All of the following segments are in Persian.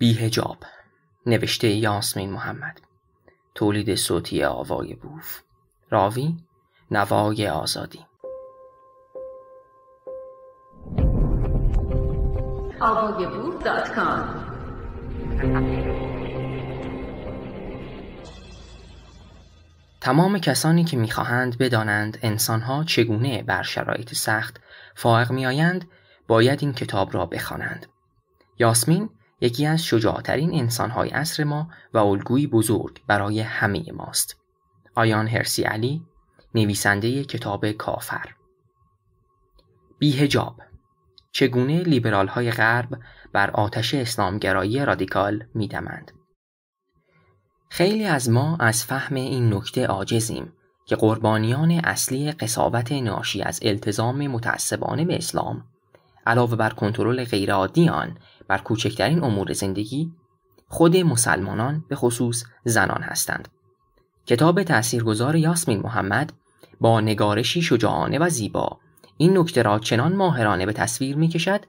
بیهجاب نوشته یاسمین محمد تولید صوتی آوای بوف راوی نوای آزادی تمام کسانی که میخواهند بدانند انسانها چگونه بر شرایط سخت فائق میآیند باید این کتاب را بخوانند. یاسمین یکی از شجاعترین انسانهای عصر ما و الگویی بزرگ برای همه ماست آیان هرسی علی نویسنده کتاب کافر بیهجاب چگونه لیبرال های غرب بر آتش اسلامگرایی رادیکال میدمند خیلی از ما از فهم این نکته عاجزیم که قربانیان اصلی قصابت ناشی از التزام متعصبانه به اسلام علاوه بر کنترل غیرعادی بر کوچکترین امور زندگی خود مسلمانان به خصوص زنان هستند. کتاب تاثیرگذار یاسمین محمد با نگارشی شجاعانه و زیبا این نکته را چنان ماهرانه به تصویر می کشد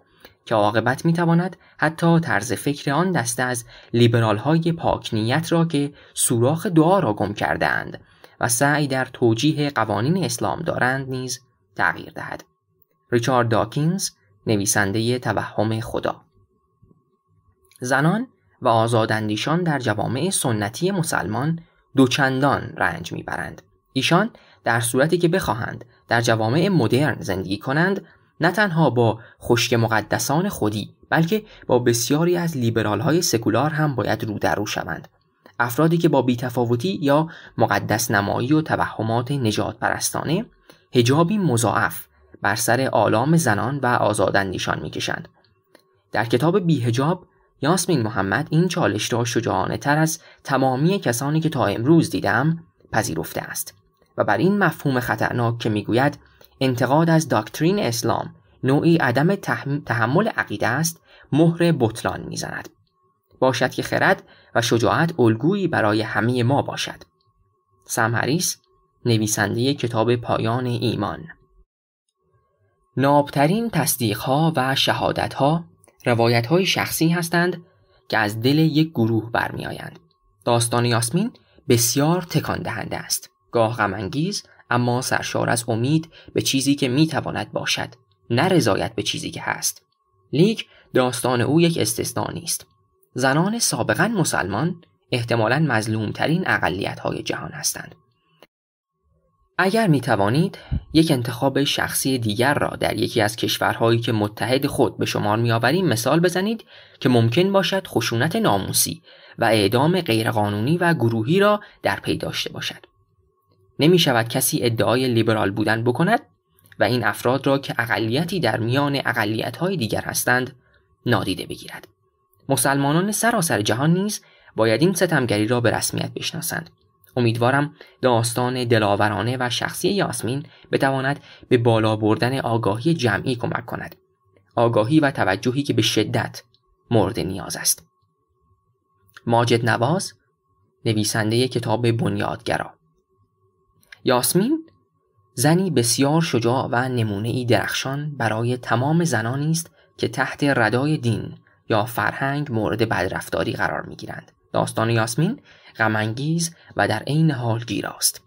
که عاقبت می تواند حتی طرز فکر آن دسته از لیبرال های پاک نیت را که سوراخ دعا را گم کرده اند و سعی در توجیه قوانین اسلام دارند نیز تغییر دهد. ریچارد داکینز نویسنده توهم خدا زنان و آزاداندیشان در جوامع سنتی مسلمان دوچندان رنج میبرند ایشان در صورتی که بخواهند در جوامع مدرن زندگی کنند نه تنها با خشک مقدسان خودی بلکه با بسیاری از لیبرال های سکولار هم باید رو در شوند افرادی که با بیتفاوتی یا مقدس نمایی و توهمات نجات پرستانه هجابی مضاعف بر سر آلام زنان و آزاداندیشان میکشند در کتاب بیهجاب یاسمین محمد این چالش را شجاعانه تر از تمامی کسانی که تا امروز دیدم پذیرفته است و بر این مفهوم خطرناک که میگوید انتقاد از داکترین اسلام نوعی عدم تحمل عقیده است مهر بطلان میزند باشد که خرد و شجاعت الگویی برای همه ما باشد سم نویسنده کتاب پایان ایمان نابترین تصدیقها و شهادتها روایت های شخصی هستند که از دل یک گروه برمیآیند. داستان یاسمین بسیار تکان دهنده است. گاه غم اما سرشار از امید به چیزی که میتواند باشد نه رضایت به چیزی که هست لیک داستان او یک استثنا نیست زنان سابقا مسلمان احتمالا مظلومترین اقلیت های جهان هستند اگر می توانید یک انتخاب شخصی دیگر را در یکی از کشورهایی که متحد خود به شمار می آوریم مثال بزنید که ممکن باشد خشونت ناموسی و اعدام غیرقانونی و گروهی را در پی داشته باشد. نمی شود کسی ادعای لیبرال بودن بکند و این افراد را که اقلیتی در میان اقلیتهای دیگر هستند نادیده بگیرد. مسلمانان سراسر جهان نیز باید این ستمگری را به رسمیت بشناسند. امیدوارم داستان دلاورانه و شخصی یاسمین بتواند به بالا بردن آگاهی جمعی کمک کند. آگاهی و توجهی که به شدت مورد نیاز است. ماجد نواز نویسنده کتاب بنیادگرا یاسمین زنی بسیار شجاع و نمونه ای درخشان برای تمام زنانی است که تحت ردای دین یا فرهنگ مورد بدرفتاری قرار می گیرند. داستان یاسمین غمانگیز و در عین حال گیراست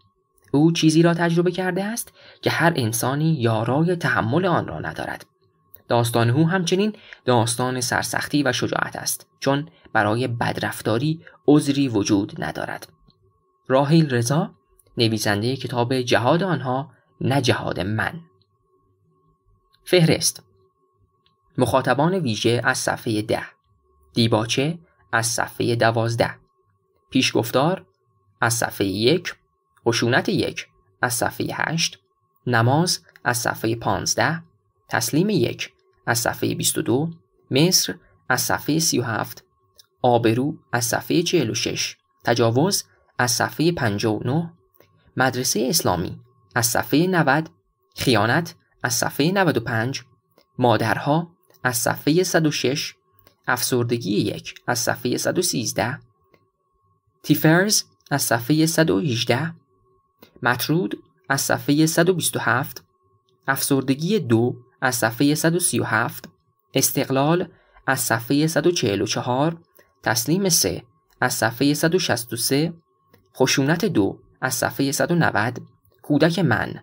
او چیزی را تجربه کرده است که هر انسانی یارای تحمل آن را ندارد داستان او همچنین داستان سرسختی و شجاعت است چون برای بدرفتاری عذری وجود ندارد راهیل رضا نویسنده کتاب جهاد آنها نه جهاد من فهرست مخاطبان ویژه از صفحه ده دیباچه از صفحه دوازده پیش گفتار از صفحه یک خشونت یک از صفحه 8 نماز از صفحه پانزده تسلیم یک از صفحه 22 مصر از صفحه 37 آبرو از صفحه 46 تجاوز از صفحه 59 مدرسه اسلامی از صفحه 90 خیانت از صفحه 95 مادرها از صفحه 106 افسردگی یک از صفحه 113 تیفرز از صفحه 118 مترود از صفحه 127 افسردگی دو از صفحه 137 استقلال از صفحه 144 تسلیم سه از صفحه 163 خشونت دو از صفحه 190 کودک من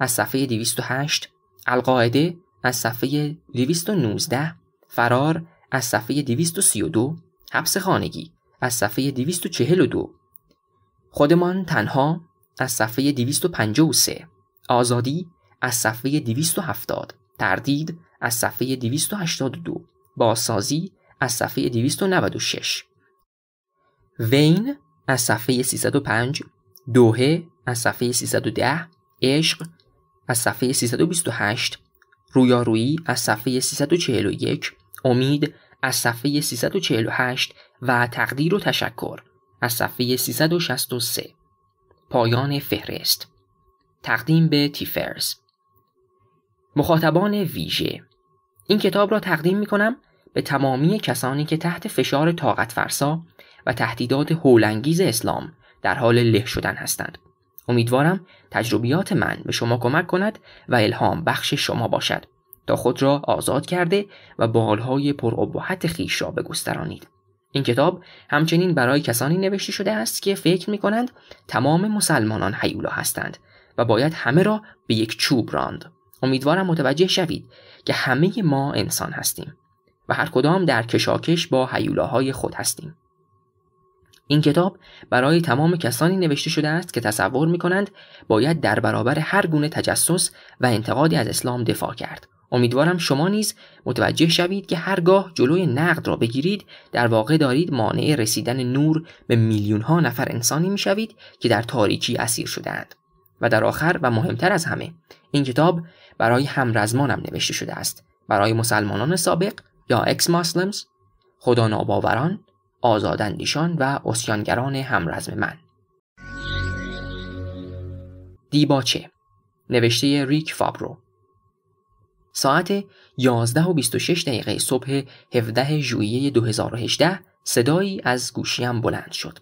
از صفحه 208 القاعده از صفحه 219 فرار از صفحه 232 حبس خانگی از صفحه 242 خودمان تنها از صفحه 253 آزادی از صفحه 270 تردید از صفحه 282 بازسازی از صفحه 296 وین از صفحه 305 دوهه از صفحه 310 عشق از صفحه 328 رویارویی از صفحه 341 امید از صفحه 348 و تقدیر و تشکر از صفحه 363 پایان فهرست تقدیم به تیفرز مخاطبان ویژه این کتاب را تقدیم می کنم به تمامی کسانی که تحت فشار طاقت فرسا و تهدیدات هولانگیز اسلام در حال له شدن هستند. امیدوارم تجربیات من به شما کمک کند و الهام بخش شما باشد تا خود را آزاد کرده و بالهای پر خیش را بگسترانید. این کتاب همچنین برای کسانی نوشته شده است که فکر می کنند تمام مسلمانان حیولا هستند و باید همه را به یک چوب راند. امیدوارم متوجه شوید که همه ما انسان هستیم و هر کدام در کشاکش با حیولاهای خود هستیم. این کتاب برای تمام کسانی نوشته شده است که تصور می کنند باید در برابر هر گونه تجسس و انتقادی از اسلام دفاع کرد امیدوارم شما نیز متوجه شوید که هرگاه جلوی نقد را بگیرید در واقع دارید مانع رسیدن نور به میلیون ها نفر انسانی می شوید که در تاریکی اسیر شدهاند و در آخر و مهمتر از همه این کتاب برای همرزمانم نوشته شده است برای مسلمانان سابق یا اکس مسلمز خدا ناباوران آزاداندیشان و اسیانگران همرزم من دیباچه نوشته ریک فابرو ساعت 11 و 26 دقیقه صبح 17 ژوئیه 2018 صدایی از گوشیم بلند شد.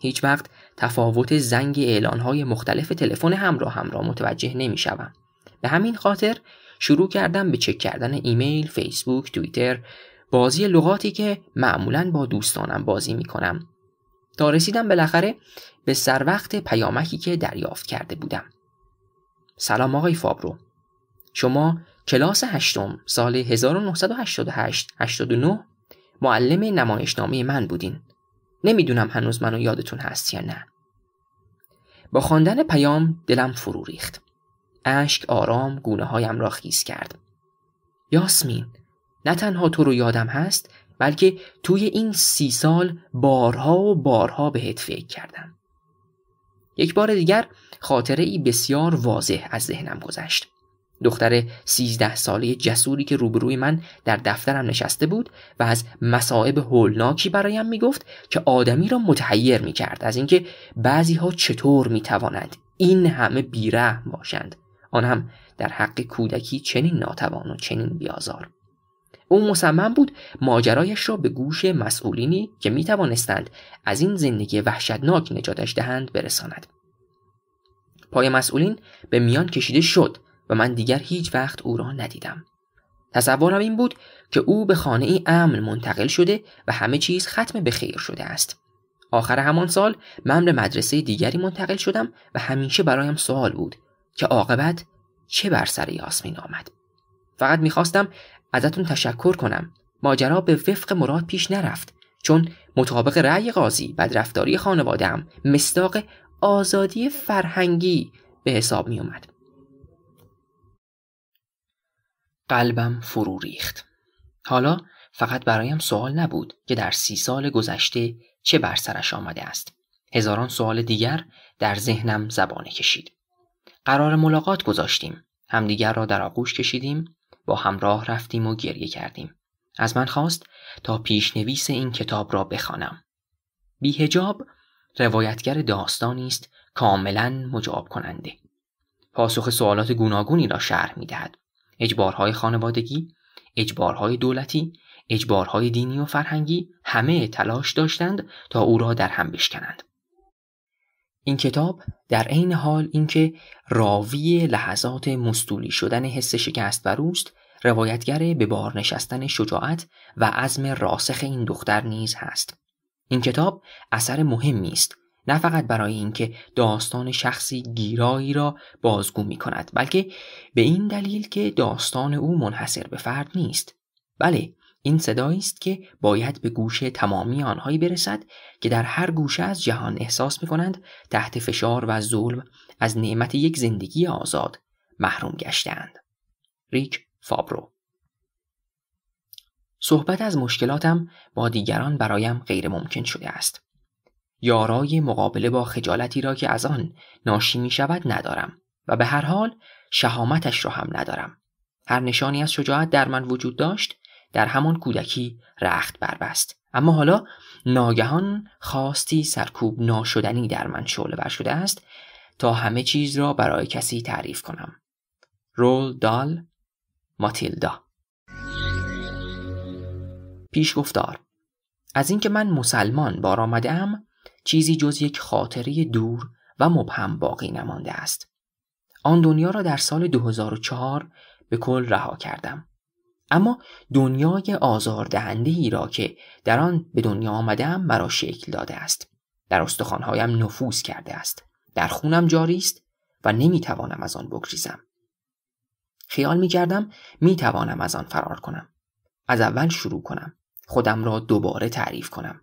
هیچ وقت تفاوت زنگ اعلانهای مختلف تلفن همراهم را متوجه نمی شدم. به همین خاطر شروع کردم به چک کردن ایمیل، فیسبوک، توییتر، بازی لغاتی که معمولا با دوستانم بازی می کنم. تا رسیدم بالاخره به سر وقت پیامکی که دریافت کرده بودم. سلام آقای فابرو. شما کلاس هشتم سال 1988 89 معلم نمایشنامه من بودین نمیدونم هنوز منو یادتون هست یا نه با خواندن پیام دلم فرو ریخت اشک آرام گونه هایم را خیز کرد یاسمین نه تنها تو رو یادم هست بلکه توی این سی سال بارها و بارها بهت فکر کردم یک بار دیگر خاطره ای بسیار واضح از ذهنم گذشت دختر سیزده ساله جسوری که روبروی من در دفترم نشسته بود و از مصائب هولناکی برایم میگفت که آدمی را متحیر میکرد از اینکه بعضی ها چطور توانند این همه بیرحم باشند آن هم در حق کودکی چنین ناتوان و چنین بیازار او مصمم بود ماجرایش را به گوش مسئولینی که میتوانستند از این زندگی وحشتناک نجاتش دهند برساند پای مسئولین به میان کشیده شد و من دیگر هیچ وقت او را ندیدم تصورم این بود که او به خانه ای امن منتقل شده و همه چیز ختم به خیر شده است آخر همان سال من به مدرسه دیگری منتقل شدم و همیشه برایم سوال بود که عاقبت چه بر سر یاسمین آمد فقط میخواستم ازتون تشکر کنم ماجرا به وفق مراد پیش نرفت چون مطابق رأی قاضی بدرفتاری خانوادهام مصداق آزادی فرهنگی به حساب میومد. قلبم فرو ریخت حالا فقط برایم سوال نبود که در سی سال گذشته چه بر سرش آمده است هزاران سوال دیگر در ذهنم زبانه کشید قرار ملاقات گذاشتیم همدیگر را در آغوش کشیدیم با همراه رفتیم و گریه کردیم از من خواست تا پیشنویس این کتاب را بخوانم بیهجاب روایتگر داستانی است کاملا مجاب کننده پاسخ سوالات گوناگونی را شرح می اجبارهای خانوادگی، اجبارهای دولتی، اجبارهای دینی و فرهنگی همه تلاش داشتند تا او را در هم بشکنند. این کتاب در عین حال اینکه راوی لحظات مستولی شدن حس شکست روست روایتگر به بار نشستن شجاعت و عزم راسخ این دختر نیز هست این کتاب اثر مهمی است نه فقط برای اینکه داستان شخصی گیرایی را بازگو می کند بلکه به این دلیل که داستان او منحصر به فرد نیست بله این صدایی است که باید به گوش تمامی آنهایی برسد که در هر گوشه از جهان احساس می کنند تحت فشار و ظلم از نعمت یک زندگی آزاد محروم گشتند. ریک فابرو صحبت از مشکلاتم با دیگران برایم غیر ممکن شده است. یارای مقابله با خجالتی را که از آن ناشی می شود ندارم و به هر حال شهامتش را هم ندارم هر نشانی از شجاعت در من وجود داشت در همان کودکی رخت بربست اما حالا ناگهان خواستی سرکوب ناشدنی در من شعله بر شده است تا همه چیز را برای کسی تعریف کنم رول دال ماتیلدا پیش گفتار از اینکه من مسلمان بار آمده چیزی جز یک خاطره دور و مبهم باقی نمانده است. آن دنیا را در سال 2004 به کل رها کردم. اما دنیای آزاردهنده ای را که در آن به دنیا آمدم مرا شکل داده است. در استخوانهایم نفوذ کرده است. در خونم جاری است و نمیتوانم از آن بگریزم. خیال میکردم میتوانم از آن فرار کنم. از اول شروع کنم. خودم را دوباره تعریف کنم.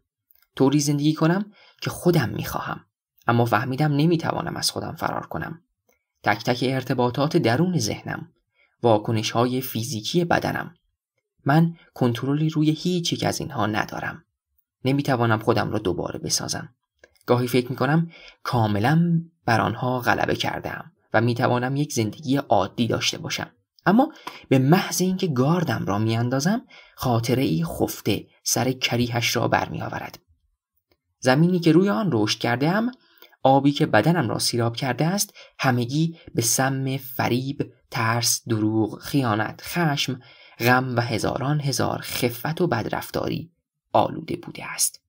طوری زندگی کنم که خودم میخواهم اما فهمیدم نمیتوانم از خودم فرار کنم تک تک ارتباطات درون ذهنم واکنش های فیزیکی بدنم من کنترلی روی هیچ یک از اینها ندارم نمیتوانم خودم را دوباره بسازم گاهی فکر میکنم کاملا بر آنها غلبه کردم و میتوانم یک زندگی عادی داشته باشم اما به محض اینکه گاردم را میاندازم خاطره ای خفته سر کریهش را برمیآورد زمینی که روی آن رشد کردم آبی که بدنم را سیراب کرده است همگی به سم فریب ترس دروغ خیانت خشم غم و هزاران هزار خفت و بدرفتاری آلوده بوده است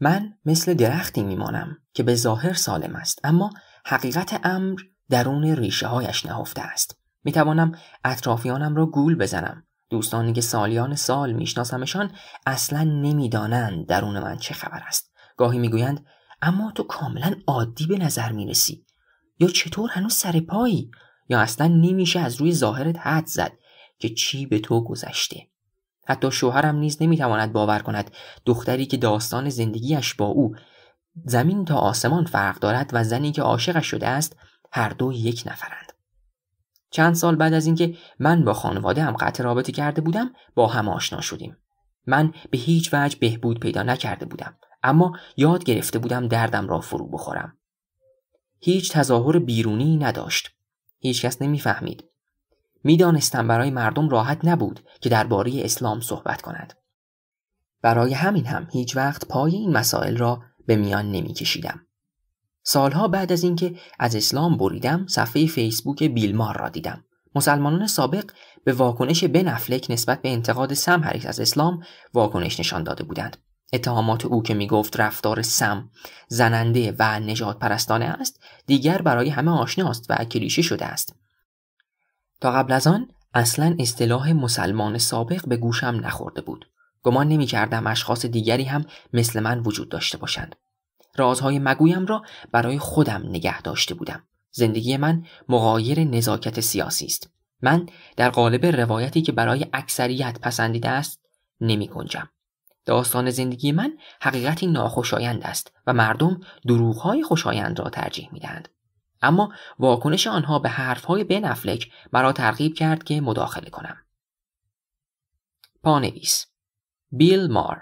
من مثل درختی میمانم که به ظاهر سالم است اما حقیقت امر درون ریشه هایش نهفته است میتوانم اطرافیانم را گول بزنم دوستانی که سالیان سال میشناسمشان اصلا نمیدانند درون من چه خبر است گاهی میگویند اما تو کاملا عادی به نظر میرسی یا چطور هنوز سر پایی یا اصلا نمیشه از روی ظاهرت حد زد که چی به تو گذشته حتی شوهرم نیز نمیتواند باور کند دختری که داستان زندگیش با او زمین تا آسمان فرق دارد و زنی که عاشقش شده است هر دو یک نفرند چند سال بعد از اینکه من با خانواده هم قطع رابطه کرده بودم با هم آشنا شدیم من به هیچ وجه بهبود پیدا نکرده بودم اما یاد گرفته بودم دردم را فرو بخورم هیچ تظاهر بیرونی نداشت هیچکس نمیفهمید میدانستم برای مردم راحت نبود که درباره اسلام صحبت کند. برای همین هم هیچ وقت پای این مسائل را به میان نمیکشیدم سالها بعد از اینکه از اسلام بریدم صفحه فیسبوک بیلمار را دیدم مسلمانان سابق به واکنش بن نسبت به انتقاد سم هریس از اسلام واکنش نشان داده بودند اتهامات او که میگفت رفتار سم زننده و نجات پرستانه است دیگر برای همه آشناست و کلیشه شده است تا قبل از آن اصلا اصطلاح مسلمان سابق به گوشم نخورده بود گمان نمی کردم اشخاص دیگری هم مثل من وجود داشته باشند رازهای مگویم را برای خودم نگه داشته بودم زندگی من مغایر نزاکت سیاسی است من در قالب روایتی که برای اکثریت پسندیده است نمی کنجم. داستان زندگی من حقیقتی ناخوشایند است و مردم دروغهای خوشایند را ترجیح می دهند. اما واکنش آنها به حرفهای افلک مرا ترغیب کرد که مداخله کنم. پانویس بیل مار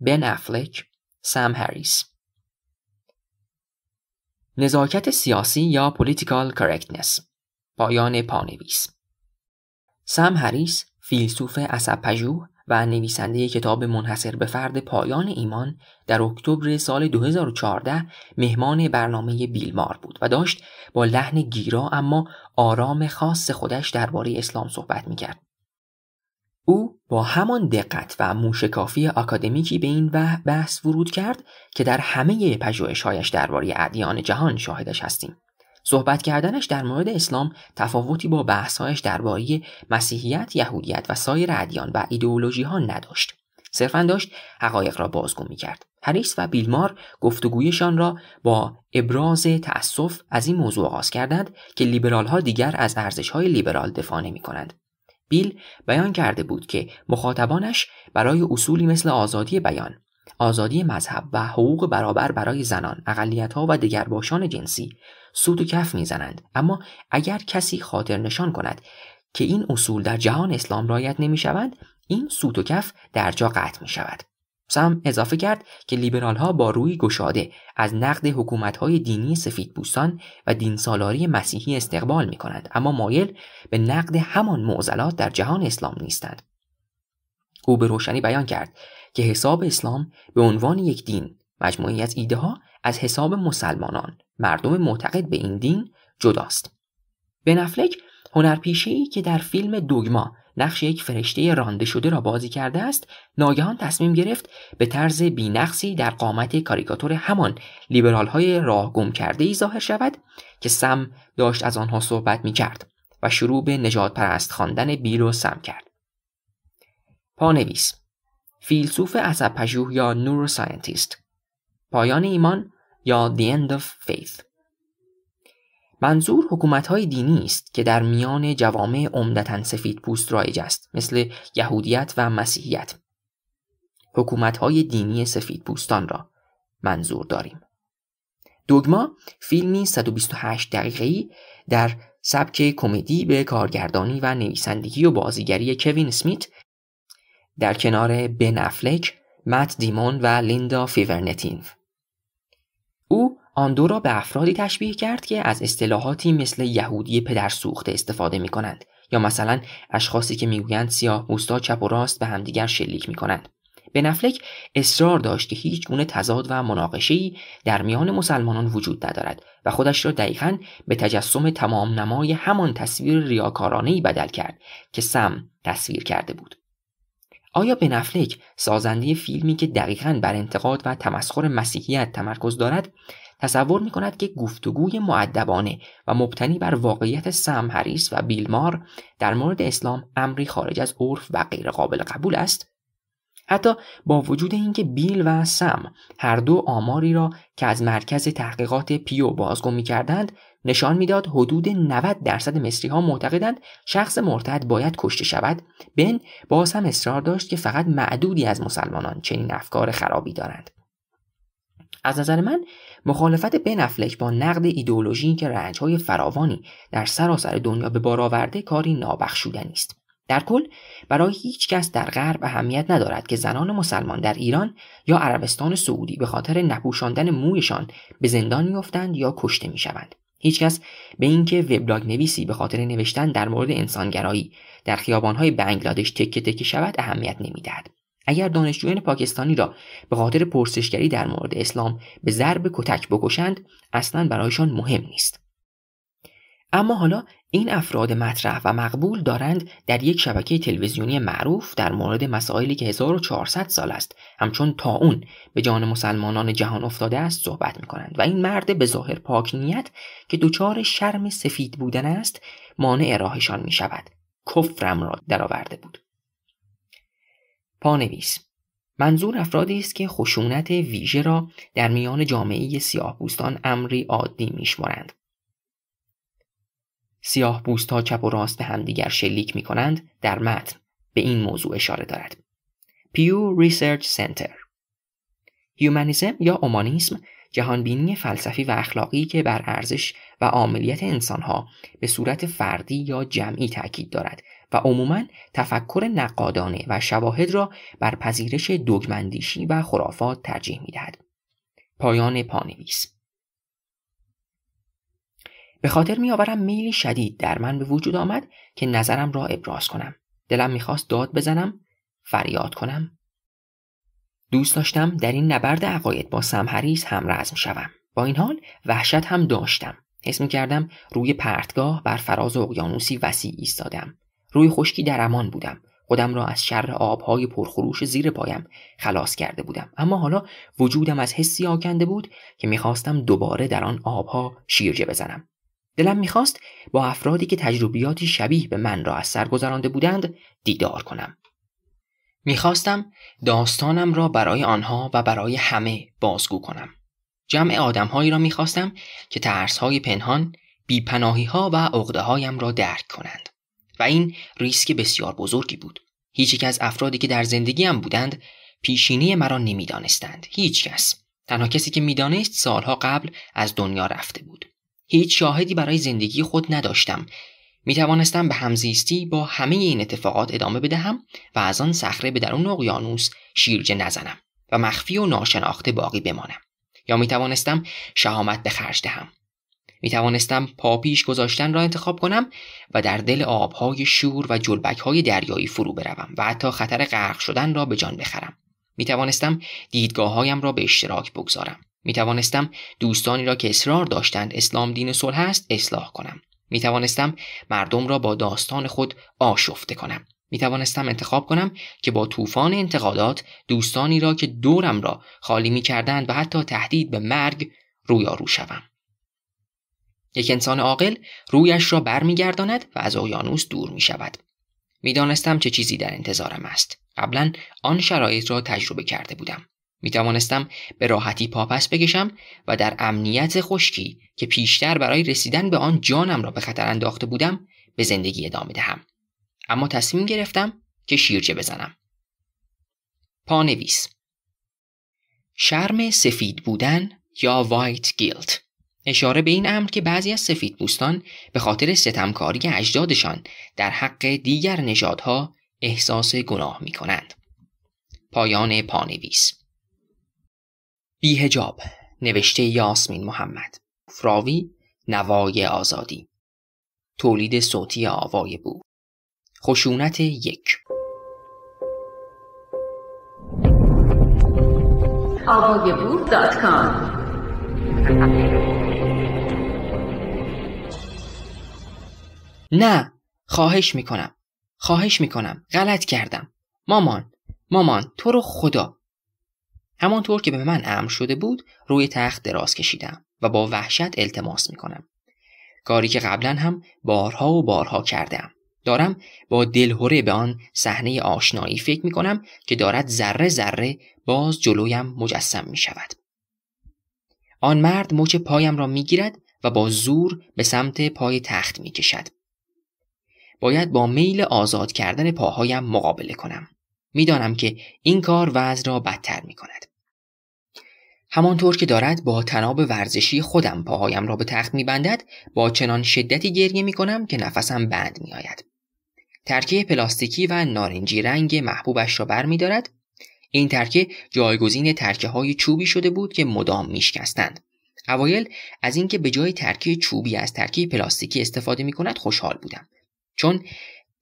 بن افلک سم هریس نزاکت سیاسی یا پولیتیکال کرکتنس پایان پانویس سم هریس فیلسوف عصبپژوه و نویسنده کتاب منحصر به فرد پایان ایمان در اکتبر سال 2014 مهمان برنامه بیلمار بود و داشت با لحن گیرا اما آرام خاص خودش درباره اسلام صحبت میکرد. او با همان دقت و موشکافی آکادمیکی به این بحث ورود کرد که در همه پژوهش‌هایش درباره ادیان جهان شاهدش هستیم. صحبت کردنش در مورد اسلام تفاوتی با بحثهایش درباره مسیحیت، یهودیت و سایر ادیان و ایدئولوژی ها نداشت. صرفا داشت حقایق را بازگو می کرد. هریس و بیلمار گفتگویشان را با ابراز تأسف از این موضوع آغاز کردند که لیبرال ها دیگر از ارزش لیبرال دفاع نمی‌کنند. بیل بیان کرده بود که مخاطبانش برای اصولی مثل آزادی بیان، آزادی مذهب و حقوق برابر برای زنان، اقلیت‌ها و دگرباشان جنسی سود و کف میزنند اما اگر کسی خاطر نشان کند که این اصول در جهان اسلام رایت نمی شود، این سوت و کف در جا قطع می شود. سم اضافه کرد که لیبرال ها با روی گشاده از نقد حکومت های دینی سفیدپوستان و دین سالاری مسیحی استقبال می اما مایل به نقد همان معضلات در جهان اسلام نیستند. او به روشنی بیان کرد که حساب اسلام به عنوان یک دین مجموعی از ایده ها از حساب مسلمانان مردم معتقد به این دین جداست. نفلک هنرپیشه ای که در فیلم دوگما نقش یک فرشته رانده شده را بازی کرده است ناگهان تصمیم گرفت به طرز بینقصی در قامت کاریکاتور همان لیبرال های راه گم کرده ای ظاهر شود که سم داشت از آنها صحبت می کرد و شروع به نجات پرست خواندن بیل و سم کرد پانویس فیلسوف عصب پژوه یا نورو پایان ایمان یا The End of Faith منظور های دینی است که در میان جوامع عمدتا سفید پوست رایج است مثل یهودیت و مسیحیت های دینی سفید پوستان را منظور داریم دوگما فیلمی 128 ای در سبک کمدی به کارگردانی و نویسندگی و بازیگری کوین سمیت در کنار بن افلک، مت دیمون و لیندا فیورنتینف. او آن دو را به افرادی تشبیه کرد که از اصطلاحاتی مثل یهودی پدر پدرسوخته استفاده می کنند یا مثلا اشخاصی که میگویند سیاه پوستا چپ و راست به همدیگر شلیک می کنند. به نفلک اصرار داشت که هیچ گونه تضاد و مناقشه‌ای در میان مسلمانان وجود ندارد و خودش را دقیقا به تجسم تمام نمای همان تصویر ای بدل کرد که سم تصویر کرده بود. آیا به نفلک سازنده فیلمی که دقیقا بر انتقاد و تمسخر مسیحیت تمرکز دارد تصور می کند که گفتگوی معدبانه و مبتنی بر واقعیت سم هریس و بیلمار در مورد اسلام امری خارج از عرف و غیر قابل قبول است حتی با وجود اینکه بیل و سم هر دو آماری را که از مرکز تحقیقات پیو بازگو می کردند نشان میداد حدود 90 درصد مصری ها معتقدند شخص مرتد باید کشته شود بن باز هم اصرار داشت که فقط معدودی از مسلمانان چنین افکار خرابی دارند از نظر من مخالفت بنفلک با نقد ایدولوژی که رنجهای فراوانی در سراسر دنیا به بار آورده کاری نابخشودنی است در کل برای هیچ کس در غرب اهمیت ندارد که زنان مسلمان در ایران یا عربستان سعودی به خاطر نپوشاندن مویشان به زندان میافتند یا کشته میشوند هیچکس به اینکه وبلاگ نویسی به خاطر نوشتن در مورد انسانگرایی در خیابانهای بنگلادش تکه تکه شود اهمیت نمیدهد اگر دانشجویان پاکستانی را به خاطر پرسشگری در مورد اسلام به ضرب کتک بکشند اصلا برایشان مهم نیست اما حالا این افراد مطرح و مقبول دارند در یک شبکه تلویزیونی معروف در مورد مسائلی که 1400 سال است همچون تا اون به جان مسلمانان جهان افتاده است صحبت می کنند و این مرد به ظاهر پاک نیت که دچار شرم سفید بودن است مانع راهشان می شود کفرم را درآورده بود پانویس منظور افرادی است که خشونت ویژه را در میان جامعه بوستان امری عادی میشمرند سیاه بوست ها چپ و راست به همدیگر شلیک می کنند در متن به این موضوع اشاره دارد. پیو ریسرچ سنتر هیومانیزم یا اومانیسم جهانبینی فلسفی و اخلاقی که بر ارزش و عاملیت انسانها به صورت فردی یا جمعی تاکید دارد و عموما تفکر نقادانه و شواهد را بر پذیرش دگمندیشی و خرافات ترجیح دهد. پایان پانویس به خاطر میآورم میلی شدید در من به وجود آمد که نظرم را ابراز کنم. دلم میخواست داد بزنم، فریاد کنم. دوست داشتم در این نبرد عقاید با سمحریز هم رزم شوم. با این حال وحشت هم داشتم. حس می کردم روی پرتگاه بر فراز اقیانوسی وسیع ایستادم. روی خشکی در امان بودم خودم را از شر آبهای پرخروش زیر پایم خلاص کرده بودم اما حالا وجودم از حسی آکنده بود که میخواستم دوباره در آن آبها شیرجه بزنم دلم میخواست با افرادی که تجربیاتی شبیه به من را از سر گذرانده بودند دیدار کنم میخواستم داستانم را برای آنها و برای همه بازگو کنم جمع آدمهایی را میخواستم که ترسهای پنهان بیپناهیها و عقدههایم را درک کنند و این ریسک بسیار بزرگی بود هیچ یک از افرادی که در زندگی هم بودند پیشینی مرا نمیدانستند هیچ کس تنها کسی که میدانست سالها قبل از دنیا رفته بود هیچ شاهدی برای زندگی خود نداشتم می توانستم به همزیستی با همه این اتفاقات ادامه بدهم و از آن صخره به درون اقیانوس شیرجه نزنم و مخفی و ناشناخته باقی بمانم یا می توانستم شهامت به خرج دهم می توانستم پاپیش گذاشتن را انتخاب کنم و در دل آبهای شور و جلبکهای دریایی فرو بروم و حتی خطر غرق شدن را به جان بخرم می توانستم دیدگاه هایم را به اشتراک بگذارم می توانستم دوستانی را که اصرار داشتند اسلام دین صلح است اصلاح کنم می توانستم مردم را با داستان خود آشفته کنم می توانستم انتخاب کنم که با طوفان انتقادات دوستانی را که دورم را خالی می کردند و حتی تهدید به مرگ رویارو شوم یک انسان عاقل رویش را برمیگرداند و از اقیانوس دور می شود. میدانستم چه چیزی در انتظارم است. قبلا آن شرایط را تجربه کرده بودم. می توانستم به راحتی پاپس بکشم و در امنیت خشکی که پیشتر برای رسیدن به آن جانم را به خطر انداخته بودم به زندگی ادامه دهم. اما تصمیم گرفتم که شیرجه بزنم. پانویس شرم سفید بودن یا وایت گیلت اشاره به این امر که بعضی از سفید بوستان به خاطر ستمکاری اجدادشان در حق دیگر نژادها احساس گناه می کنند. پایان پانویس بیهجاب نوشته یاسمین محمد فراوی نوای آزادی تولید صوتی آوای بو خشونت یک آوای نه خواهش میکنم خواهش میکنم غلط کردم مامان مامان تو رو خدا همانطور که به من امر شده بود روی تخت دراز کشیدم و با وحشت التماس میکنم کاری که قبلا هم بارها و بارها کردم دارم با دلهوره به آن صحنه آشنایی فکر میکنم که دارد ذره ذره باز جلویم مجسم میشود آن مرد مچ پایم را میگیرد و با زور به سمت پای تخت میکشد باید با میل آزاد کردن پاهایم مقابله کنم میدانم که این کار وزن را بدتر می کند. همانطور که دارد با تناب ورزشی خودم پاهایم را به تخت می بندد با چنان شدتی گریه می کنم که نفسم بند می آید. ترکیه پلاستیکی و نارنجی رنگ محبوبش را بر می دارد این ترکه جایگزین ترکه های چوبی شده بود که مدام میشکستند اوایل از اینکه به جای ترکه چوبی از ترکه پلاستیکی استفاده می کند خوشحال بودم چون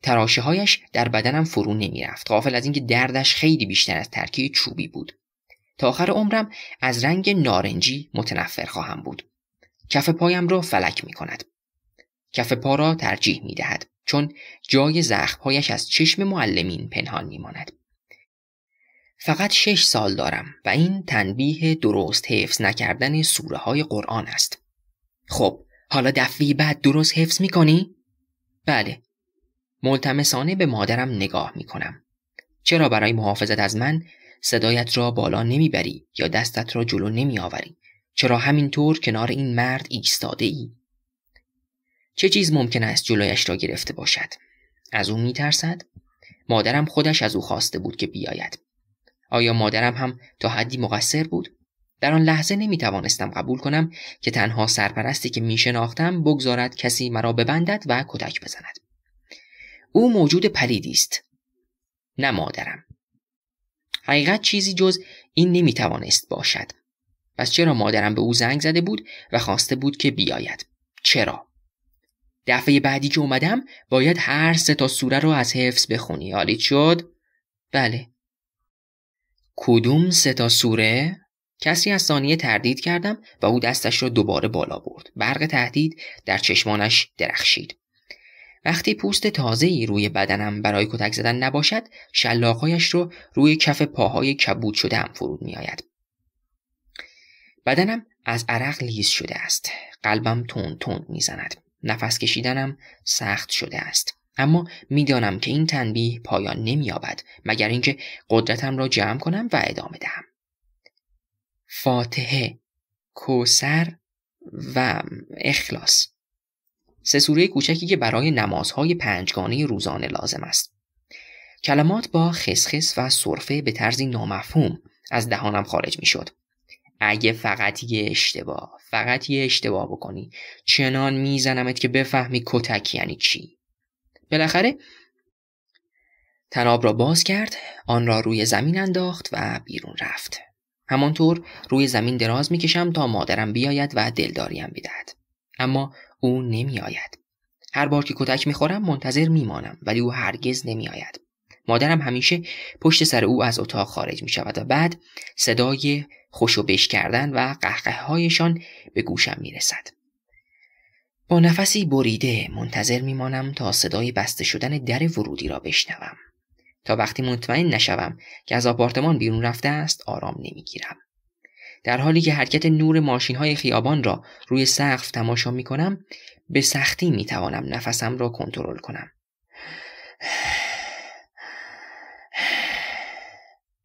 تراشه هایش در بدنم فرو نمی رفت غافل از اینکه دردش خیلی بیشتر از ترکه چوبی بود تا آخر عمرم از رنگ نارنجی متنفر خواهم بود کف پایم را فلک می کند کف پا را ترجیح می دهد چون جای زخمهایش از چشم معلمین پنهان می فقط شش سال دارم و این تنبیه درست حفظ نکردن سوره های قرآن است. خب حالا دفعی بعد درست حفظ می کنی؟ بله. ملتمسانه به مادرم نگاه میکنم. چرا برای محافظت از من صدایت را بالا نمیبری یا دستت را جلو نمیآوری؟ چرا همینطور کنار این مرد ایستاده ای؟ چه چیز ممکن است جلویش را گرفته باشد؟ از او می مادرم خودش از او خواسته بود که بیاید. آیا مادرم هم تا حدی مقصر بود در آن لحظه نمی توانستم قبول کنم که تنها سرپرستی که می شناختم بگذارد کسی مرا ببندد و کتک بزند او موجود پلیدی است نه مادرم حقیقت چیزی جز این نمی توانست باشد پس چرا مادرم به او زنگ زده بود و خواسته بود که بیاید چرا دفعه بعدی که اومدم باید هر سه تا سوره رو از حفظ بخونی حالیت شد بله کدوم سه تا سوره؟ کسی از ثانیه تردید کردم و او دستش را دوباره بالا برد. برق تهدید در چشمانش درخشید. وقتی پوست تازه ای روی بدنم برای کتک زدن نباشد شلاقهایش رو روی کف پاهای کبود شده هم فرود می آید. بدنم از عرق لیز شده است. قلبم تون تون می زند. نفس کشیدنم سخت شده است. اما میدانم که این تنبیه پایان نمییابد مگر اینکه قدرتم را جمع کنم و ادامه دهم فاتحه کوسر و اخلاص سه سوره کوچکی که برای نمازهای پنجگانه روزانه لازم است کلمات با خسخس و صرفه به طرزی نامفهوم از دهانم خارج شد. اگه فقط یه اشتباه فقط یه اشتباه بکنی چنان میزنمت که بفهمی کتک یعنی چی بالاخره تناب را باز کرد آن را روی زمین انداخت و بیرون رفت همانطور روی زمین دراز میکشم تا مادرم بیاید و دلداریم بدهد اما او نمیآید هر بار که کتک میخورم منتظر میمانم ولی او هرگز نمیآید مادرم همیشه پشت سر او از اتاق خارج می شود و بعد صدای خوش و بش کردن و قهقه هایشان به گوشم می رسد. با نفسی بریده منتظر میمانم تا صدای بسته شدن در ورودی را بشنوم تا وقتی مطمئن نشوم که از آپارتمان بیرون رفته است آرام نمیگیرم در حالی که حرکت نور ماشین های خیابان را روی سقف تماشا می کنم به سختی می توانم نفسم را کنترل کنم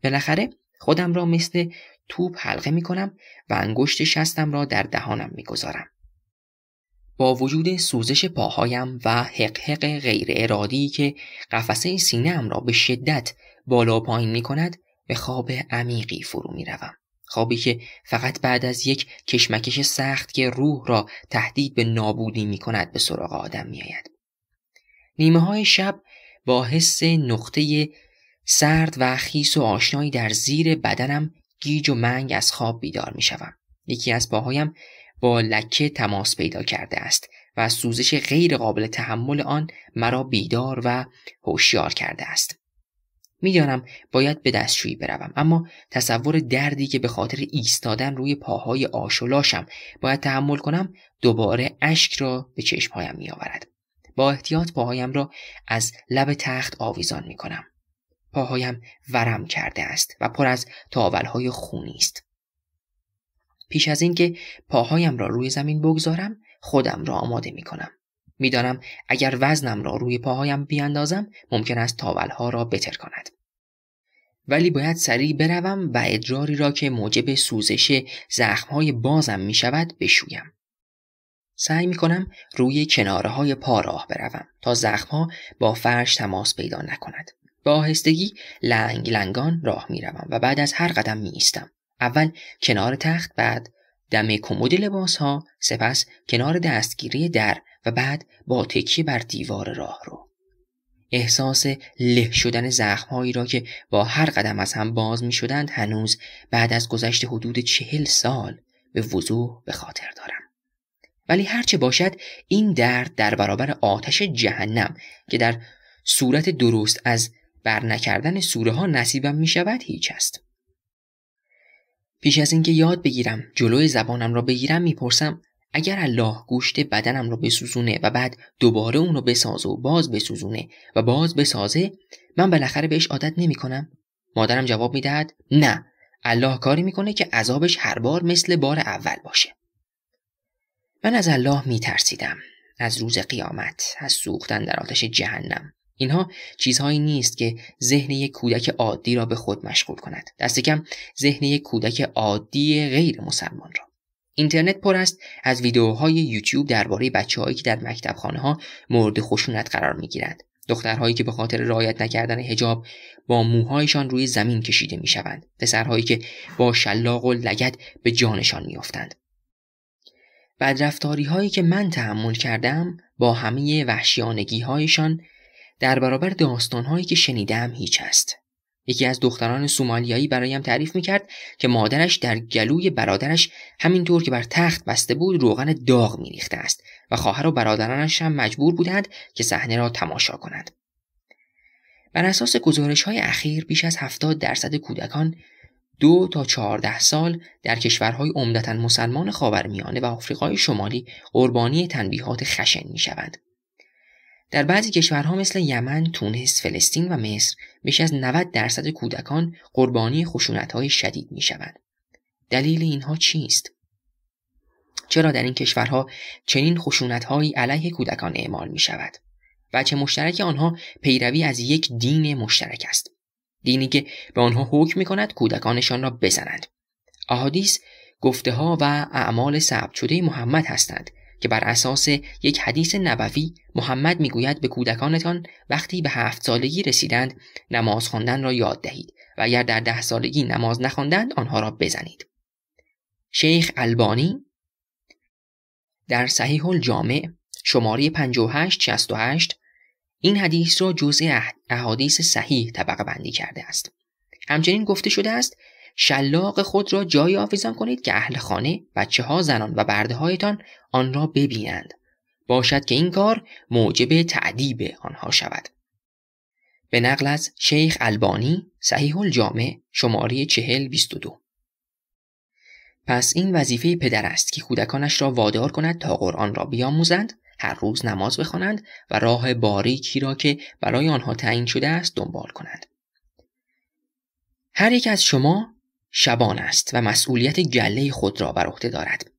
بالاخره خودم را مثل توپ حلقه می کنم و انگشت شستم را در دهانم می گذارم. با وجود سوزش پاهایم و حقحق غیر ارادی که قفسه سینم را به شدت بالا پایین می کند به خواب عمیقی فرو می روم. خوابی که فقط بعد از یک کشمکش سخت که روح را تهدید به نابودی می کند به سراغ آدم می آید. نیمه های شب با حس نقطه سرد و خیس و آشنایی در زیر بدنم گیج و منگ از خواب بیدار می شوم. یکی از پاهایم با لکه تماس پیدا کرده است و سوزش غیر قابل تحمل آن مرا بیدار و هوشیار کرده است. میدانم باید به دستشویی بروم اما تصور دردی که به خاطر ایستادن روی پاهای آشولاشم باید تحمل کنم دوباره اشک را به چشمهایم میآورد با احتیاط پاهایم را از لب تخت آویزان می کنم. پاهایم ورم کرده است و پر از تاولهای خونی است. پیش از اینکه پاهایم را روی زمین بگذارم خودم را آماده می کنم. میدانم اگر وزنم را روی پاهایم بیاندازم ممکن است تاولها را بتر کند. ولی باید سریع بروم و ادراری را که موجب سوزش زخمهای بازم می شود بشویم. سعی می کنم روی کناره های پا راه بروم تا زخمها با فرش تماس پیدا نکند. با آهستگی لنگ لنگان راه می روم و بعد از هر قدم می ایستم. اول کنار تخت بعد دم کمود لباس ها سپس کنار دستگیری در و بعد با تکیه بر دیوار راه رو احساس له شدن زخم هایی را که با هر قدم از هم باز می شدند هنوز بعد از گذشت حدود چهل سال به وضوح به خاطر دارم ولی هرچه باشد این درد در برابر آتش جهنم که در صورت درست از برنکردن نکردن سوره ها نصیبم می شود هیچ است پیش از اینکه یاد بگیرم جلوی زبانم را بگیرم میپرسم اگر الله گوشت بدنم را بسوزونه و بعد دوباره اون را بسازه و باز بسوزونه و باز بسازه من بالاخره بهش عادت نمیکنم مادرم جواب میدهد نه الله کاری میکنه که عذابش هر بار مثل بار اول باشه من از الله میترسیدم از روز قیامت از سوختن در آتش جهنم اینها چیزهایی نیست که ذهن یک کودک عادی را به خود مشغول کند دست کم ذهن یک کودک عادی غیر مسلمان را اینترنت پر است از ویدیوهای یوتیوب درباره بچههایی که در مکتب خانه ها مورد خشونت قرار می گیرند. دخترهایی که به خاطر رعایت نکردن هجاب با موهایشان روی زمین کشیده می شوند. پسرهایی که با شلاق و لگت به جانشان می افتند. بدرفتاری هایی که من تحمل کردم با همه وحشیانگی هایشان در برابر داستانهایی که شنیدم هیچ است یکی از دختران سومالیایی برایم تعریف میکرد که مادرش در گلوی برادرش همینطور که بر تخت بسته بود روغن داغ میریخته است و خواهر و برادرانش هم مجبور بودند که صحنه را تماشا کنند بر اساس گزارش های اخیر بیش از 70 درصد کودکان دو تا چهارده سال در کشورهای عمدتا مسلمان خاورمیانه و آفریقای شمالی قربانی تنبیهات خشن می در بعضی کشورها مثل یمن، تونس، فلسطین و مصر بیش از 90 درصد کودکان قربانی خشونت‌های شدید می‌شوند. دلیل اینها چیست؟ چرا در این کشورها چنین خشونت‌هایی علیه کودکان اعمال می‌شود؟ بچه مشترک آنها پیروی از یک دین مشترک است. دینی که به آنها حکم می کودکانشان را بزنند. احادیث گفته ها و اعمال ثبت شده محمد هستند که بر اساس یک حدیث نبوی محمد میگوید به کودکانتان وقتی به هفت سالگی رسیدند نماز خواندن را یاد دهید و اگر در ده سالگی نماز نخواندند آنها را بزنید شیخ البانی در صحیح الجامع شماره 5868 این حدیث را جزء احادیث صحیح طبقه بندی کرده است همچنین گفته شده است شلاق خود را جای آویزان کنید که اهل خانه، بچه ها، زنان و برده هایتان آن را ببینند. باشد که این کار موجب تعدیب آنها شود. به نقل از شیخ البانی صحیح الجامع شماره چهل بیست دو. پس این وظیفه پدر است که کودکانش را وادار کند تا قرآن را بیاموزند هر روز نماز بخوانند و راه باریکی را که برای آنها تعیین شده است دنبال کنند هر یک از شما شبان است و مسئولیت گله خود را بر عهده دارد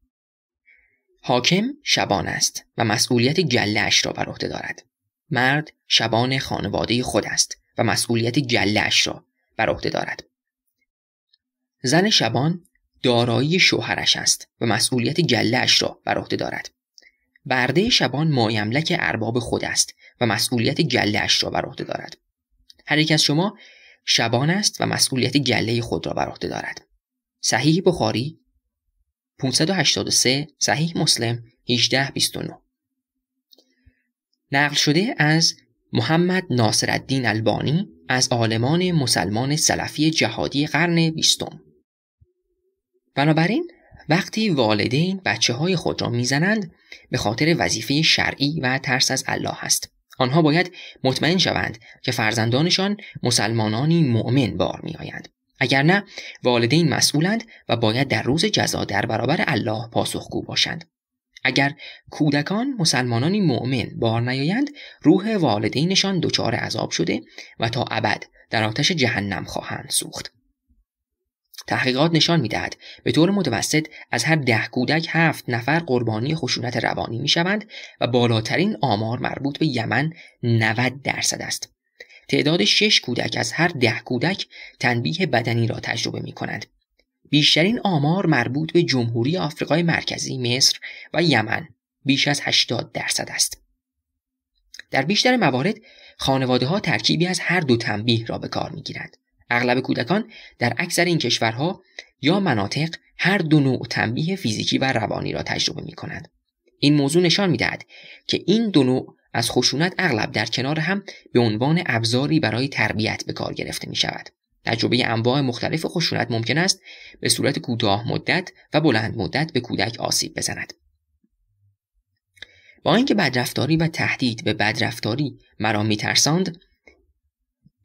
حاکم شبان است و مسئولیت گله اش را بر عهده دارد مرد شبان خانواده خود است و مسئولیت گله اش را بر عهده دارد زن شبان دارایی شوهرش است و مسئولیت گله اش را بر عهده دارد برده شبان مایملک ارباب خود است و مسئولیت گله اش را بر عهده دارد هر یک از شما شبان است و مسئولیت گله خود را بر عهده دارد صحیح بخاری 583 صحیح مسلم 1829 نقل شده از محمد ناصرالدین البانی از عالمان مسلمان سلفی جهادی قرن بیستم بنابراین وقتی والدین بچه های خود را میزنند به خاطر وظیفه شرعی و ترس از الله است آنها باید مطمئن شوند که فرزندانشان مسلمانانی مؤمن بار میآیند اگر نه والدین مسئولند و باید در روز جزا در برابر الله پاسخگو باشند اگر کودکان مسلمانانی مؤمن بار نیایند روح والدینشان دچار عذاب شده و تا ابد در آتش جهنم خواهند سوخت تحقیقات نشان میدهد به طور متوسط از هر ده کودک هفت نفر قربانی خشونت روانی میشوند و بالاترین آمار مربوط به یمن 90 درصد است تعداد 6 کودک از هر ده کودک تنبیه بدنی را تجربه می کند. بیشترین آمار مربوط به جمهوری آفریقای مرکزی مصر و یمن بیش از 80 درصد است. در بیشتر موارد خانواده ها ترکیبی از هر دو تنبیه را به کار می گیرند. اغلب کودکان در اکثر این کشورها یا مناطق هر دو نوع تنبیه فیزیکی و روانی را تجربه می کنند. این موضوع نشان می دهد که این دو نوع از خشونت اغلب در کنار هم به عنوان ابزاری برای تربیت به کار گرفته می شود. تجربه انواع مختلف خشونت ممکن است به صورت کوتاه مدت و بلند مدت به کودک آسیب بزند. با اینکه بدرفتاری و تهدید به بدرفتاری مرا میترساند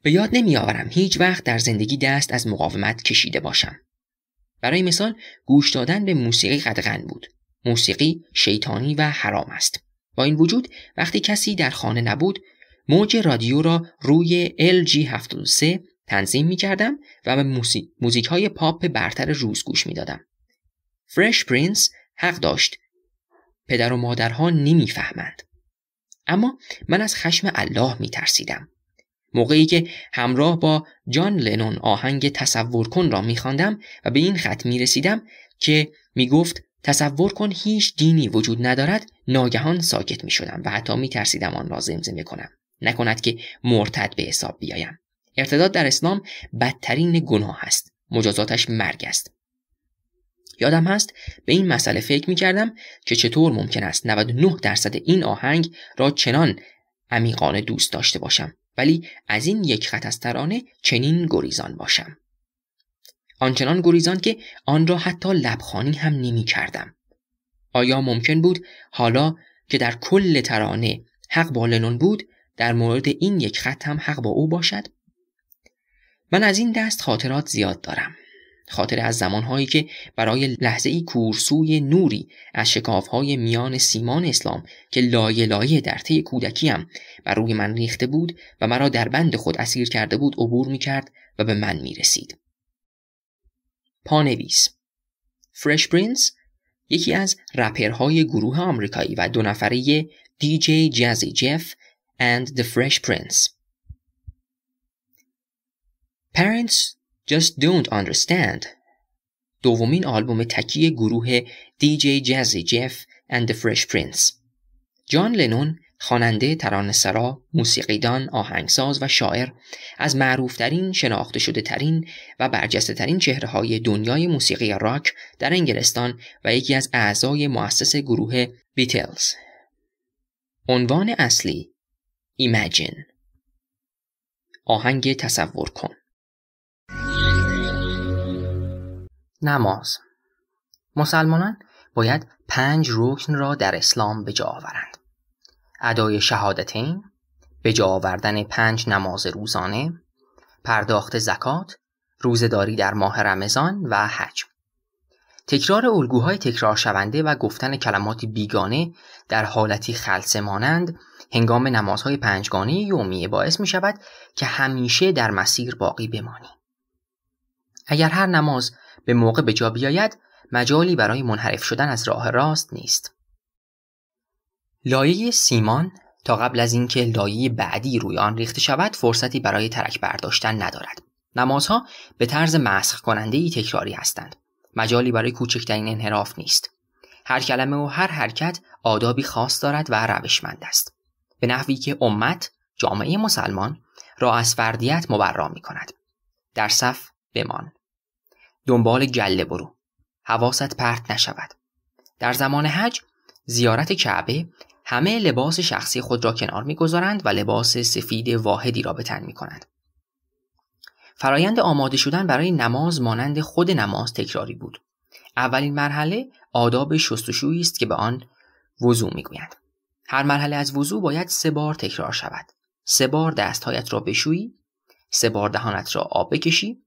به یاد آورم هیچ وقت در زندگی دست از مقاومت کشیده باشم. برای مثال گوش دادن به موسیقی قدغن بود. موسیقی شیطانی و حرام است. با این وجود وقتی کسی در خانه نبود موج رادیو را روی LG73 تنظیم می کردم و به موسیقی موزیک های پاپ برتر روز گوش می دادم. فرش پرینس حق داشت. پدر و مادرها نمی فهمند. اما من از خشم الله می ترسیدم. موقعی که همراه با جان لنون آهنگ تصور کن را میخواندم و به این خط رسیدم که میگفت تصور کن هیچ دینی وجود ندارد ناگهان ساکت می شدم و حتی می ترسیدم آن را زمزمه کنم نکند که مرتد به حساب بیایم ارتداد در اسلام بدترین گناه است مجازاتش مرگ است یادم هست به این مسئله فکر می کردم که چطور ممکن است 99 درصد این آهنگ را چنان عمیقانه دوست داشته باشم ولی از این یک ترانه چنین گریزان باشم آنچنان گریزان که آن را حتی لبخانی هم نمی کردم. آیا ممکن بود حالا که در کل ترانه حق با لنون بود در مورد این یک خط هم حق با او باشد؟ من از این دست خاطرات زیاد دارم. خاطر از زمانهایی که برای لحظه ای کورسوی نوری از شکافهای میان سیمان اسلام که لایه لایه در طی کودکیم بر روی من ریخته بود و مرا در بند خود اسیر کرده بود عبور می کرد و به من می رسید. پانویس فرش پرینس یکی از رپرهای گروه آمریکایی و دو نفره دی جی جزی جف and the فرش پرینس Parents Just Don't Understand دومین آلبوم تکی گروه DJ Jazzy Jeff and the Fresh Prince جان لنون خواننده ترانه‌سرا، موسیقیدان، آهنگساز و شاعر از معروفترین، شناخته شده ترین و برجسته ترین چهره های دنیای موسیقی راک در انگلستان و یکی از اعضای مؤسس گروه بیتلز. عنوان اصلی Imagine آهنگ تصور کن نماز مسلمانان باید پنج رکن را در اسلام به جا آورند ادای شهادتین به جا آوردن پنج نماز روزانه پرداخت زکات روزداری در ماه رمضان و حج تکرار الگوهای تکرار شونده و گفتن کلمات بیگانه در حالتی خلصه مانند هنگام نمازهای پنجگانه یومیه باعث می شود که همیشه در مسیر باقی بمانی. اگر هر نماز به موقع به جا بیاید مجالی برای منحرف شدن از راه راست نیست لایه سیمان تا قبل از اینکه لایه بعدی روی آن ریخته شود فرصتی برای ترک برداشتن ندارد نمازها به طرز مسخ کننده ای تکراری هستند مجالی برای کوچکترین انحراف نیست هر کلمه و هر حرکت آدابی خاص دارد و روشمند است به نحوی که امت جامعه مسلمان را از فردیت مبرا می کند در صف بمان دنبال گله برو حواست پرت نشود در زمان حج زیارت کعبه همه لباس شخصی خود را کنار میگذارند و لباس سفید واحدی را به تن میکنند فرایند آماده شدن برای نماز مانند خود نماز تکراری بود اولین مرحله آداب شستشویی است که به آن وضوع میگویند هر مرحله از وضوع باید سه بار تکرار شود سه بار دستهایت را بشویی سه بار دهانت را آب بکشی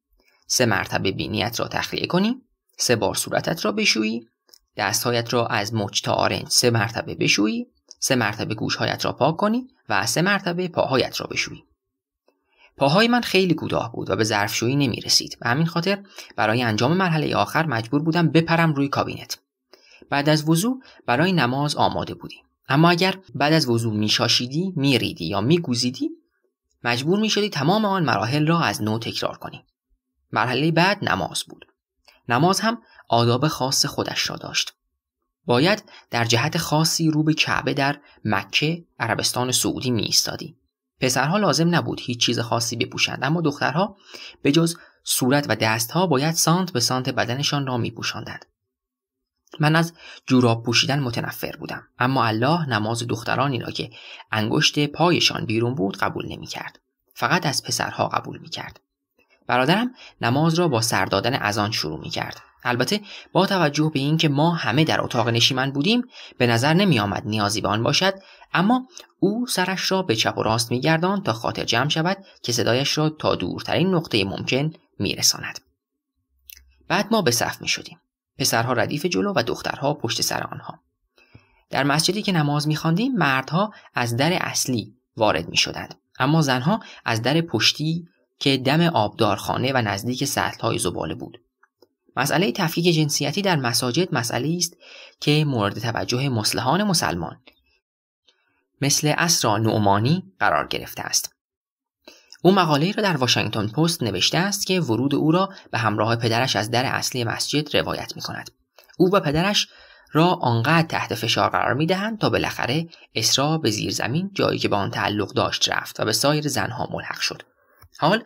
سه مرتبه بینیت را تخلیه کنی سه بار صورتت را بشویی دستهایت را از مچ تا آرنج سه مرتبه بشویی سه مرتبه گوشهایت را پاک کنی و سه مرتبه پاهایت را بشویی پاهای من خیلی کوتاه بود و به ظرفشویی نمی رسید همین خاطر برای انجام مرحله آخر مجبور بودم بپرم روی کابینت بعد از وضوع برای نماز آماده بودی. اما اگر بعد از وضوع میشاشیدی میریدی یا میگوزیدی مجبور میشدی تمام آن مراحل را از نو تکرار کنی مرحله بعد نماز بود نماز هم آداب خاص خودش را داشت باید در جهت خاصی رو به کعبه در مکه عربستان سعودی می ایستادی پسرها لازم نبود هیچ چیز خاصی بپوشند اما دخترها به جز صورت و دستها باید سانت به سانت بدنشان را می پوشندند. من از جوراب پوشیدن متنفر بودم اما الله نماز دخترانی را که انگشت پایشان بیرون بود قبول نمی کرد. فقط از پسرها قبول می کرد. برادرم نماز را با سر دادن آن شروع می کرد. البته با توجه به اینکه ما همه در اتاق نشیمن بودیم به نظر نمی آمد نیازی به آن باشد اما او سرش را به چپ و راست می گردان تا خاطر جمع شود که صدایش را تا دورترین نقطه ممکن می رساند. بعد ما به صف می شدیم. پسرها ردیف جلو و دخترها پشت سر آنها. در مسجدی که نماز میخواندیم مردها از در اصلی وارد می شدند. اما زنها از در پشتی که دم آبدارخانه و نزدیک سطل‌های زباله بود. مسئله تفکیک جنسیتی در مساجد مسئله است که مورد توجه مسلحان مسلمان مثل اسرا نعمانی قرار گرفته است. او مقاله را در واشنگتن پست نوشته است که ورود او را به همراه پدرش از در اصلی مسجد روایت می کند. او و پدرش را آنقدر تحت فشار قرار می دهند تا بالاخره اسرا به زمین جایی که به آن تعلق داشت رفت و به سایر زنها ملحق شد. حال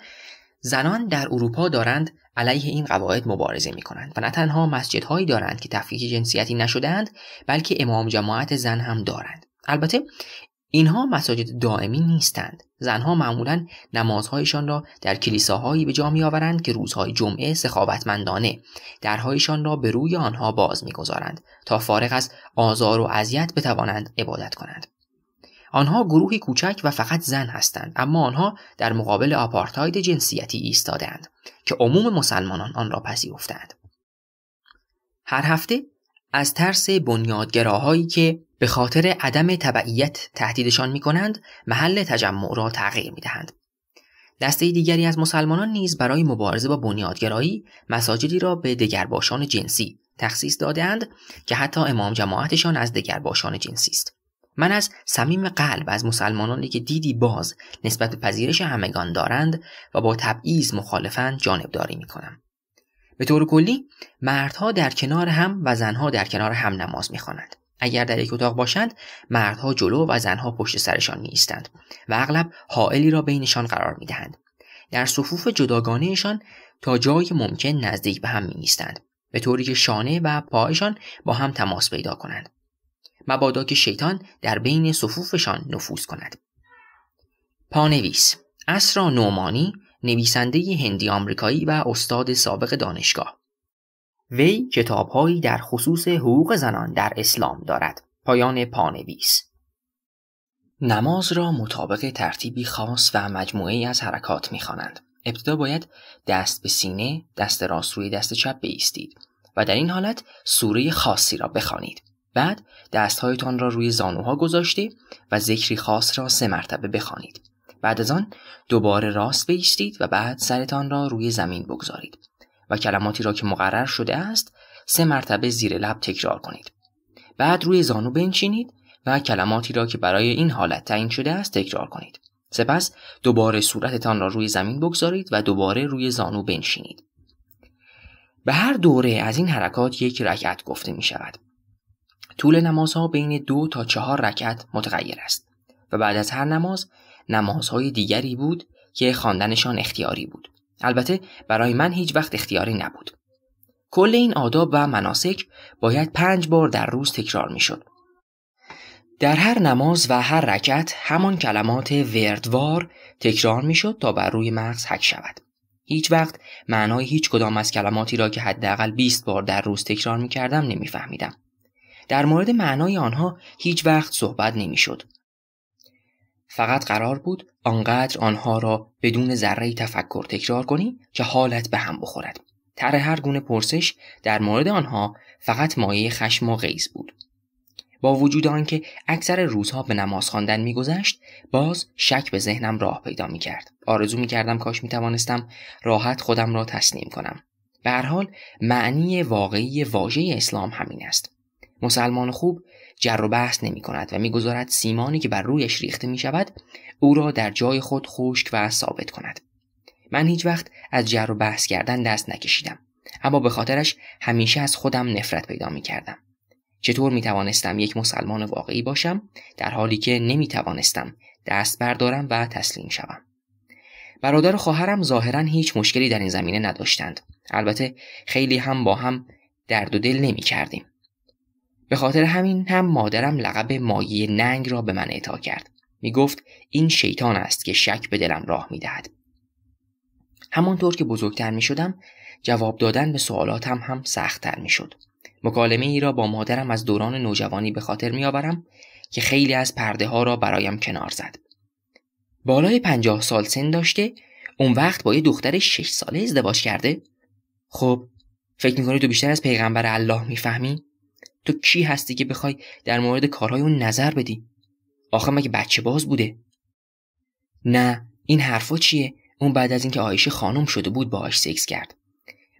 زنان در اروپا دارند علیه این قواعد مبارزه می کنند و نه تنها مسجدهایی دارند که تفکیک جنسیتی نشدهاند بلکه امام جماعت زن هم دارند البته اینها مساجد دائمی نیستند زنها معمولا نمازهایشان را در کلیساهایی به جا میآورند که روزهای جمعه سخاوتمندانه درهایشان را به روی آنها باز میگذارند تا فارغ از آزار و اذیت بتوانند عبادت کنند آنها گروهی کوچک و فقط زن هستند اما آنها در مقابل آپارتاید جنسیتی ایستادند که عموم مسلمانان آن را پذیرفتند هر هفته از ترس بنیادگراهایی که به خاطر عدم تبعیت تهدیدشان می کنند محل تجمع را تغییر می دهند. دسته دیگری از مسلمانان نیز برای مبارزه با بنیادگرایی مساجدی را به دگرباشان جنسی تخصیص دادهاند که حتی امام جماعتشان از دگرباشان جنسی است. من از صمیم قلب از مسلمانانی که دیدی باز نسبت به پذیرش همگان دارند و با تبعیض داری جانبداری کنم. به طور کلی مردها در کنار هم و زنها در کنار هم نماز خوانند. اگر در یک اتاق باشند مردها جلو و زنها پشت سرشان می ایستند و اغلب حائلی را بینشان قرار می دهند. در صفوف جداگانهشان تا جای ممکن نزدیک به هم می ایستند به طوری که شانه و پایشان با هم تماس پیدا کنند مبادا که شیطان در بین صفوفشان نفوذ کند پانویس اسرا نومانی نویسنده هندی آمریکایی و استاد سابق دانشگاه وی کتابهایی در خصوص حقوق زنان در اسلام دارد پایان پانویس نماز را مطابق ترتیبی خاص و مجموعه از حرکات میخوانند ابتدا باید دست به سینه دست راست روی دست چپ بیستید و در این حالت سوره خاصی را بخوانید بعد دستهایتان را روی زانوها گذاشته و ذکری خاص را سه مرتبه بخوانید. بعد از آن دوباره راست بایستید و بعد سرتان را روی زمین بگذارید و کلماتی را که مقرر شده است سه مرتبه زیر لب تکرار کنید. بعد روی زانو بنشینید و کلماتی را که برای این حالت تعیین شده است تکرار کنید. سپس دوباره صورتتان را روی زمین بگذارید و دوباره روی زانو بنشینید. به هر دوره از این حرکات یک رکعت گفته می شود. طول نمازها بین دو تا چهار رکعت متغیر است و بعد از هر نماز نمازهای دیگری بود که خواندنشان اختیاری بود البته برای من هیچ وقت اختیاری نبود کل این آداب و مناسک باید پنج بار در روز تکرار میشد در هر نماز و هر رکت همان کلمات وردوار تکرار میشد تا بر روی مغز حک شود هیچ وقت معنای هیچ کدام از کلماتی را که حداقل 20 بار در روز تکرار می کردم فهمیدم در مورد معنای آنها هیچ وقت صحبت نمیشد. فقط قرار بود آنقدر آنها را بدون ذره تفکر تکرار کنی که حالت به هم بخورد. تر هر گونه پرسش در مورد آنها فقط مایه خشم و غیز بود. با وجود آنکه اکثر روزها به نماز خواندن میگذشت باز شک به ذهنم راه پیدا می کرد. آرزو می کاش می راحت خودم را تسلیم کنم. به هر حال معنی واقعی واژه اسلام همین است. مسلمان خوب جر و بحث نمی کند و میگذارد سیمانی که بر رویش ریخته می شود او را در جای خود خشک و ثابت کند من هیچ وقت از جر و بحث کردن دست نکشیدم اما به خاطرش همیشه از خودم نفرت پیدا می کردم چطور می توانستم یک مسلمان واقعی باشم در حالی که نمی توانستم دست بردارم و تسلیم شوم برادر و خواهرم ظاهرا هیچ مشکلی در این زمینه نداشتند البته خیلی هم با هم درد و دل نمی کردیم به خاطر همین هم مادرم لقب مایه ننگ را به من اعطا کرد. می گفت این شیطان است که شک به دلم راه می دهد. همانطور که بزرگتر می شدم جواب دادن به سوالاتم هم سختتر می شد. مکالمه ای را با مادرم از دوران نوجوانی به خاطر می آورم که خیلی از پرده ها را برایم کنار زد. بالای پنجاه سال سن داشته اون وقت با یه دختر شش ساله ازدواج کرده؟ خب فکر میکنی تو بیشتر از پیغمبر الله میفهمی؟ تو کی هستی که بخوای در مورد کارهای اون نظر بدی آخه مگه بچه باز بوده نه این حرفا چیه اون بعد از اینکه آیشه خانم شده بود باهاش سکس کرد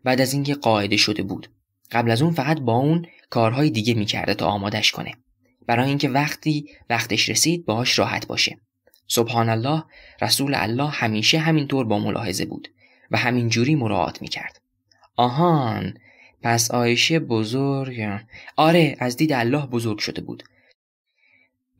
بعد از اینکه قاعده شده بود قبل از اون فقط با اون کارهای دیگه میکرده تا آمادش کنه برای اینکه وقتی وقتش رسید باهاش راحت باشه سبحان الله رسول الله همیشه همینطور با ملاحظه بود و همینجوری جوری مراعات میکرد آهان پس آیشه بزرگ آره از دید الله بزرگ شده بود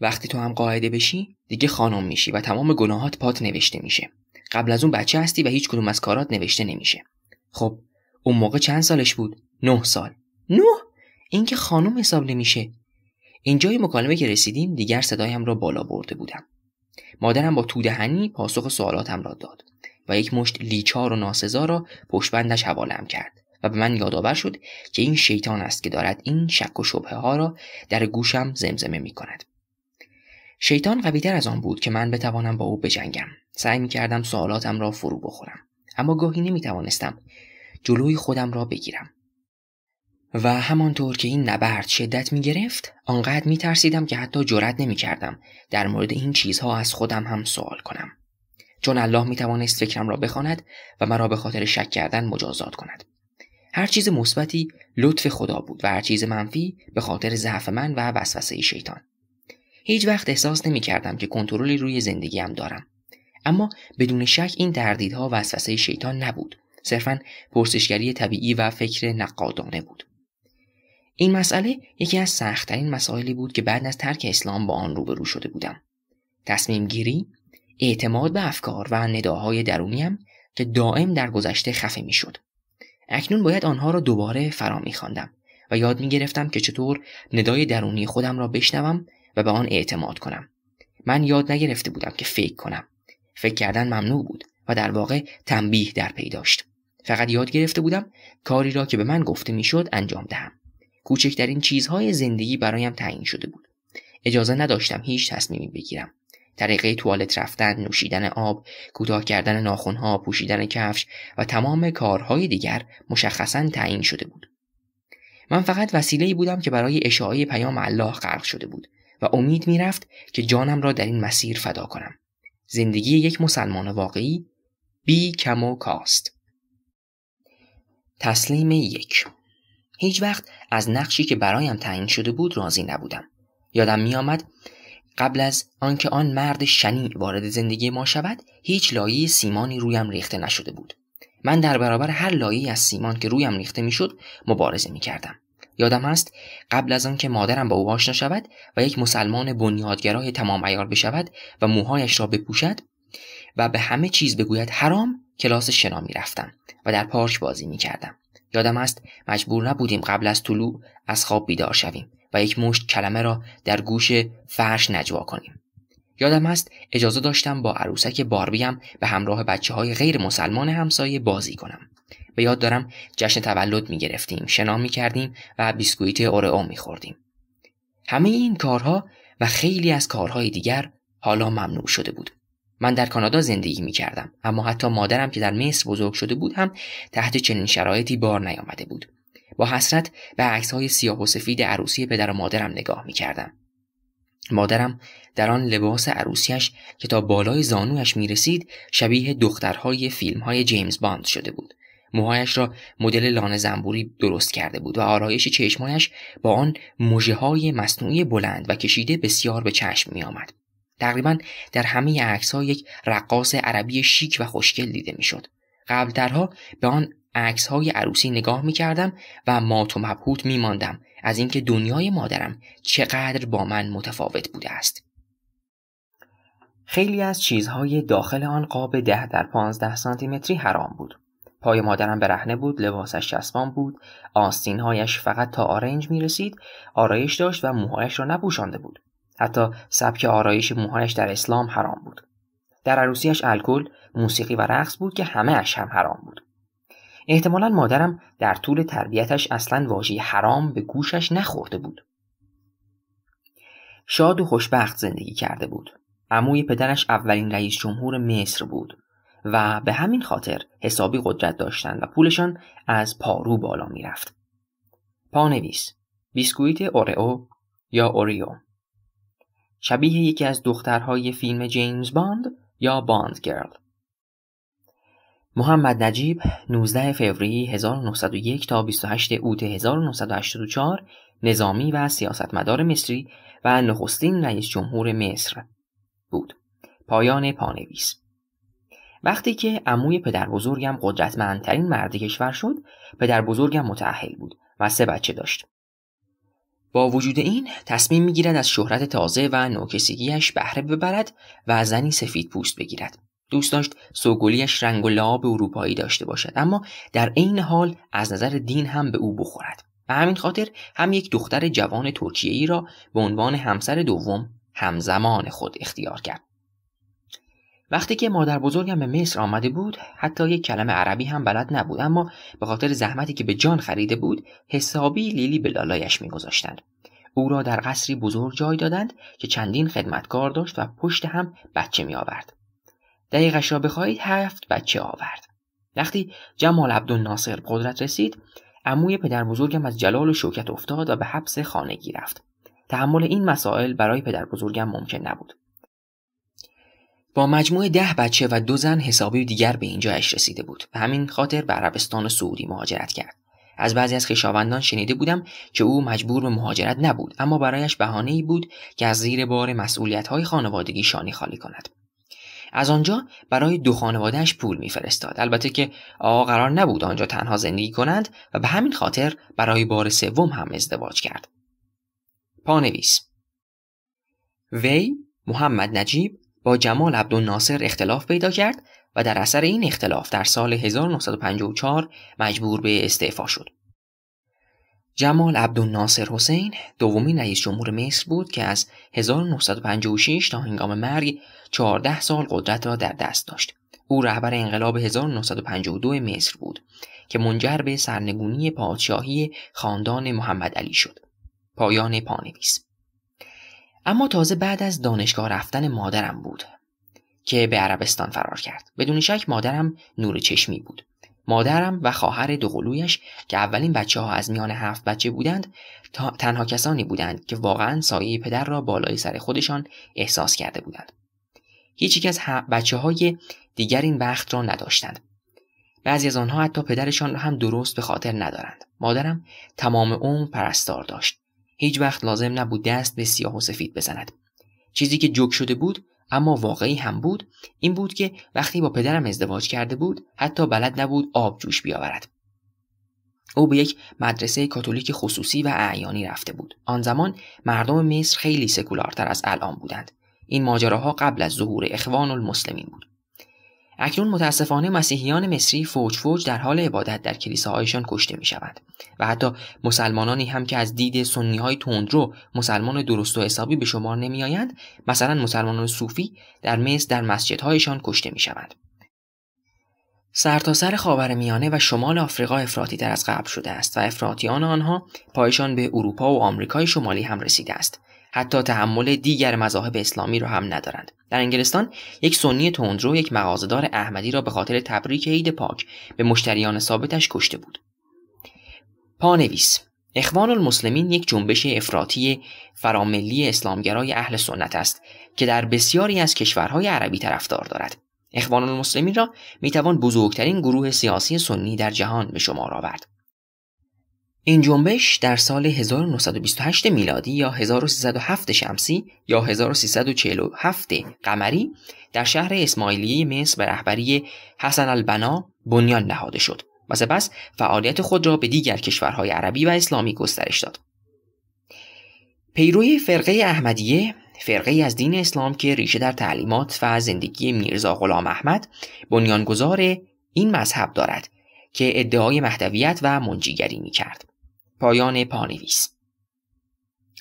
وقتی تو هم قاعده بشی دیگه خانم میشی و تمام گناهات پات نوشته میشه قبل از اون بچه هستی و هیچ کدوم از کارات نوشته نمیشه خب اون موقع چند سالش بود نه سال نه اینکه که خانم حساب نمیشه اینجای مکالمه که رسیدیم دیگر صدایم را بالا برده بودم مادرم با تودهنی پاسخ سوالاتم را داد و یک مشت لیچار و ناسزا را پشبندش حوالم کرد و به من یادآور شد که این شیطان است که دارد این شک و شبه ها را در گوشم زمزمه می کند. شیطان قویتر از آن بود که من بتوانم با او بجنگم. سعی می کردم سوالاتم را فرو بخورم. اما گاهی نمی توانستم جلوی خودم را بگیرم. و همانطور که این نبرد شدت می گرفت آنقدر می ترسیدم که حتی جرأت نمی کردم در مورد این چیزها از خودم هم سوال کنم چون الله می توانست فکرم را بخواند و مرا به خاطر شک کردن مجازات کند هر چیز مثبتی لطف خدا بود و هر چیز منفی به خاطر ضعف من و وسوسه شیطان هیچ وقت احساس نمی کردم که کنترلی روی زندگیم دارم اما بدون شک این تردیدها وسوسه شیطان نبود صرفا پرسشگری طبیعی و فکر نقادانه بود این مسئله یکی از سختترین مسائلی بود که بعد از ترک اسلام با آن روبرو شده بودم تصمیم گیری اعتماد به افکار و نداهای درونیم که دائم در گذشته خفه شد. اکنون باید آنها را دوباره فرا میخواندم و یاد میگرفتم که چطور ندای درونی خودم را بشنوم و به آن اعتماد کنم من یاد نگرفته بودم که فکر کنم فکر کردن ممنوع بود و در واقع تنبیه در پی داشت فقط یاد گرفته بودم کاری را که به من گفته میشد انجام دهم کوچکترین چیزهای زندگی برایم تعیین شده بود اجازه نداشتم هیچ تصمیمی بگیرم طریقه توالت رفتن، نوشیدن آب، کوتاه کردن ناخونها، پوشیدن کفش و تمام کارهای دیگر مشخصا تعیین شده بود. من فقط وسیله‌ای بودم که برای اشاعه پیام الله خلق شده بود و امید میرفت که جانم را در این مسیر فدا کنم. زندگی یک مسلمان واقعی بی کم و کاست. تسلیم یک هیچ وقت از نقشی که برایم تعیین شده بود راضی نبودم. یادم میآمد قبل از آنکه آن مرد شنی وارد زندگی ما شود هیچ لایه سیمانی رویم ریخته نشده بود من در برابر هر لایه از سیمان که رویم ریخته میشد مبارزه کردم. یادم است قبل از آنکه مادرم با او آشنا شود و یک مسلمان بنیادگرای تمام عیار بشود و موهایش را بپوشد و به همه چیز بگوید حرام کلاس شنا رفتم و در پارک بازی می کردم. یادم است مجبور نبودیم قبل از طلوع از خواب بیدار شویم یک مشت کلمه را در گوش فرش نجوا کنیم یادم است اجازه داشتم با عروسک باربیم به همراه بچه های غیر مسلمان همسایه بازی کنم به یاد دارم جشن تولد می گرفتیم شنا می کردیم و بیسکویت اورئو می خوردیم همه این کارها و خیلی از کارهای دیگر حالا ممنوع شده بود من در کانادا زندگی می کردم اما حتی مادرم که در مصر بزرگ شده بود هم تحت چنین شرایطی بار نیامده بود با حسرت به عکس های سیاه و سفید عروسی پدر و مادرم نگاه می کردم. مادرم در آن لباس عروسیش که تا بالای زانویش می رسید شبیه دخترهای فیلم های جیمز باند شده بود. موهایش را مدل لانه زنبوری درست کرده بود و آرایش چشمانش با آن موجه های مصنوعی بلند و کشیده بسیار به چشم می آمد. تقریبا در همه عکس یک رقاص عربی شیک و خوشگل دیده قبل قبلترها به آن عکس های عروسی نگاه می کردم و مات و مبهوت می ماندم از اینکه دنیای مادرم چقدر با من متفاوت بوده است. خیلی از چیزهای داخل آن قاب ده در پانزده سانتیمتری حرام بود. پای مادرم برهنه بود، لباسش چسبان بود، آستینهایش فقط تا آرنج می رسید، آرایش داشت و موهایش را نپوشانده بود. حتی سبک آرایش موهایش در اسلام حرام بود. در عروسیش الکل، موسیقی و رقص بود که همه هم حرام بود. احتمالا مادرم در طول تربیتش اصلا واژه حرام به گوشش نخورده بود شاد و خوشبخت زندگی کرده بود عموی پدرش اولین رئیس جمهور مصر بود و به همین خاطر حسابی قدرت داشتند و پولشان از پارو بالا میرفت پانویس بیسکویت اورئو یا اوریو شبیه یکی از دخترهای فیلم جیمز باند یا باند گرل محمد نجیب 19 فوریه 1901 تا 28 اوت 1984 نظامی و سیاستمدار مصری و نخستین رئیس جمهور مصر بود. پایان پانویس وقتی که عموی پدر بزرگم قدرتمندترین مرد کشور شد پدر بزرگم متعهل بود و سه بچه داشت با وجود این تصمیم میگیرد از شهرت تازه و نوکسیگیش بهره ببرد و زنی سفید پوست بگیرد دوست داشت سوگلیش رنگ و لعاب اروپایی داشته باشد اما در عین حال از نظر دین هم به او بخورد به همین خاطر هم یک دختر جوان ترکیه ای را به عنوان همسر دوم همزمان خود اختیار کرد وقتی که مادر بزرگم به مصر آمده بود حتی یک کلمه عربی هم بلد نبود اما به خاطر زحمتی که به جان خریده بود حسابی لیلی به لالایش میگذاشتند او را در قصری بزرگ جای دادند که چندین خدمتکار داشت و پشت هم بچه می آورد. دقیقش را بخواهید هفت بچه آورد وقتی جمال عبدالناصر قدرت رسید عموی پدر بزرگم از جلال و شوکت افتاد و به حبس خانگی رفت تحمل این مسائل برای پدر بزرگم ممکن نبود با مجموع ده بچه و دو زن حسابی دیگر به اینجا اش رسیده بود به همین خاطر به عربستان سعودی مهاجرت کرد از بعضی از خشاوندان شنیده بودم که او مجبور به مهاجرت نبود اما برایش بهانه بود که از زیر بار مسئولیت های خانوادگی شانی خالی کند از آنجا برای دو خانوادهش پول میفرستاد البته که آقا قرار نبود آنجا تنها زندگی کنند و به همین خاطر برای بار سوم هم ازدواج کرد پانویس وی محمد نجیب با جمال عبدالناصر اختلاف پیدا کرد و در اثر این اختلاف در سال 1954 مجبور به استعفا شد جمال عبدالناصر حسین دومین رئیس جمهور مصر بود که از 1956 تا هنگام مرگ 14 سال قدرت را در دست داشت. او رهبر انقلاب 1952 مصر بود که منجر به سرنگونی پادشاهی خاندان محمد علی شد. پایان پانویس اما تازه بعد از دانشگاه رفتن مادرم بود که به عربستان فرار کرد. بدون شک مادرم نور چشمی بود. مادرم و خواهر دوقلویش که اولین بچه ها از میان هفت بچه بودند تا تنها کسانی بودند که واقعا سایه پدر را بالای سر خودشان احساس کرده بودند. هیچ یک از بچه های دیگر این بخت را نداشتند. بعضی از آنها حتی پدرشان را هم درست به خاطر ندارند. مادرم تمام عمر پرستار داشت. هیچ وقت لازم نبود دست به سیاه و سفید بزند. چیزی که جک شده بود اما واقعی هم بود این بود که وقتی با پدرم ازدواج کرده بود حتی بلد نبود آب جوش بیاورد او به یک مدرسه کاتولیک خصوصی و اعیانی رفته بود آن زمان مردم مصر خیلی سکولارتر از الان بودند این ماجراها قبل از ظهور اخوان المسلمین بود اکنون متاسفانه مسیحیان مصری فوج فوج در حال عبادت در کلیساهایشان کشته می شود و حتی مسلمانانی هم که از دید سنی های تندرو مسلمان درست و حسابی به شمار نمی آیند مثلا مسلمانان صوفی در مصر در مسجدهایشان کشته می شود سرتاسر خاور میانه و شمال آفریقا افراطی در از قبل شده است و افراطیان آنها پایشان به اروپا و آمریکای شمالی هم رسیده است حتی تحمل دیگر مذاهب اسلامی را هم ندارند در انگلستان یک سنی تندرو یک مغازهدار احمدی را به خاطر تبریک عید پاک به مشتریان ثابتش کشته بود پانویس اخوان المسلمین یک جنبش افراطی فراملی اسلامگرای اهل سنت است که در بسیاری از کشورهای عربی طرفدار دارد اخوان المسلمین را میتوان بزرگترین گروه سیاسی سنی در جهان به شمار آورد این جنبش در سال 1928 میلادی یا 1307 شمسی یا 1347 قمری در شهر اسماعیلی مصر به رهبری حسن البنا بنیان نهاده شد و سپس فعالیت خود را به دیگر کشورهای عربی و اسلامی گسترش داد. پیروی فرقه احمدیه فرقه از دین اسلام که ریشه در تعلیمات و زندگی میرزا غلام احمد بنیانگذار این مذهب دارد که ادعای مهدویت و منجیگری می کرد. پایان پانویس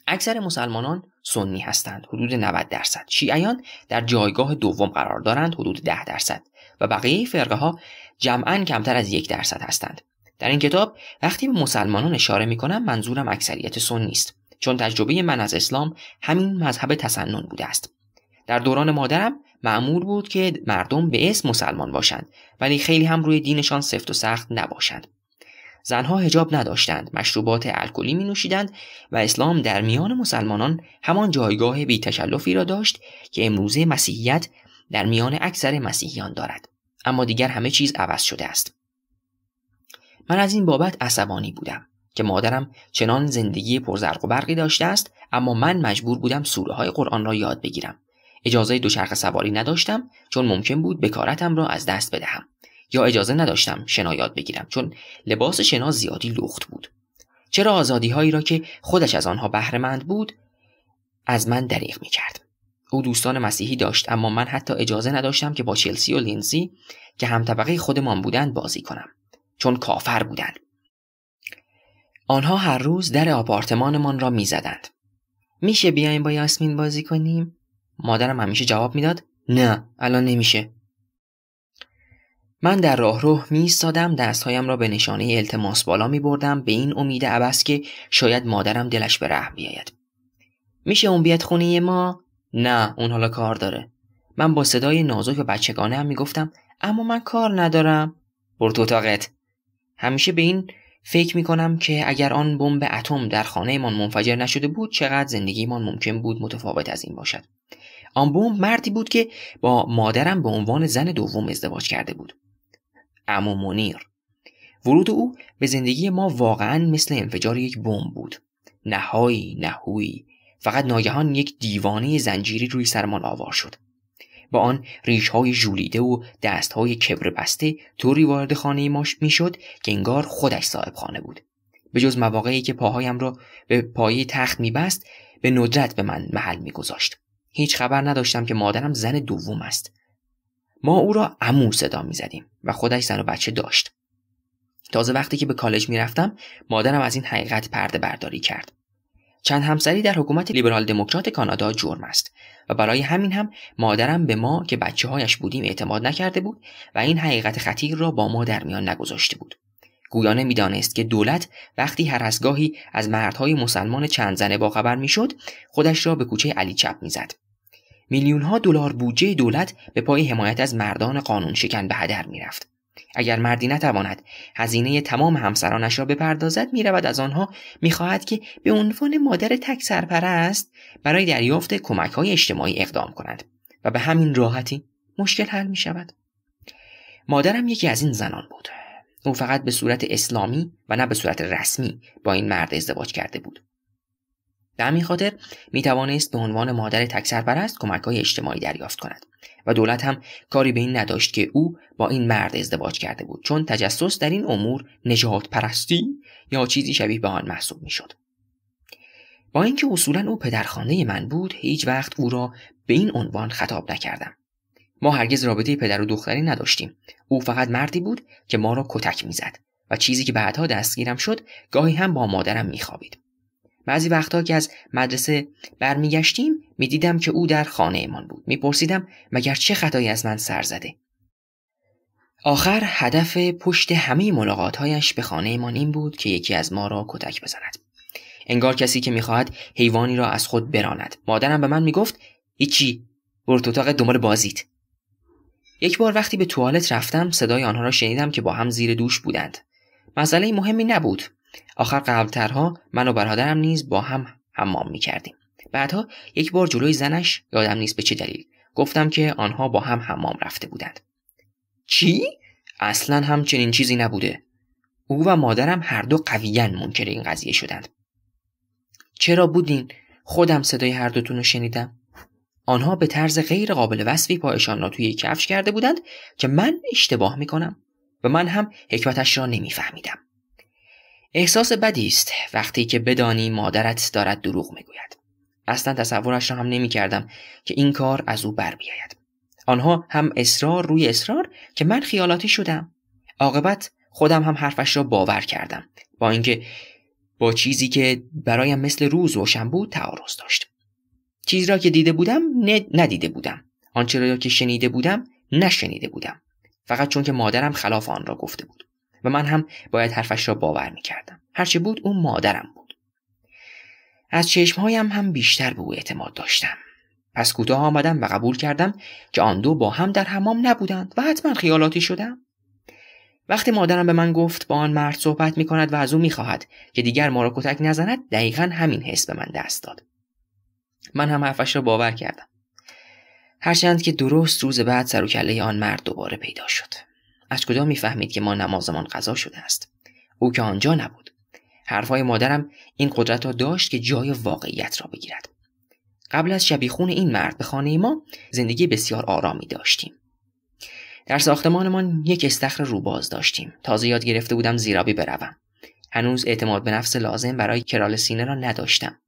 اکثر مسلمانان سنی هستند حدود 90 درصد شیعیان در جایگاه دوم قرار دارند حدود 10 درصد و بقیه فرقه ها جمعا کمتر از یک درصد هستند در این کتاب وقتی به مسلمانان اشاره میکنم منظورم اکثریت سنی است چون تجربه من از اسلام همین مذهب تسنن بوده است در دوران مادرم معمول بود که مردم به اسم مسلمان باشند ولی خیلی هم روی دینشان سفت و سخت نباشند زنها هجاب نداشتند مشروبات الکلی می نوشیدند و اسلام در میان مسلمانان همان جایگاه تشلوفی را داشت که امروزه مسیحیت در میان اکثر مسیحیان دارد اما دیگر همه چیز عوض شده است من از این بابت عصبانی بودم که مادرم چنان زندگی پرزرق و برقی داشته است اما من مجبور بودم سوره های قرآن را یاد بگیرم اجازه دوچرخه سواری نداشتم چون ممکن بود بکارتم را از دست بدهم یا اجازه نداشتم شنا یاد بگیرم چون لباس شنا زیادی لخت بود چرا آزادی هایی را که خودش از آنها بهرهمند بود از من دریغ می کرد. او دوستان مسیحی داشت اما من حتی اجازه نداشتم که با چلسی و لینزی که هم طبقه خودمان بودند بازی کنم چون کافر بودند آنها هر روز در آپارتمانمان را میزدند میشه بیایم با یاسمین بازی کنیم مادرم همیشه جواب میداد نه الان نمیشه من در راه می ایستادم دستهایم را به نشانه التماس بالا می بردم به این امید عبس که شاید مادرم دلش به رحم بیاید میشه اون بیاد خونه ما نه اون حالا کار داره من با صدای نازک و بچگانه هم میگفتم اما من کار ندارم برد تو اتاقت همیشه به این فکر کنم که اگر آن بمب اتم در خانهمان منفجر نشده بود چقدر زندگی زندگیمان ممکن بود متفاوت از این باشد آن بمب مردی بود که با مادرم به عنوان زن دوم ازدواج کرده بود امو منیر ورود او به زندگی ما واقعا مثل انفجار یک بمب بود نهایی نهوی فقط ناگهان یک دیوانه زنجیری روی سرمان آوار شد با آن های ژولیده و دستهای کبر بسته طوری وارد خانه ما میشد که انگار خودش صاحب خانه بود به جز مواقعی که پاهایم را به پایه تخت میبست به ندرت به من محل میگذاشت هیچ خبر نداشتم که مادرم زن دوم است ما او را امو صدا زدیم و خودش زن و بچه داشت تازه وقتی که به کالج رفتم مادرم از این حقیقت پرده برداری کرد چند همسری در حکومت لیبرال دموکرات کانادا جرم است و برای همین هم مادرم به ما که بچه هایش بودیم اعتماد نکرده بود و این حقیقت خطیر را با ما در میان نگذاشته بود گویانه میدانست که دولت وقتی هر از گاهی از مردهای مسلمان چند زنه باخبر میشد خودش را به کوچه علی چپ میزد میلیون ها دلار بودجه دولت به پای حمایت از مردان قانون شکن به هدر رفت اگر مردی نتواند هزینه تمام همسرانش را بپردازد میرود از آنها خواهد که به عنوان مادر تک سرپرست برای دریافت کمک های اجتماعی اقدام کنند و به همین راحتی مشکل حل می شود. مادرم یکی از این زنان بود. او فقط به صورت اسلامی و نه به صورت رسمی با این مرد ازدواج کرده بود. به همین خاطر می توانست به عنوان مادر تک سرپرست کمک های اجتماعی دریافت کند و دولت هم کاری به این نداشت که او با این مرد ازدواج کرده بود چون تجسس در این امور نجات پرستی یا چیزی شبیه به آن محسوب می شد. با اینکه اصولا او پدرخوانده من بود هیچ وقت او را به این عنوان خطاب نکردم ما هرگز رابطه پدر و دختری نداشتیم او فقط مردی بود که ما را کتک میزد و چیزی که بعدها دستگیرم شد گاهی هم با مادرم میخوابید بعضی وقتا که از مدرسه برمیگشتیم میدیدم که او در خانه ایمان بود میپرسیدم مگر چه خطایی از من سر زده آخر هدف پشت همه ملاقاتهایش به خانه خانهمان این بود که یکی از ما را کتک بزند انگار کسی که میخواهد حیوانی را از خود براند مادرم به من میگفت هیچی برو تو اتاق دنبال بازیت یک بار وقتی به توالت رفتم صدای آنها را شنیدم که با هم زیر دوش بودند مسئله مهمی نبود آخر قبلترها من و برادرم نیز با هم حمام کردیم. بعدها یک بار جلوی زنش یادم نیست به چه دلیل گفتم که آنها با هم حمام رفته بودند چی اصلا هم چنین چیزی نبوده او و مادرم هر دو قویا منکر این قضیه شدند چرا بودین خودم صدای هر دوتون رو شنیدم آنها به طرز غیر قابل وصفی پایشان را توی کفش کرده بودند که من اشتباه میکنم و من هم حکمتش را نمیفهمیدم احساس بدی است وقتی که بدانی مادرت دارد دروغ میگوید اصلا تصورش را هم نمیکردم که این کار از او بر بیاید آنها هم اصرار روی اصرار که من خیالاتی شدم عاقبت خودم هم حرفش را باور کردم با اینکه با چیزی که برایم مثل روز روشن بود تعارض داشت چیزی را که دیده بودم ندیده بودم آنچه را که شنیده بودم نشنیده بودم فقط چون که مادرم خلاف آن را گفته بود و من هم باید حرفش را باور میکردم هرچه بود او مادرم بود از چشمهایم هم بیشتر به او اعتماد داشتم پس کوتاه آمدم و قبول کردم که آن دو با هم در حمام نبودند و حتما خیالاتی شدم وقتی مادرم به من گفت با آن مرد صحبت می کند و از او می خواهد که دیگر ما را کتک نزند دقیقا همین حس به من دست داد من هم حرفش را باور کردم هرچند که درست روز بعد سر و کله آن مرد دوباره پیدا شد از کجا میفهمید که ما نمازمان قضا شده است او که آنجا نبود حرفهای مادرم این قدرت را داشت که جای واقعیت را بگیرد قبل از شبیخون این مرد به خانه ما زندگی بسیار آرامی داشتیم در ساختمانمان یک استخر روباز داشتیم تازه یاد گرفته بودم زیرابی بروم هنوز اعتماد به نفس لازم برای کرال سینه را نداشتم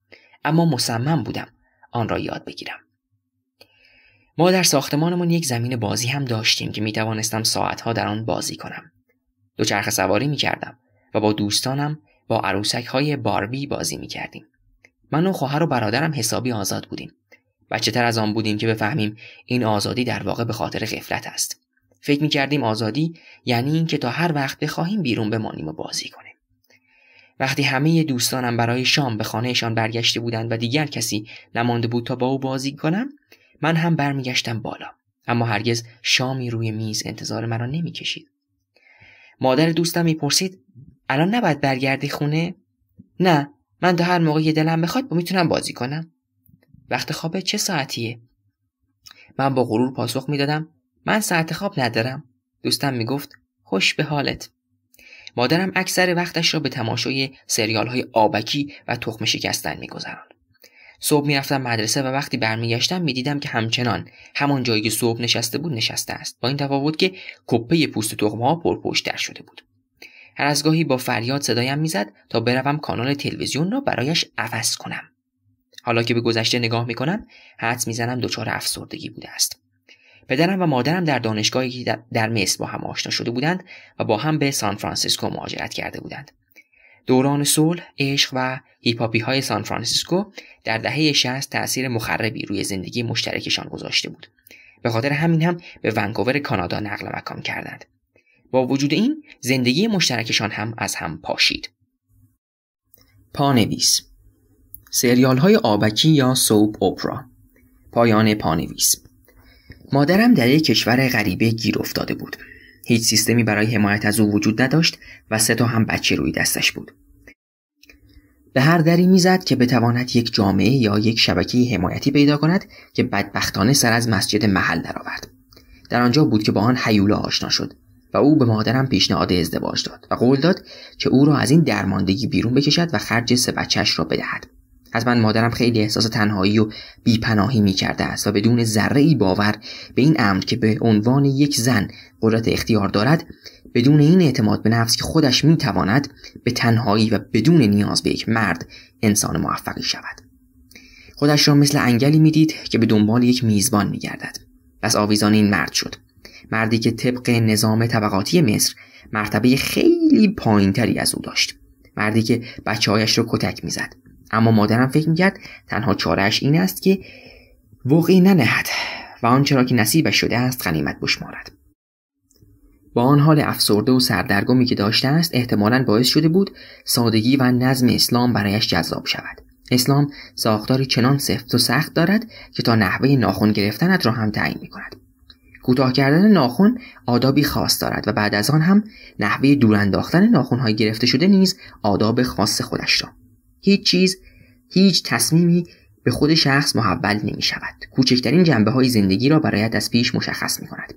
اما مصمم بودم آن را یاد بگیرم ما در ساختمانمون یک زمین بازی هم داشتیم که می توانستم ساعتها در آن بازی کنم. دوچرخه سواری می کردم و با دوستانم با عروسک های باربی بازی می کردیم. من و خواهر و برادرم حسابی آزاد بودیم. بچه تر از آن بودیم که بفهمیم این آزادی در واقع به خاطر غفلت است. فکر می کردیم آزادی یعنی اینکه تا هر وقت بخواهیم بیرون بمانیم و بازی کنیم. وقتی همه دوستانم برای شام به خانهشان برگشته بودند و دیگر کسی نمانده بود تا با او بازی کنم من هم برمیگشتم بالا اما هرگز شامی روی میز انتظار مرا نمیکشید مادر دوستم میپرسید الان نباید برگردی خونه نه من تا هر موقع دلم بخواد با میتونم بازی کنم وقت خوابه چه ساعتیه من با غرور پاسخ میدادم من ساعت خواب ندارم دوستم میگفت خوش به حالت مادرم اکثر وقتش را به تماشای سریال های آبکی و تخم شکستن میگذراند صبح میرفتم مدرسه و وقتی برمیگشتم میدیدم که همچنان همان جایی که صبح نشسته بود نشسته است با این تفاوت که کپه پوست تخمه ها پرپشتتر شده بود هر از گاهی با فریاد صدایم میزد تا بروم کانال تلویزیون را برایش عوض کنم حالا که به گذشته نگاه میکنم حدس میزنم دچار افسردگی بوده است پدرم و مادرم در دانشگاهی که در مصر با هم آشنا شده بودند و با هم به سان فرانسیسکو مهاجرت کرده بودند دوران صلح، عشق و هیپاپی های سان فرانسیسکو در دهه 60 تاثیر مخربی روی زندگی مشترکشان گذاشته بود. به خاطر همین هم به ونکوور کانادا نقل مکان کردند. با وجود این زندگی مشترکشان هم از هم پاشید. پانویس سریال های آبکی یا سوپ اوپرا پایان پانویس مادرم در یک کشور غریبه گیر افتاده بود هیچ سیستمی برای حمایت از او وجود نداشت و سه تا هم بچه روی دستش بود به هر دری میزد که بتواند یک جامعه یا یک شبکه حمایتی پیدا کند که بدبختانه سر از مسجد محل درآورد در آنجا بود که با آن حیولا آشنا شد و او به مادرم پیشنهاد ازدواج داد و قول داد که او را از این درماندگی بیرون بکشد و خرج سه بچهش را بدهد من مادرم خیلی احساس تنهایی و بیپناهی می کرده است و بدون ذره ای باور به این امر که به عنوان یک زن قدرت اختیار دارد بدون این اعتماد به نفس که خودش می تواند به تنهایی و بدون نیاز به یک مرد انسان موفقی شود خودش را مثل انگلی میدید که به دنبال یک میزبان می گردد پس آویزان این مرد شد مردی که طبق نظام طبقاتی مصر مرتبه خیلی پایینتری از او داشت مردی که هایش رو کتک میزد اما مادرم فکر میکرد تنها چارش این است که واقعی ننهد و آنچه را که نصیبش شده است غنیمت بشمارد با آن حال افسرده و سردرگمی که داشته است احتمالا باعث شده بود سادگی و نظم اسلام برایش جذاب شود اسلام ساختاری چنان سفت و سخت دارد که تا نحوه ناخون گرفتنت را هم تعیین میکند. کوتاه کردن ناخون آدابی خاص دارد و بعد از آن هم نحوه دورانداختن ناخونهای گرفته شده نیز آداب خاص خودش را هیچ چیز هیچ تصمیمی به خود شخص محول نمی شود کوچکترین جنبه های زندگی را برایت از پیش مشخص می کند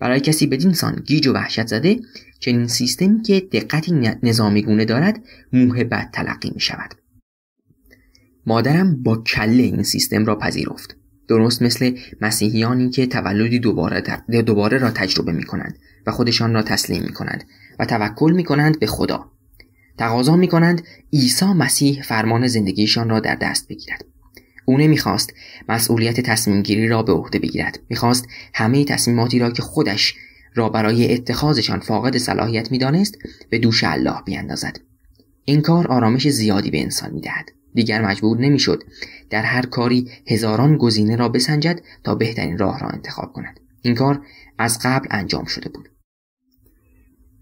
برای کسی بدین سان گیج و وحشت زده چنین سیستمی که دقتی نظامی گونه دارد موهبت تلقی می شود مادرم با کله این سیستم را پذیرفت درست مثل مسیحیانی که تولدی دوباره, دوباره را تجربه می کنند و خودشان را تسلیم می کنند و توکل می کنند به خدا تقاضا می کنند عیسی مسیح فرمان زندگیشان را در دست بگیرد او نمیخواست مسئولیت تصمیمگیری را به عهده بگیرد میخواست همه تصمیماتی را که خودش را برای اتخاذشان فاقد صلاحیت میدانست به دوش الله بیاندازد این کار آرامش زیادی به انسان میدهد دیگر مجبور نمیشد در هر کاری هزاران گزینه را بسنجد تا بهترین راه را انتخاب کند این کار از قبل انجام شده بود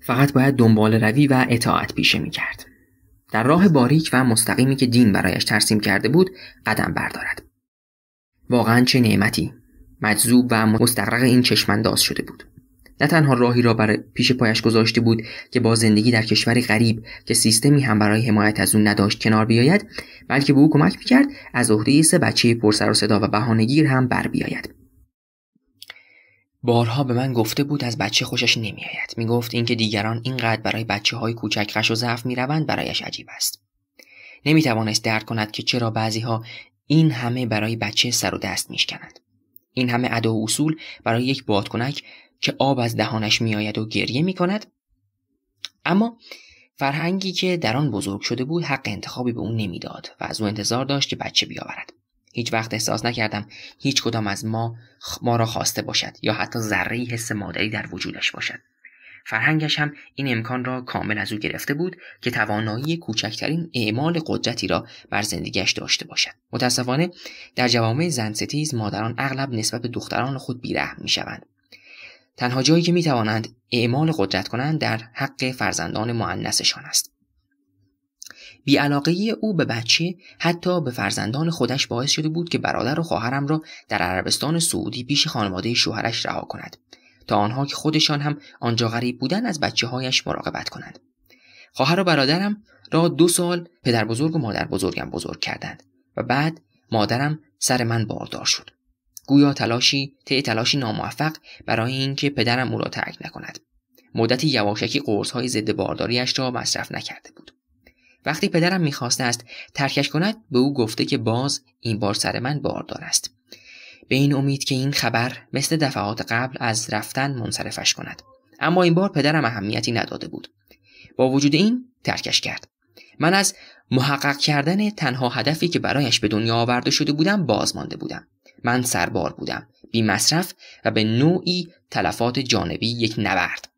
فقط باید دنبال روی و اطاعت پیشه می کرد. در راه باریک و مستقیمی که دین برایش ترسیم کرده بود قدم بردارد. واقعا چه نعمتی مجذوب و مستقرق این چشمنداز شده بود. نه تنها راهی را برای پیش پایش گذاشته بود که با زندگی در کشوری غریب که سیستمی هم برای حمایت از او نداشت کنار بیاید بلکه به او کمک میکرد از عهده سه بچه پرسر و صدا و بهانهگیر هم بر بیاید بارها به من گفته بود از بچه خوشش نمیآید میگفت اینکه دیگران اینقدر برای بچه های کوچک غش و ضعف میروند برایش عجیب است توانست درک کند که چرا بعضیها این همه برای بچه سر و دست میشکنند این همه ادا و اصول برای یک بادکنک که آب از دهانش میآید و گریه میکند اما فرهنگی که در آن بزرگ شده بود حق انتخابی به او نمیداد و از او انتظار داشت که بچه بیاورد هیچ وقت احساس نکردم هیچ کدام از ما ما را خواسته باشد یا حتی ذره حس مادری در وجودش باشد فرهنگش هم این امکان را کامل از او گرفته بود که توانایی کوچکترین اعمال قدرتی را بر زندگیش داشته باشد متاسفانه در جوامع زنستیز مادران اغلب نسبت به دختران خود بیرحم میشوند تنها جایی که توانند اعمال قدرت کنند در حق فرزندان معنسشان است بیعلاقه او به بچه حتی به فرزندان خودش باعث شده بود که برادر و خواهرم را در عربستان سعودی پیش خانواده شوهرش رها کند تا آنها که خودشان هم آنجا غریب بودن از بچه هایش مراقبت کنند خواهر و برادرم را دو سال پدر بزرگ و مادر بزرگم بزرگ کردند و بعد مادرم سر من باردار شد گویا تلاشی طی تلاشی ناموفق برای اینکه پدرم او را ترک نکند مدتی یواشکی قرص های ضد بارداریاش را مصرف نکرده بود وقتی پدرم میخواسته است ترکش کند به او گفته که باز این بار سر من باردار است به این امید که این خبر مثل دفعات قبل از رفتن منصرفش کند اما این بار پدرم اهمیتی نداده بود با وجود این ترکش کرد من از محقق کردن تنها هدفی که برایش به دنیا آورده شده بودم باز مانده بودم من سربار بودم بی مصرف و به نوعی تلفات جانبی یک نبرد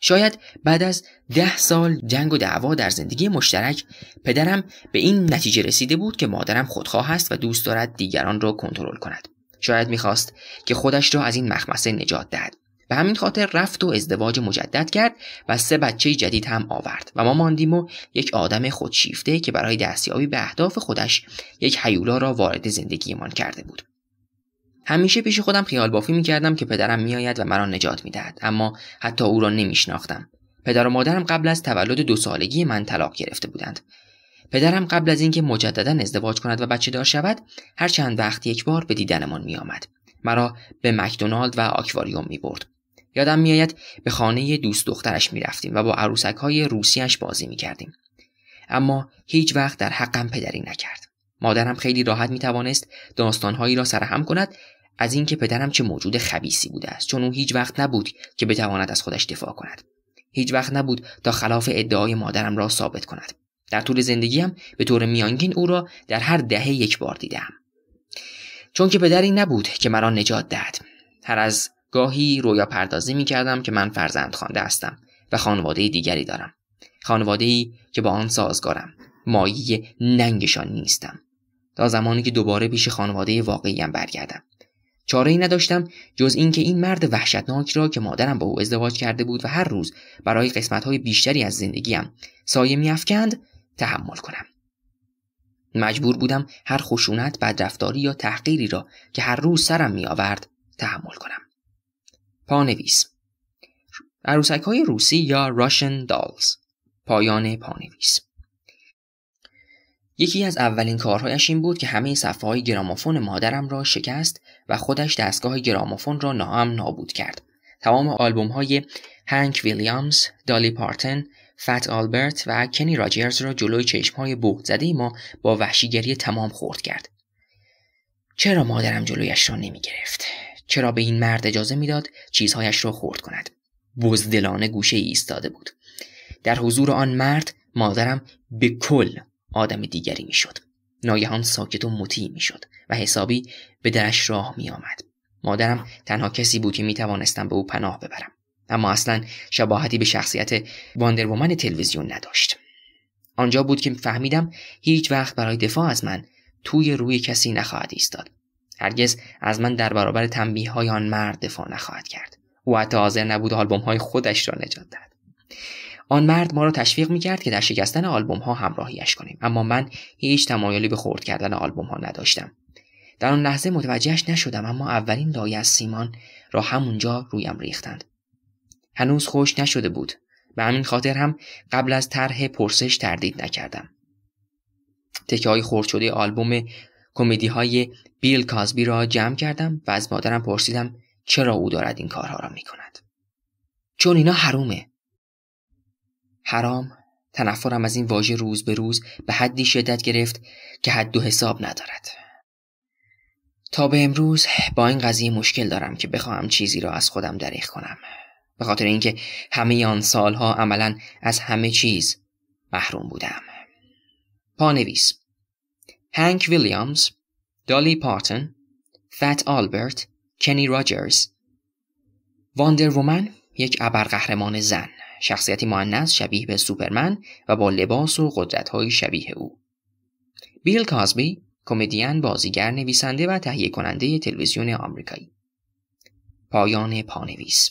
شاید بعد از ده سال جنگ و دعوا در زندگی مشترک پدرم به این نتیجه رسیده بود که مادرم خودخواه است و دوست دارد دیگران را کنترل کند شاید میخواست که خودش را از این مخمسه نجات دهد به همین خاطر رفت و ازدواج مجدد کرد و سه بچه جدید هم آورد و ما ماندیم و یک آدم خودشیفته که برای دستیابی به اهداف خودش یک حیولا را وارد زندگیمان کرده بود همیشه پیش خودم خیال بافی کردم که پدرم میآید و مرا نجات دهد اما حتی او را شناختم. پدر و مادرم قبل از تولد دو سالگی من طلاق گرفته بودند پدرم قبل از اینکه مجددا ازدواج کند و بچه دار شود هر چند وقت یک بار به دیدنمان میآمد مرا به مکدونالد و آکواریوم می برد. یادم میآید به خانه دوست دخترش می رفتیم و با عروسک های روسیش بازی می کردیم. اما هیچ وقت در حقم پدری نکرد. مادرم خیلی راحت می توانست داستانهایی را سرهم کند از اینکه پدرم چه موجود خبیسی بوده است چون او هیچ وقت نبود که بتواند از خودش دفاع کند هیچ وقت نبود تا خلاف ادعای مادرم را ثابت کند در طول زندگیم به طور میانگین او را در هر دهه یک بار دیدم چون که پدری نبود که مرا نجات دهد هر از گاهی رویا پردازی می کردم که من فرزند خوانده هستم و خانواده دیگری دارم خانواده ای که با آن سازگارم مایی ننگشان نیستم تا زمانی که دوباره پیش خانواده واقعیم برگردم چاره ای نداشتم جز اینکه این مرد وحشتناک را که مادرم با او ازدواج کرده بود و هر روز برای قسمت های بیشتری از زندگیم سایه میافکند تحمل کنم مجبور بودم هر خشونت بدرفتاری یا تحقیری را که هر روز سرم می آورد تحمل کنم پانویس عروسک های روسی یا راشن دالز پایان پانویس یکی از اولین کارهایش این بود که همه صفحه های گرامافون مادرم را شکست و خودش دستگاه گرامافون را ناام نابود کرد. تمام آلبوم های هنک ویلیامز، دالی پارتن، فت آلبرت و کنی راجرز را جلوی چشم های بود زده ما با وحشیگری تمام خورد کرد. چرا مادرم جلویش را نمی گرفت؟ چرا به این مرد اجازه میداد چیزهایش را خورد کند؟ بزدلانه گوشه ایستاده بود. در حضور آن مرد مادرم به کل آدم دیگری میشد ناگهان ساکت و مطیع میشد و حسابی به درش راه میآمد مادرم تنها کسی بود که می توانستم به او پناه ببرم اما اصلا شباهتی به شخصیت واندرومن تلویزیون نداشت آنجا بود که فهمیدم هیچ وقت برای دفاع از من توی روی کسی نخواهد ایستاد هرگز از من در برابر تنبیه های آن مرد دفاع نخواهد کرد او حتی حاضر نبود آلبوم های خودش را نجات دهد آن مرد ما را تشویق می کرد که در شکستن آلبوم ها همراهیش کنیم اما من هیچ تمایلی به خرد کردن آلبوم ها نداشتم در آن لحظه متوجهش نشدم اما اولین لایه از سیمان را همونجا رویم ریختند هنوز خوش نشده بود به همین خاطر هم قبل از طرح پرسش تردید نکردم تکه های خورد شده آلبوم کمدی های بیل کازبی را جمع کردم و از مادرم پرسیدم چرا او دارد این کارها را می کند. چون اینا حرومه حرام تنفرم از این واژه روز به روز به حدی شدت گرفت که حد و حساب ندارد تا به امروز با این قضیه مشکل دارم که بخواهم چیزی را از خودم دریغ کنم به خاطر اینکه همه آن سالها عملا از همه چیز محروم بودم پانویس هنک ویلیامز دالی پارتن فت آلبرت کنی راجرز واندر وومن یک ابرقهرمان زن شخصیتی معنیس شبیه به سوپرمن و با لباس و قدرت های شبیه او. بیل کازبی کمدین بازیگر نویسنده و تهیه کننده تلویزیون آمریکایی پایان پانویس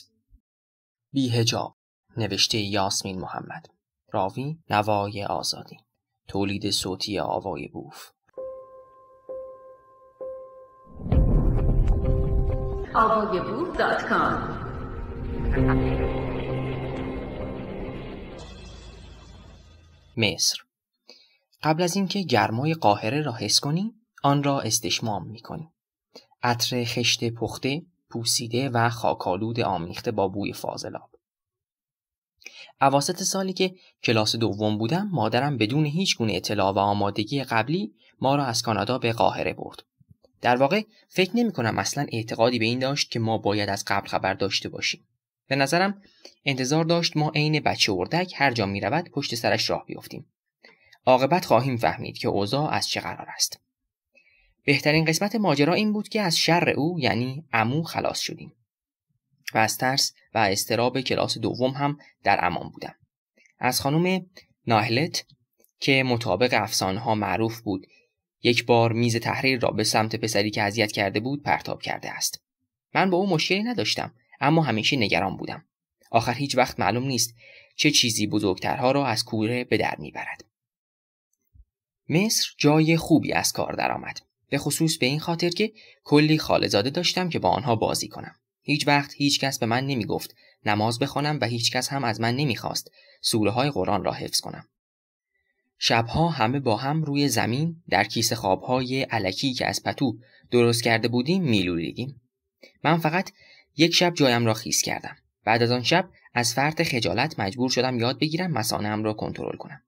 بیهجاب نوشته یاسمین محمد راوی نوای آزادی تولید صوتی آوای بوف آوای بوف مصر قبل از اینکه گرمای قاهره را حس کنی آن را استشمام می کنی. عطر خشت پخته، پوسیده و خاکالود آمیخته با بوی فاضلاب. اواسط سالی که کلاس دوم بودم مادرم بدون هیچ گونه اطلاع و آمادگی قبلی ما را از کانادا به قاهره برد. در واقع فکر نمی کنم اصلا اعتقادی به این داشت که ما باید از قبل خبر داشته باشیم. به نظرم انتظار داشت ما عین بچه اردک هر جا می رود پشت سرش راه بیفتیم. عاقبت خواهیم فهمید که اوضاع از چه قرار است. بهترین قسمت ماجرا این بود که از شر او یعنی امو خلاص شدیم. و از ترس و استراب کلاس دوم هم در امان بودم. از خانم ناهلت که مطابق ها معروف بود یک بار میز تحریر را به سمت پسری که اذیت کرده بود پرتاب کرده است. من با او مشکلی نداشتم اما همیشه نگران بودم آخر هیچ وقت معلوم نیست چه چیزی بزرگترها را از کوره به در میبرد مصر جای خوبی از کار درآمد به خصوص به این خاطر که کلی خالزاده داشتم که با آنها بازی کنم هیچ وقت هیچ کس به من نمیگفت نماز بخوانم و هیچ کس هم از من نمیخواست سوره های قرآن را حفظ کنم شبها همه با هم روی زمین در کیسه خوابهای علکی که از پتو درست کرده بودیم میلولیدیم من فقط یک شب جایم را خیز کردم بعد از آن شب از فرط خجالت مجبور شدم یاد بگیرم مسانم را کنترل کنم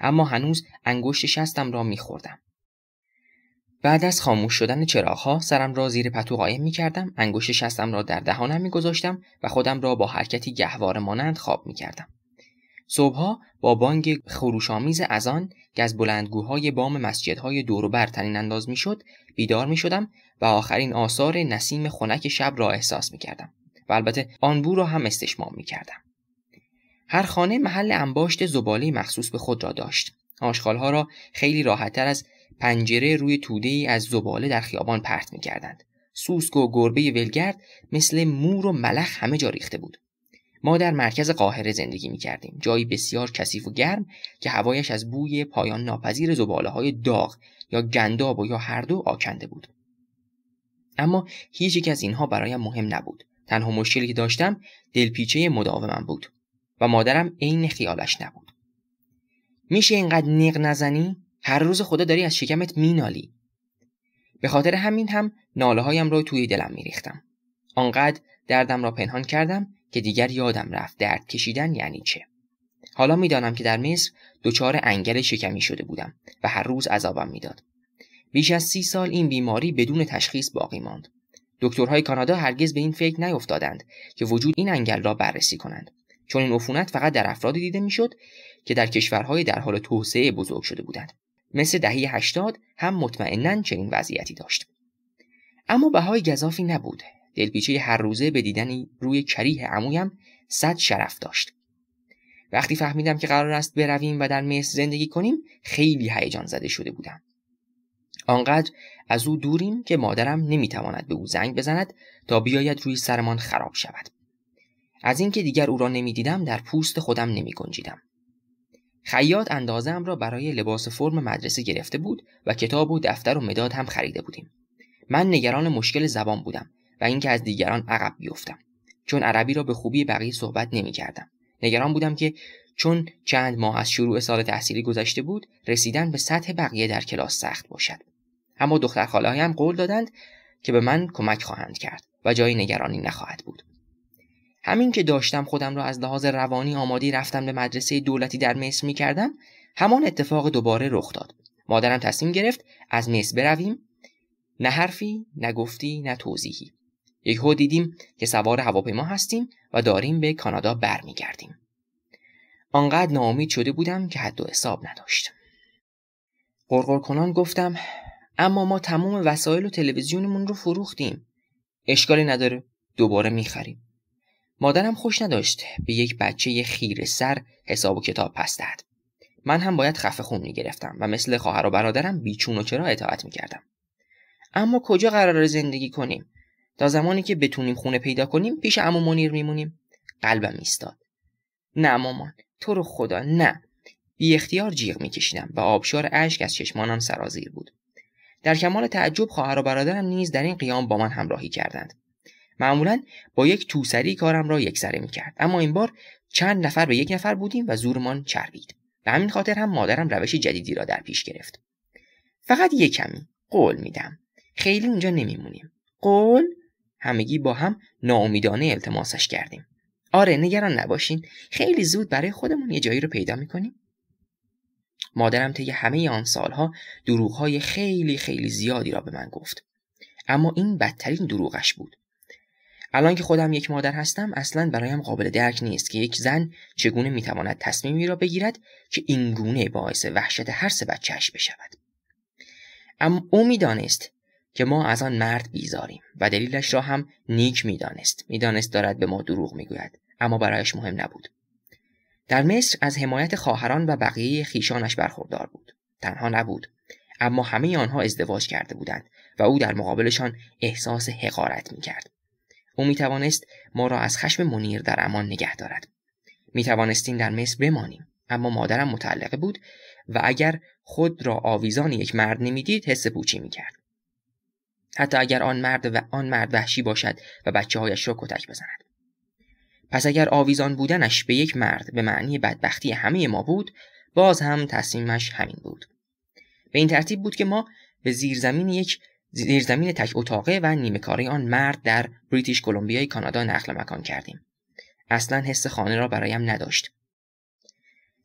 اما هنوز انگشت شستم را میخوردم بعد از خاموش شدن چراغها سرم را زیر پتو قایم می انگشت شستم را در دهانم میگذاشتم و خودم را با حرکتی گهواره مانند خواب میکردم. صبحها با بانگ از آن که از بلندگوهای بام مسجدهای دوروبر تنین انداز شد بیدار شدم و آخرین آثار نسیم خنک شب را احساس میکردم و البته آن بو را هم استشمام میکردم هر خانه محل انباشت زباله مخصوص به خود را داشت آشغالها را خیلی راحتتر از پنجره روی توده ای از زباله در خیابان پرت میکردند سوسک و گربه ولگرد مثل مور و ملخ همه جا ریخته بود ما در مرکز قاهره زندگی می کردیم جایی بسیار کثیف و گرم که هوایش از بوی پایان ناپذیر زباله های داغ یا گنداب و یا هر دو آکنده بود اما هیچ یک از اینها برایم مهم نبود تنها مشکلی که داشتم دلپیچه مداومم بود و مادرم عین خیالش نبود میشه اینقدر نق نزنی هر روز خدا داری از شکمت مینالی به خاطر همین هم ناله هایم را توی دلم میریختم آنقدر دردم را پنهان کردم که دیگر یادم رفت درد کشیدن یعنی چه حالا میدانم که در مصر دچار انگل شکمی شده بودم و هر روز عذابم میداد بیش از سی سال این بیماری بدون تشخیص باقی ماند دکترهای کانادا هرگز به این فکر نیفتادند که وجود این انگل را بررسی کنند چون این عفونت فقط در افرادی دیده میشد که در کشورهای در حال توسعه بزرگ شده بودند مثل دهی 80 هم مطمئنا چنین وضعیتی داشت اما بهای گذافی نبوده. دلپیچه هر روزه به دیدن روی کریه عمویم صد شرف داشت وقتی فهمیدم که قرار است برویم و در مصر زندگی کنیم خیلی هیجان زده شده بودم آنقدر از او دوریم که مادرم نمیتواند به او زنگ بزند تا بیاید روی سرمان خراب شود از اینکه دیگر او را نمیدیدم در پوست خودم نمی گنجیدم. خیاط اندازم را برای لباس فرم مدرسه گرفته بود و کتاب و دفتر و مداد هم خریده بودیم. من نگران مشکل زبان بودم و اینکه از دیگران عقب بیفتم چون عربی را به خوبی بقیه صحبت کردم. نگران بودم که چون چند ماه از شروع سال تحصیلی گذشته بود رسیدن به سطح بقیه در کلاس سخت باشد اما دختر خاله قول دادند که به من کمک خواهند کرد و جای نگرانی نخواهد بود همین که داشتم خودم را از لحاظ روانی آمادی رفتم به مدرسه دولتی در مصر می کردم همان اتفاق دوباره رخ داد مادرم تصمیم گرفت از مصر برویم نه حرفی نه گفتی نه توضیحی یک هو دیدیم که سوار هواپیما هستیم و داریم به کانادا برمیگردیم آنقدر ناامید شده بودم که حد و حساب نداشت قرقر کنان گفتم اما ما تمام وسایل و تلویزیونمون رو فروختیم اشکالی نداره دوباره میخریم مادرم خوش نداشت به یک بچه خیر سر حساب و کتاب پس دهد من هم باید خفه خون میگرفتم و مثل خواهر و برادرم بیچون و چرا اطاعت میکردم اما کجا قرار زندگی کنیم تا زمانی که بتونیم خونه پیدا کنیم پیش عمو منیر میمونیم قلبم ایستاد نه مامان تو رو خدا نه بی اختیار جیغ میکشیدم و آبشار اشک از چشمانم سرازیر بود در کمال تعجب خواهر و برادرم نیز در این قیام با من همراهی کردند معمولا با یک توسری کارم را یکسره میکرد اما این بار چند نفر به یک نفر بودیم و زورمان چربید به همین خاطر هم مادرم روش جدیدی را در پیش گرفت فقط یه کمی قول میدم خیلی اونجا نمیمونیم قول همگی با هم ناامیدانه التماسش کردیم آره نگران نباشین خیلی زود برای خودمون یه جایی رو پیدا میکنیم مادرم طی همه آن سالها دروغهای خیلی خیلی زیادی را به من گفت اما این بدترین دروغش بود الان که خودم یک مادر هستم اصلا برایم قابل درک نیست که یک زن چگونه میتواند تصمیمی را بگیرد که اینگونه باعث وحشت هر سه بچهش بشود اما او میدانست که ما از آن مرد بیزاریم و دلیلش را هم نیک میدانست میدانست دارد به ما دروغ میگوید اما برایش مهم نبود در مصر از حمایت خواهران و بقیه خیشانش برخوردار بود تنها نبود اما همه آنها ازدواج کرده بودند و او در مقابلشان احساس حقارت میکرد او میتوانست ما را از خشم منیر در امان نگه دارد میتوانستیم در مصر بمانیم اما مادرم متعلقه بود و اگر خود را آویزان یک مرد نمیدید حس پوچی میکرد حتی اگر آن مرد و آن مرد وحشی باشد و بچه هایش را کتک بزند پس اگر آویزان بودنش به یک مرد به معنی بدبختی همه ما بود باز هم تصمیمش همین بود به این ترتیب بود که ما به زیرزمین یک زیرزمین تک اتاقه و نیمه کاری آن مرد در بریتیش کلمبیای کانادا نقل مکان کردیم اصلا حس خانه را برایم نداشت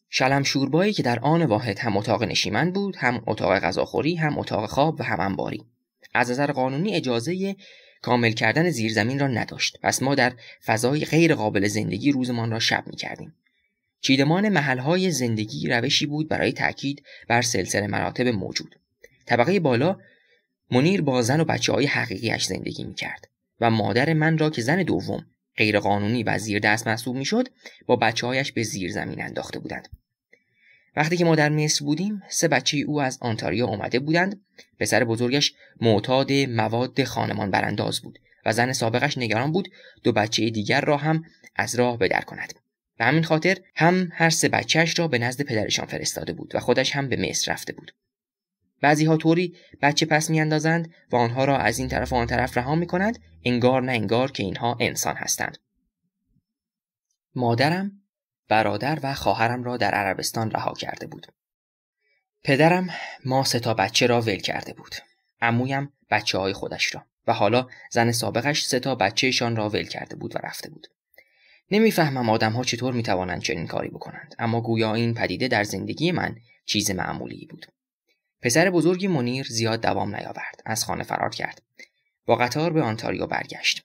شلم شوربایی که در آن واحد هم اتاق نشیمن بود هم اتاق غذاخوری هم اتاق خواب و هم انباری از نظر قانونی اجازه کامل کردن زیرزمین را نداشت پس ما در فضای غیر قابل زندگی روزمان را شب می کردیم. چیدمان های زندگی روشی بود برای تاکید بر سلسله مراتب موجود. طبقه بالا منیر با زن و بچه های حقیقیش زندگی می کرد و مادر من را که زن دوم غیرقانونی و زیر دست محسوب می شد با بچه هایش به زیر زمین انداخته بودند. وقتی که ما در مصر بودیم سه بچه او از آنتاریو آمده بودند پسر بزرگش معتاد مواد خانمان برانداز بود و زن سابقش نگران بود دو بچه دیگر را هم از راه بدر کند به همین خاطر هم هر سه بچهش را به نزد پدرشان فرستاده بود و خودش هم به مصر رفته بود بعضی ها طوری بچه پس میاندازند و آنها را از این طرف و آن طرف رها می کند انگار نه انگار که اینها انسان هستند مادرم برادر و خواهرم را در عربستان رها کرده بود. پدرم ما سه تا بچه را ول کرده بود. عمویم بچه های خودش را و حالا زن سابقش سه تا بچهشان را ول کرده بود و رفته بود. نمیفهمم آدمها چطور میتوانند چنین کاری بکنند اما گویا این پدیده در زندگی من چیز معمولی بود. پسر بزرگی منیر زیاد دوام نیاورد از خانه فرار کرد. با قطار به آنتاریو برگشت.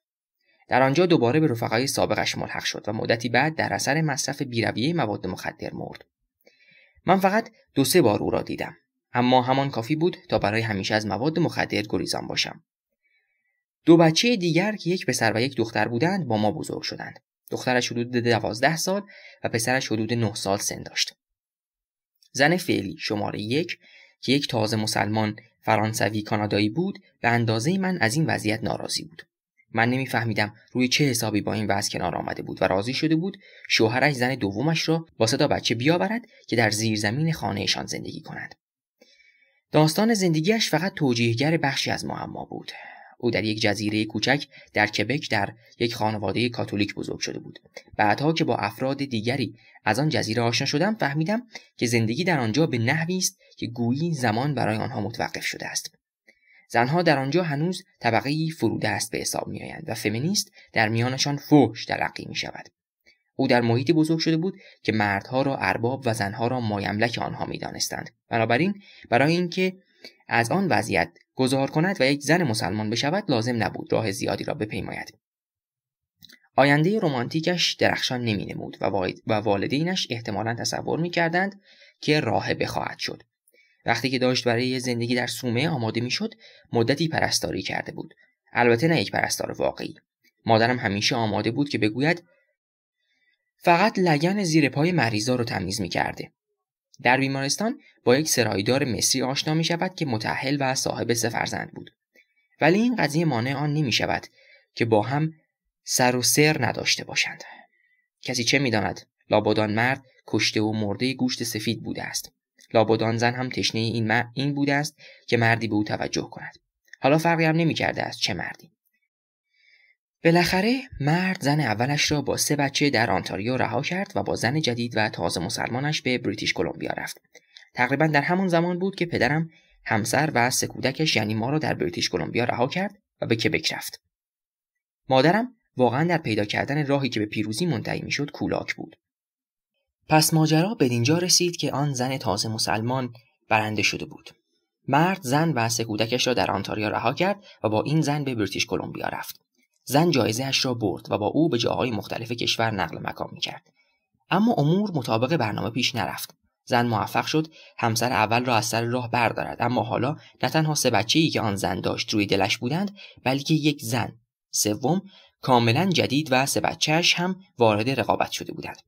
در آنجا دوباره به رفقای سابقش ملحق شد و مدتی بعد در اثر مصرف بیرویه مواد مخدر مرد من فقط دو سه بار او را دیدم اما همان کافی بود تا برای همیشه از مواد مخدر گریزان باشم دو بچه دیگر که یک پسر و یک دختر بودند با ما بزرگ شدند دخترش حدود دوازده سال و پسرش حدود نه سال سن داشت زن فعلی شماره یک که یک تازه مسلمان فرانسوی کانادایی بود به اندازه من از این وضعیت ناراضی بود من نمیفهمیدم روی چه حسابی با این وضع کنار آمده بود و راضی شده بود شوهرش زن دومش را با صدا بچه بیاورد که در زیرزمین خانهشان زندگی کند داستان زندگیش فقط توجیهگر بخشی از معما بود او در یک جزیره کوچک در کبک در یک خانواده کاتولیک بزرگ شده بود بعدها که با افراد دیگری از آن جزیره آشنا شدم فهمیدم که زندگی در آنجا به نحوی است که گویی زمان برای آنها متوقف شده است زنها در آنجا هنوز طبقه فروده است به حساب میآیند و فمینیست در میانشان فوش تلقی می شود. او در محیطی بزرگ شده بود که مردها را ارباب و زنها را مایملک آنها میدانستند بنابراین برای اینکه از آن وضعیت گذار کند و یک زن مسلمان بشود لازم نبود راه زیادی را بپیماید آینده رمانتیکش درخشان نمینمود و, و والدینش احتمالا تصور میکردند که راه بخواهد شد وقتی که داشت برای زندگی در سومه آماده میشد مدتی پرستاری کرده بود البته نه یک پرستار واقعی مادرم همیشه آماده بود که بگوید فقط لگن زیر پای مریضا رو تمیز می کرده. در بیمارستان با یک سرایدار مصری آشنا می شود که متحل و صاحب سه فرزند بود. ولی این قضیه مانع آن نمی شود که با هم سر و سر نداشته باشند. کسی چه می داند؟ مرد کشته و مرده گوشت سفید بوده است. لابدان زن هم تشنه این, م... این بوده است که مردی به او توجه کند حالا فرقی هم نمی است چه مردی بالاخره مرد زن اولش را با سه بچه در آنتاریو رها کرد و با زن جدید و تازه مسلمانش به بریتیش کلمبیا رفت تقریبا در همان زمان بود که پدرم همسر و سه کودکش یعنی ما را در بریتیش کلمبیا رها کرد و به کبک رفت مادرم واقعا در پیدا کردن راهی که به پیروزی منتهی میشد کولاک بود پس ماجرا به اینجا رسید که آن زن تازه مسلمان برنده شده بود. مرد زن و سه کودکش را در آنتاریا رها کرد و با این زن به بریتیش کلمبیا رفت. زن اش را برد و با او به جاهای مختلف کشور نقل مکان کرد. اما امور مطابق برنامه پیش نرفت. زن موفق شد همسر اول را از سر راه بردارد اما حالا نه تنها سه بچه ای که آن زن داشت روی دلش بودند بلکه یک زن سوم کاملا جدید و سه بچهش هم وارد رقابت شده بودند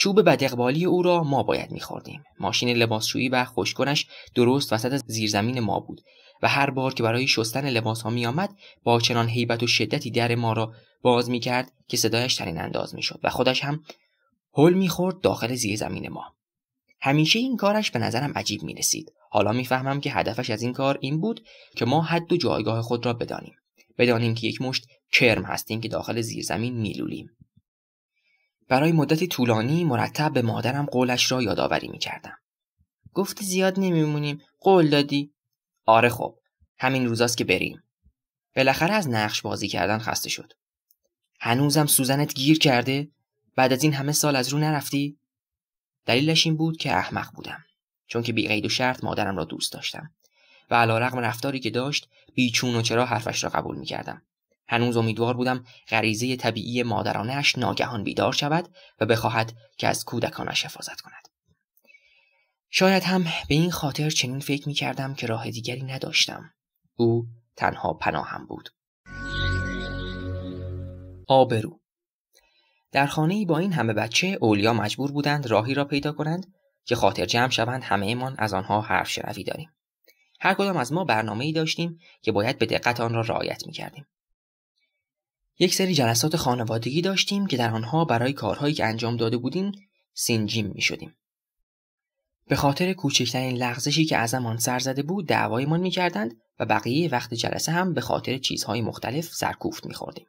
چوب بدقبالی او را ما باید میخوردیم ماشین لباسشویی و خشکنش درست وسط زیرزمین ما بود و هر بار که برای شستن لباس ها میآمد با چنان هیبت و شدتی در ما را باز کرد که صدایش ترین انداز میشد و خودش هم هل میخورد داخل زیرزمین ما همیشه این کارش به نظرم عجیب می رسید. حالا میفهمم که هدفش از این کار این بود که ما حد و جایگاه خود را بدانیم. بدانیم که یک مشت کرم هستیم که داخل زیرزمین میلولیم. برای مدتی طولانی مرتب به مادرم قولش را یادآوری میکردم گفتی زیاد نمیمونیم قول دادی آره خب همین روزاست که بریم بالاخره از نقش بازی کردن خسته شد هنوزم سوزنت گیر کرده بعد از این همه سال از رو نرفتی دلیلش این بود که احمق بودم چون که بی و شرط مادرم را دوست داشتم و علیرغم رفتاری که داشت بیچون و چرا حرفش را قبول میکردم هنوز امیدوار بودم غریزه طبیعی مادرانش ناگهان بیدار شود و بخواهد که از کودکانش حفاظت کند شاید هم به این خاطر چنین فکر می کردم که راه دیگری نداشتم او تنها پناهم بود آبرو در خانه با این همه بچه اولیا مجبور بودند راهی را پیدا کنند که خاطر جمع شوند همهمان از آنها حرف شنوی داریم هر کدام از ما برنامه ای داشتیم که باید به دقت آن را رعایت می کردیم. یک سری جلسات خانوادگی داشتیم که در آنها برای کارهایی که انجام داده بودیم سینجیم می شدیم. به خاطر کوچکترین لغزشی که از آن سر زده بود دعوایمان میکردند و بقیه وقت جلسه هم به خاطر چیزهای مختلف سرکوفت میخوردیم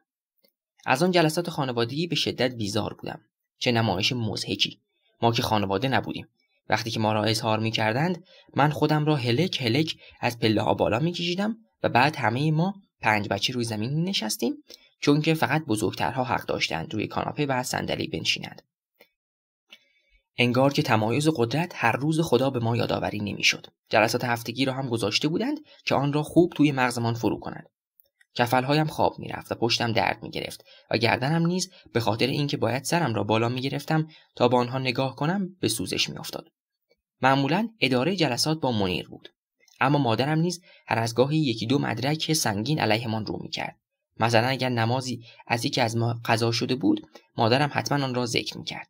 از آن جلسات خانوادگی به شدت بیزار بودم چه نمایش مزهکی ما که خانواده نبودیم وقتی که ما را اظهار میکردند من خودم را هلک هلک از پله ها بالا میکشیدم و بعد همه ما پنج بچه روی زمین نشستیم چون که فقط بزرگترها حق داشتند روی کاناپه و صندلی بنشینند انگار که تمایز قدرت هر روز خدا به ما یادآوری نمیشد جلسات هفتگی را هم گذاشته بودند که آن را خوب توی مغزمان فرو کنند کفلهایم خواب میرفت و پشتم درد میگرفت و گردنم نیز به خاطر اینکه باید سرم را بالا میگرفتم تا به آنها نگاه کنم به سوزش میافتاد معمولا اداره جلسات با منیر بود اما مادرم نیز هر از گاهی یکی دو مدرک سنگین علیهمان رو میکرد مثلا اگر نمازی از یکی از ما قضا شده بود مادرم حتما آن را ذکر میکرد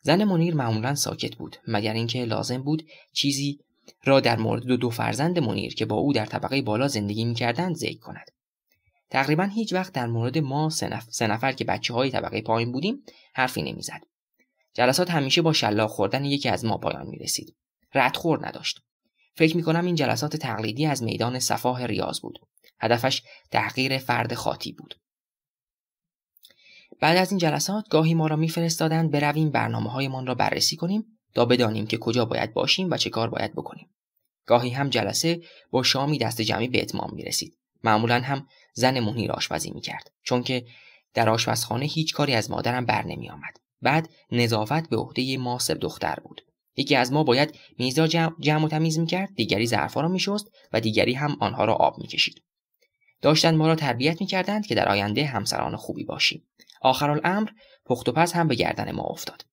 زن منیر معمولا ساکت بود مگر اینکه لازم بود چیزی را در مورد دو, دو فرزند منیر که با او در طبقه بالا زندگی میکردند ذکر کند تقریبا هیچ وقت در مورد ما سه نفر که بچه های طبقه پایین بودیم حرفی نمیزد جلسات همیشه با شلاق خوردن یکی از ما پایان میرسید ردخور نداشت فکر میکنم این جلسات تقلیدی از میدان صفاه ریاض بود هدفش تحقیر فرد خاطی بود بعد از این جلسات گاهی ما را میفرستادند برویم برنامه هایمان را بررسی کنیم تا بدانیم که کجا باید باشیم و چه کار باید بکنیم گاهی هم جلسه با شامی دست جمعی به اتمام می رسید. معمولا هم زن را آشپزی می کرد چون که در آشپزخانه هیچ کاری از مادرم بر نمی آمد. بعد نظافت به عهده ما دختر بود. یکی از ما باید میز جمع, و تمیز می کرد، دیگری ظرفها را می و دیگری هم آنها را آب می داشتند ما را تربیت کردند که در آینده همسران خوبی باشیم آخرالامر پخت و پز هم به گردن ما افتاد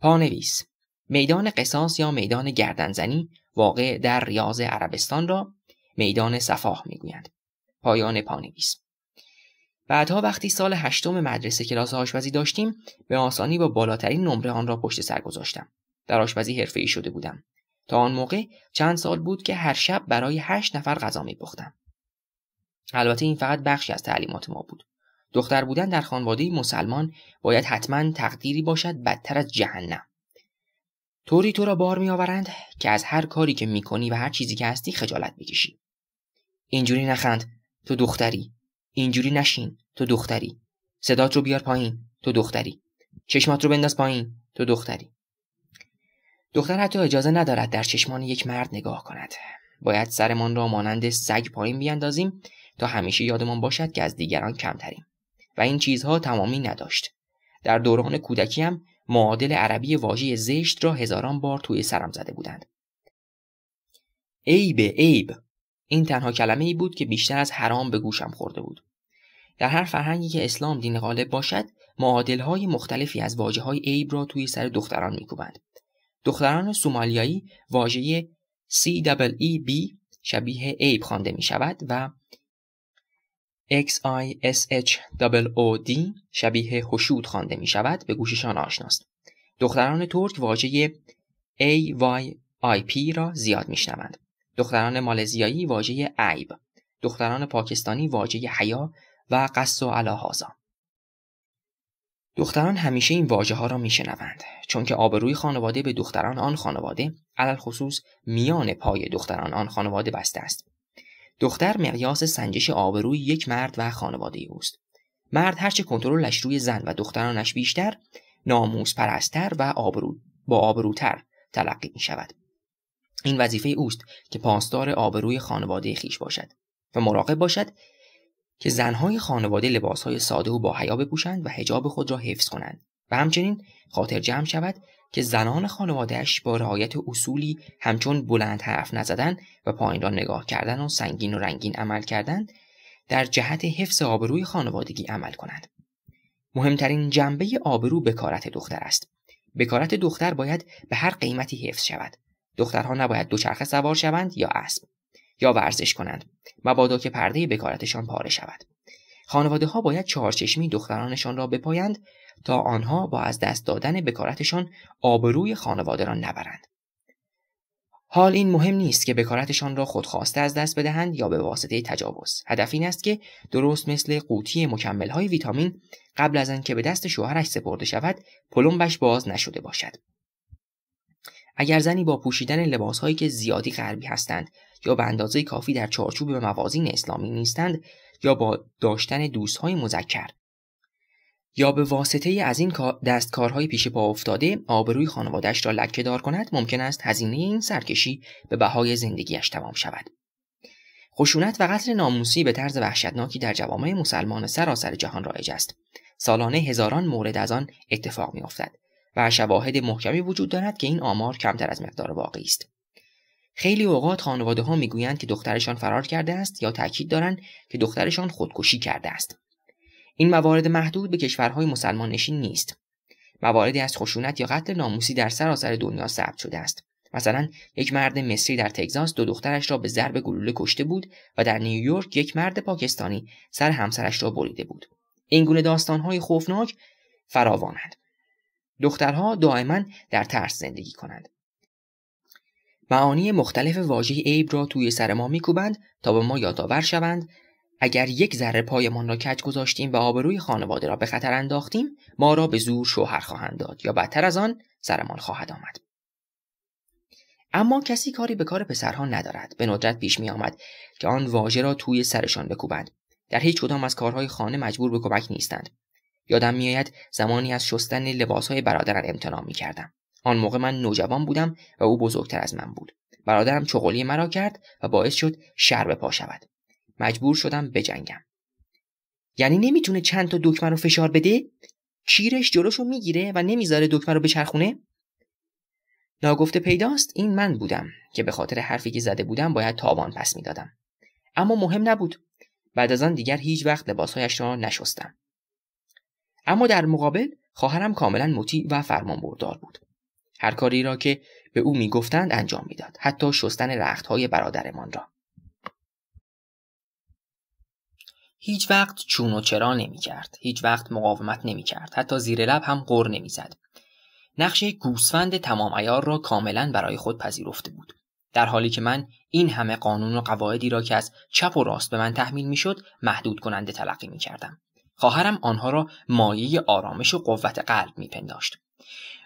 پانویس میدان قصاص یا میدان گردنزنی واقع در ریاض عربستان را میدان صفاح میگویند پایان پانویس بعدها وقتی سال هشتم مدرسه کلاس آشپزی داشتیم به آسانی با بالاترین نمره آن را پشت سر گذاشتم در آشپزی حرفه‌ای شده بودم تا آن موقع چند سال بود که هر شب برای هشت نفر غذا میپختم البته این فقط بخشی از تعلیمات ما بود دختر بودن در خانواده مسلمان باید حتما تقدیری باشد بدتر از جهنم طوری تو را بار میآورند که از هر کاری که کنی و هر چیزی که هستی خجالت بکشی اینجوری نخند تو دختری اینجوری نشین تو دختری صدات رو بیار پایین تو دختری چشمات رو بنداز پایین تو دختری دختر حتی اجازه ندارد در چشمان یک مرد نگاه کند باید سرمان را مانند سگ پایین بیاندازیم تا همیشه یادمان باشد که از دیگران کمتریم و این چیزها تمامی نداشت در دوران هم معادل عربی واژه زشت را هزاران بار توی سرم زده بودند عیب عیب این تنها کلمه ای بود که بیشتر از حرام به گوشم خورده بود در هر فرهنگی که اسلام دین غالب باشد معادل های مختلفی از واجه های عیب را توی سر دختران میکوبند دختران سومالیایی واژه بی e e شبیه عیب خوانده می شود و X-I-S-H-O-O-D شبیه هشود خوانده می شود به گوششان آشناست. دختران ترک واژه AYIP را زیاد می شنوند. دختران مالزیایی واژه عیب. دختران پاکستانی واژه حیا و قص و علاهازا. دختران همیشه این واژه ها را می شنوند. چون که آبروی خانواده به دختران آن خانواده علل خصوص میان پای دختران آن خانواده بسته است دختر مقیاس سنجش آبروی یک مرد و خانواده اوست مرد هرچه کنترلش روی زن و دخترانش بیشتر ناموز پرستر و آبرو با آبروتر تلقی می شود. این وظیفه اوست که پاسدار آبروی خانواده خیش باشد و مراقب باشد که زنهای خانواده لباسهای ساده و با حیا بپوشند و حجاب خود را حفظ کنند و همچنین خاطر جمع شود که زنان خانوادهش با رعایت اصولی همچون بلند حرف نزدن و پایین را نگاه کردن و سنگین و رنگین عمل کردن در جهت حفظ آبروی خانوادگی عمل کنند مهمترین جنبه آبرو بکارت دختر است بکارت دختر باید به هر قیمتی حفظ شود دخترها نباید دوچرخه سوار شوند یا اسب یا ورزش کنند مبادا که پرده بکارتشان پاره شود خانواده ها باید چهارچشمی دخترانشان را بپایند تا آنها با از دست دادن بکارتشان آبروی خانواده را نبرند. حال این مهم نیست که بکارتشان را خودخواسته از دست بدهند یا به واسطه تجاوز. هدف این است که درست مثل قوطی مکملهای ویتامین قبل از آنکه به دست شوهرش سپرده شود، پلمبش باز نشده باشد. اگر زنی با پوشیدن لباسهایی که زیادی غربی هستند یا به اندازه کافی در چارچوب موازین اسلامی نیستند یا با داشتن دوستهای مذکر یا به واسطه از این دستکارهای پیش پا افتاده آبروی خانوادهش را لکه دار کند ممکن است هزینه این سرکشی به بهای زندگیش تمام شود خشونت و قتل ناموسی به طرز وحشتناکی در جوامع مسلمان سراسر جهان رایج است سالانه هزاران مورد از آن اتفاق افتد و شواهد محکمی وجود دارد که این آمار کمتر از مقدار واقعی است خیلی اوقات خانواده ها گویند که دخترشان فرار کرده است یا تاکید دارند که دخترشان خودکشی کرده است این موارد محدود به کشورهای مسلمان نشین نیست مواردی از خشونت یا قتل ناموسی در سراسر دنیا ثبت شده است مثلا یک مرد مصری در تگزاس دو دخترش را به ضرب گلوله کشته بود و در نیویورک یک مرد پاکستانی سر همسرش را بریده بود این گونه داستانهای خوفناک فراوانند دخترها دائما در ترس زندگی کنند معانی مختلف واژه عیب را توی سر ما میکوبند تا به ما یادآور شوند اگر یک ذره پایمان را کج گذاشتیم و آبروی خانواده را به خطر انداختیم ما را به زور شوهر خواهند داد یا بدتر از آن سرمان خواهد آمد اما کسی کاری به کار پسرها ندارد به ندرت پیش می آمد که آن واژه را توی سرشان بکوبند در هیچ کدام از کارهای خانه مجبور به کمک نیستند یادم میآید زمانی از شستن لباسهای برادرم امتناع میکردم آن موقع من نوجوان بودم و او بزرگتر از من بود برادرم چغلی مرا کرد و باعث شد شر به پا شود مجبور شدم بجنگم یعنی نمیتونه چند تا دکمه رو فشار بده چیرش جلوشو میگیره و نمیذاره دکمه رو بچرخونه ناگفته پیداست این من بودم که به خاطر حرفی که زده بودم باید تاوان پس میدادم اما مهم نبود بعد از آن دیگر هیچ وقت لباسهایش را نشستم اما در مقابل خواهرم کاملا مطیع و فرمان بردار بود هر کاری را که به او میگفتند انجام میداد حتی شستن رختهای برادرمان را هیچ وقت چون و چرا نمی کرد. هیچ وقت مقاومت نمی کرد. حتی زیر لب هم غر نمی زد. نقش گوسفند تمام ایار را کاملا برای خود پذیرفته بود. در حالی که من این همه قانون و قواعدی را که از چپ و راست به من تحمیل شد محدود کننده تلقی می کردم. خواهرم آنها را مایه آرامش و قوت قلب می پنداشت.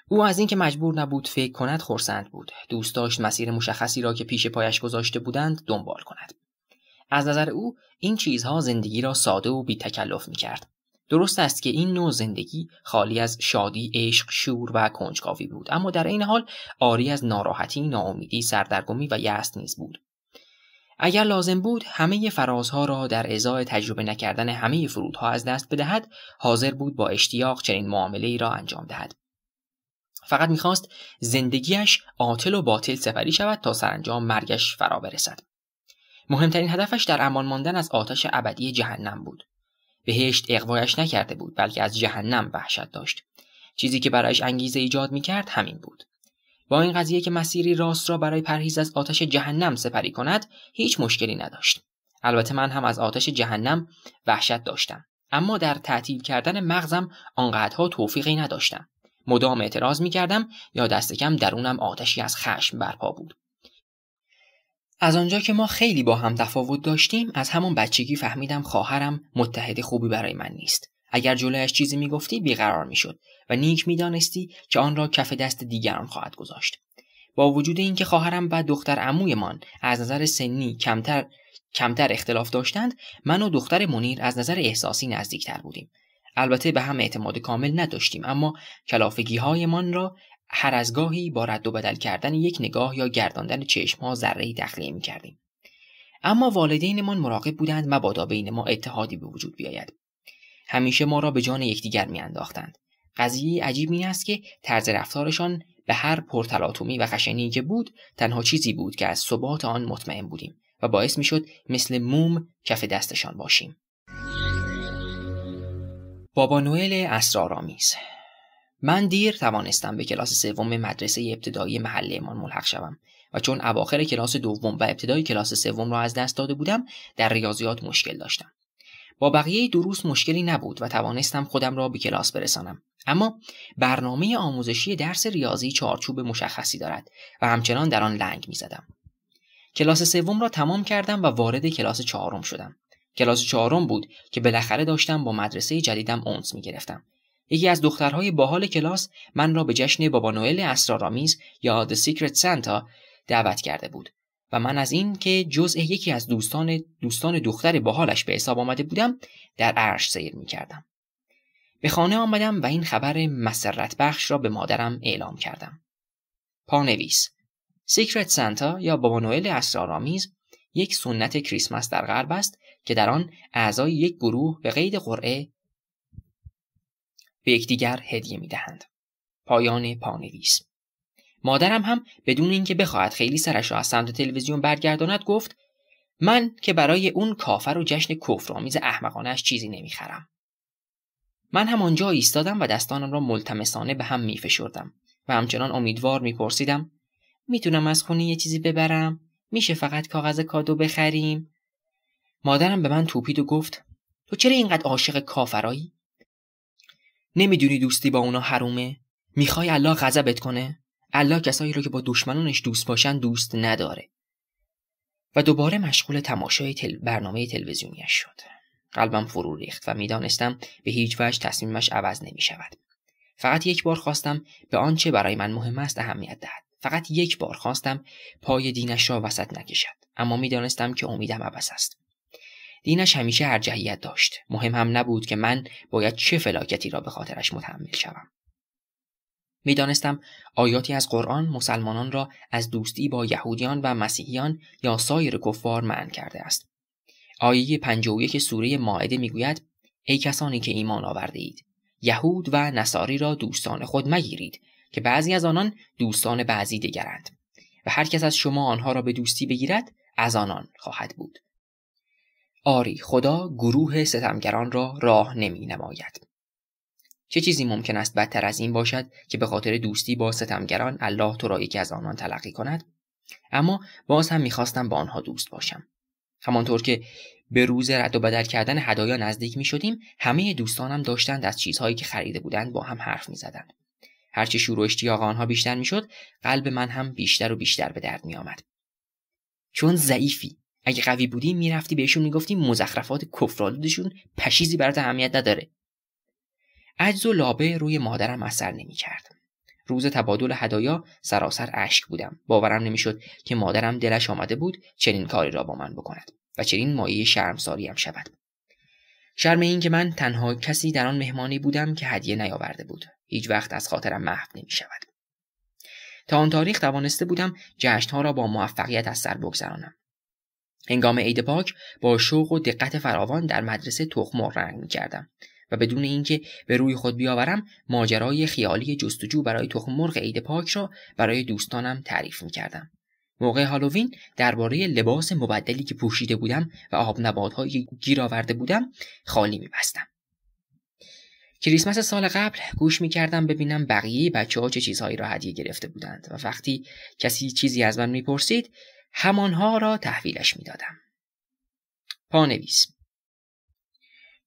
او از اینکه مجبور نبود فکر کند خورسند بود دوست داشت مسیر مشخصی را که پیش پایش گذاشته بودند دنبال کند از نظر او این چیزها زندگی را ساده و بی تکلف می کرد. درست است که این نوع زندگی خالی از شادی، عشق، شور و کنجکاوی بود اما در این حال آری از ناراحتی، ناامیدی، سردرگمی و یأس نیز بود. اگر لازم بود همه فرازها را در ازای تجربه نکردن همه فرودها از دست بدهد حاضر بود با اشتیاق چنین معامله ای را انجام دهد فقط میخواست زندگیش عاطل و باطل سفری شود تا سرانجام مرگش فرا برسد مهمترین هدفش در امان ماندن از آتش ابدی جهنم بود بهشت اقوایش نکرده بود بلکه از جهنم وحشت داشت چیزی که برایش انگیزه ایجاد کرد همین بود با این قضیه که مسیری راست را برای پرهیز از آتش جهنم سپری کند هیچ مشکلی نداشت البته من هم از آتش جهنم وحشت داشتم اما در تعطیل کردن مغزم آنقدرها توفیقی نداشتم مدام اعتراض میکردم یا دستکم درونم آتشی از خشم برپا بود از آنجا که ما خیلی با هم تفاوت داشتیم از همون بچگی فهمیدم خواهرم متحد خوبی برای من نیست اگر جلویش چیزی میگفتی بیقرار میشد و نیک میدانستی که آن را کف دست دیگران خواهد گذاشت با وجود اینکه خواهرم و دختر عمویمان از نظر سنی کمتر کمتر اختلاف داشتند من و دختر منیر از نظر احساسی نزدیکتر بودیم البته به هم اعتماد کامل نداشتیم اما کلافگی هایمان را هر از گاهی با رد و بدل کردن یک نگاه یا گرداندن ها ذره تخلیه می کردیم. اما والدینمان مراقب بودند مبادا بین ما اتحادی به وجود بیاید همیشه ما را به جان یکدیگر میانداختند قضیه عجیب این است که طرز رفتارشان به هر پرتلاطمی و خشنی که بود تنها چیزی بود که از ثبات آن مطمئن بودیم و باعث می شد مثل موم کف دستشان باشیم بابا نوئل اسرارآمیز من دیر توانستم به کلاس سوم مدرسه ابتدایی محلهمان ملحق شوم و چون اواخر کلاس دوم و ابتدای کلاس سوم را از دست داده بودم در ریاضیات مشکل داشتم با بقیه دروس مشکلی نبود و توانستم خودم را به کلاس برسانم اما برنامه آموزشی درس ریاضی چارچوب مشخصی دارد و همچنان در آن لنگ زدم. کلاس سوم را تمام کردم و وارد کلاس چهارم شدم کلاس چهارم بود که بالاخره داشتم با مدرسه جدیدم اونس می گرفتم یکی از دخترهای باحال کلاس من را به جشن بابا نوئل اسرارآمیز یا The Secret Santa دعوت کرده بود و من از این که جزء یکی از دوستان دوستان دختر باحالش به حساب آمده بودم در عرش سیر می کردم. به خانه آمدم و این خبر مسرت بخش را به مادرم اعلام کردم. پانویس سیکرت سنتا یا بابا نوئل اسرارآمیز یک سنت کریسمس در غرب است که در آن اعضای یک گروه به قید قرعه به یکدیگر هدیه میدهند پایان پانویس مادرم هم بدون اینکه بخواهد خیلی سرش را از سمت تلویزیون برگرداند گفت من که برای اون کافر و جشن کفرآمیز احمقانش چیزی نمیخرم من هم آنجا ایستادم و دستانم را ملتمسانه به هم میفشردم و همچنان امیدوار میپرسیدم میتونم از خونه یه چیزی ببرم میشه فقط کاغذ کادو بخریم مادرم به من توپید و گفت تو چرا اینقدر عاشق کافرایی نمیدونی دوستی با اونا حرومه میخوای الله غضبت کنه الله کسایی رو که با دشمنانش دوست باشن دوست نداره و دوباره مشغول تماشای تل... برنامه تلویزیونیش شد قلبم فرو ریخت و میدانستم به هیچ وجه تصمیمش عوض نمی شود. فقط یک بار خواستم به آنچه برای من مهم است اهمیت دهد. فقط یک بار خواستم پای دینش را وسط نکشد. اما میدانستم که امیدم عوض است. دینش همیشه جهیت داشت مهم هم نبود که من باید چه فلاکتی را به خاطرش متحمل شوم میدانستم آیاتی از قرآن مسلمانان را از دوستی با یهودیان و مسیحیان یا سایر کفار منع کرده است آیه 51 سوره ماعده میگوید ای کسانی که ایمان آورده اید یهود و نصاری را دوستان خود مگیرید که بعضی از آنان دوستان بعضی دیگرند و هر کس از شما آنها را به دوستی بگیرد از آنان خواهد بود آری خدا گروه ستمگران را راه نمی نماید. چه چیزی ممکن است بدتر از این باشد که به خاطر دوستی با ستمگران الله تو را یکی از آنان تلقی کند اما باز هم میخواستم با آنها دوست باشم همانطور که به روز رد و بدل کردن هدایا نزدیک می شدیم همه دوستانم داشتند از چیزهایی که خریده بودند با هم حرف می زدند. هرچه شور و اشتیاق آنها بیشتر می شد قلب من هم بیشتر و بیشتر به درد می آمد. چون ضعیفی اگه قوی بودی میرفتی بهشون میگفتی مزخرفات کفرآلودشون پشیزی برات اهمیت نداره عجز و لابه روی مادرم اثر نمیکرد روز تبادل هدایا سراسر اشک بودم باورم نمیشد که مادرم دلش آمده بود چنین کاری را با من بکند و چنین مایه ساری هم شود شرم این که من تنها کسی در آن مهمانی بودم که هدیه نیاورده بود هیچ وقت از خاطرم محو نمی تا آن تاریخ توانسته بودم جشنها را با موفقیت از سر بگذرانم هنگام عید پاک با شوق و دقت فراوان در مدرسه تخم رنگ کردم و بدون اینکه به روی خود بیاورم ماجرای خیالی جستجو برای تخم مرغ عید پاک را برای دوستانم تعریف می کردم موقع هالووین درباره لباس مبدلی که پوشیده بودم و آب گیر آورده بودم خالی میبستم کریسمس سال قبل گوش می کردم ببینم بقیه بچه ها چه چیزهایی را هدیه گرفته بودند و وقتی کسی چیزی از من میپرسید همانها را تحویلش میدادم پانویس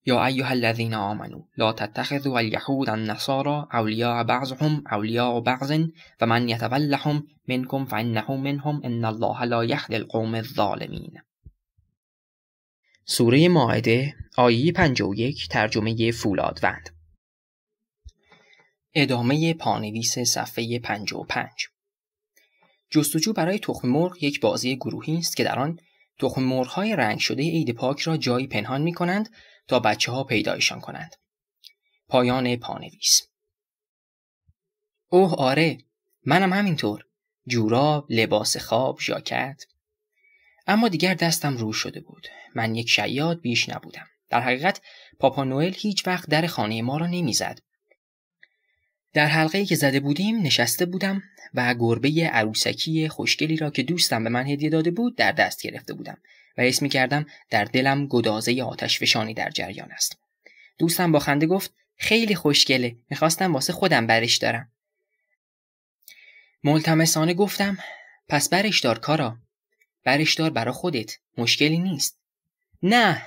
یا ایها الذین آمنو لا تتخذوا الیهود النصاری اولیاء بعضهم اولیاء بعض و من یتولهم منکم فانه منهم ان الله لا یهدی القوم الظالمین سوره مائده آیه 51 ترجمه فولادوند ادامه پانویس صفحه 55 جستجو برای تخم مرغ یک بازی گروهی است که در آن تخم مرغ های رنگ شده عید پاک را جایی پنهان می کنند تا بچه ها پیدایشان کنند. پایان پانویس اوه آره منم همینطور جوراب، لباس خواب، ژاکت اما دیگر دستم رو شده بود من یک شیاد بیش نبودم در حقیقت پاپا نوئل هیچ وقت در خانه ما را نمیزد در حلقه که زده بودیم نشسته بودم و گربه عروسکی خوشگلی را که دوستم به من هدیه داده بود در دست گرفته بودم و حس می کردم در دلم گدازه آتش فشانی در جریان است. دوستم با خنده گفت خیلی خوشگله میخواستم واسه خودم برش دارم. ملتمسانه گفتم پس برش دار کارا. برش دار برا خودت مشکلی نیست. نه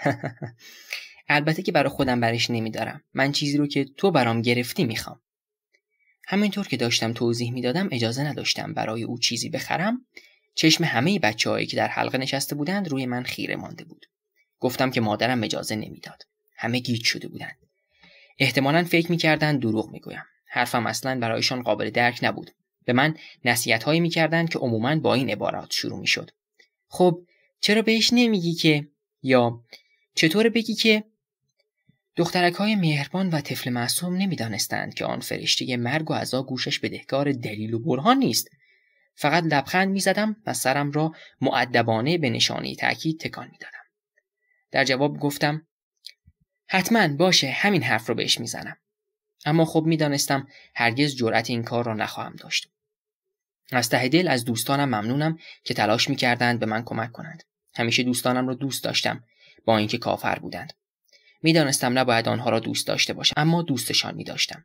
البته که برا خودم برش نمیدارم من چیزی رو که تو برام گرفتی میخوام. همینطور که داشتم توضیح میدادم اجازه نداشتم برای او چیزی بخرم چشم همه بچههایی که در حلقه نشسته بودند روی من خیره مانده بود گفتم که مادرم اجازه نمیداد همه گیج شده بودند احتمالا فکر میکردند دروغ میگویم حرفم اصلا برایشان قابل درک نبود به من نصیحتهایی میکردند که عموما با این عبارات شروع میشد خب چرا بهش نمیگی که یا چطور بگی که دخترک های مهربان و طفل معصوم نمیدانستند که آن فرشته مرگ و عذا گوشش بدهکار دلیل و برهان نیست فقط لبخند میزدم و سرم را معدبانه به نشانه تاکید تکان میدادم در جواب گفتم حتما باشه همین حرف رو بهش میزنم اما خب میدانستم هرگز جرأت این کار را نخواهم داشت از ته دل از دوستانم ممنونم که تلاش میکردند به من کمک کنند همیشه دوستانم را دوست داشتم با اینکه کافر بودند میدانستم نباید آنها را دوست داشته باشم اما دوستشان می داشتم.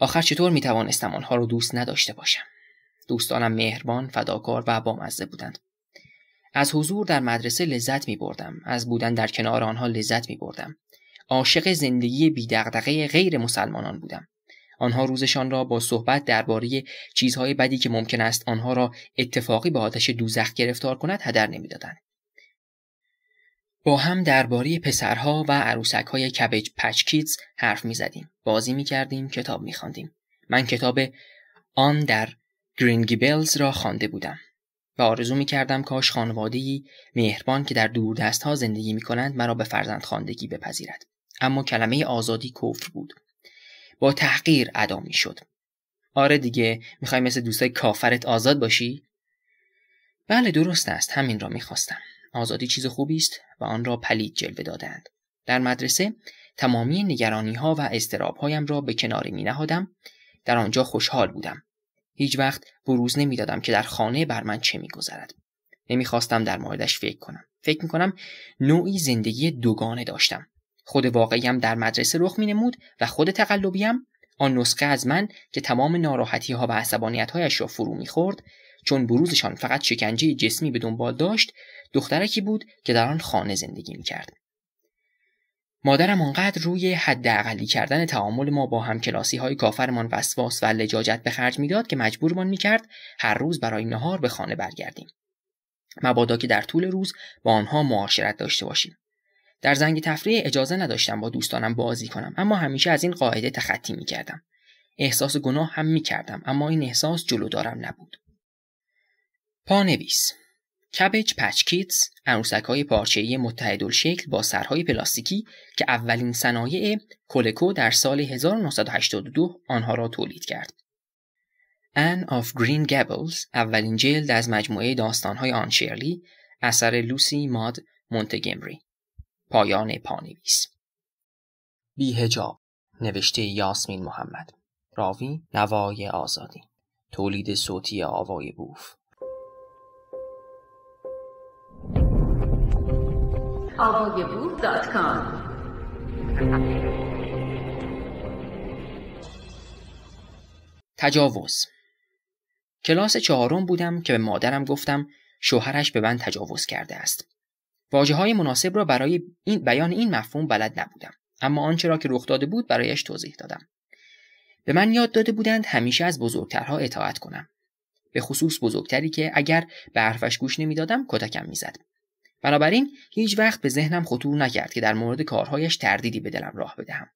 آخر چطور می توانستم آنها را دوست نداشته باشم؟ دوستانم مهربان، فداکار و بامزه بودند. از حضور در مدرسه لذت می بردم. از بودن در کنار آنها لذت می بردم. عاشق زندگی بیدغدغه غیر مسلمانان بودم. آنها روزشان را با صحبت درباره چیزهای بدی که ممکن است آنها را اتفاقی به آتش دوزخ گرفتار کند هدر نمیدادند با هم درباره پسرها و عروسک های کبج پچکیتز حرف می زدیم. بازی می کردیم، کتاب می خاندیم. من کتاب آن در گرین گیبلز را خوانده بودم و آرزو می کردم کاش خانوادهی مهربان که در دور دست ها زندگی می کنند مرا به فرزند خاندگی بپذیرد. اما کلمه آزادی کفر بود. با تحقیر ادا می شد. آره دیگه میخوای مثل دوستای کافرت آزاد باشی؟ بله درست است همین را میخواستم. آزادی چیز خوبی است و آن را پلید جلوه دادند در مدرسه تمامی نگرانی ها و استراب هایم را به کناری می نهادم در آنجا خوشحال بودم هیچ وقت بروز نمی دادم که در خانه بر من چه میگذرد خواستم در موردش فکر کنم فکر کنم نوعی زندگی دوگانه داشتم خود واقعیم در مدرسه رخ مینمود و خود تقلبیم آن نسخه از من که تمام ناراحتی ها و عصبانیت هایش را فرو میخورد چون بروزشان فقط شکنجه جسمی به دنبال داشت دخترکی بود که در آن خانه زندگی میکرد مادرم آنقدر روی حد اقلی کردن تعامل ما با هم کلاسی های کافرمان وسواس و لجاجت به خرج میداد که مجبورمان میکرد هر روز برای نهار به خانه برگردیم مبادا که در طول روز با آنها معاشرت داشته باشیم در زنگ تفریح اجازه نداشتم با دوستانم بازی کنم اما همیشه از این قاعده تخطی میکردم احساس گناه هم میکردم اما این احساس جلو دارم نبود پانویس کبج پچ کیتس عروسک های پارچه‌ای متحدل شکل با سرهای پلاستیکی که اولین صنایع کولکو در سال 1982 آنها را تولید کرد. ان آف گرین گابلز اولین جلد از مجموعه داستانهای آن شیرلی، اثر لوسی ماد مونتگمری پایان پانویس بیهجاب نوشته یاسمین محمد راوی نوای آزادی تولید صوتی آوای بوف تجاوز کلاس چهارم بودم که به مادرم گفتم شوهرش به من تجاوز کرده است. واجه های مناسب را برای این بیان این مفهوم بلد نبودم. اما آنچه را که رخ داده بود برایش توضیح دادم. به من یاد داده بودند همیشه از بزرگترها اطاعت کنم. به خصوص بزرگتری که اگر به حرفش گوش نمیدادم کتکم میزد. بنابراین هیچ وقت به ذهنم خطور نکرد که در مورد کارهایش تردیدی به دلم راه بدهم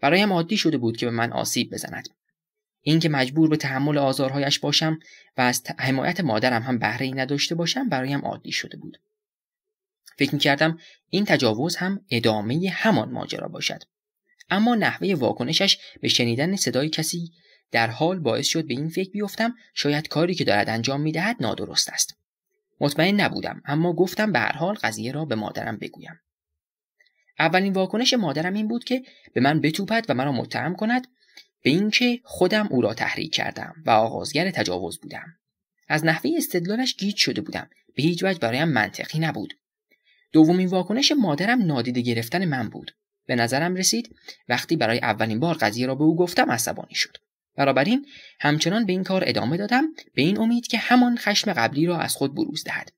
برایم عادی شده بود که به من آسیب بزند اینکه مجبور به تحمل آزارهایش باشم و از حمایت مادرم هم بهره نداشته باشم برایم عادی شده بود فکر می کردم این تجاوز هم ادامه همان ماجرا باشد اما نحوه واکنشش به شنیدن صدای کسی در حال باعث شد به این فکر بیفتم شاید کاری که دارد انجام میدهد نادرست است مطمئن نبودم اما گفتم به هر حال قضیه را به مادرم بگویم اولین واکنش مادرم این بود که به من بتوپد و مرا متهم کند به اینکه خودم او را تحریک کردم و آغازگر تجاوز بودم از نحوه استدلالش گیج شده بودم به هیچ وجه برایم منطقی نبود دومین واکنش مادرم نادیده گرفتن من بود به نظرم رسید وقتی برای اولین بار قضیه را به او گفتم عصبانی شد بنابراین همچنان به این کار ادامه دادم به این امید که همان خشم قبلی را از خود بروز دهد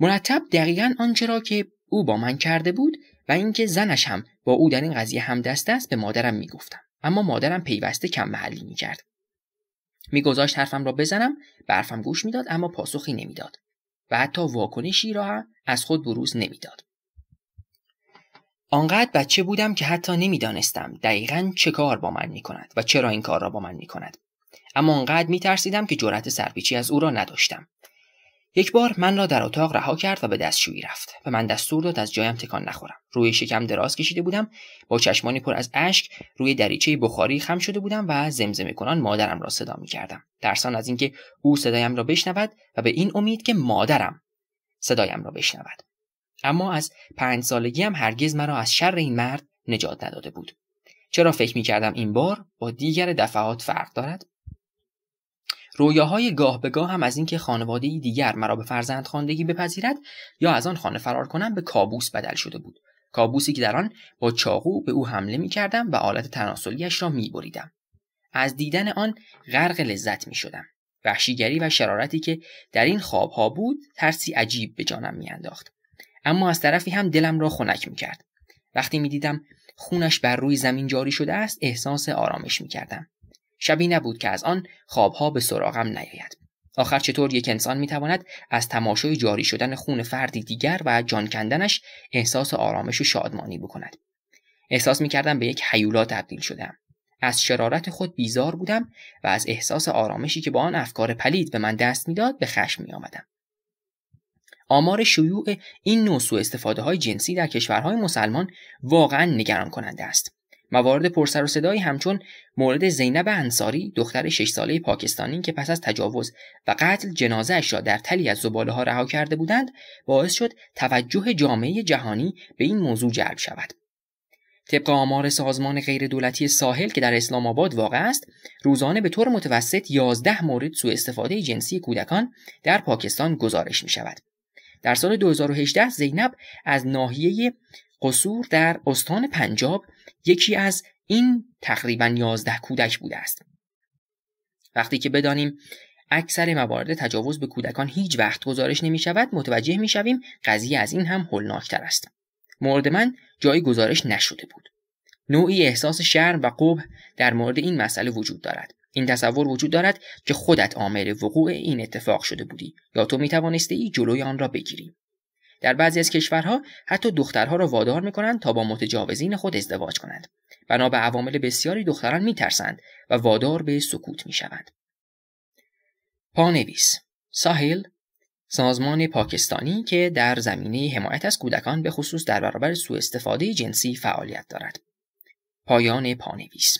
مرتب دقیقا آنچه را که او با من کرده بود و اینکه زنش هم با او در این قضیه هم دست است به مادرم میگفتم اما مادرم پیوسته کم محلی میکرد میگذاشت حرفم را بزنم برفم گوش میداد اما پاسخی نمیداد و حتی واکنشی را از خود بروز نمیداد آنقدر بچه بودم که حتی نمیدانستم دقیقا چه کار با من می کند و چرا این کار را با من می کند. اما آنقدر می ترسیدم که جرأت سرپیچی از او را نداشتم. یک بار من را در اتاق رها کرد و به دستشویی رفت و من دستور داد از جایم تکان نخورم. روی شکم دراز کشیده بودم، با چشمانی پر از اشک روی دریچه بخاری خم شده بودم و زمزمه کنان مادرم را صدا می کردم. ترسان از اینکه او صدایم را بشنود و به این امید که مادرم صدایم را بشنود. اما از پنج سالگی هم هرگز مرا از شر این مرد نجات نداده بود چرا فکر می کردم این بار با دیگر دفعات فرق دارد رویاهای گاه به گاه هم از اینکه خانواده ای دیگر مرا به فرزند خواندگی بپذیرد یا از آن خانه فرار کنم به کابوس بدل شده بود کابوسی که در آن با چاقو به او حمله می کردم و آلت تناسلیش را می بریدم. از دیدن آن غرق لذت می شدم. وحشیگری و شرارتی که در این خوابها بود ترسی عجیب به جانم می اما از طرفی هم دلم را خنک کرد. وقتی می دیدم خونش بر روی زمین جاری شده است احساس آرامش کردم. شبی نبود که از آن خوابها به سراغم نیاید آخر چطور یک انسان تواند از تماشای جاری شدن خون فردی دیگر و جان کندنش احساس آرامش و شادمانی بکند احساس کردم به یک حیولا تبدیل شدم از شرارت خود بیزار بودم و از احساس آرامشی که با آن افکار پلید به من دست میداد به خشم آمدم. آمار شیوع این نوع سوء استفاده های جنسی در کشورهای مسلمان واقعا نگران کننده است. موارد پرسر و صدایی همچون مورد زینب انصاری دختر 6 ساله پاکستانی که پس از تجاوز و قتل اش را در تلی از زباله ها رها کرده بودند باعث شد توجه جامعه جهانی به این موضوع جلب شود طبق آمار سازمان غیردولتی ساحل که در اسلام آباد واقع است روزانه به طور متوسط 11 مورد سوء استفاده جنسی کودکان در پاکستان گزارش می شود در سال 2018 زینب از ناحیه قصور در استان پنجاب یکی از این تقریبا 11 کودک بوده است وقتی که بدانیم اکثر موارد تجاوز به کودکان هیچ وقت گزارش نمی شود متوجه می شویم قضیه از این هم هولناکتر است مورد من جای گزارش نشده بود نوعی احساس شرم و قبح در مورد این مسئله وجود دارد این تصور وجود دارد که خودت عامل وقوع این اتفاق شده بودی یا تو میتوانسته ای جلوی آن را بگیری در بعضی از کشورها حتی دخترها را وادار میکنند تا با متجاوزین خود ازدواج کنند بنا به عوامل بسیاری دختران میترسند و وادار به سکوت میشوند پانویس ساحل سازمان پاکستانی که در زمینه حمایت از کودکان به خصوص در برابر سوء استفاده جنسی فعالیت دارد پایان پانویس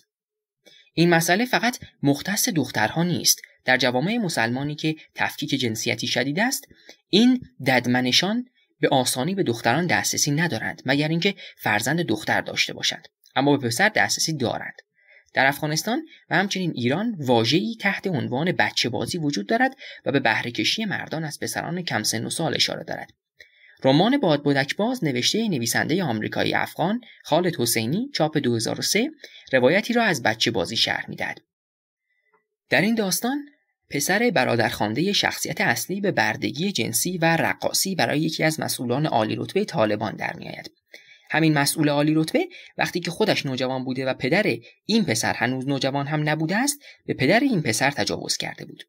این مسئله فقط مختص دخترها نیست در جوامع مسلمانی که تفکیک جنسیتی شدید است این ددمنشان به آسانی به دختران دسترسی ندارند مگر اینکه فرزند دختر داشته باشند اما به پسر دسترسی دارند در افغانستان و همچنین ایران واژه‌ای تحت عنوان بچه بازی وجود دارد و به بهرهکشی مردان از پسران کم سن و سال اشاره دارد رمان باد باز نوشته نویسنده آمریکایی افغان خالد حسینی چاپ 2003 روایتی را از بچه بازی شهر میداد. در این داستان پسر برادرخوانده شخصیت اصلی به بردگی جنسی و رقاصی برای یکی از مسئولان عالی رتبه طالبان در میآید. همین مسئول عالی رتبه وقتی که خودش نوجوان بوده و پدر این پسر هنوز نوجوان هم نبوده است به پدر این پسر تجاوز کرده بود.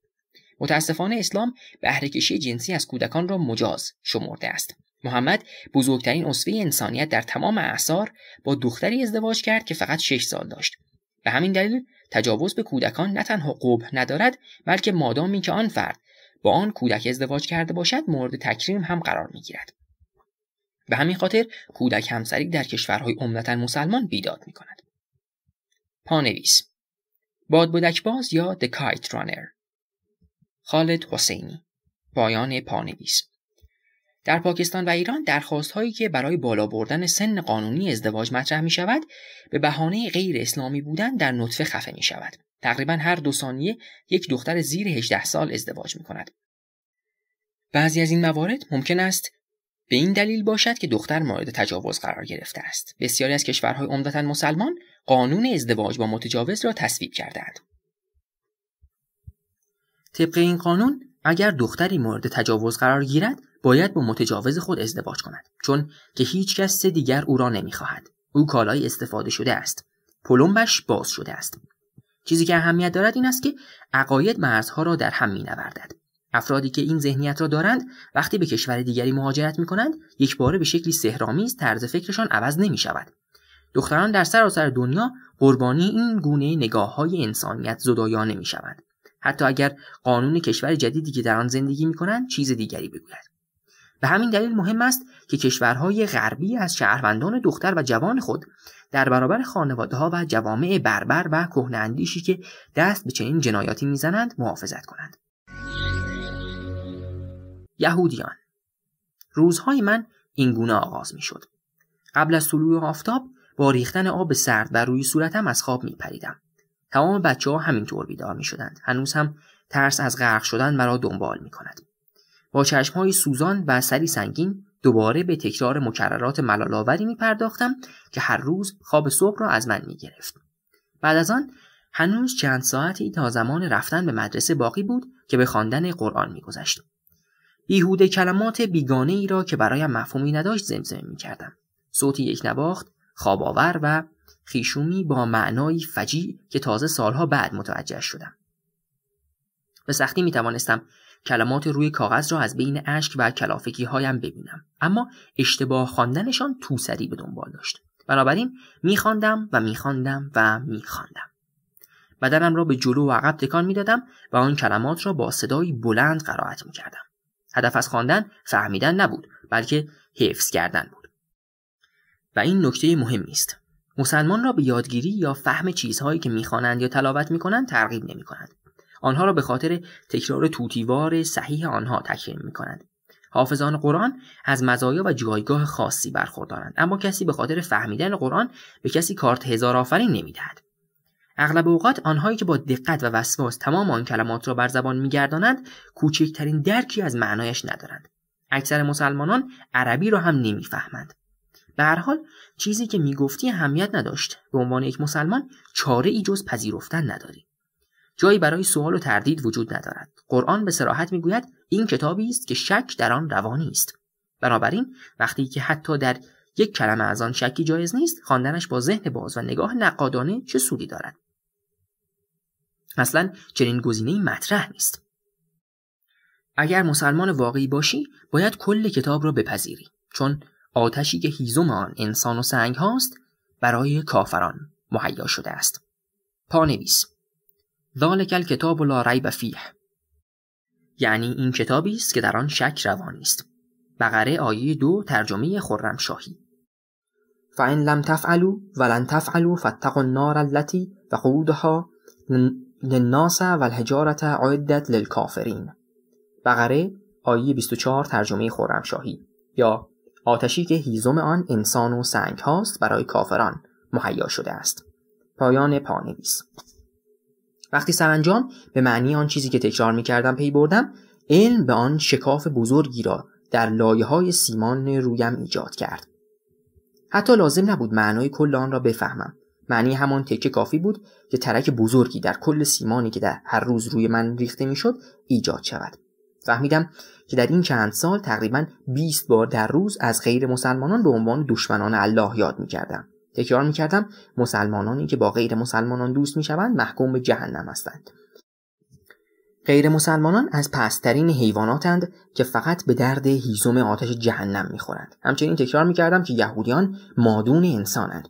متاسفانه اسلام بهرهکشی جنسی از کودکان را مجاز شمرده است محمد بزرگترین اسوه انسانیت در تمام اعثار با دختری ازدواج کرد که فقط شش سال داشت به همین دلیل تجاوز به کودکان نه تنها قبح ندارد بلکه مادامی که آن فرد با آن کودک ازدواج کرده باشد مورد تکریم هم قرار میگیرد به همین خاطر کودک همسری در کشورهای عمدتا مسلمان بیداد می کند. پانویس باز یا دکایت Kite خالد حسینی پایان پانویس در پاکستان و ایران درخواست هایی که برای بالا بردن سن قانونی ازدواج مطرح می شود به بهانه غیر اسلامی بودن در نطفه خفه می شود. تقریبا هر دو ثانیه یک دختر زیر 18 سال ازدواج می کند. بعضی از این موارد ممکن است به این دلیل باشد که دختر مورد تجاوز قرار گرفته است. بسیاری از کشورهای عمدتا مسلمان قانون ازدواج با متجاوز را تصویب کردند. طبق این قانون اگر دختری مورد تجاوز قرار گیرد باید با متجاوز خود ازدواج کند چون که هیچ کس دیگر او را نمیخواهد او کالای استفاده شده است پلمبش باز شده است چیزی که اهمیت دارد این است که عقاید مرزها را در هم مینوردد افرادی که این ذهنیت را دارند وقتی به کشور دیگری مهاجرت می کنند یک باره به شکلی سهرامیز طرز فکرشان عوض نمی شود. دختران در سراسر دنیا قربانی این گونه نگاه های انسانیت زدایانه می حتی اگر قانون کشور جدیدی که در آن زندگی میکنند چیز دیگری بگوید به همین دلیل مهم است که کشورهای غربی از شهروندان دختر و جوان خود در برابر خانواده ها و جوامع بربر و کهنه اندیشی که دست به چنین جنایاتی میزنند محافظت کنند یهودیان روزهای من اینگونه آغاز میشد قبل از طلوع آفتاب با ریختن آب سرد بر روی صورتم از خواب میپریدم تمام بچه ها همینطور بیدار می شدند. هنوز هم ترس از غرق شدن مرا دنبال می کند. با چشم های سوزان و سری سنگین دوباره به تکرار مکررات ملالاوری می پرداختم که هر روز خواب صبح را از من می گرفت. بعد از آن هنوز چند ساعتی تا زمان رفتن به مدرسه باقی بود که به خواندن قرآن میگذشت بیهوده کلمات بیگانه ای را که برایم مفهومی نداشت زمزمه می کردم. صوتی یک نواخت، خوابآور و خیشومی با معنایی فجی که تازه سالها بعد متوجه شدم به سختی می توانستم کلمات روی کاغذ را از بین اشک و کلافکی هایم ببینم اما اشتباه خواندنشان توسری به دنبال داشت بنابراین میخواندم و میخواندم و میخواندم بدنم را به جلو و عقب تکان میدادم و آن کلمات را با صدایی بلند قرائت کردم هدف از خواندن فهمیدن نبود بلکه حفظ کردن بود و این نکته مهمی است مسلمان را به یادگیری یا فهم چیزهایی که میخوانند یا تلاوت میکنند ترغیب نمیکنند آنها را به خاطر تکرار توتیوار صحیح آنها تکریم میکنند حافظان قرآن از مزایا و جایگاه خاصی برخوردارند اما کسی به خاطر فهمیدن قرآن به کسی کارت هزار آفرین نمیدهد اغلب اوقات آنهایی که با دقت و وسواس تمام آن کلمات را بر زبان میگردانند کوچکترین درکی از معنایش ندارند اکثر مسلمانان عربی را هم نمیفهمند به هر حال چیزی که میگفتی اهمیت نداشت به عنوان یک مسلمان چاره ای جز پذیرفتن نداری جایی برای سوال و تردید وجود ندارد قرآن به سراحت میگوید این کتابی است که شک در آن روانی است بنابراین وقتی که حتی در یک کلمه از آن شکی جایز نیست خواندنش با ذهن باز و نگاه نقادانه چه سودی دارد اصلا چنین گزینه‌ای مطرح نیست اگر مسلمان واقعی باشی باید کل کتاب را بپذیری چون آتشی که هیزم آن انسان و سنگ هاست برای کافران مهیا شده است پانویس ذالک الکتاب لا ریب فیه یعنی این کتابی است که در آن شک روان است بقره آیه دو ترجمه شاهی فان لم تفعلوا ولن تفعلوا فاتقوا النار التي وقودها للناس والحجاره عدت للکافرین بقره آیه 24 ترجمه شاهی. یا آتشی که هیزم آن انسان و سنگ هاست برای کافران مهیا شده است پایان پانویس وقتی سرانجام به معنی آن چیزی که تکرار می کردم پی بردم علم به آن شکاف بزرگی را در لایه های سیمان رویم ایجاد کرد حتی لازم نبود معنای کل آن را بفهمم معنی همان تکه کافی بود که ترک بزرگی در کل سیمانی که در هر روز روی من ریخته شد ایجاد شود فهمیدم که در این چند سال تقریبا 20 بار در روز از غیر مسلمانان به عنوان دشمنان الله یاد میکردم تکرار میکردم مسلمانانی که با غیر مسلمانان دوست میشوند محکوم به جهنم هستند غیر مسلمانان از پسترین حیواناتند که فقط به درد هیزم آتش جهنم میخورند همچنین تکرار کردم که یهودیان مادون انسانند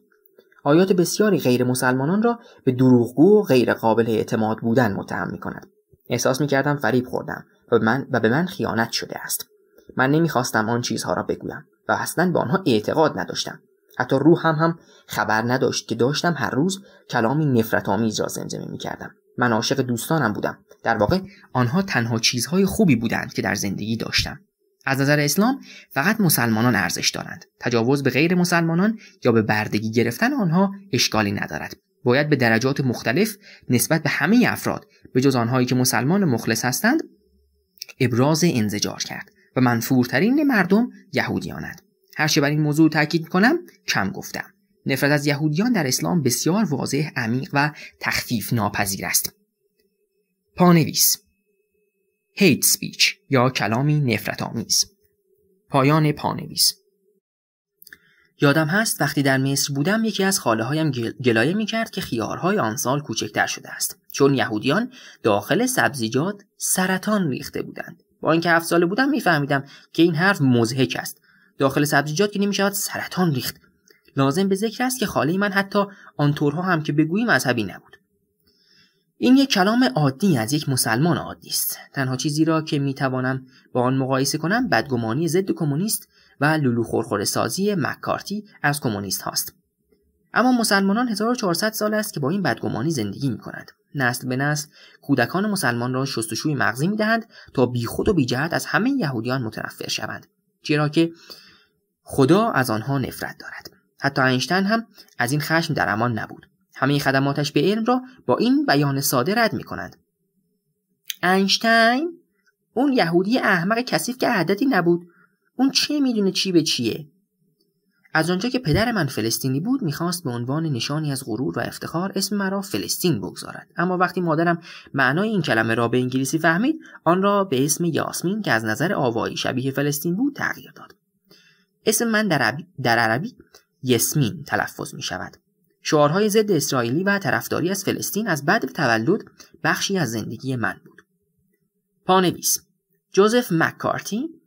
آیات بسیاری غیر مسلمانان را به دروغگو و غیر قابل اعتماد بودن متهم می کند. احساس می فریب خوردم و به من, و به من خیانت شده است من نمیخواستم آن چیزها را بگویم و اصلا به آنها اعتقاد نداشتم حتی روحم هم هم خبر نداشت که داشتم هر روز کلامی نفرت آمیز را زمزمه میکردم من عاشق دوستانم بودم در واقع آنها تنها چیزهای خوبی بودند که در زندگی داشتم از نظر اسلام فقط مسلمانان ارزش دارند تجاوز به غیر مسلمانان یا به بردگی گرفتن آنها اشکالی ندارد باید به درجات مختلف نسبت به همه افراد به جز آنهایی که مسلمان مخلص هستند ابراز انزجار کرد و منفورترین مردم یهودیانند چه بر این موضوع تاکید کنم کم گفتم نفرت از یهودیان در اسلام بسیار واضح عمیق و تخفیف ناپذیر است پانویس هیت سپیچ یا کلامی نفرت آمیز پایان پانویس یادم هست وقتی در مصر بودم یکی از خاله هایم گلایه می کرد که خیارهای آن سال کوچکتر شده است چون یهودیان داخل سبزیجات سرطان ریخته بودند با اینکه هفت ساله بودم میفهمیدم که این حرف مزهک است داخل سبزیجات که نمی سرطان ریخت لازم به ذکر است که خاله من حتی آن هم که بگویی مذهبی نبود این یک کلام عادی از یک مسلمان عادی است تنها چیزی را که میتوانم با آن مقایسه کنم بدگمانی ضد کمونیست و لولو خورخور سازی مکارتی از کمونیست هاست. اما مسلمانان 1400 سال است که با این بدگمانی زندگی می کنند. نسل به نسل کودکان مسلمان را شستشوی مغزی می دهند تا بیخود و بیجهت از همه یهودیان متنفر شوند. چرا که خدا از آنها نفرت دارد. حتی اینشتین هم از این خشم در امان نبود. همه خدماتش به علم را با این بیان ساده رد می کنند. اینشتین اون یهودی احمق کثیف که عددی نبود اون چه میدونه چی به چیه از آنجا که پدر من فلسطینی بود میخواست به عنوان نشانی از غرور و افتخار اسم مرا فلسطین بگذارد اما وقتی مادرم معنای این کلمه را به انگلیسی فهمید آن را به اسم یاسمین که از نظر آوایی شبیه فلسطین بود تغییر داد اسم من در, در عربی یسمین تلفظ می شود شعارهای ضد اسرائیلی و طرفداری از فلسطین از بعد تولد بخشی از زندگی من بود پانویس جوزف مکارتی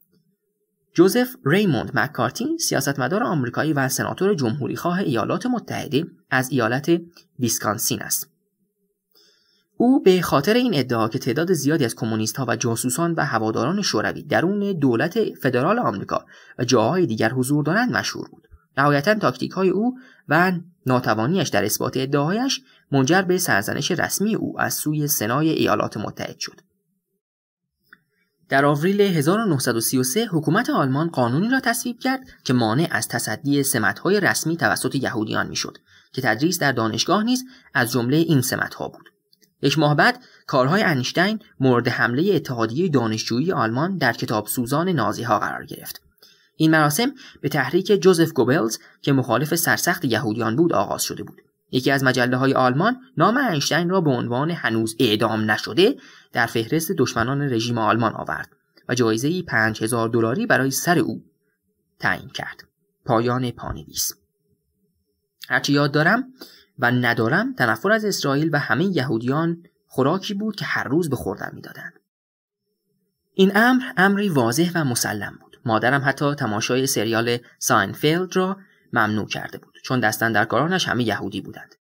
جوزف ریموند مکارتی سیاستمدار آمریکایی و سناتور جمهوریخواه ایالات متحده از ایالت ویسکانسین است او به خاطر این ادعا که تعداد زیادی از کمونیست ها و جاسوسان و هواداران شوروی درون دولت فدرال آمریکا و جاهای دیگر حضور دارند مشهور بود نهایتا تاکتیک های او و ناتوانیش در اثبات ادعایش منجر به سرزنش رسمی او از سوی سنای ایالات متحد شد در آوریل 1933 حکومت آلمان قانونی را تصویب کرد که مانع از تصدی سمتهای رسمی توسط یهودیان میشد که تدریس در دانشگاه نیز از جمله این سمتها بود یک ماه بعد کارهای انیشتین مورد حمله اتحادیه دانشجویی آلمان در کتاب سوزان نازی ها قرار گرفت این مراسم به تحریک جوزف گوبلز که مخالف سرسخت یهودیان بود آغاز شده بود یکی از مجله های آلمان نام اینشتین را به عنوان هنوز اعدام نشده در فهرست دشمنان رژیم آلمان آورد و جایزه ای 5000 دلاری برای سر او تعیین کرد. پایان پانویس هرچی یاد دارم و ندارم تنفر از اسرائیل و همه یهودیان خوراکی بود که هر روز به خوردن میدادند. این امر امری واضح و مسلم بود. مادرم حتی تماشای سریال ساینفیلد را ممنوع کرده بود چون دستندرکارانش همه یهودی بودند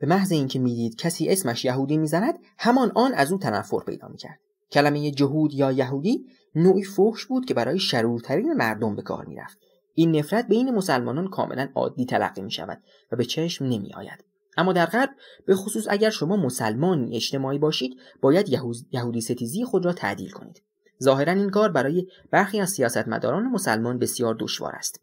به محض اینکه میدید کسی اسمش یهودی میزند همان آن از او تنفر پیدا میکرد کلمه جهود یا یهودی نوعی فحش بود که برای شرورترین مردم به کار میرفت این نفرت بین مسلمانان کاملا عادی تلقی می شود و به چشم نمی آید. اما در غرب به خصوص اگر شما مسلمانی اجتماعی باشید باید یهودی ستیزی خود را تعدیل کنید ظاهرا این کار برای برخی از سیاستمداران مسلمان بسیار دشوار است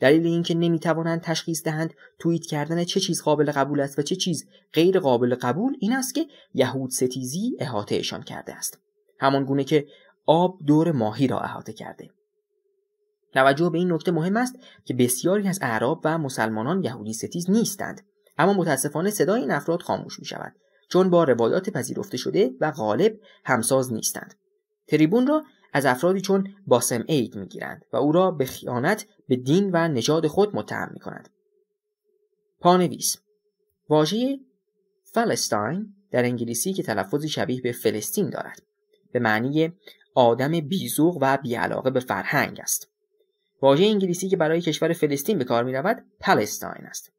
دلیل اینکه نمیتوانند تشخیص دهند توییت کردن چه چیز قابل قبول است و چه چیز غیر قابل قبول این است که یهود ستیزی احاطهشان کرده است همان گونه که آب دور ماهی را احاطه کرده توجه به این نکته مهم است که بسیاری از اعراب و مسلمانان یهودی ستیز نیستند اما متاسفانه صدای این افراد خاموش می شود چون با روایات پذیرفته شده و غالب همساز نیستند تریبون را از افرادی چون باسم می میگیرند و او را به خیانت به دین و نژاد خود متهم میکنند پانویس واژه فلسطین در انگلیسی که تلفظی شبیه به فلسطین دارد به معنی آدم بیزوق و بیعلاقه به فرهنگ است واژه انگلیسی که برای کشور فلسطین به کار می رود پلستاین است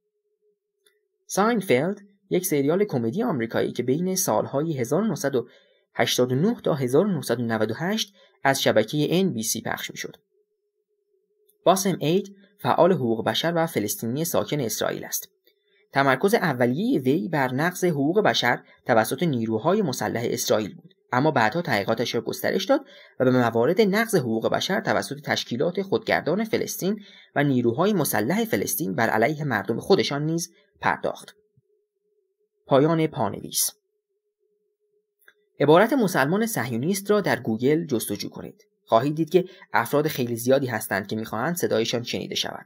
ساینفیلد یک سریال کمدی آمریکایی که بین سالهای 1989 تا 1998 از شبکه NBC پخش میشد. باسم اید فعال حقوق بشر و فلسطینی ساکن اسرائیل است. تمرکز اولیه وی بر نقض حقوق بشر توسط نیروهای مسلح اسرائیل بود اما بعدها تحقیقاتش را گسترش داد و به موارد نقض حقوق بشر توسط تشکیلات خودگردان فلسطین و نیروهای مسلح فلسطین بر علیه مردم خودشان نیز پرداخت پایان پانویس عبارت مسلمان صهیونیست را در گوگل جستجو کنید خواهید دید که افراد خیلی زیادی هستند که میخواهند صدایشان شنیده شود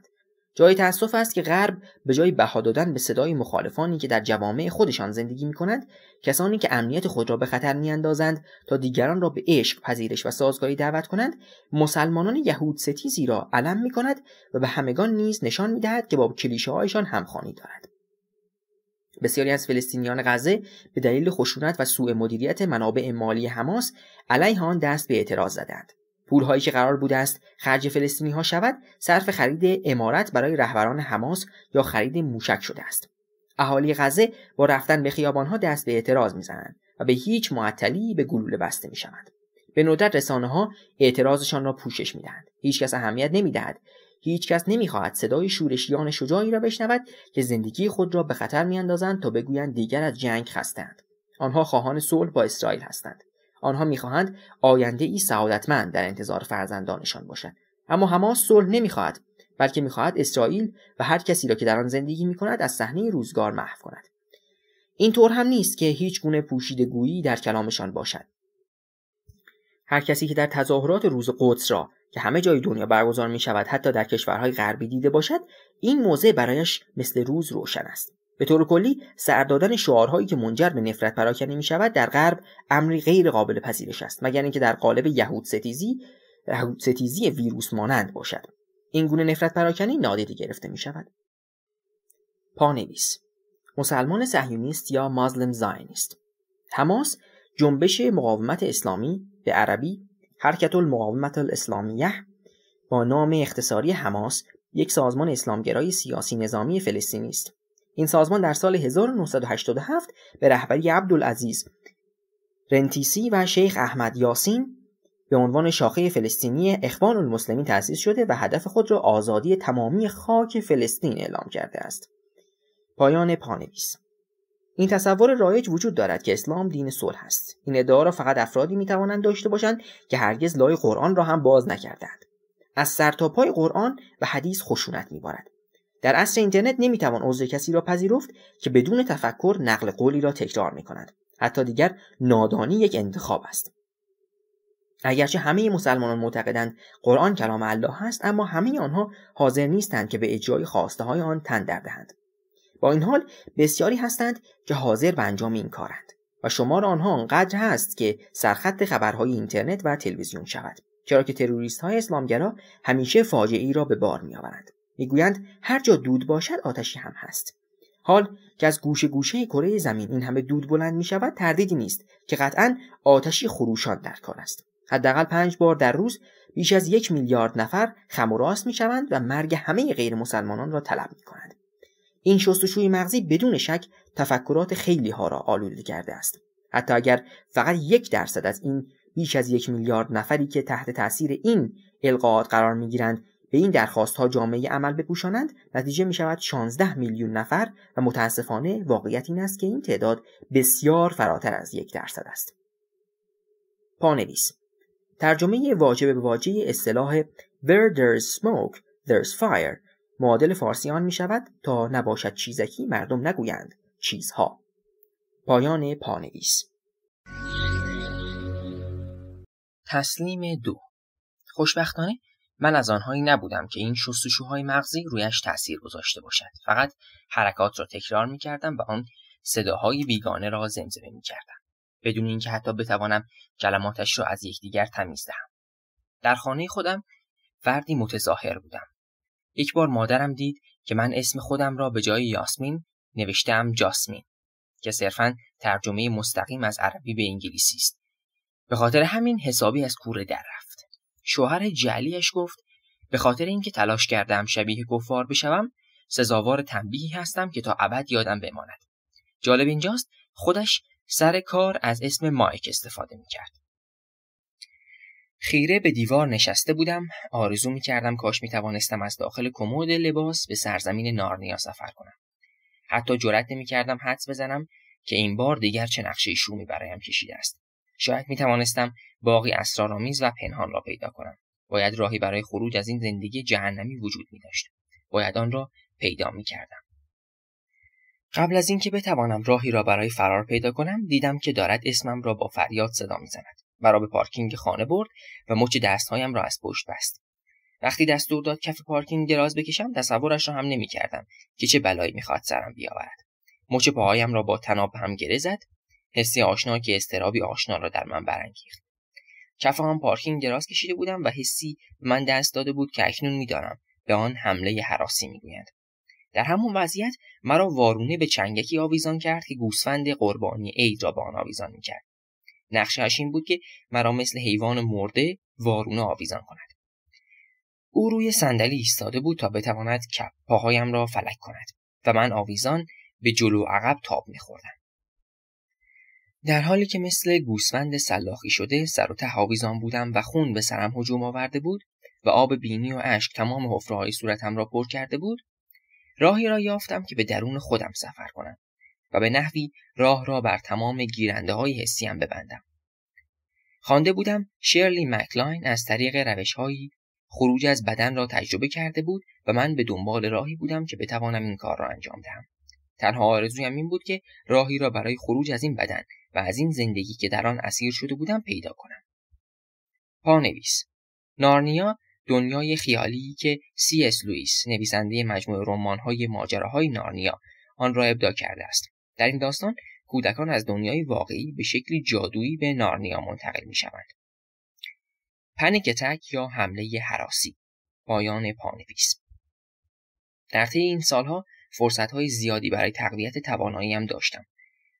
جای تأسف است که غرب به جای بها دادن به صدای مخالفانی که در جوامع خودشان زندگی میکنند کسانی که امنیت خود را به خطر میاندازند تا دیگران را به عشق پذیرش و سازگاری دعوت کنند مسلمانان یهود ستیزی را علم کند و به همگان نیز نشان میدهد که با هایشان همخوانی دارد بسیاری از فلسطینیان غزه به دلیل خشونت و سوء مدیریت منابع مالی حماس علیه آن دست به اعتراض زدند پولهایی که قرار بوده است خرج فلسطینی ها شود صرف خرید امارت برای رهبران حماس یا خرید موشک شده است اهالی غزه با رفتن به خیابانها دست به اعتراض میزنند و به هیچ معطلی به گلوله بسته میشوند به ندرت رسانه ها اعتراضشان را پوشش میدهند هیچکس اهمیت نمیدهد هیچکس نمیخواهد صدای شورشیان شجاعی را بشنود که زندگی خود را به خطر میاندازند تا بگویند دیگر از جنگ خستند آنها خواهان صلح با اسرائیل هستند آنها میخواهند آینده ای سعادتمند در انتظار فرزندانشان باشد اما حماس صلح نمیخواهد بلکه میخواهد اسرائیل و هر کسی را که در آن زندگی میکند از صحنه روزگار محو کند طور هم نیست که هیچ گونه پوشیدگویی در کلامشان باشد هر کسی که در تظاهرات روز قدس را که همه جای دنیا برگزار می شود حتی در کشورهای غربی دیده باشد این موضع برایش مثل روز روشن است به طور کلی سر دادن شعارهایی که منجر به نفرت پراکنی می شود در غرب امری غیر قابل پذیرش است مگر اینکه در قالب یهود ستیزی یهود ویروس مانند باشد این گونه نفرت پراکنی نادیده گرفته می شود پانویس مسلمان صهیونیست یا مازلم زاینیست حماس جنبش مقاومت اسلامی به عربی حرکت المقاومت الاسلامیه با نام اختصاری حماس یک سازمان اسلامگرای سیاسی نظامی فلسطینی است این سازمان در سال 1987 به رهبری عبدالعزیز رنتیسی و شیخ احمد یاسین به عنوان شاخه فلسطینی اخوان المسلمین تأسیس شده و هدف خود را آزادی تمامی خاک فلسطین اعلام کرده است. پایان پانویس این تصور رایج وجود دارد که اسلام دین صلح است این ادعا را فقط افرادی می توانند داشته باشند که هرگز لای قرآن را هم باز نکردند از سر تا پای قرآن و حدیث خشونت بارد. در اصر اینترنت توان عضو کسی را پذیرفت که بدون تفکر نقل قولی را تکرار می کند. حتی دیگر نادانی یک انتخاب است اگرچه همه مسلمانان معتقدند قرآن کلام الله است اما همه آنها حاضر نیستند که به اجرای خواسته های آن تن دهند با این حال بسیاری هستند که حاضر به انجام این کارند و شمار آنها آنقدر هست که سرخط خبرهای اینترنت و تلویزیون شود چرا که تروریست های اسلامگرا همیشه فاجعه ای را به بار می میگویند هر جا دود باشد آتشی هم هست حال که از گوشه گوشه کره زمین این همه دود بلند می شود تردیدی نیست که قطعا آتشی خروشان در کار است حداقل پنج بار در روز بیش از یک میلیارد نفر خم و راست می شوند و مرگ همه غیر مسلمانان را طلب می کنند این شستشوی مغزی بدون شک تفکرات خیلی ها را آلوده کرده است حتی اگر فقط یک درصد از این بیش از یک میلیارد نفری که تحت تاثیر این القاعات قرار میگیرند به این درخواست ها جامعه عمل بپوشانند نتیجه می شود 16 میلیون نفر و متاسفانه واقعیت این است که این تعداد بسیار فراتر از یک درصد است پانویس ترجمه واجب به واجه اصطلاح Where there's smoke, there's fire معادل فارسی آن می شود تا نباشد چیزکی مردم نگویند چیزها پایان پانویس تسلیم دو خوشبختانه من از آنهایی نبودم که این شستشوهای مغزی رویش تاثیر گذاشته باشد فقط حرکات را تکرار می کردم و آن صداهای بیگانه را زمزمه می کردم بدون اینکه حتی بتوانم کلماتش را از یکدیگر تمیز دهم در خانه خودم فردی متظاهر بودم یک بار مادرم دید که من اسم خودم را به جای یاسمین نوشتم جاسمین که صرفا ترجمه مستقیم از عربی به انگلیسی است به خاطر همین حسابی از کوره در رفت شوهر جلیش گفت به خاطر اینکه تلاش کردم شبیه گفار بشوم سزاوار تنبیهی هستم که تا ابد یادم بماند جالب اینجاست خودش سر کار از اسم مایک استفاده میکرد خیره به دیوار نشسته بودم آرزو می کردم کاش می توانستم از داخل کمد لباس به سرزمین نارنیا سفر کنم حتی جرأت نمی کردم حدس بزنم که این بار دیگر چه نقشه شومی برایم کشیده است شاید می توانستم باقی اسرارآمیز و پنهان را پیدا کنم باید راهی برای خروج از این زندگی جهنمی وجود می داشت باید آن را پیدا می کردم قبل از اینکه بتوانم راهی را برای فرار پیدا کنم دیدم که دارد اسمم را با فریاد صدا میزند مرا به پارکینگ خانه برد و مچ دستهایم را از پشت بست وقتی دستور داد کف پارکینگ دراز بکشم تصورش را هم نمیکردم که چه بلایی میخواد سرم بیاورد مچ پاهایم را با تناب هم گره زد حسی آشنا که استرابی آشنا را در من برانگیخت کف هم پارکینگ دراز کشیده بودم و حسی من دست داده بود که اکنون میدانم به آن حمله حراسی میگویند در همون وضعیت مرا وارونه به چنگکی آویزان کرد که گوسفند قربانی عید را به آن آویزان میکرد نقشهاش این بود که مرا مثل حیوان مرده وارونه آویزان کند او روی صندلی ایستاده بود تا بتواند کپ پاهایم را فلک کند و من آویزان به جلو عقب تاب میخوردم در حالی که مثل گوسفند سلاخی شده سر و ته آویزان بودم و خون به سرم هجوم آورده بود و آب بینی و اشک تمام حفرههای صورتم را پر کرده بود راهی را یافتم که به درون خودم سفر کنم و به نحوی راه را بر تمام گیرنده های حسیم ببندم. خوانده بودم شرلی مکلاین از طریق هایی خروج از بدن را تجربه کرده بود و من به دنبال راهی بودم که بتوانم این کار را انجام دهم. تنها آرزویم این بود که راهی را برای خروج از این بدن و از این زندگی که در آن اسیر شده بودم پیدا کنم. پانویس نارنیا دنیای خیالی که سی اس لوئیس نویسنده مجموعه رمان‌های ماجراهای نارنیا آن را ابدا کرده است. در این داستان کودکان از دنیای واقعی به شکلی جادویی به نارنیا منتقل می شوند. پنیک تک یا حمله حراسی پایان پانویس در طی این سالها فرصتهای زیادی برای تقویت تواناییم داشتم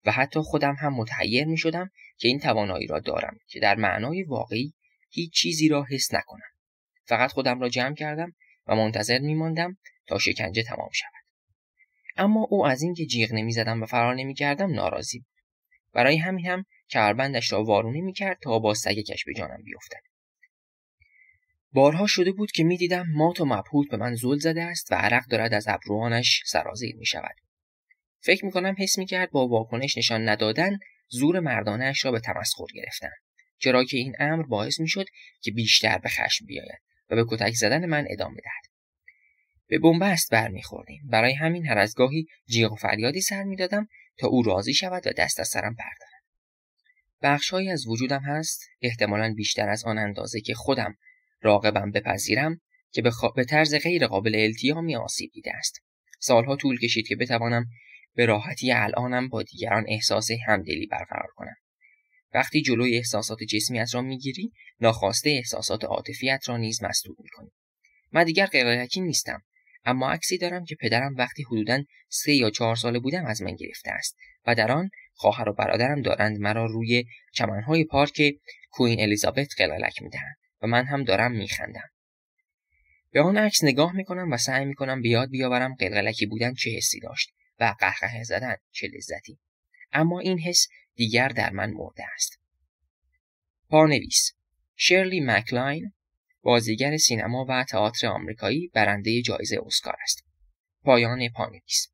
و حتی خودم هم متحیر می شدم که این توانایی را دارم که در معنای واقعی هیچ چیزی را حس نکنم. فقط خودم را جمع کردم و منتظر می تا شکنجه تمام شد. اما او از اینکه جیغ نمیزدم و فرار نمیکردم ناراضی بود برای همین هم کربندش را وارونه میکرد تا با سگکش به جانم بیفتد بارها شده بود که میدیدم مات و مبهوت به من زل زده است و عرق دارد از ابروانش سرازیر می شود. فکر می حس می کرد با واکنش نشان ندادن زور مردانهاش را به تمسخر گرفتن چرا که این امر باعث می شد که بیشتر به خشم بیاید و به کتک زدن من ادامه دهد. به بنبست برمیخوردیم برای همین هر از گاهی جیغ و فریادی سر میدادم تا او راضی شود و دست از سرم بردارد بخشهایی از وجودم هست احتمالا بیشتر از آن اندازه که خودم راقبم بپذیرم که به, به طرز غیر قابل التیامی آسیب دیده است سالها طول کشید که بتوانم به راحتی الانم با دیگران احساس همدلی برقرار کنم وقتی جلوی احساسات از را میگیری ناخواسته احساسات عاطفیت را نیز مسدود میکنی من دیگر غیرکی نیستم اما عکسی دارم که پدرم وقتی حدوداً سه یا چهار ساله بودم از من گرفته است و در آن خواهر و برادرم دارند مرا روی چمنهای پارک کوین الیزابت قلالک میدهند و من هم دارم میخندم به آن عکس نگاه میکنم و سعی میکنم به یاد بیاورم قلقلکی بودن چه حسی داشت و قهقه زدن چه لذتی اما این حس دیگر در من مرده است پانویس شرلی مکلاین بازیگر سینما و تئاتر آمریکایی برنده جایزه اسکار است. پایان پانویس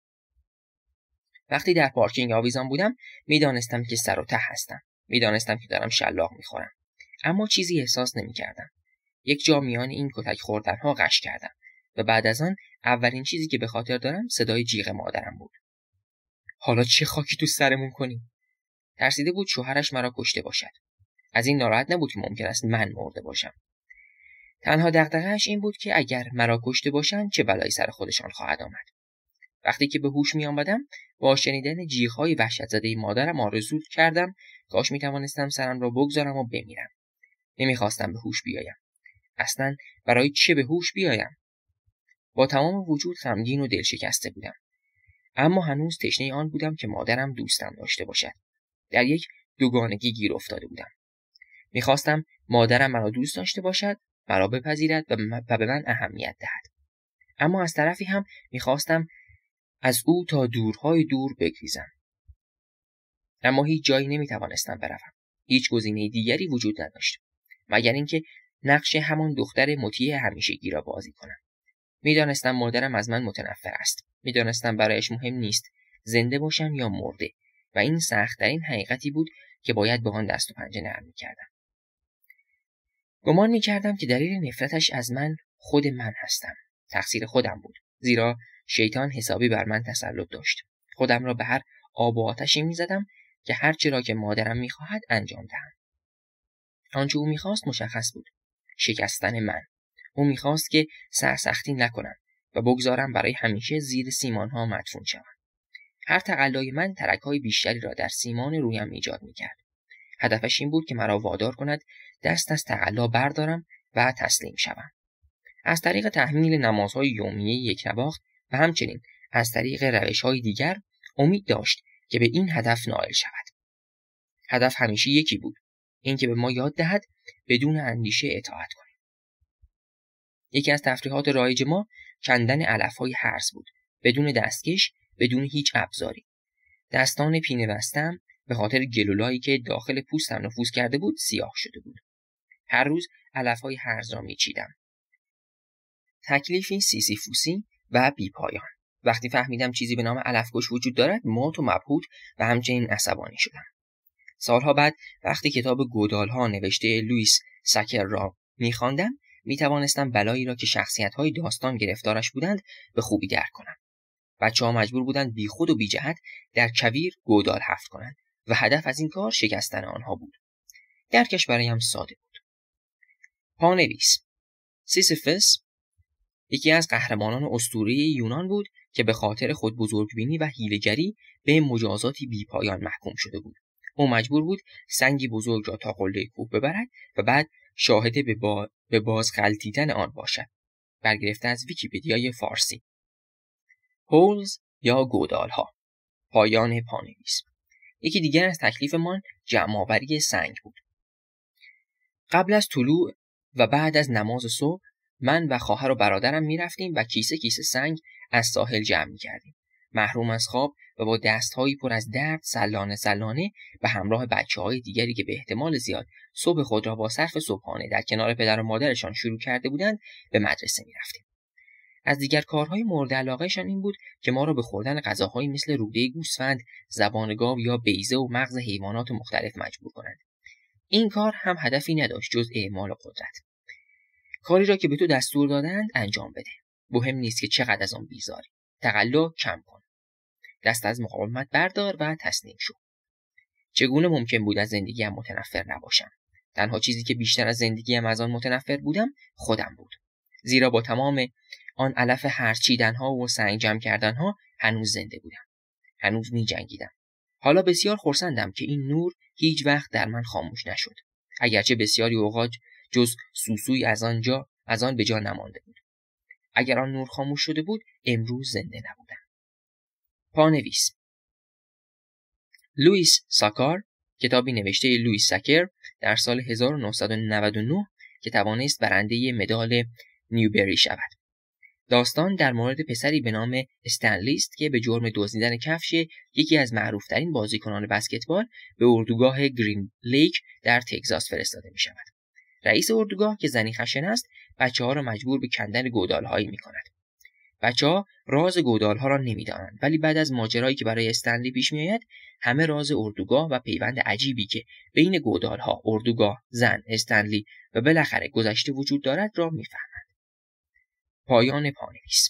وقتی در پارکینگ آویزان بودم میدانستم که سر و ته هستم میدانستم که دارم شلاق میخورم اما چیزی احساس نمیکردم یک جا میان این کتک خوردنها غش کردم و بعد از آن اولین چیزی که به خاطر دارم صدای جیغ مادرم بود حالا چه خاکی تو سرمون کنی؟ ترسیده بود شوهرش مرا کشته باشد از این ناراحت نبود که ممکن است من مرده باشم تنها دقدقهاش این بود که اگر مرا کشته باشند چه بلایی سر خودشان خواهد آمد وقتی که به هوش می آمدم با شنیدن جیغهای وحشت زده مادرم آرزو کردم کاش می توانستم سرم را بگذارم و بمیرم نمیخواستم به هوش بیایم اصلا برای چه به هوش بیایم با تمام وجود غمگین و دل شکسته بودم اما هنوز تشنه آن بودم که مادرم دوستم داشته باشد در یک دوگانگی گیر افتاده بودم میخواستم مادرم مرا دوست داشته باشد مرا بپذیرد و به من اهمیت دهد اما از طرفی هم میخواستم از او تا دورهای دور بگریزم اما هیچ جایی نمیتوانستم بروم هیچ گزینه دیگری وجود نداشت مگر اینکه نقش همان دختر مطیع همیشگی را بازی کنم میدانستم مادرم از من متنفر است میدانستم برایش مهم نیست زنده باشم یا مرده و این سختترین حقیقتی بود که باید به آن دست و پنجه نرم میکردم گمان می کردم که دلیل نفرتش از من خود من هستم. تقصیر خودم بود. زیرا شیطان حسابی بر من تسلط داشت. خودم را به هر آب و آتشی می زدم که هرچی را که مادرم می خواهد انجام دهم. آنچه او میخواست مشخص بود. شکستن من. او میخواست که سرسختی نکنم و بگذارم برای همیشه زیر ها مدفون شوم. هر تقلای من های بیشتری را در سیمان رویم ایجاد میکرد. هدفش این بود که مرا وادار کند دست از تقلا بردارم و تسلیم شوم از طریق تحمیل نمازهای یومیه یک نواخت و همچنین از طریق روش های دیگر امید داشت که به این هدف نائل شود هدف همیشه یکی بود اینکه به ما یاد دهد بدون اندیشه اطاعت کنیم یکی از تفریحات رایج ما کندن علف های بود بدون دستکش بدون هیچ ابزاری دستان پینه بستم به خاطر گلولایی که داخل پوستم نفوذ کرده بود سیاه شده بود هر روز علفهای هرزا میچیدم تکلیف این سیسیفوسی و بیپایان وقتی فهمیدم چیزی به نام علفگوش وجود دارد مات و مبهوت و همچنین عصبانی شدم سالها بعد وقتی کتاب ها نوشته لویس سکر را میخواندم میتوانستم بلایی را که شخصیت های داستان گرفتارش بودند به خوبی درک کنم بچه ها مجبور بودند بیخود و بیجهت در کویر گودال هفت کنند و هدف از این کار شکستن آنها بود درکش برایم ساده بود پانویس سیسیفس یکی از قهرمانان اسطوره یونان بود که به خاطر خود بزرگبینی و هیلگری به مجازاتی بیپایان محکوم شده بود او مجبور بود سنگی بزرگ را تا قله کوه ببرد و بعد شاهد به, با... باز آن باشد برگرفته از ویکیپدیای فارسی هولز یا گودالها پایان پانویس یکی دیگر از تکلیفمان جمعآوری سنگ بود قبل از طلوع و بعد از نماز صبح من و خواهر و برادرم میرفتیم و کیسه کیسه سنگ از ساحل جمع کردیم محروم از خواب و با دستهایی پر از درد سلانه سلانه به همراه بچه های دیگری که به احتمال زیاد صبح خود را با صرف صبحانه در کنار پدر و مادرشان شروع کرده بودند به مدرسه می رفتیم از دیگر کارهای مورد علاقهشان این بود که ما را به خوردن غذاهایی مثل روده گوسفند زبان گاو یا بیزه و مغز حیوانات مختلف مجبور کنند این کار هم هدفی نداشت جز اعمال قدرت کاری را که به تو دستور دادند انجام بده مهم نیست که چقدر از آن بیزاری تقلا کم کن دست از مقاومت بردار و تسلیم شو چگونه ممکن بود از زندگیم متنفر نباشم تنها چیزی که بیشتر از زندگیم از آن متنفر بودم خودم بود زیرا با تمام آن علف هرچیدنها و سنگ جمع کردنها هنوز زنده بودم هنوز می جنگیدم حالا بسیار خرسندم که این نور هیچ وقت در من خاموش نشد اگرچه بسیاری اوقات جز سوسوی از آنجا از آن به جا نمانده بود اگر آن نور خاموش شده بود امروز زنده نبودم پانویس لوئیس ساکار کتابی نوشته لوئیس ساکر در سال 1999 که توانست برنده مدال نیوبری شود داستان در مورد پسری به نام استنلی است که به جرم دزدیدن کفش یکی از معروفترین بازیکنان بسکتبال به اردوگاه گرین لیک در تگزاس فرستاده می شود. رئیس اردوگاه که زنی خشن است بچه ها را مجبور به کندن گودال هایی می کند. بچه ها راز ها را نمی دانند ولی بعد از ماجرایی که برای استنلی پیش آید همه راز اردوگاه و پیوند عجیبی که بین گودال ها اردوگاه زن استنلی و بالاخره گذشته وجود دارد را فهم. پایان پانویس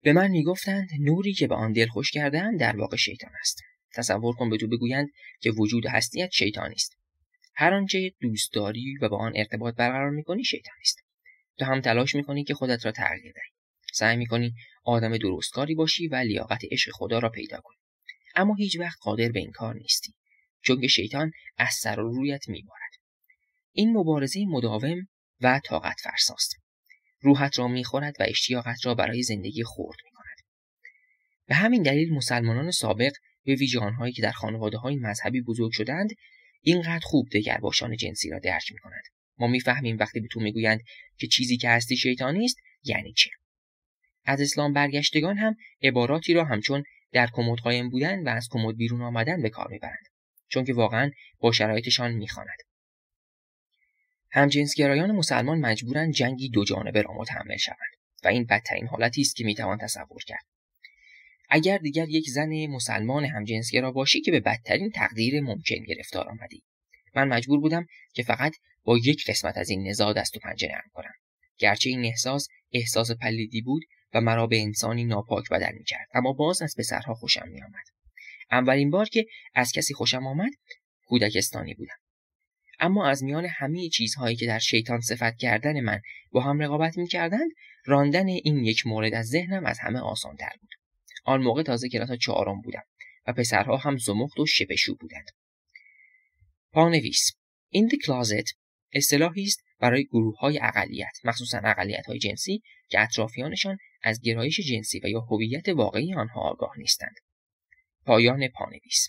به من میگفتند نوری که به آن خوش کردهاند در واقع شیطان است تصور کن به تو بگویند که وجود هستیت شیطانی است هر آنچه دوست داری و با آن ارتباط برقرار میکنی شیطانی است تو هم تلاش میکنی که خودت را تغییر دهی سعی میکنی آدم درستکاری باشی و لیاقت عشق خدا را پیدا کنی اما هیچ وقت قادر به این کار نیستی چون که شیطان از سر و رویت میبارد این مبارزه مداوم و طاقت فرساست روحت را میخورد و اشتیاقت را برای زندگی خورد کند به همین دلیل مسلمانان سابق به ویژه آنهایی که در خانواده های مذهبی بزرگ شدند اینقدر خوب باشان جنسی را درک کند ما میفهمیم وقتی به تو میگویند که چیزی که هستی شیطانی است یعنی چه از اسلام برگشتگان هم عباراتی را همچون در کمد قایم بودن و از کمد بیرون آمدن به کار میبرند چون که واقعا با شرایطشان میخواند همجنسگرایان مسلمان مجبورند جنگی دو جانبه را متحمل شوند و این بدترین حالتی است که میتوان تصور کرد اگر دیگر یک زن مسلمان همجنسگرا باشی که به بدترین تقدیر ممکن گرفتار آمدی من مجبور بودم که فقط با یک قسمت از این نزا دست و پنجه نرم کنم گرچه این احساس احساس پلیدی بود و مرا به انسانی ناپاک بدل کرد اما باز از پسرها خوشم آمد. اولین بار که از کسی خوشم آمد کودکستانی بودم اما از میان همه چیزهایی که در شیطان صفت کردن من با هم رقابت میکردند راندن این یک مورد از ذهنم از همه آسانتر بود آن موقع تازه کلاس چهارم بودم و پسرها هم زمخت و شپشو بودند پانویس این the closet اصطلاحی است برای گروه های اقلیت مخصوصا اقلیت های جنسی که اطرافیانشان از گرایش جنسی و یا هویت واقعی آنها آگاه نیستند پایان پانویس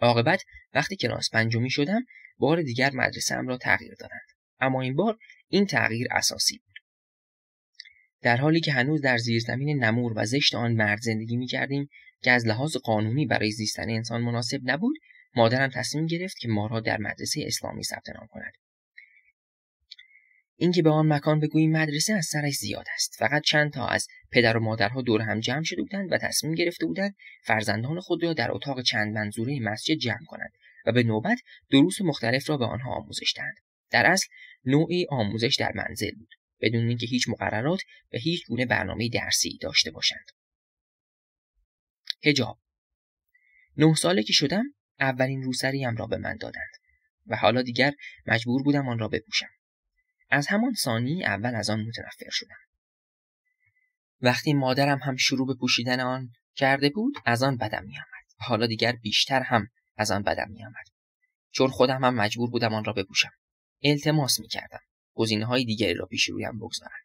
عاقبت وقتی کلاس پنجمی شدم بار دیگر مدرسه هم را تغییر دادند اما این بار این تغییر اساسی بود در حالی که هنوز در زیرزمین نمور و زشت آن مرد زندگی می کردیم که از لحاظ قانونی برای زیستن انسان مناسب نبود مادرم تصمیم گرفت که ما را در مدرسه اسلامی ثبت نام کند اینکه به آن مکان بگوییم مدرسه از سرش زیاد است فقط چند تا از پدر و مادرها دور هم جمع شده بودند و تصمیم گرفته بودند فرزندان خود را در اتاق چند منظوره مسجد جمع کنند و به نوبت دروس مختلف را به آنها آموزش دهند در اصل نوعی آموزش در منزل بود بدون اینکه هیچ مقررات و هیچ گونه برنامه درسی داشته باشند هجاب نه ساله که شدم اولین هم را به من دادند و حالا دیگر مجبور بودم آن را بپوشم از همان ثانی اول از آن متنفر شدم وقتی مادرم هم شروع به پوشیدن آن کرده بود از آن بدم میآمد حالا دیگر بیشتر هم از آن بدم آمد چون خودم هم مجبور بودم آن را بپوشم التماس کردم گزینه های دیگری را پیش رویم بگذارم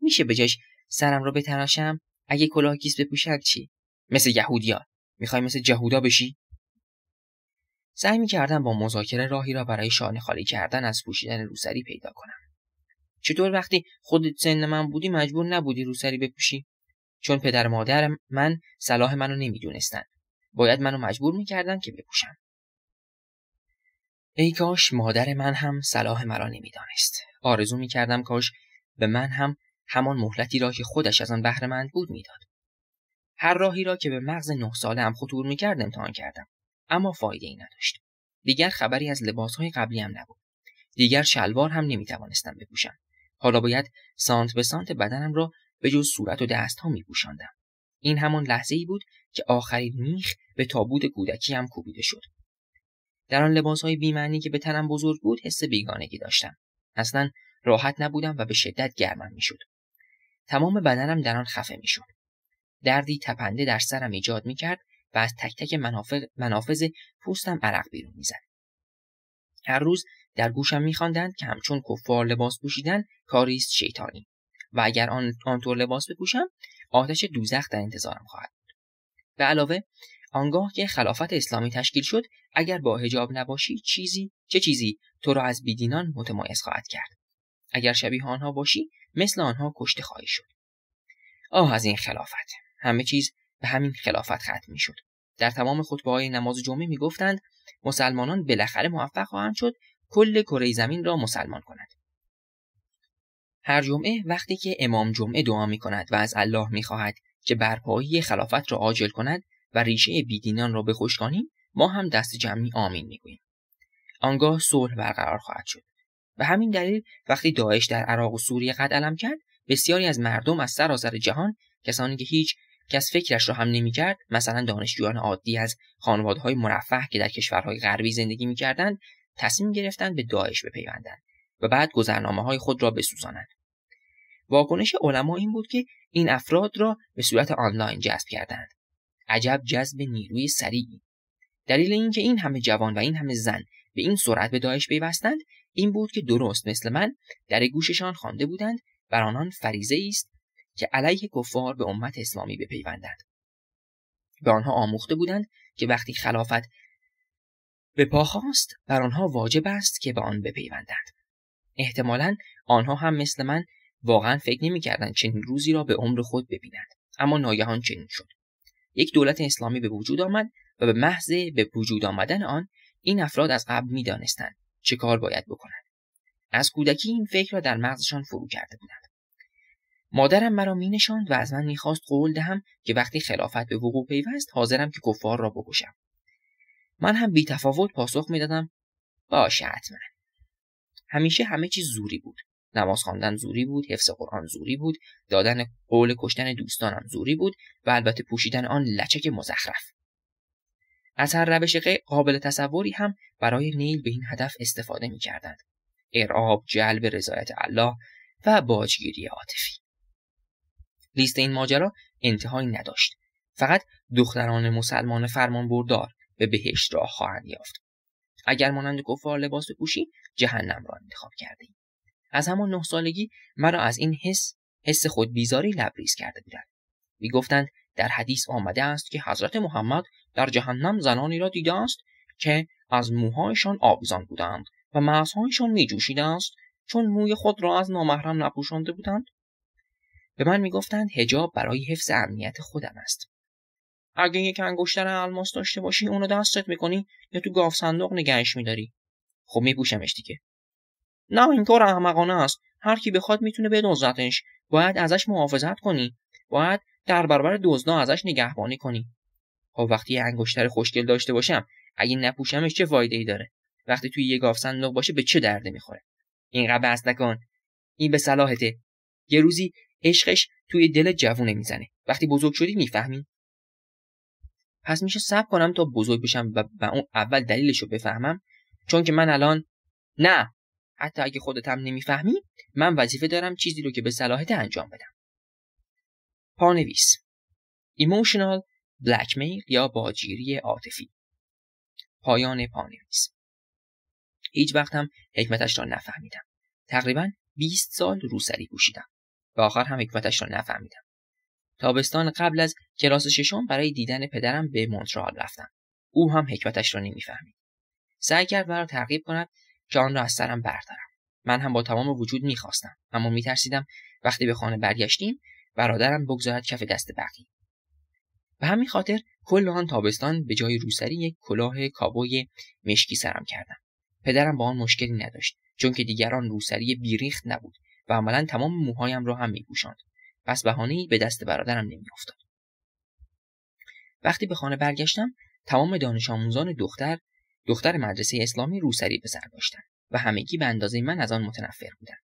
میشه بجاش سرم را بتراشم اگه کلاه کیس بپوشد چی مثل یهودیا میخوای مثل جهودا بشی سعی کردم با مذاکره راهی را برای شانه خالی کردن از پوشیدن روسری پیدا کنم چطور وقتی خودت سن من بودی مجبور نبودی روسری بپوشی چون پدر مادر من صلاح منو نمیدونستن باید منو مجبور میکردن که بپوشم ای کاش مادر من هم صلاح مرا نمیدانست آرزو میکردم کاش به من هم همان مهلتی را که خودش از آن بهرهمند بود میداد هر راهی را که به مغز نه ساله هم خطور میکرد امتحان کردم اما فایده ای نداشت دیگر خبری از لباسهای قبلی هم نبود دیگر شلوار هم نمیتوانستم بپوشم حالا باید سانت به سانت بدنم را به جز صورت و می میپوشاندم این همان لحظه ای بود که آخرین میخ به تابود کودکی هم کوبیده شد در آن لباسهای بیمعنی که به تنم بزرگ بود حس بیگانگی داشتم اصلا راحت نبودم و به شدت گرمم میشد تمام بدنم در آن خفه میشد دردی تپنده در سرم ایجاد کرد و از تک تک منافذ پوستم عرق بیرون میزد هر روز در گوشم میخواندند که همچون کفار لباس پوشیدن کاریست شیطانی و اگر آن آنطور لباس بپوشم آتش دوزخ در انتظارم خواهد به علاوه آنگاه که خلافت اسلامی تشکیل شد اگر با حجاب نباشی چیزی چه چیزی تو را از بیدینان متمایز خواهد کرد اگر شبیه آنها باشی مثل آنها کشته خواهی شد آه از این خلافت همه چیز به همین خلافت ختم شد در تمام خطبه های نماز جمعه گفتند مسلمانان بالاخره موفق خواهند شد کل کره زمین را مسلمان کنند هر جمعه وقتی که امام جمعه دعا می کند و از الله می خواهد که برپایی خلافت را عاجل کند و ریشه بیدینان را کنیم ما هم دست جمعی آمین میگوییم آنگاه صلح برقرار خواهد شد به همین دلیل وقتی داعش در عراق و سوریه قد علم کرد بسیاری از مردم از سراسر جهان کسانی که هیچ کس فکرش را هم نمیکرد مثلا دانشجویان عادی از خانوادههای مرفه که در کشورهای غربی زندگی میکردند تصمیم گرفتند به داعش بپیوندند و بعد گذرنامه های خود را بسوزانند واکنش علما این بود که این افراد را به صورت آنلاین جذب کردند عجب جذب نیروی سریعی دلیل اینکه این همه جوان و این همه زن به این سرعت به داعش پیوستند این بود که درست مثل من در گوششان خوانده بودند بر آنان فریزه است که علیه کفار به امت اسلامی بپیوندند به آنها آموخته بودند که وقتی خلافت به پا خواست بر آنها واجب است که به آن بپیوندند احتمالا آنها هم مثل من واقعا فکر نمیکردند چنین روزی را به عمر خود ببینند اما ناگهان چنین شد یک دولت اسلامی به وجود آمد و به محض به وجود آمدن آن این افراد از قبل میدانستند چه کار باید بکنند از کودکی این فکر را در مغزشان فرو کرده بودند مادرم مرا می نشاند و از من میخواست قول دهم که وقتی خلافت به وقوع پیوست حاضرم که کفار را بکشم من هم بی تفاوت پاسخ میدادم باشه حتما همیشه همه چیز زوری بود نماز خواندن زوری بود حفظ قرآن زوری بود دادن قول کشتن دوستانم زوری بود و البته پوشیدن آن لچک مزخرف از هر روش قابل تصوری هم برای نیل به این هدف استفاده می کردند. ارعاب جلب رضایت الله و باجگیری عاطفی لیست این ماجرا انتهایی نداشت فقط دختران مسلمان فرمان بردار به بهشت راه خواهند یافت اگر مانند کفار لباس بپوشی جهنم را انتخاب کرده از همان نه سالگی مرا از این حس حس خود بیزاری لبریز کرده بودند گفتند در حدیث آمده است که حضرت محمد در جهنم زنانی را دیده است که از موهایشان آبزان بودند و مغزهایشان میجوشیده است چون موی خود را از نامحرم نپوشانده بودند به من میگفتند هجاب برای حفظ امنیت خودم است اگه یک انگشتر الماس داشته باشی اونو دستت میکنی یا تو گاف صندوق نگهش میداری خب میپوشمش دیگه نه اینطور احمقانه است هر کی بخواد میتونه بدزدتش باید ازش محافظت کنی باید در برابر دزدا ازش نگهبانی کنی خب وقتی یه انگشتر خوشگل داشته باشم اگه نپوشمش چه فایده ای داره وقتی توی یه گاف صندوق باشه به چه درده میخوره این بحث نکن این به صلاحته یه روزی عشقش توی دل جوونه میزنه وقتی بزرگ شدی میفهمی پس میشه صبر کنم تا بزرگ بشم و, اون اول دلیلش بفهمم چون که من الان نه حتی اگه خودت هم نمیفهمی من وظیفه دارم چیزی رو که به صلاحیت انجام بدم پانویس ایموشنال بلکمیل یا باجیری عاطفی پایان پانویس هیچ وقت هم حکمتش را نفهمیدم تقریبا 20 سال روسری پوشیدم و آخر هم حکمتش را نفهمیدم تابستان قبل از کلاس ششم برای دیدن پدرم به مونترال رفتم او هم حکمتش را نمیفهمید سعی کرد مرا ترغیب کند آن را از سرم بردارم من هم با تمام وجود میخواستم اما میترسیدم وقتی به خانه برگشتیم برادرم بگذارد کف دست بقی به همین خاطر کل آن تابستان به جای روسری یک کلاه کابوی مشکی سرم کردم پدرم با آن مشکلی نداشت چون که دیگران روسری بیریخت نبود و عملا تمام موهایم را هم میپوشاند پس بهانهای به دست برادرم نمیافتاد وقتی به خانه برگشتم تمام دانش آموزان دختر دختر مدرسه اسلامی روسری به سر داشتند و همگی به اندازه من از آن متنفر بودند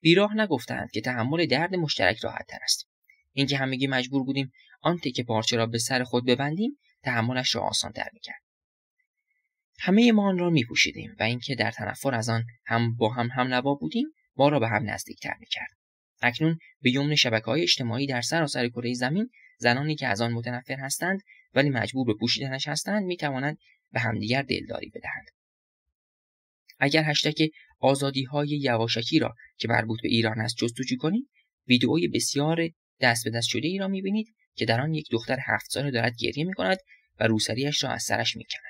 بیراه نگفتند که تحمل درد مشترک راحت تر است اینکه همگی مجبور بودیم آن تکه پارچه را به سر خود ببندیم تحملش را تر میکرد همه ما آن را میپوشیدیم و اینکه در تنفر از آن هم با هم هم نوا بودیم ما را به هم نزدیکتر میکرد اکنون به یمن شبکه های اجتماعی در سراسر کره زمین زنانی که از آن متنفر هستند ولی مجبور به پوشیدنش هستند می به همدیگر دلداری بدهند اگر هشتک آزادی های یواشکی را که مربوط به ایران است جستجو کنید ویدئوی بسیار دست به دست شده ای را میبینید که در آن یک دختر هفت ساله دارد گریه میکند و روسریش را از سرش میکند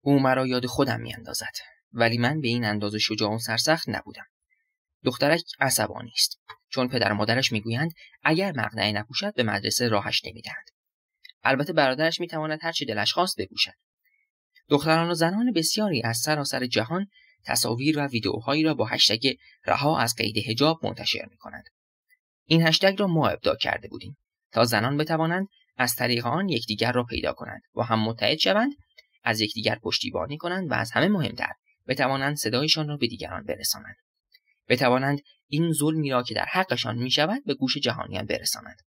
او مرا یاد خودم میاندازد ولی من به این اندازه شجاع و سرسخت نبودم دخترک عصبانی است چون پدر و مادرش میگویند اگر مقنعه نپوشد به مدرسه راهش نمیدهند البته برادرش میتواند هرچه دلش خواست بپوشد دختران و زنان بسیاری از سراسر جهان تصاویر و ویدئوهایی را با هشتگ رها از قید حجاب منتشر می کنند. این هشتگ را ما ابدا کرده بودیم تا زنان بتوانند از طریق آن یکدیگر را پیدا کنند و هم متحد شوند از یکدیگر پشتیبانی کنند و از همه مهمتر بتوانند صدایشان را به دیگران برسانند بتوانند این ظلمی را که در حقشان می شود به گوش جهانیان برسانند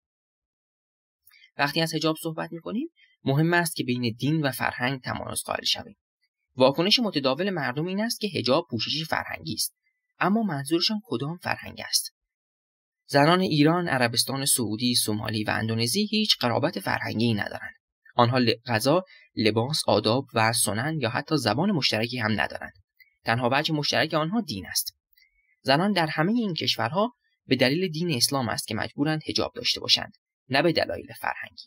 وقتی از حجاب صحبت میکنیم مهم است که بین دین و فرهنگ تمایز قائل شویم واکنش متداول مردم این است که حجاب پوششی فرهنگی است اما منظورشان کدام فرهنگ است زنان ایران، عربستان سعودی، سومالی و اندونزی هیچ قرابت فرهنگی ندارند. آنها غذا، لباس، آداب و سنن یا حتی زبان مشترکی هم ندارند. تنها وجه مشترک آنها دین است. زنان در همه این کشورها به دلیل دین اسلام است که مجبورند حجاب داشته باشند. نه به دلایل فرهنگی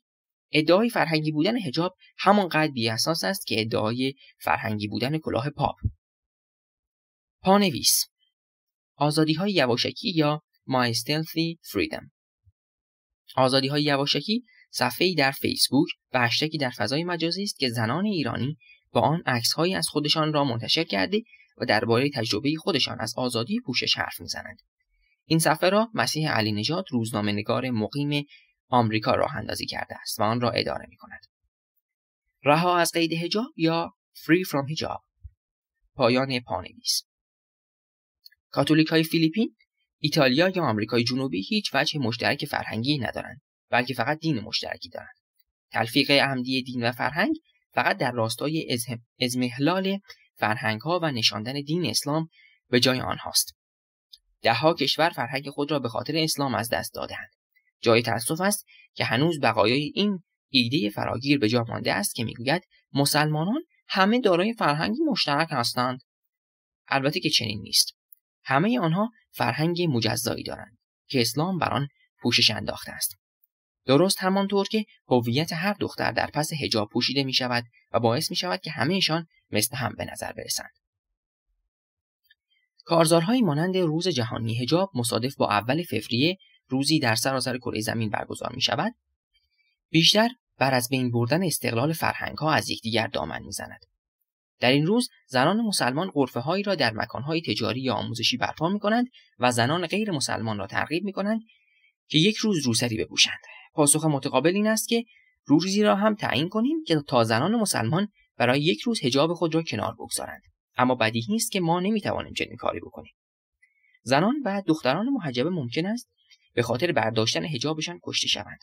ادعای فرهنگی بودن حجاب همانقدر بیاساس است که ادعای فرهنگی بودن کلاه پاپ پانویس آزادی های یواشکی یا My Stealthy Freedom آزادی های یواشکی صفحه‌ای در فیسبوک و هشتگی در فضای مجازی است که زنان ایرانی با آن عکسهایی از خودشان را منتشر کرده و درباره تجربه خودشان از آزادی پوشش حرف میزنند این صفحه را مسیح علی نجات روزنامه مقیم آمریکا راه اندازی کرده است و آن را اداره می کند. رها از قید هجاب یا فری فرام هجاب پایان پانویس کاتولیک های فیلیپین، ایتالیا یا آمریکای جنوبی هیچ وجه مشترک فرهنگی ندارند بلکه فقط دین مشترکی دارند. تلفیق عمدی دین و فرهنگ فقط در راستای ازمهلال فرهنگ ها و نشاندن دین اسلام به جای آنهاست. دهها کشور فرهنگ خود را به خاطر اسلام از دست دادند. جای تأسف است که هنوز بقایای این ایده فراگیر به جا مانده است که میگوید مسلمانان همه دارای فرهنگی مشترک هستند البته که چنین نیست همه آنها فرهنگ مجزایی دارند که اسلام بر آن پوشش انداخته است درست همانطور که هویت هر دختر در پس هجاب پوشیده می شود و باعث می شود که همهشان مثل هم به نظر برسند. کارزارهایی مانند روز جهانی هجاب مصادف با اول فوریه روزی در سراسر کره زمین برگزار می شود بیشتر بر از بین بردن استقلال فرهنگ ها از یکدیگر دامن میزند در این روز زنان مسلمان قرفه هایی را در های تجاری یا آموزشی برپا می کنند و زنان غیر مسلمان را ترغیب می کنند که یک روز روسری بپوشند پاسخ متقابل این است که روزی را هم تعیین کنیم که تا زنان مسلمان برای یک روز هجاب خود را کنار بگذارند اما بدیهی است که ما توانیم چنین کاری بکنیم زنان و دختران محجبه ممکن است به خاطر برداشتن حجابشان کشته شوند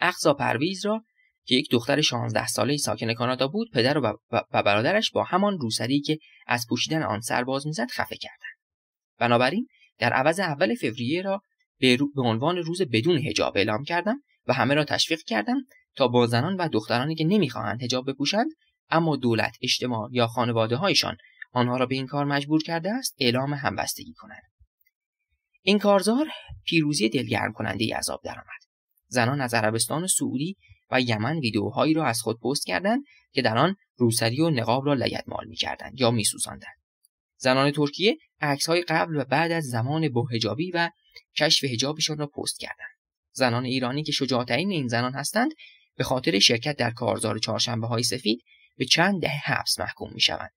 اقزا پرویز را که یک دختر 16 ساله ساکن کانادا بود پدر و, و برادرش با همان روسری که از پوشیدن آن سر باز میزد خفه کردند بنابراین در عوض اول فوریه را به, به عنوان روز بدون هجاب اعلام کردم و همه را تشویق کردم تا با زنان و دخترانی که نمیخواهند هجاب بپوشند اما دولت اجتماع یا خانواده هایشان آنها را به این کار مجبور کرده است اعلام همبستگی کنند این کارزار پیروزی دلگرم کننده عذاب آب درآمد زنان از عربستان سعودی و یمن ویدیوهایی را از خود پست کردند که در آن روسری و نقاب را می کردن یا میسوزاندند زنان ترکیه های قبل و بعد از زمان باهجابی و کشف هجابشان را پست کردند زنان ایرانی که شجاعترین این زنان هستند به خاطر شرکت در کارزار چهارشنبه های سفید به چند دهه حبس محکوم می شوند.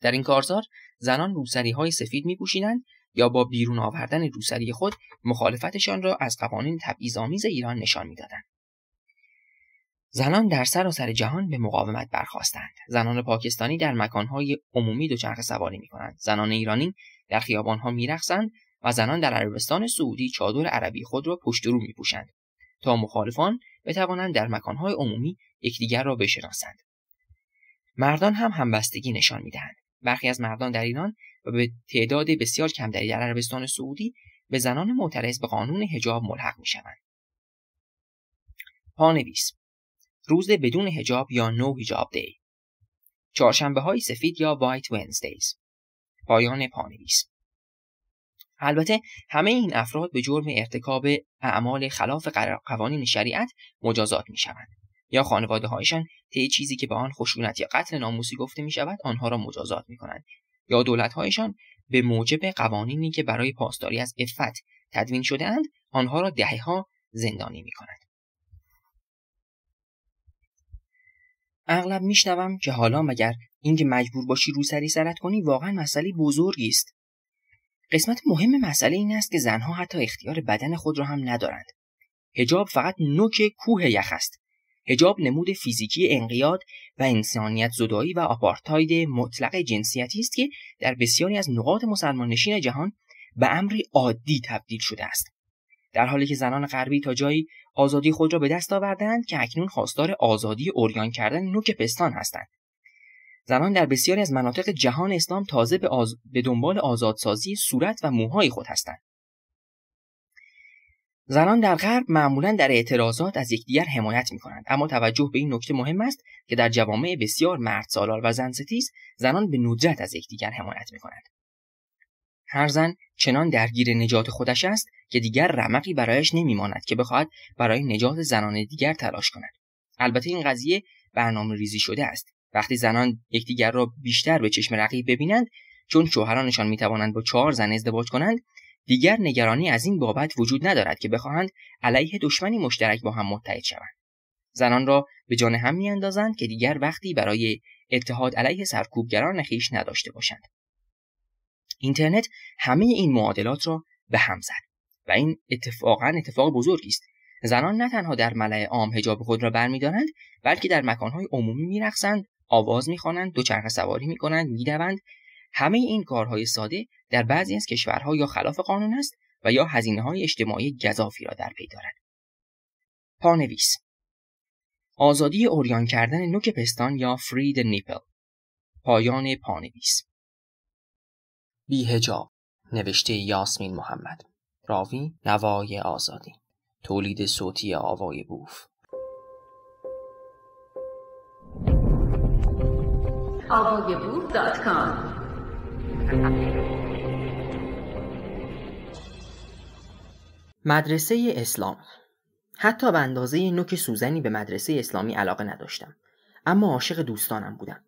در این کارزار زنان روسری های سفید می یا با بیرون آوردن روسری خود مخالفتشان را از قوانین تبعیض‌آمیز ایران نشان میدادند. زنان در سراسر سر جهان به مقاومت برخواستند. زنان پاکستانی در مکانهای عمومی دوچرخه سواری می کنند. زنان ایرانی در خیابانها میرقصند و زنان در عربستان سعودی چادر عربی خود را پشت رو می تا مخالفان بتوانند در مکانهای عمومی یکدیگر را بشناسند. مردان هم همبستگی نشان میدهند. برخی از مردان در ایران و به تعداد بسیار کم در عربستان سعودی به زنان معترض به قانون حجاب ملحق می شوند. پانویس روز بدون حجاب یا نو حجاب دی چهارشنبه های سفید یا وایت ونزدیز پایان پانویس البته همه این افراد به جرم ارتکاب اعمال خلاف قوانین شریعت مجازات می شوند. یا خانواده هایشان طی چیزی که به آن خشونت یا قتل ناموسی گفته می شود آنها را مجازات می کنند یا دولت هایشان به موجب قوانینی که برای پاسداری از افت تدوین شده آنها را دهه ها زندانی می کنند. اغلب میشنوم که حالا مگر اینکه مجبور باشی روسری سرت کنی واقعا مسئله بزرگی است قسمت مهم مسئله این است که زنها حتی اختیار بدن خود را هم ندارند حجاب فقط نوک کوه یخ است هجاب نمود فیزیکی انقیاد و انسانیت زدایی و آپارتاید مطلق جنسیتی است که در بسیاری از نقاط مسلمان نشین جهان به امری عادی تبدیل شده است در حالی که زنان غربی تا جایی آزادی خود را به دست آوردند که اکنون خواستار آزادی اوریان کردن نوک پستان هستند زنان در بسیاری از مناطق جهان اسلام تازه به, به دنبال آزادسازی صورت و موهای خود هستند زنان در غرب معمولا در اعتراضات از یکدیگر حمایت می کنند اما توجه به این نکته مهم است که در جوامع بسیار مرد سالار و زن ستیز زنان به ندرت از یکدیگر حمایت می کنند هر زن چنان درگیر نجات خودش است که دیگر رمقی برایش نمیماند که بخواهد برای نجات زنان دیگر تلاش کند البته این قضیه برنامه ریزی شده است وقتی زنان یکدیگر را بیشتر به چشم رقیب ببینند چون شوهرانشان میتوانند با چهار زن ازدواج کنند دیگر نگرانی از این بابت وجود ندارد که بخواهند علیه دشمنی مشترک با هم متحد شوند زنان را به جان هم میاندازند که دیگر وقتی برای اتحاد علیه سرکوبگران نخیش نداشته باشند اینترنت همه این معادلات را به هم زد و این اتفاقا اتفاق بزرگی است زنان نه تنها در ملع عام حجاب خود را برمیدارند بلکه در مکانهای عمومی میرقصند آواز میخوانند دوچرخه سواری میکنند میدوند همه این کارهای ساده در بعضی از کشورها یا خلاف قانون است و یا هزینه های اجتماعی گذافی را در پی دارد. پانویس آزادی اوریان کردن نوک پستان یا فرید نیپل پایان پانویس بیهجاب نوشته یاسمین محمد راوی نوای آزادی تولید صوتی آوای بوف آوای بوف مدرسه اسلام حتی به اندازه نوک سوزنی به مدرسه اسلامی علاقه نداشتم اما عاشق دوستانم بودم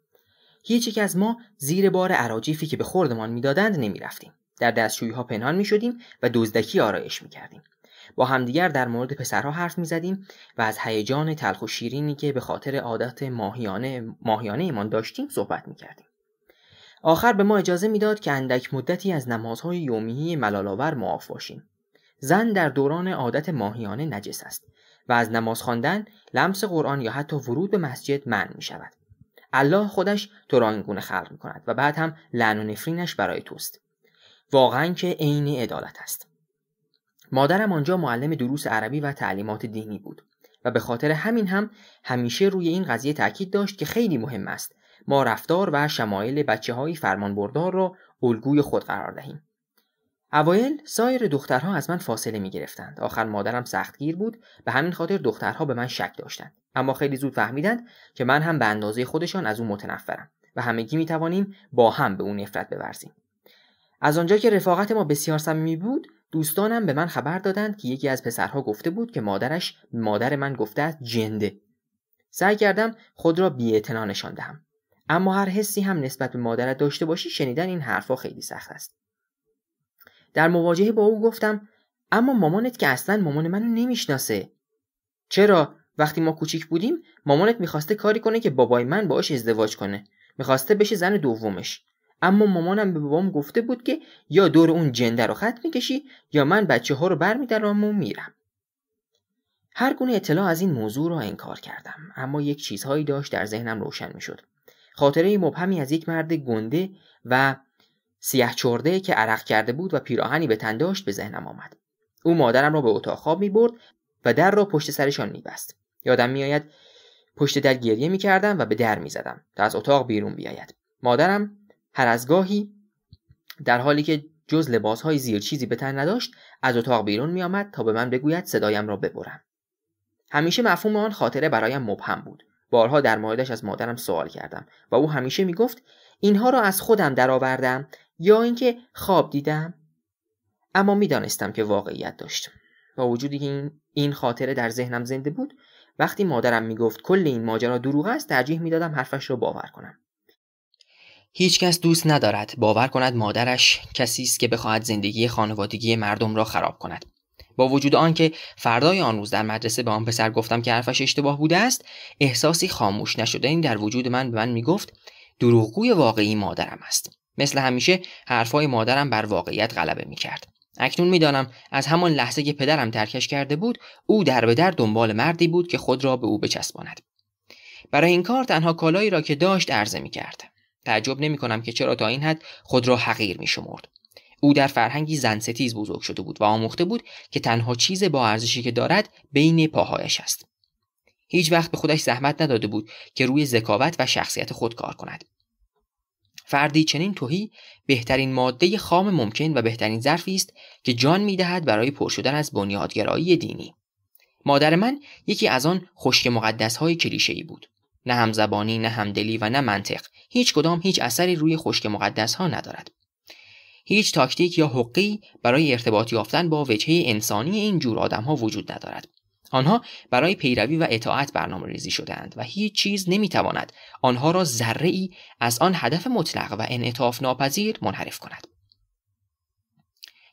هیچ یک از ما زیر بار عراجیفی که به خوردمان میدادند نمیرفتیم در دستشویی ها پنهان می شدیم و دزدکی آرایش می کردیم. با همدیگر در مورد پسرها حرف می زدیم و از هیجان تلخ و شیرینی که به خاطر عادت ماهیانه ماهیانه ایمان داشتیم صحبت می کردیم. آخر به ما اجازه میداد که اندک مدتی از نمازهای یومیه ملالاور معاف باشیم زن در دوران عادت ماهیانه نجس است و از نماز خواندن لمس قرآن یا حتی ورود به مسجد منع می شود الله خودش تو را این گونه خلق می کند و بعد هم لعن و نفرینش برای توست واقعا که عین عدالت است مادرم آنجا معلم دروس عربی و تعلیمات دینی بود و به خاطر همین هم همیشه روی این قضیه تاکید داشت که خیلی مهم است ما رفتار و شمایل بچه های فرمانبردار را الگوی خود قرار دهیم اوایل سایر دخترها از من فاصله می گرفتند. آخر مادرم سختگیر بود به همین خاطر دخترها به من شک داشتند. اما خیلی زود فهمیدند که من هم به اندازه خودشان از او متنفرم و همگی می توانیم با هم به او نفرت بورزیم. از آنجا که رفاقت ما بسیار صمیمی بود، دوستانم به من خبر دادند که یکی از پسرها گفته بود که مادرش مادر من گفته است جنده. سعی کردم خود را بیاعتنا نشان دهم. اما هر حسی هم نسبت به مادرت داشته باشی شنیدن این حرفها خیلی سخت است. در مواجهه با او گفتم اما مامانت که اصلا مامان منو نمیشناسه چرا وقتی ما کوچیک بودیم مامانت میخواسته کاری کنه که بابای من باهاش ازدواج کنه میخواسته بشه زن دومش اما مامانم به بابام گفته بود که یا دور اون جنده رو خط میکشی یا من بچه ها رو برمیدارم و میرم هر گونه اطلاع از این موضوع را انکار کردم اما یک چیزهایی داشت در ذهنم روشن میشد خاطره مبهمی از یک مرد گنده و سیاه چرده که عرق کرده بود و پیراهنی به تن داشت به ذهنم آمد او مادرم را به اتاق خواب می برد و در را پشت سرشان می بست. یادم میآید پشت در گریه می کردم و به در می زدم تا از اتاق بیرون بیاید مادرم هر از گاهی در حالی که جز لباسهای زیر چیزی به تن نداشت از اتاق بیرون می آمد تا به من بگوید صدایم را ببرم همیشه مفهوم آن خاطره برایم مبهم بود بارها در موردش از مادرم سوال کردم و او همیشه می گفت اینها را از خودم درآوردم یا اینکه خواب دیدم اما میدانستم که واقعیت داشتم با وجودی که این خاطره در ذهنم زنده بود وقتی مادرم میگفت کل این ماجرا دروغ است ترجیح میدادم حرفش را باور کنم هیچکس دوست ندارد باور کند مادرش کسی است که بخواهد زندگی خانوادگی مردم را خراب کند با وجود آنکه فردای آن روز در مدرسه به آن پسر گفتم که حرفش اشتباه بوده است احساسی خاموش این در وجود من به من میگفت دروغگوی واقعی مادرم است مثل همیشه حرفهای مادرم بر واقعیت غلبه کرد. اکنون میدانم از همان لحظه که پدرم ترکش کرده بود او در به در دنبال مردی بود که خود را به او بچسباند برای این کار تنها کالایی را که داشت عرضه میکرد تعجب نمی کنم که چرا تا این حد خود را حقیر می شمرد. او در فرهنگی زن ستیز بزرگ شده بود و آموخته بود که تنها چیز با ارزشی که دارد بین پاهایش است. هیچ وقت به خودش زحمت نداده بود که روی ذکاوت و شخصیت خود کار کند. فردی چنین توهی بهترین ماده خام ممکن و بهترین ظرفی است که جان میدهد برای پر شدن از بنیادگرایی دینی مادر من یکی از آن خشک مقدس های کلیشه ای بود نه همزبانی نه همدلی و نه منطق هیچ کدام هیچ اثری روی خشک مقدس ها ندارد هیچ تاکتیک یا حقی برای ارتباط یافتن با وجهه انسانی این جور آدم ها وجود ندارد آنها برای پیروی و اطاعت برنامه ریزی شدند و هیچ چیز نمیتواند آنها را ذره ای از آن هدف مطلق و انعطاف ناپذیر منحرف کند.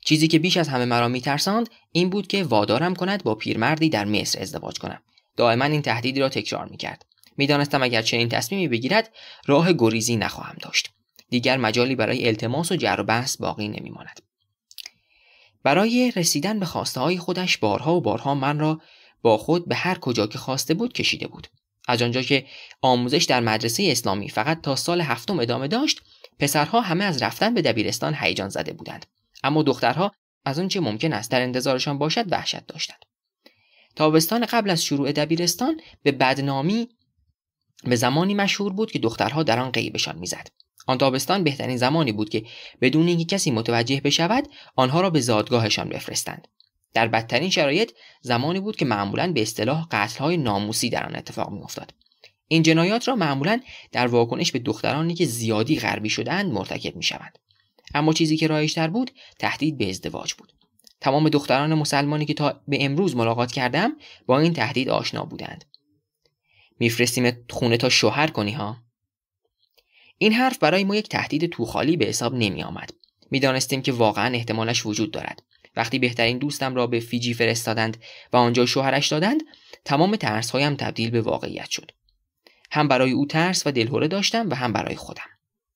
چیزی که بیش از همه مرا میترساند این بود که وادارم کند با پیرمردی در مصر ازدواج کنم. دائما این تهدیدی را تکرار میکرد. میدانستم اگر چنین تصمیمی بگیرد راه گریزی نخواهم داشت. دیگر مجالی برای التماس و جر و بحث باقی نمیماند. برای رسیدن به خواسته های خودش بارها و بارها من را با خود به هر کجا که خواسته بود کشیده بود از آنجا که آموزش در مدرسه اسلامی فقط تا سال هفتم ادامه داشت پسرها همه از رفتن به دبیرستان هیجان زده بودند اما دخترها از آنچه ممکن است در انتظارشان باشد وحشت داشتند تابستان قبل از شروع دبیرستان به بدنامی به زمانی مشهور بود که دخترها در آن قیبشان میزد آن تابستان بهترین زمانی بود که بدون اینکه کسی متوجه بشود آنها را به زادگاهشان بفرستند در بدترین شرایط زمانی بود که معمولا به اصطلاح قتلهای ناموسی در آن اتفاق میافتاد این جنایات را معمولا در واکنش به دخترانی که زیادی غربی شدند مرتکب میشوند اما چیزی که رایشتر بود تهدید به ازدواج بود تمام دختران مسلمانی که تا به امروز ملاقات کردم با این تهدید آشنا بودند میفرستیم خونه تا شوهر کنی ها این حرف برای ما یک تهدید توخالی به حساب نمی آمد. می دانستیم که واقعا احتمالش وجود دارد وقتی بهترین دوستم را به فیجی فرستادند و آنجا شوهرش دادند تمام هایم تبدیل به واقعیت شد هم برای او ترس و دلهوره داشتم و هم برای خودم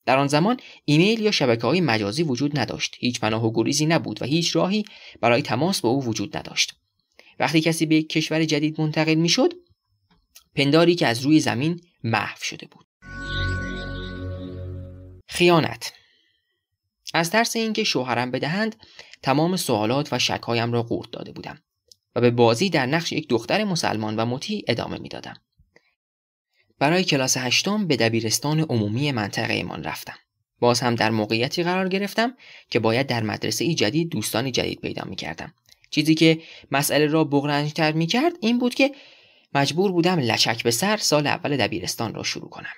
در آن زمان ایمیل یا شبکه های مجازی وجود نداشت هیچ پناه و گریزی نبود و هیچ راهی برای تماس با او وجود نداشت وقتی کسی به یک کشور جدید منتقل میشد پنداری که از روی زمین محو شده بود خیانت از ترس اینکه شوهرم بدهند تمام سوالات و شکهایم را قورت داده بودم و به بازی در نقش یک دختر مسلمان و مطیع ادامه میدادم برای کلاس هشتم به دبیرستان عمومی منطقه ایمان رفتم باز هم در موقعیتی قرار گرفتم که باید در مدرسه ای جدید دوستان جدید پیدا می کردم. چیزی که مسئله را بغرنجتر می کرد این بود که مجبور بودم لچک به سر سال اول دبیرستان را شروع کنم.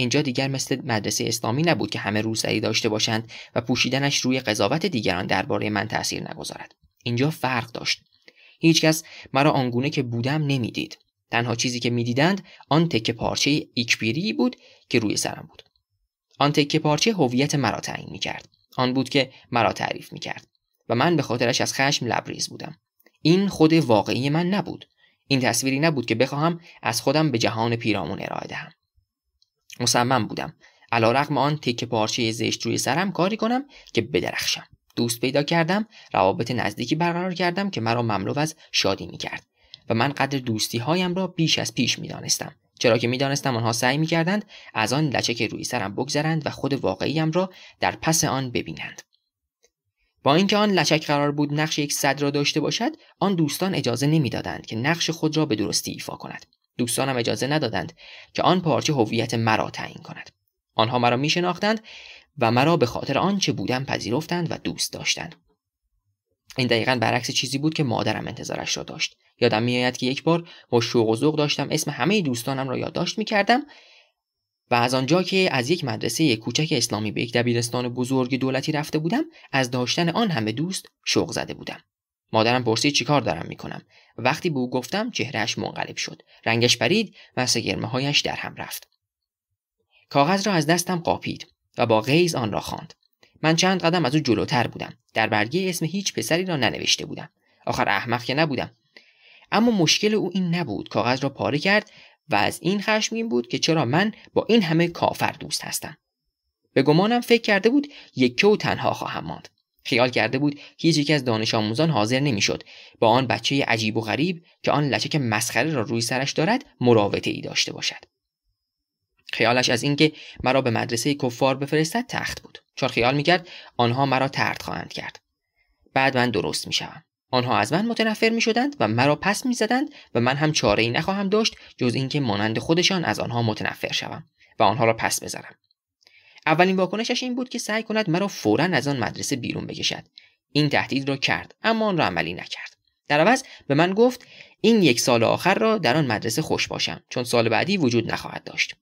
اینجا دیگر مثل مدرسه اسلامی نبود که همه روسری داشته باشند و پوشیدنش روی قضاوت دیگران درباره من تأثیر نگذارد اینجا فرق داشت هیچکس مرا آنگونه که بودم نمیدید تنها چیزی که میدیدند آن تکه پارچه ایکپیری بود که روی سرم بود آن تکه پارچه هویت مرا تعیین میکرد آن بود که مرا تعریف میکرد و من به خاطرش از خشم لبریز بودم این خود واقعی من نبود این تصویری نبود که بخواهم از خودم به جهان پیرامون ارائه دهم مصمم بودم رقم آن تیک پارچه زشت روی سرم کاری کنم که بدرخشم دوست پیدا کردم روابط نزدیکی برقرار کردم که مرا مملو از شادی کرد. و من قدر دوستی هایم را بیش از پیش می دانستم. چرا که می دانستم آنها سعی می کردند از آن لچک روی سرم بگذرند و خود واقعیم را در پس آن ببینند با اینکه آن لچک قرار بود نقش یک صد را داشته باشد آن دوستان اجازه نمیدادند که نقش خود را به درستی ایفا کند دوستانم اجازه ندادند که آن پارچه هویت مرا تعیین کند آنها مرا میشناختند و مرا به خاطر آنچه بودم پذیرفتند و دوست داشتند این دقیقا برعکس چیزی بود که مادرم انتظارش را داشت یادم میآید که یک بار با شوق و ذوق داشتم اسم همه دوستانم را یادداشت میکردم و از آنجا که از یک مدرسه کوچک اسلامی به یک دبیرستان بزرگ دولتی رفته بودم از داشتن آن همه دوست شوق زده بودم مادرم پرسید چیکار دارم میکنم وقتی به او گفتم چهرهش منقلب شد رنگش پرید و سگرمه هایش در هم رفت کاغذ را از دستم قاپید و با غیز آن را خواند من چند قدم از او جلوتر بودم در برگه اسم هیچ پسری را ننوشته بودم آخر احمق که نبودم اما مشکل او این نبود کاغذ را پاره کرد و از این خشمگین بود که چرا من با این همه کافر دوست هستم به گمانم فکر کرده بود یکه و تنها خواهم ماند خیال کرده بود هیچ یکی از دانش آموزان حاضر نمیشد با آن بچه عجیب و غریب که آن لچک مسخره را روی سرش دارد مراوته ای داشته باشد خیالش از اینکه مرا به مدرسه کفار بفرستد تخت بود چون خیال میکرد آنها مرا ترد خواهند کرد بعد من درست میشوم آنها از من متنفر می شدند و مرا پس می زدند و من هم چاره ای نخواهم داشت جز اینکه مانند خودشان از آنها متنفر شوم و آنها را پس بزنم اولین واکنشش این بود که سعی کند مرا فورا از آن مدرسه بیرون بکشد این تهدید را کرد اما آن را عملی نکرد در عوض به من گفت این یک سال آخر را در آن مدرسه خوش باشم چون سال بعدی وجود نخواهد داشت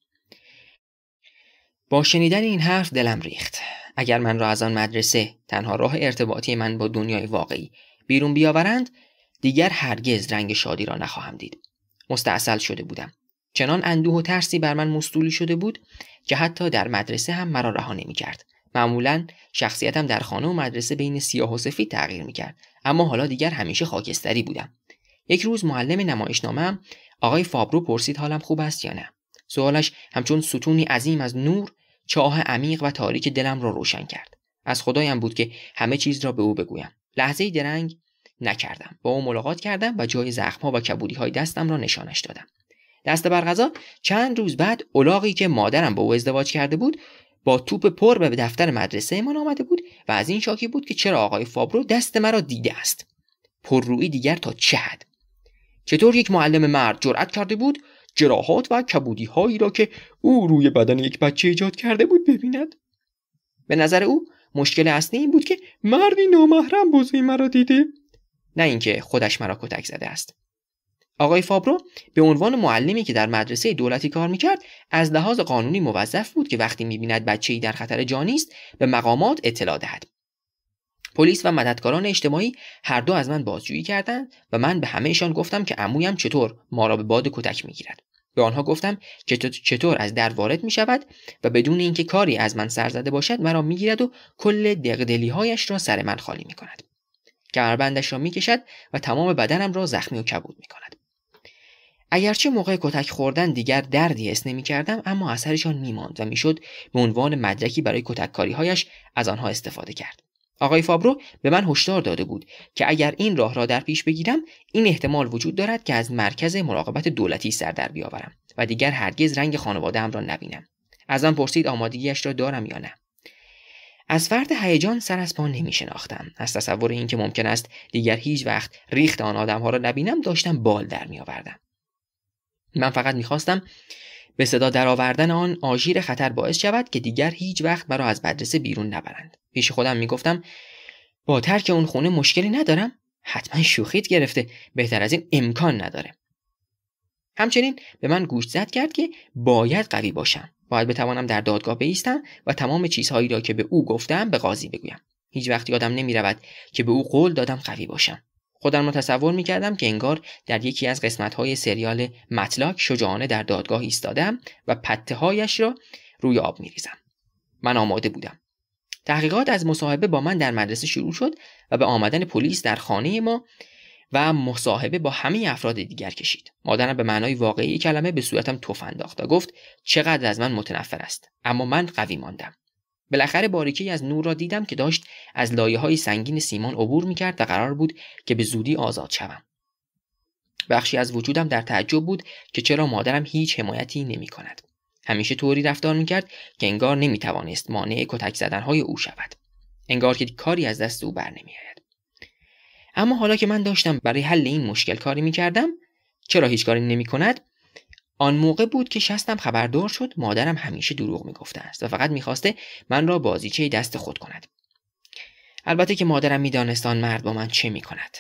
با شنیدن این حرف دلم ریخت اگر من را از آن مدرسه تنها راه ارتباطی من با دنیای واقعی بیرون بیاورند دیگر هرگز رنگ شادی را نخواهم دید مستاصل شده بودم چنان اندوه و ترسی بر من مستولی شده بود که حتی در مدرسه هم مرا رها نمیکرد معمولا شخصیتم در خانه و مدرسه بین سیاه و سفید تغییر کرد. اما حالا دیگر همیشه خاکستری بودم یک روز معلم نمایشنامهام آقای فابرو پرسید حالم خوب است یا نه سوالش همچون ستونی عظیم از نور چاه عمیق و تاریک دلم را روشن کرد از خدایم بود که همه چیز را به او بگویم لحظه درنگ نکردم با او ملاقات کردم و جای زخمها و کبودی دستم را نشانش دادم دست برغذا چند روز بعد الاغی که مادرم با او ازدواج کرده بود با توپ پر به دفتر مدرسه من آمده بود و از این شاکی بود که چرا آقای فابرو دست مرا دیده است پر پررویی دیگر تا چه حد چطور یک معلم مرد جرأت کرده بود جراحات و کبودی هایی را که او روی بدن یک بچه ایجاد کرده بود ببیند به نظر او مشکل اصلی این بود که مردی نامحرم بوزی مرا دیده نه اینکه خودش مرا کتک زده است آقای فابرو به عنوان معلمی که در مدرسه دولتی کار میکرد از لحاظ قانونی موظف بود که وقتی میبیند بچه در خطر جانی است به مقامات اطلاع دهد پلیس و مددکاران اجتماعی هر دو از من بازجویی کردند و من به همهشان گفتم که عمویم چطور ما را به باد کتک میگیرد به آنها گفتم که چطور از در وارد می شود و بدون اینکه کاری از من سر زده باشد مرا میگیرد و کل دقدلی هایش را سر من خالی می کند. کمربندش را می کشد و تمام بدنم را زخمی و کبود می کند. اگرچه موقع کتک خوردن دیگر دردی حس نمی کردم اما اثرشان میماند و میشد به عنوان مدرکی برای کاری هایش از آنها استفاده کرد. آقای فابرو به من هشدار داده بود که اگر این راه را در پیش بگیرم این احتمال وجود دارد که از مرکز مراقبت دولتی سر در بیاورم و دیگر هرگز رنگ خانوادهام را نبینم از پرسید آمادگیش را دارم یا نه از فرد هیجان سر از پا نمی از تصور اینکه ممکن است دیگر هیچ وقت ریخت آن ها را نبینم داشتم بال در می من فقط میخواستم به صدا درآوردن آن آژیر خطر باعث شود که دیگر هیچ وقت مرا از مدرسه بیرون نبرند پیش خودم میگفتم با ترک اون خونه مشکلی ندارم حتما شوخیت گرفته بهتر از این امکان نداره همچنین به من گوش زد کرد که باید قوی باشم باید بتوانم در دادگاه بیستم و تمام چیزهایی را که به او گفتم به قاضی بگویم هیچ وقت یادم نمی رود که به او قول دادم قوی باشم خودم را تصور می کردم که انگار در یکی از قسمت های سریال مطلق شجاعانه در دادگاه ایستادم و پته هایش را روی آب می ریزم. من آماده بودم. تحقیقات از مصاحبه با من در مدرسه شروع شد و به آمدن پلیس در خانه ما و مصاحبه با همه افراد دیگر کشید. مادرم به معنای واقعی کلمه به صورتم تف انداخت و گفت چقدر از من متنفر است اما من قوی ماندم. بالاخره باریکی از نور را دیدم که داشت از لایه های سنگین سیمان عبور می کرد و قرار بود که به زودی آزاد شوم. بخشی از وجودم در تعجب بود که چرا مادرم هیچ حمایتی نمی کند. همیشه طوری رفتار می کرد که انگار نمی توانست مانع کتک زدن های او شود. انگار که کاری از دست او بر نمی آید. اما حالا که من داشتم برای حل این مشکل کاری می کردم چرا هیچ کاری نمی کند آن موقع بود که شستم خبردار شد مادرم همیشه دروغ میگفته است و فقط میخواسته من را بازیچه دست خود کند البته که مادرم میدانست آن مرد با من چه میکند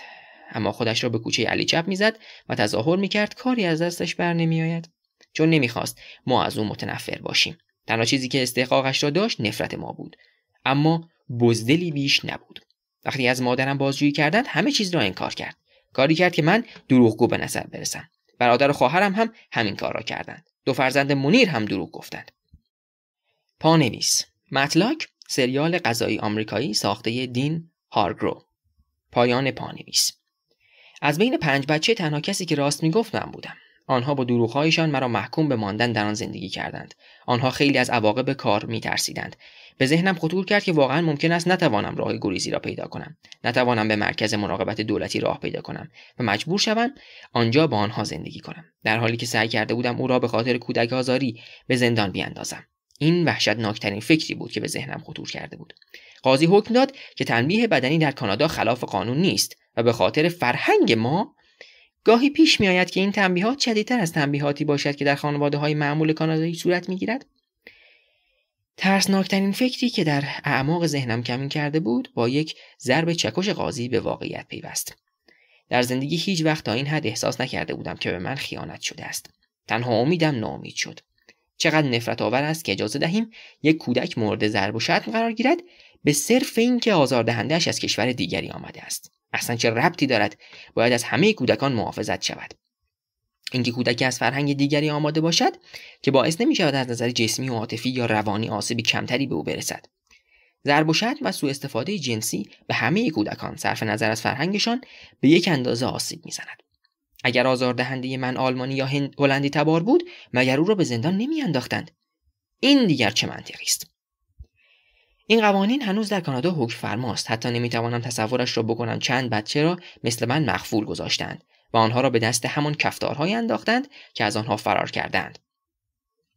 اما خودش را به کوچه علی چپ میزد و تظاهر میکرد کاری از دستش بر نمیآید چون نمیخواست ما از او متنفر باشیم تنها چیزی که استحقاقش را داشت نفرت ما بود اما بزدلی بیش نبود وقتی از مادرم بازجویی کردند همه چیز را انکار کرد کاری کرد که من دروغگو به نظر برسم برادر و خواهرم هم همین کار را کردند دو فرزند منیر هم دروغ گفتند پانویس متلاک سریال غذایی آمریکایی ساخته دین هارگرو پایان پانویس از بین پنج بچه تنها کسی که راست میگفت من بودم آنها با دروغهایشان مرا محکوم به ماندن در آن زندگی کردند آنها خیلی از عواقب کار میترسیدند به ذهنم خطور کرد که واقعا ممکن است نتوانم راه گریزی را پیدا کنم نتوانم به مرکز مراقبت دولتی راه پیدا کنم و مجبور شوم آنجا با آنها زندگی کنم در حالی که سعی کرده بودم او را به خاطر کودک آزاری به زندان بیاندازم این وحشتناکترین فکری بود که به ذهنم خطور کرده بود قاضی حکم داد که تنبیه بدنی در کانادا خلاف قانون نیست و به خاطر فرهنگ ما گاهی پیش میآید که این تنبیهات شدیدتر از تنبیهاتی باشد که در خانواده های معمول کانادایی صورت میگیرد ترسناکترین فکری که در اعماق ذهنم کمین کرده بود با یک ضرب چکش قاضی به واقعیت پیوست در زندگی هیچ وقت تا این حد احساس نکرده بودم که به من خیانت شده است تنها امیدم ناامید شد چقدر نفرت آور است که اجازه دهیم یک کودک مورد ضرب و شتم قرار گیرد به صرف اینکه آزاردهندهاش از کشور دیگری آمده است اصلا چه ربطی دارد باید از همه کودکان محافظت شود اینکه کودکی از فرهنگ دیگری آماده باشد که باعث نمی شود از نظر جسمی و عاطفی یا روانی آسیبی کمتری به او برسد ضرب و شتم و سوء استفاده جنسی به همه کودکان صرف نظر از فرهنگشان به یک اندازه آسیب میزند اگر آزاردهنده من آلمانی یا هلندی تبار بود مگر او را به زندان نمیانداختند این دیگر چه منطقی است این قوانین هنوز در کانادا حکم فرماست حتی نمیتوانم تصورش را بکنم چند بچه را مثل من مخفول گذاشتند و آنها را به دست همان کفتارهایی انداختند که از آنها فرار کردند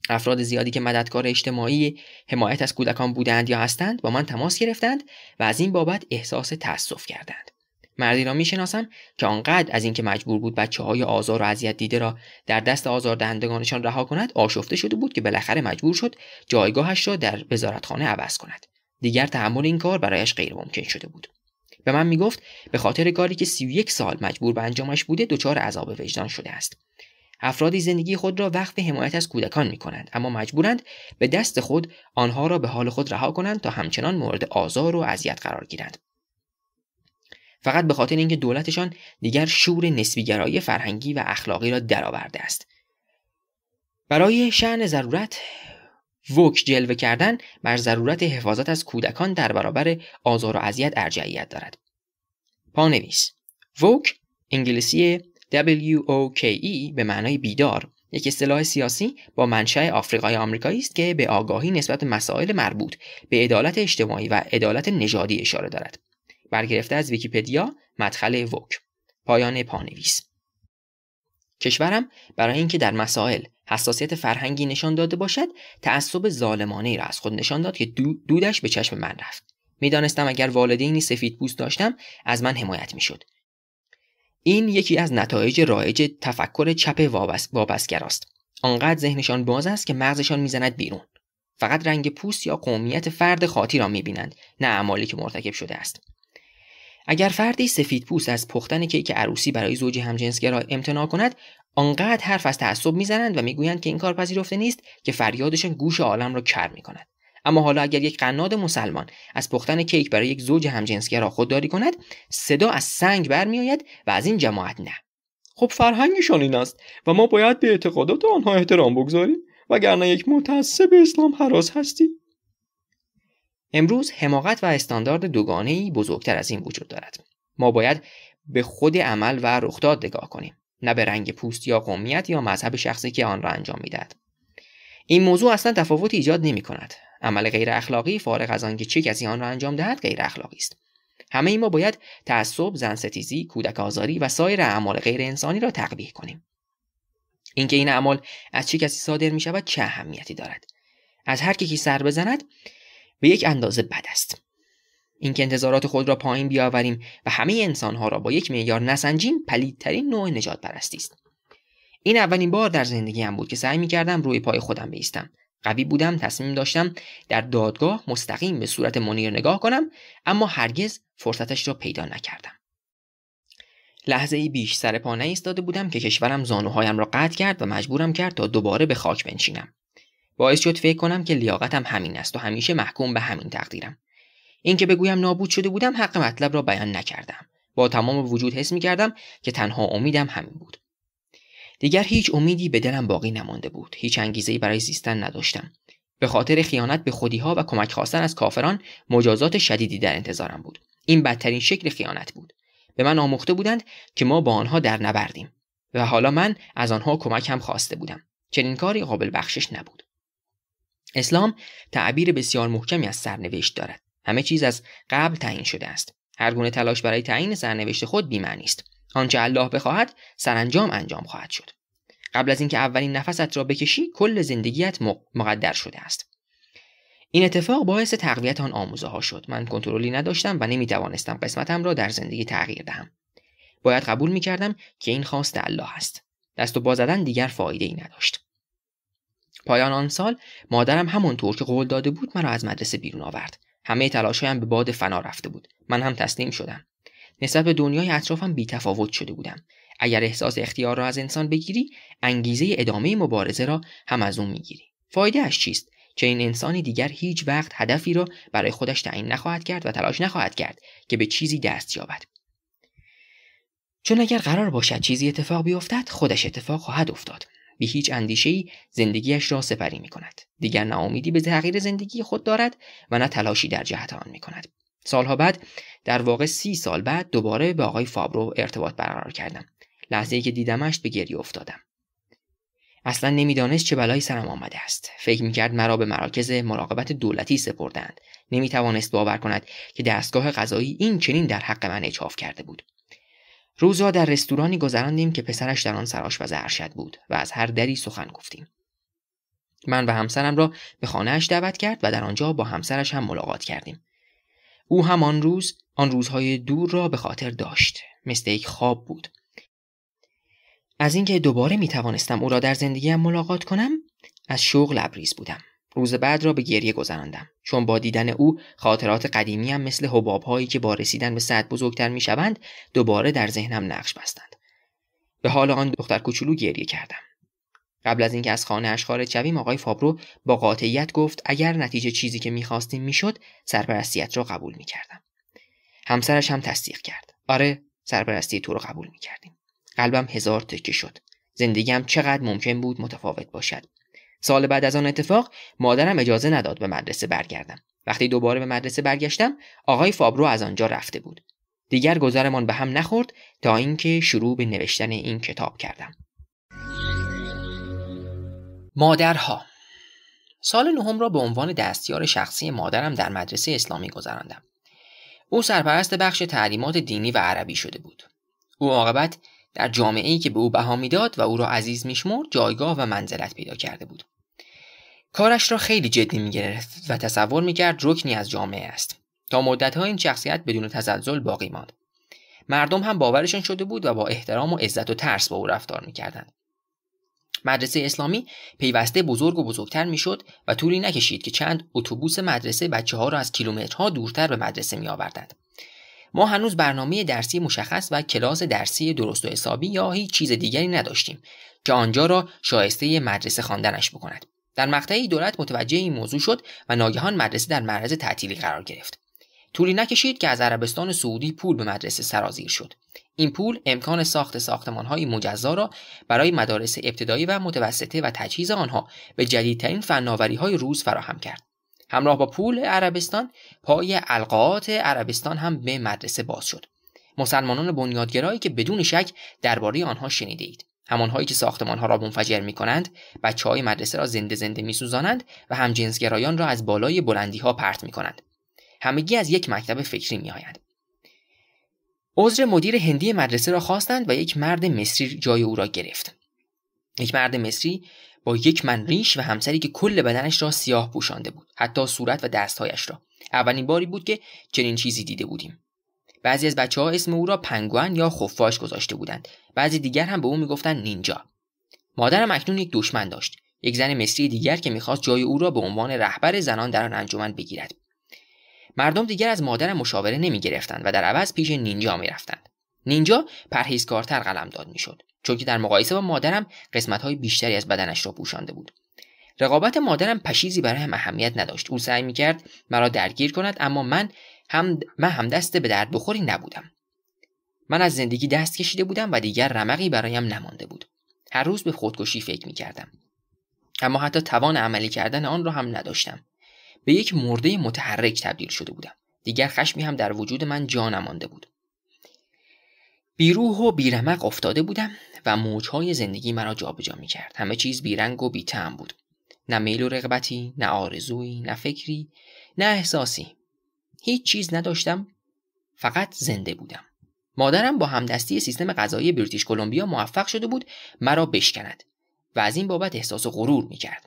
افراد زیادی که مددکار اجتماعی حمایت از کودکان بودند یا هستند با من تماس گرفتند و از این بابت احساس تأسف کردند مردی را میشناسم که آنقدر از اینکه مجبور بود بچه های آزار و اذیت دیده را در دست آزار دهندگانشان رها کند آشفته شده بود که بالاخره مجبور شد جایگاهش را در وزارتخانه عوض کند دیگر تحمل این کار برایش ممکن شده بود به من میگفت به خاطر کاری که یک سال مجبور به انجامش بوده دچار عذاب وجدان شده است افرادی زندگی خود را وقف حمایت از کودکان می کنند اما مجبورند به دست خود آنها را به حال خود رها کنند تا همچنان مورد آزار و اذیت قرار گیرند فقط به خاطر اینکه دولتشان دیگر شور نسبیگرایی فرهنگی و اخلاقی را درآورده است برای شعن ضرورت وک جلوه کردن بر ضرورت حفاظت از کودکان در برابر آزار و اذیت ارجعیت دارد پانویس وک انگلیسی w o e به معنای بیدار یک اصطلاح سیاسی با منشأ آفریقای آمریکایی است که به آگاهی نسبت مسائل مربوط به عدالت اجتماعی و عدالت نژادی اشاره دارد برگرفته از ویکیپدیا مدخل وک پایان پانویس کشورم برای اینکه در مسائل حساسیت فرهنگی نشان داده باشد تعصب ظالمانه ای را از خود نشان داد که دودش به چشم من رفت میدانستم اگر والدینی سفید پوست داشتم از من حمایت میشد این یکی از نتایج رایج تفکر چپ وابستگر است آنقدر ذهنشان باز است که مغزشان میزند بیرون فقط رنگ پوست یا قومیت فرد خاطی را میبینند نه اعمالی که مرتکب شده است اگر فردی سفید پوست از پختن کیک عروسی برای زوج همجنسگرا امتناع کند آنقدر حرف از تعصب میزنند و میگویند که این کار پذیرفته نیست که فریادشان گوش عالم را کر میکند اما حالا اگر یک قناد مسلمان از پختن کیک برای یک زوج همجنسگرا خودداری کند صدا از سنگ برمیآید و از این جماعت نه خب فرهنگشان این است و ما باید به اعتقادات آنها احترام بگذاریم وگرنه یک متعصب اسلام حراس هستیم امروز حماقت و استاندارد دوگانه ای بزرگتر از این وجود دارد ما باید به خود عمل و رخداد نگاه کنیم نه به رنگ پوست یا قومیت یا مذهب شخصی که آن را انجام میدهد این موضوع اصلا تفاوتی ایجاد نمی کند عمل غیر اخلاقی فارغ از آنکه چه کسی آن را انجام دهد غیر اخلاقی است همه ای ما باید تعصب، زنستیزی، ستیزی، کودک آزاری و سایر اعمال غیر انسانی را تقبیح کنیم. اینکه این اعمال از چه کسی صادر می شود چه اهمیتی دارد؟ از هر کی سر بزند به یک اندازه بد است اینکه انتظارات خود را پایین بیاوریم و همه انسانها را با یک معیار نسنجیم پلیدترین نوع نجات پرستی است این اولین بار در زندگیم بود که سعی می کردم روی پای خودم بیستم قوی بودم تصمیم داشتم در دادگاه مستقیم به صورت منیر نگاه کنم اما هرگز فرصتش را پیدا نکردم لحظه ای بیش سر پا ایستاده بودم که کشورم زانوهایم را قطع کرد و مجبورم کرد تا دوباره به خاک بنشینم باعث شد فکر کنم که لیاقتم همین است و همیشه محکوم به همین تقدیرم اینکه بگویم نابود شده بودم حق مطلب را بیان نکردم با تمام وجود حس می کردم که تنها امیدم همین بود دیگر هیچ امیدی به دلم باقی نمانده بود هیچ انگیزهای برای زیستن نداشتم به خاطر خیانت به خودیها و کمک خواستن از کافران مجازات شدیدی در انتظارم بود این بدترین شکل خیانت بود به من آموخته بودند که ما با آنها در نبردیم و حالا من از آنها کمک هم خواسته بودم چنین کاری قابل بخشش نبود اسلام تعبیر بسیار محکمی از سرنوشت دارد همه چیز از قبل تعیین شده است هر گونه تلاش برای تعیین سرنوشت خود بیمعنی است آنچه الله بخواهد سرانجام انجام خواهد شد قبل از اینکه اولین نفست را بکشی کل زندگیت مقدر شده است این اتفاق باعث تقویت آن آموزه ها شد من کنترلی نداشتم و نمی توانستم قسمتم را در زندگی تغییر دهم باید قبول میکردم که این خواست الله است دست و دیگر فایده ای نداشت پایان آن سال مادرم طور که قول داده بود مرا از مدرسه بیرون آورد همه تلاشهایم به باد فنا رفته بود من هم تسلیم شدم نسبت به دنیای اطرافم بی تفاوت شده بودم اگر احساس اختیار را از انسان بگیری انگیزه ادامه مبارزه را هم از اون میگیری فایده اش چیست این انسانی دیگر هیچ وقت هدفی را برای خودش تعیین نخواهد کرد و تلاش نخواهد کرد که به چیزی دست یابد چون اگر قرار باشد چیزی اتفاق بیفتد خودش اتفاق خواهد افتاد بی هیچ اندیشه‌ای زندگیش را سپری می کند. دیگر ناامیدی به تغییر زندگی خود دارد و نه تلاشی در جهت آن می کند. سالها بعد در واقع سی سال بعد دوباره به آقای فابرو ارتباط برقرار کردم لحظه ای که دیدمش به گریه افتادم اصلا نمیدانست چه بلایی سرم آمده است فکر میکرد مرا به مراکز مراقبت دولتی سپردند توانست باور کند که دستگاه غذایی این چنین در حق من اجحاف کرده بود روزها در رستورانی گذراندیم که پسرش در آن سرآشپز ارشد بود و از هر دری سخن گفتیم من و همسرم را به خانهاش دعوت کرد و در آنجا با همسرش هم ملاقات کردیم او هم آن روز آن روزهای دور را به خاطر داشت مثل یک خواب بود از اینکه دوباره می توانستم او را در زندگیم ملاقات کنم از شوق لبریز بودم روز بعد را به گریه گذراندم چون با دیدن او خاطرات قدیمی هم مثل حباب هایی که با رسیدن به صد بزرگتر میشوند دوباره در ذهنم نقش بستند به حال آن دختر کوچولو گریه کردم قبل از اینکه از خانه اش خارج شویم آقای فابرو با قاطعیت گفت اگر نتیجه چیزی که میخواستیم میشد سرپرستیت را قبول میکردم همسرش هم تصدیق کرد آره سرپرستی تو رو قبول میکردیم قلبم هزار تکه شد زندگیم چقدر ممکن بود متفاوت باشد سال بعد از آن اتفاق مادرم اجازه نداد به مدرسه برگردم وقتی دوباره به مدرسه برگشتم آقای فابرو از آنجا رفته بود دیگر گذرمان به هم نخورد تا اینکه شروع به نوشتن این کتاب کردم مادرها سال نهم را به عنوان دستیار شخصی مادرم در مدرسه اسلامی گذراندم او سرپرست بخش تعلیمات دینی و عربی شده بود او عاقبت در جامعه ای که به او بها میداد و او را عزیز میشمرد جایگاه و منزلت پیدا کرده بود کارش را خیلی جدی میگرفت و تصور میکرد رکنی از جامعه است تا مدتها این شخصیت بدون تزلزل باقی ماند مردم هم باورشان شده بود و با احترام و عزت و ترس با او رفتار میکردند مدرسه اسلامی پیوسته بزرگ و بزرگتر میشد و طولی نکشید که چند اتوبوس مدرسه بچه ها را از کیلومترها دورتر به مدرسه می آوردند. ما هنوز برنامه درسی مشخص و کلاس درسی درست و حسابی یا هیچ چیز دیگری نداشتیم که آنجا را شایسته مدرسه خواندنش بکند. در مقطعی دولت متوجه این موضوع شد و ناگهان مدرسه در معرض تعطیلی قرار گرفت طولی نکشید که از عربستان سعودی پول به مدرسه سرازیر شد این پول امکان ساخت ساختمانهای مجزا را برای مدارس ابتدایی و متوسطه و تجهیز آنها به جدیدترین فناوریهای روز فراهم کرد همراه با پول عربستان پای القاعات عربستان هم به مدرسه باز شد مسلمانان بنیادگرایی که بدون شک درباره آنها شنیده همانهایی که ساختمانها را منفجر می کنند بچه های مدرسه را زنده زنده می سوزانند و همجنسگرایان را از بالای بلندی ها پرت می کنند همگی از یک مکتب فکری می آیند عذر مدیر هندی مدرسه را خواستند و یک مرد مصری جای او را گرفت یک مرد مصری با یک ریش و همسری که کل بدنش را سیاه پوشانده بود حتی صورت و دستهایش را اولین باری بود که چنین چیزی دیده بودیم بعضی از بچه ها اسم او را پنگوان یا خفاش گذاشته بودند بعضی دیگر هم به او میگفتند نینجا مادرم اکنون یک دشمن داشت یک زن مصری دیگر که میخواست جای او را به عنوان رهبر زنان در آن انجمن بگیرد مردم دیگر از مادرم مشاوره نمیگرفتند و در عوض پیش نینجا میرفتند نینجا پرهیزکارتر قلم داد میشد چون که در مقایسه با مادرم قسمت های بیشتری از بدنش را پوشانده بود رقابت مادرم پشیزی برایم اهمیت نداشت او سعی میکرد مرا درگیر کند اما من هم من هم دست به درد بخوری نبودم من از زندگی دست کشیده بودم و دیگر رمقی برایم نمانده بود هر روز به خودکشی فکر می کردم. اما حتی توان عملی کردن آن را هم نداشتم به یک مرده متحرک تبدیل شده بودم دیگر خشمی هم در وجود من جا نمانده بود بیروح و بیرمق افتاده بودم و موجهای زندگی مرا جابجا می کرد. همه چیز بیرنگ و بیتم بود. نه میل و رغبتی، نه آرزویی، نه فکری، نه احساسی. هیچ چیز نداشتم فقط زنده بودم مادرم با همدستی سیستم غذایی بریتیش کلمبیا موفق شده بود مرا بشکند و از این بابت احساس غرور میکرد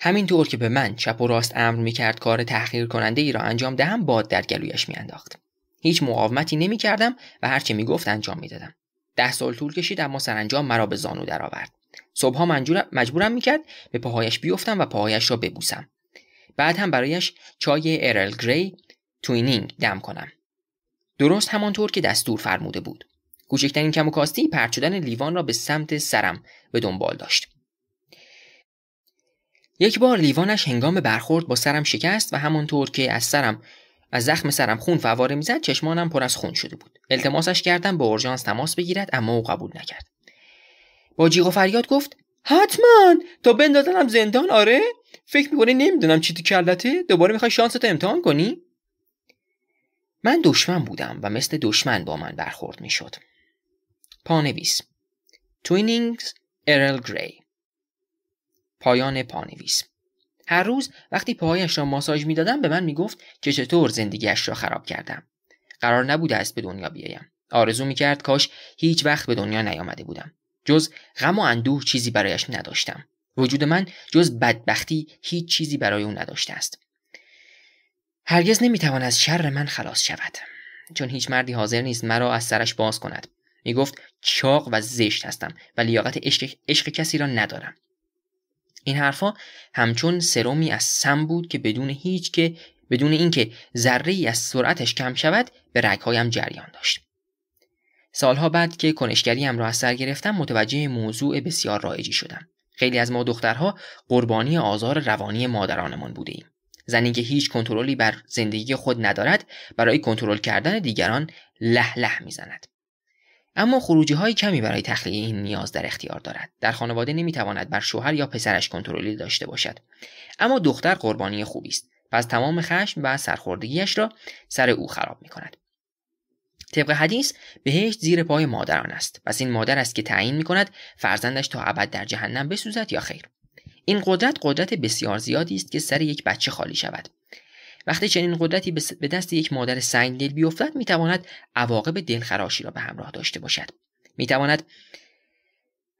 همینطور که به من چپ و راست امر میکرد کار تحقیر کننده ای را انجام دهم باد در گلویش میانداخت هیچ مقاومتی نمیکردم و هرچه میگفت انجام میدادم ده سال طول کشید اما سرانجام مرا به زانو درآورد صبحها مجبورم میکرد به پاهایش بیفتم و پاهایش را ببوسم بعد هم برایش چای ارل گری توینینگ دم کنم درست همانطور که دستور فرموده بود کوچکترین کم و کاستی شدن لیوان را به سمت سرم به دنبال داشت یک بار لیوانش هنگام برخورد با سرم شکست و همانطور که از سرم از زخم سرم خون فواره میزد چشمانم پر از خون شده بود التماسش کردم با اورژانس تماس بگیرد اما او قبول نکرد با جیغ و فریاد گفت حتما تا بندازنم زندان آره فکر میکنی نمیدونم چی تو کلته دوباره میخوای شانست امتحان کنی من دشمن بودم و مثل دشمن با من برخورد میشد پانویس توینینگز ارل گری پایان پانویس هر روز وقتی پاهایش را ماساژ میدادم به من میگفت که چطور زندگیش را خراب کردم قرار نبود است به دنیا بیایم آرزو میکرد کاش هیچ وقت به دنیا نیامده بودم جز غم و اندوه چیزی برایش نداشتم وجود من جز بدبختی هیچ چیزی برای او نداشته است هرگز نمیتوان از شر من خلاص شود چون هیچ مردی حاضر نیست مرا از سرش باز کند میگفت چاق و زشت هستم و لیاقت عشق, کسی را ندارم این حرفها همچون سرومی از سم بود که بدون هیچ که بدون اینکه ذره ای از سرعتش کم شود به رگهایم جریان داشت سالها بعد که کنشگریم را از سر گرفتم متوجه موضوع بسیار رایجی شدم خیلی از ما دخترها قربانی آزار روانی مادرانمان بوده ایم. زنی که هیچ کنترلی بر زندگی خود ندارد برای کنترل کردن دیگران لح لح میزند. اما خروجی های کمی برای تخلیه این نیاز در اختیار دارد. در خانواده نمیتواند بر شوهر یا پسرش کنترلی داشته باشد. اما دختر قربانی خوبی است. پس تمام خشم و سرخوردگیش را سر او خراب می کند. طبق حدیث بهشت زیر پای مادران است پس این مادر است که تعیین می کند فرزندش تا ابد در جهنم بسوزد یا خیر این قدرت قدرت بسیار زیادی است که سر یک بچه خالی شود وقتی چنین قدرتی به دست یک مادر سنگ دل بیفتد میتواند عواقب دلخراشی را به همراه داشته باشد میتواند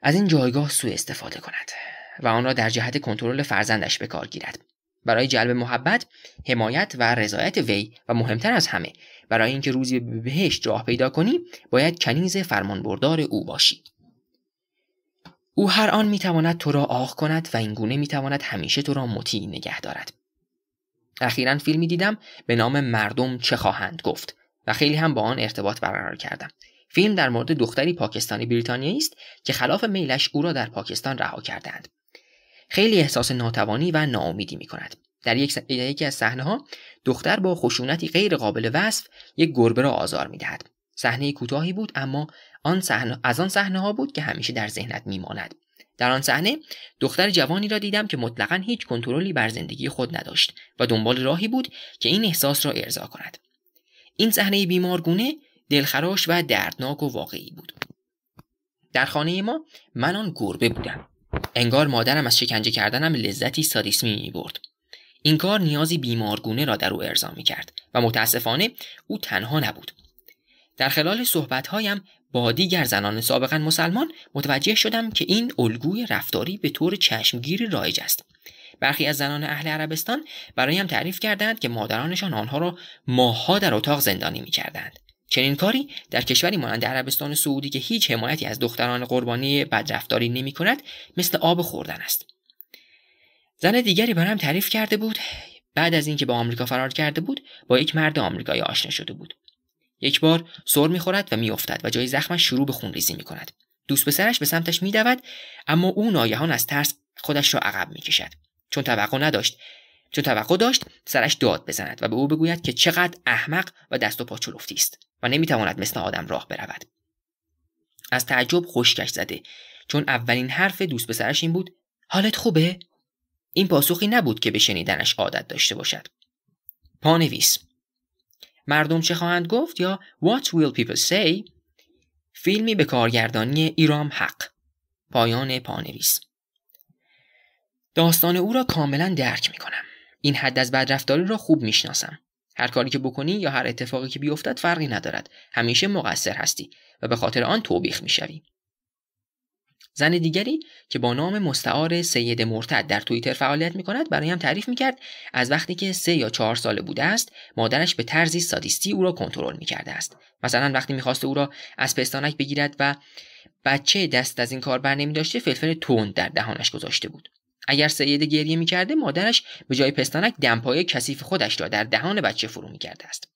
از این جایگاه سوء استفاده کند و آن را در جهت کنترل فرزندش به کار گیرد برای جلب محبت حمایت و رضایت وی و مهمتر از همه برای اینکه روزی به بهشت راه پیدا کنی باید کنیز فرمانبردار او باشی او هر آن میتواند تو را آخ کند و اینگونه میتواند همیشه تو را مطیع نگه دارد اخیرا فیلمی دیدم به نام مردم چه خواهند گفت و خیلی هم با آن ارتباط برقرار کردم فیلم در مورد دختری پاکستانی بریتانیایی است که خلاف میلش او را در پاکستان رها کردند خیلی احساس ناتوانی و ناامیدی می کند در یک یکی از صحنه ها دختر با خشونتی غیر قابل وصف یک گربه را آزار میدهد صحنه کوتاهی بود اما آن صحنه از آن صحنه ها بود که همیشه در ذهنت میماند در آن صحنه دختر جوانی را دیدم که مطلقا هیچ کنترلی بر زندگی خود نداشت و دنبال راهی بود که این احساس را ارضا کند این صحنه بیمارگونه دلخراش و دردناک و واقعی بود در خانه ما من آن گربه بودم انگار مادرم از شکنجه کردنم لذتی سادیسمی می برد این کار نیازی بیمارگونه را در او ارضا می کرد و متاسفانه او تنها نبود. در خلال صحبتهایم با دیگر زنان سابقا مسلمان متوجه شدم که این الگوی رفتاری به طور چشمگیری رایج است. برخی از زنان اهل عربستان برایم تعریف کردند که مادرانشان آنها را ماهها در اتاق زندانی می کردند. چنین کاری در کشوری مانند عربستان سعودی که هیچ حمایتی از دختران قربانی بدرفتاری نمی کند مثل آب خوردن است. زن دیگری هم تعریف کرده بود بعد از اینکه با آمریکا فرار کرده بود با یک مرد آمریکایی آشنا شده بود یک بار سر میخورد و میافتد و جای زخمش شروع به خونریزی میکند دوست پسرش به سمتش میدود اما او ناگهان از ترس خودش را عقب میکشد چون توقع نداشت چون توقع داشت سرش داد بزند و به او بگوید که چقدر احمق و دست و پا چلفتی است و نمیتواند مثل آدم راه برود از تعجب خشکش زده چون اولین حرف دوست پسرش این بود حالت خوبه این پاسخی نبود که به شنیدنش عادت داشته باشد پانویس مردم چه خواهند گفت یا What will people say فیلمی به کارگردانی ایرام حق پایان پانویس داستان او را کاملا درک می کنم. این حد از بدرفتاری را خوب میشناسم. هر کاری که بکنی یا هر اتفاقی که بیفتد فرقی ندارد. همیشه مقصر هستی و به خاطر آن توبیخ شوی. زن دیگری که با نام مستعار سید مرتد در توییتر فعالیت می کند برایم تعریف می کرد از وقتی که سه یا چهار ساله بوده است مادرش به طرزی سادیستی او را کنترل می کرده است مثلا وقتی میخواسته او را از پستانک بگیرد و بچه دست از این کار بر نمی فلفل تند در دهانش گذاشته بود اگر سید گریه می کرده مادرش به جای پستانک دمپایه کثیف خودش را در دهان بچه فرو می کرده است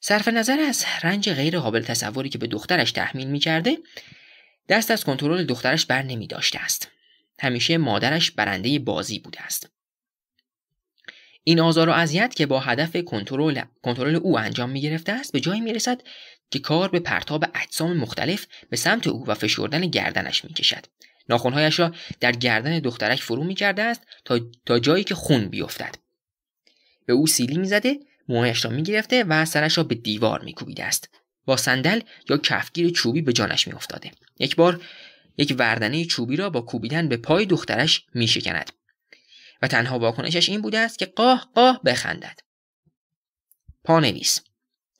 صرف نظر از رنج غیر قابل تصوری که به دخترش تحمیل می دست از کنترل دخترش بر نمی داشته است. همیشه مادرش برنده بازی بوده است. این آزار و اذیت که با هدف کنترل کنترل او انجام می گرفته است به جایی می رسد که کار به پرتاب اجسام مختلف به سمت او و فشردن گردنش می کشد. ناخونهایش را در گردن دخترک فرو می کرده است تا, تا جایی که خون بیفتد. به او سیلی می زده، موهایش را می گرفته و سرش را به دیوار می است. با صندل یا کفگیر چوبی به جانش می یک بار یک وردنه چوبی را با کوبیدن به پای دخترش میشکند و تنها واکنشش این بوده است که قاه قاه بخندد پانویس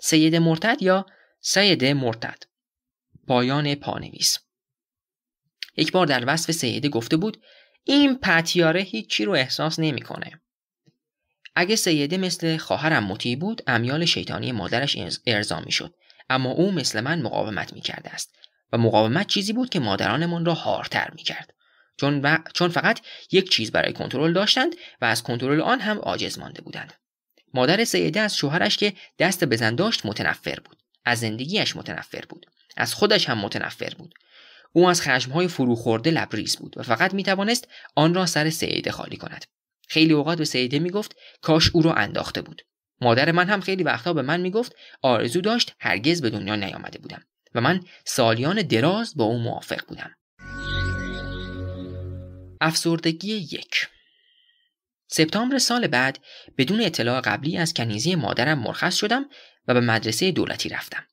سید مرتد یا سید مرتد پایان پانویس یک بار در وصف سید گفته بود این پتیاره هیچی رو احساس نمیکنه. اگه سیده مثل خواهرم مطیع بود امیال شیطانی مادرش ارضا شد اما او مثل من مقاومت میکرده است و مقاومت چیزی بود که مادرانمان را هارتر میکرد چون, و... چون فقط یک چیز برای کنترل داشتند و از کنترل آن هم عاجز مانده بودند مادر سیده از شوهرش که دست بزن داشت متنفر بود از زندگیش متنفر بود از خودش هم متنفر بود او از خشمهای فروخورده لبریز بود و فقط توانست آن را سر سیده خالی کند خیلی اوقات به می گفت کاش او را انداخته بود مادر من هم خیلی وقتها به من میگفت آرزو داشت هرگز به دنیا نیامده بودم و من سالیان دراز با او موافق بودم افسردگی یک سپتامبر سال بعد بدون اطلاع قبلی از کنیزی مادرم مرخص شدم و به مدرسه دولتی رفتم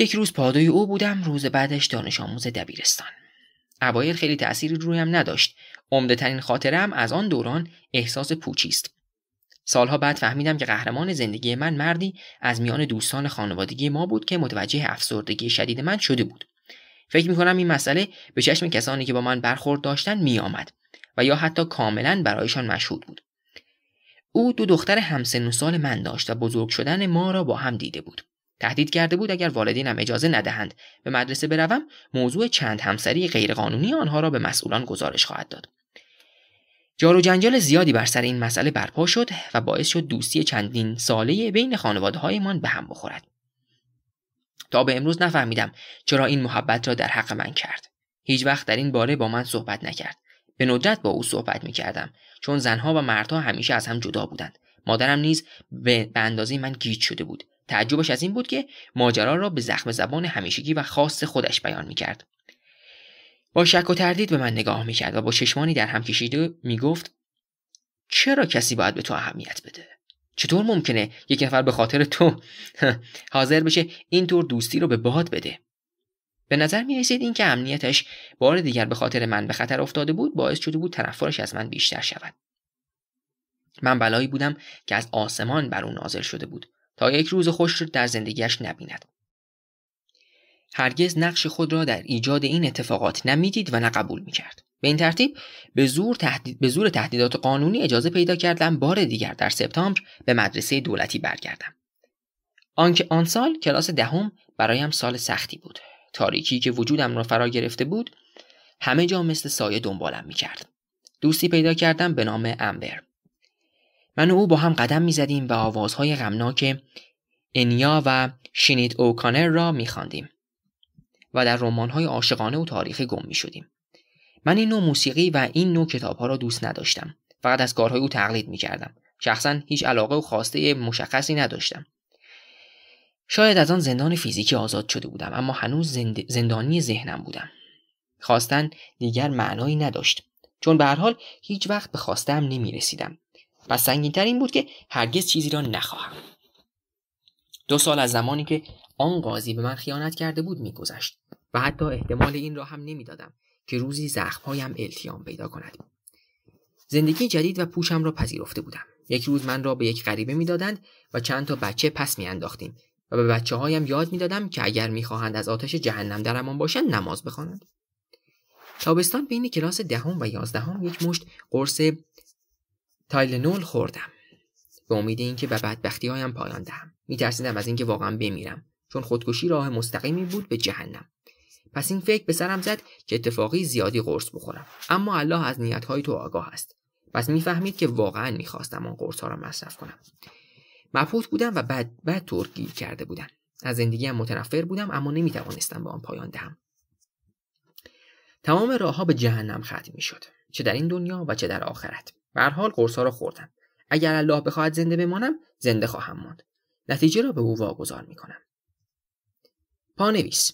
یک روز پادوی او بودم روز بعدش دانش آموز دبیرستان اوایل خیلی تأثیری رویم نداشت عمدهترین خاطرم از آن دوران احساس پوچی است سالها بعد فهمیدم که قهرمان زندگی من مردی از میان دوستان خانوادگی ما بود که متوجه افسردگی شدید من شده بود. فکر میکنم این مسئله به چشم کسانی که با من برخورد داشتن میآمد و یا حتی کاملا برایشان مشهود بود. او دو دختر همسن و سال من داشت و بزرگ شدن ما را با هم دیده بود. تهدید کرده بود اگر والدینم اجازه ندهند به مدرسه بروم موضوع چند همسری غیرقانونی آنها را به مسئولان گزارش خواهد داد. جار و جنجال زیادی بر سر این مسئله برپا شد و باعث شد دوستی چندین ساله بین خانواده هایمان به هم بخورد. تا به امروز نفهمیدم چرا این محبت را در حق من کرد. هیچ وقت در این باره با من صحبت نکرد. به ندرت با او صحبت می کردم چون زنها و مردها همیشه از هم جدا بودند. مادرم نیز به اندازه من گیج شده بود. تعجبش از این بود که ماجرا را به زخم زبان همیشگی و خاص خودش بیان می کرد. با شک و تردید به من نگاه میکرد و با چشمانی در هم کشیده میگفت چرا کسی باید به تو اهمیت بده چطور ممکنه یک نفر به خاطر تو حاضر بشه اینطور دوستی رو به باد بده به نظر می رسید اینکه امنیتش بار دیگر به خاطر من به خطر افتاده بود باعث شده بود تنفرش از من بیشتر شود من بلایی بودم که از آسمان بر او نازل شده بود تا یک روز خوش رو در زندگیش نبیند هرگز نقش خود را در ایجاد این اتفاقات نه و نه قبول میکرد به این ترتیب به زور, تهدید، به زور تهدیدات قانونی اجازه پیدا کردم بار دیگر در سپتامبر به مدرسه دولتی برگردم آنکه آن سال کلاس دهم برایم سال سختی بود تاریکی که وجودم را فرا گرفته بود همه جا مثل سایه دنبالم میکرد دوستی پیدا کردم به نام امبر من و او با هم قدم میزدیم و آوازهای غمناک انیا و شینیت اوکانر را میخواندیم و در رمان‌های عاشقانه و تاریخی گم می شدیم. من این نوع موسیقی و این نوع ها را دوست نداشتم. فقط از کارهای او تقلید می کردم. شخصا هیچ علاقه و خواسته مشخصی نداشتم. شاید از آن زندان فیزیکی آزاد شده بودم اما هنوز زندانی ذهنم بودم. خواستن دیگر معنایی نداشت چون به هر حال هیچ وقت به خواستم نمی رسیدم. پس سنگینتر این بود که هرگز چیزی را نخواهم. دو سال از زمانی که آن قاضی به من خیانت کرده بود میگذشت و حتی احتمال این را هم نمیدادم که روزی زخمهایم التیام پیدا کند زندگی جدید و پوشم را پذیرفته بودم یک روز من را به یک غریبه میدادند و چند تا بچه پس میانداختیم و به بچه هایم یاد میدادم که اگر میخواهند از آتش جهنم درمان باشند نماز بخوانند تابستان بین کلاس دهم ده و یازدهم یک مشت قرص تایلنول خوردم به امید اینکه به بدبختی هایم پایان دهم میترسیدم از اینکه واقعا بمیرم چون خودکشی راه مستقیمی بود به جهنم پس این فکر به سرم زد که اتفاقی زیادی قرص بخورم اما الله از نیتهای تو آگاه است پس میفهمید که واقعا میخواستم آن قرص ها را مصرف کنم مبهوت بودم و بد بد طور گیر کرده بودم از زندگیم متنفر بودم اما نمیتوانستم به آن پایان دهم تمام راهها به جهنم ختم میشد چه در این دنیا و چه در آخرت به حال ها را خوردم اگر الله بخواهد زنده بمانم زنده خواهم ماند نتیجه را به او واگذار میکنم پانویس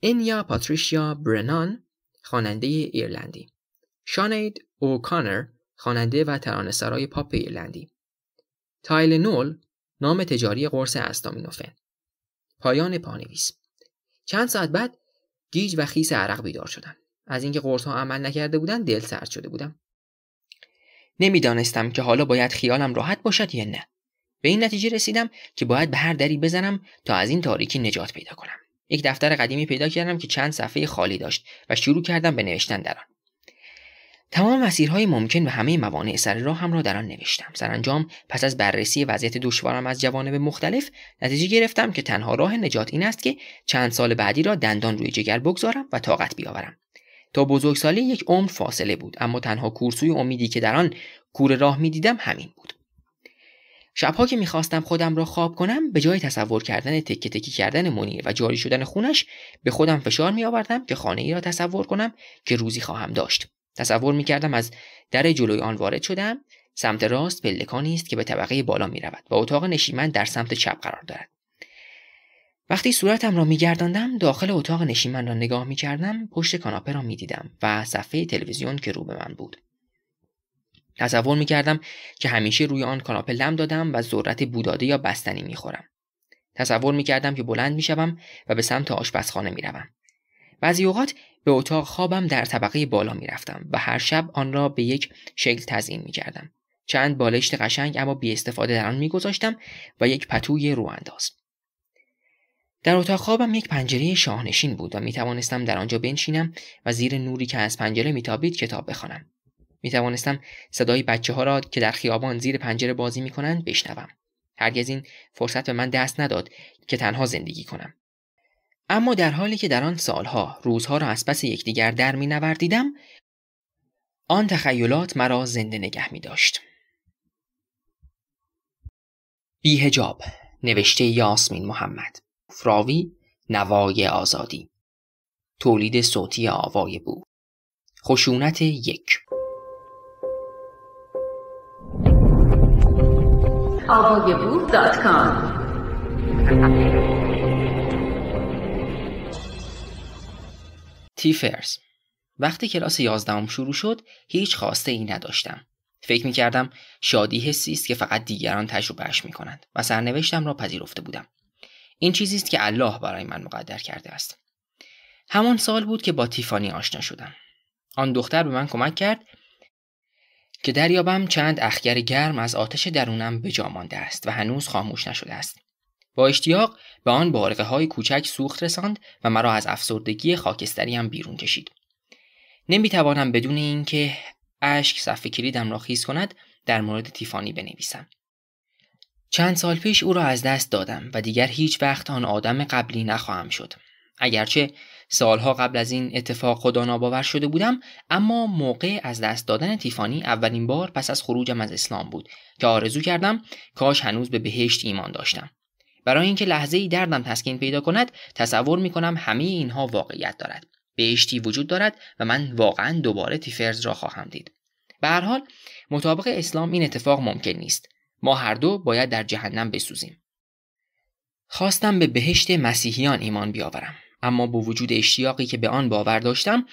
اینیا پاتریشیا برنان خواننده ایرلندی شانید اوکانر خواننده و ترانه‌سرای پاپ ایرلندی تایل نول نام تجاری قرص استامینوفن پایان پانویس چند ساعت بعد گیج و خیس عرق بیدار شدم از اینکه قرص ها عمل نکرده بودن دل سرد شده بودم نمیدانستم که حالا باید خیالم راحت باشد یا نه به این نتیجه رسیدم که باید به هر دری بزنم تا از این تاریکی نجات پیدا کنم یک دفتر قدیمی پیدا کردم که چند صفحه خالی داشت و شروع کردم به نوشتن در آن تمام مسیرهای ممکن و همه موانع سر راه هم را در آن نوشتم سرانجام پس از بررسی وضعیت دشوارم از جوانب مختلف نتیجه گرفتم که تنها راه نجات این است که چند سال بعدی را دندان روی جگر بگذارم و طاقت بیاورم تا بزرگسالی یک عمر فاصله بود اما تنها کورسوی امیدی که در آن کور راه میدیدم همین بود شبها که میخواستم خودم را خواب کنم به جای تصور کردن تکه تکی کردن منیر و جاری شدن خونش به خودم فشار می آوردم که خانه ای را تصور کنم که روزی خواهم داشت تصور کردم از در جلوی آن وارد شدم سمت راست پلکانی است که به طبقه بالا می رود و اتاق نشیمن در سمت چپ قرار دارد وقتی صورتم را میگرداندم داخل اتاق نشیمن را نگاه میکردم پشت کاناپه را میدیدم و صفحه تلویزیون که رو به من بود تصور میکردم که همیشه روی آن کاناپه لم دادم و ذرت بوداده یا بستنی میخورم تصور میکردم که بلند میشوم و به سمت آشپزخانه میروم بعضی اوقات به اتاق خوابم در طبقه بالا میرفتم و هر شب آن را به یک شکل تزیین میکردم چند بالشت قشنگ اما بی استفاده در آن میگذاشتم و یک پتوی روانداز. در اتاق خوابم یک پنجره شاهنشین بود و می توانستم در آنجا بنشینم و زیر نوری که از پنجره میتابید کتاب بخوانم. می توانستم صدای بچه ها را که در خیابان زیر پنجره بازی می کنند بشنوم. هرگز این فرصت به من دست نداد که تنها زندگی کنم. اما در حالی که در آن سالها روزها را از پس یکدیگر در می نوردیدم آن تخیلات مرا زنده نگه می داشت. بیهجاب نوشته یاسمین محمد فراوی نوای آزادی تولید صوتی آوای بو خشونت یک آوایبور.com تیفرز وقتی کلاس یازدهم شروع شد هیچ خواسته ای نداشتم فکر می کردم شادی حسی است که فقط دیگران تجربهش می کنند و سرنوشتم را پذیرفته بودم این چیزی است که الله برای من مقدر کرده است همان سال بود که با تیفانی آشنا شدم آن دختر به من کمک کرد که دریابم چند اخگر گرم از آتش درونم به مانده است و هنوز خاموش نشده است با اشتیاق به آن بارقه های کوچک سوخت رساند و مرا از افسردگی خاکستریم بیرون کشید نمیتوانم بدون اینکه اشک صفحه کلیدم را خیز کند در مورد تیفانی بنویسم چند سال پیش او را از دست دادم و دیگر هیچ وقت آن آدم قبلی نخواهم شد اگرچه سالها قبل از این اتفاق خدا ناباور شده بودم اما موقع از دست دادن تیفانی اولین بار پس از خروجم از اسلام بود که آرزو کردم کاش هنوز به بهشت ایمان داشتم برای اینکه لحظه ای دردم تسکین پیدا کند تصور می کنم همه اینها واقعیت دارد بهشتی وجود دارد و من واقعا دوباره تیفرز را خواهم دید به هر حال مطابق اسلام این اتفاق ممکن نیست ما هر دو باید در جهنم بسوزیم خواستم به بهشت مسیحیان ایمان بیاورم اما با وجود اشتیاقی که به آن باور داشتم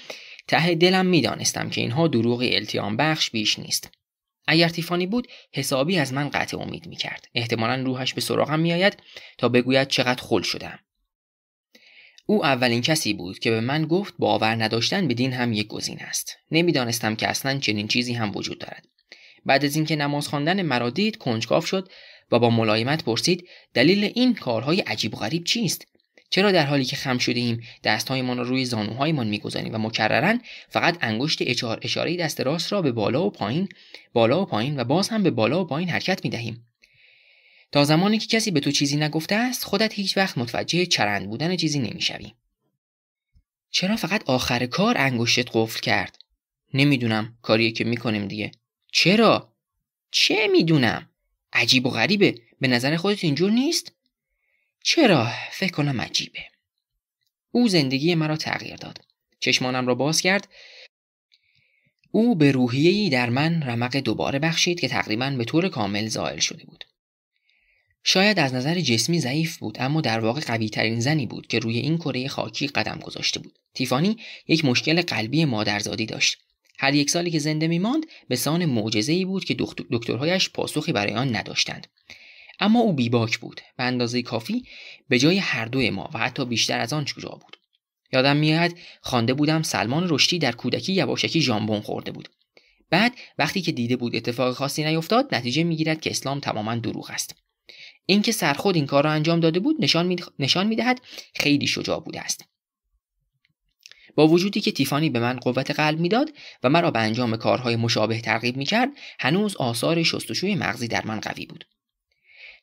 ته دلم میدانستم که اینها دروغی التیام بخش بیش نیست اگر تیفانی بود حسابی از من قطع امید کرد احتمالا روحش به سراغم آید تا بگوید چقدر خل شدم او اولین کسی بود که به من گفت باور نداشتن به دین هم یک گزینه است نمیدانستم که اصلا چنین چیزی هم وجود دارد بعد از اینکه نماز خواندن مرا دید کنجکاو شد و با ملایمت پرسید دلیل این کارهای عجیب و غریب چیست چرا در حالی که خم شده ایم دستهایمان را روی زانوهایمان میگذاریم و مکررا فقط انگشت اچار اشاره دست راست را به بالا و پایین بالا و پایین و باز هم به بالا و پایین حرکت می دهیم تا زمانی که کسی به تو چیزی نگفته است خودت هیچ وقت متوجه چرند بودن چیزی نمیشوی چرا فقط آخر کار انگشت قفل کرد نمیدونم کاریه که میکنیم دیگه چرا چه میدونم عجیب و غریبه به نظر خودت اینجور نیست چرا؟ فکر کنم عجیبه. او زندگی مرا تغییر داد. چشمانم را باز کرد. او به روحیه‌ای در من رمق دوباره بخشید که تقریبا به طور کامل زائل شده بود. شاید از نظر جسمی ضعیف بود اما در واقع قوی ترین زنی بود که روی این کره خاکی قدم گذاشته بود. تیفانی یک مشکل قلبی مادرزادی داشت. هر یک سالی که زنده می ماند به سان معجزه‌ای بود که دکترهایش پاسخی برای آن نداشتند. اما او بیباک بود به اندازه کافی به جای هر دوی ما و حتی بیشتر از آن شجاع بود یادم میاد خوانده بودم سلمان رشتی در کودکی یواشکی ژامبون خورده بود بعد وقتی که دیده بود اتفاق خاصی نیفتاد نتیجه میگیرد که اسلام تماما دروغ است اینکه سرخود این کار را انجام داده بود نشان میدهد خیلی شجاع بوده است با وجودی که تیفانی به من قوت قلب میداد و مرا به انجام کارهای مشابه ترغیب میکرد هنوز آثار شستشوی مغزی در من قوی بود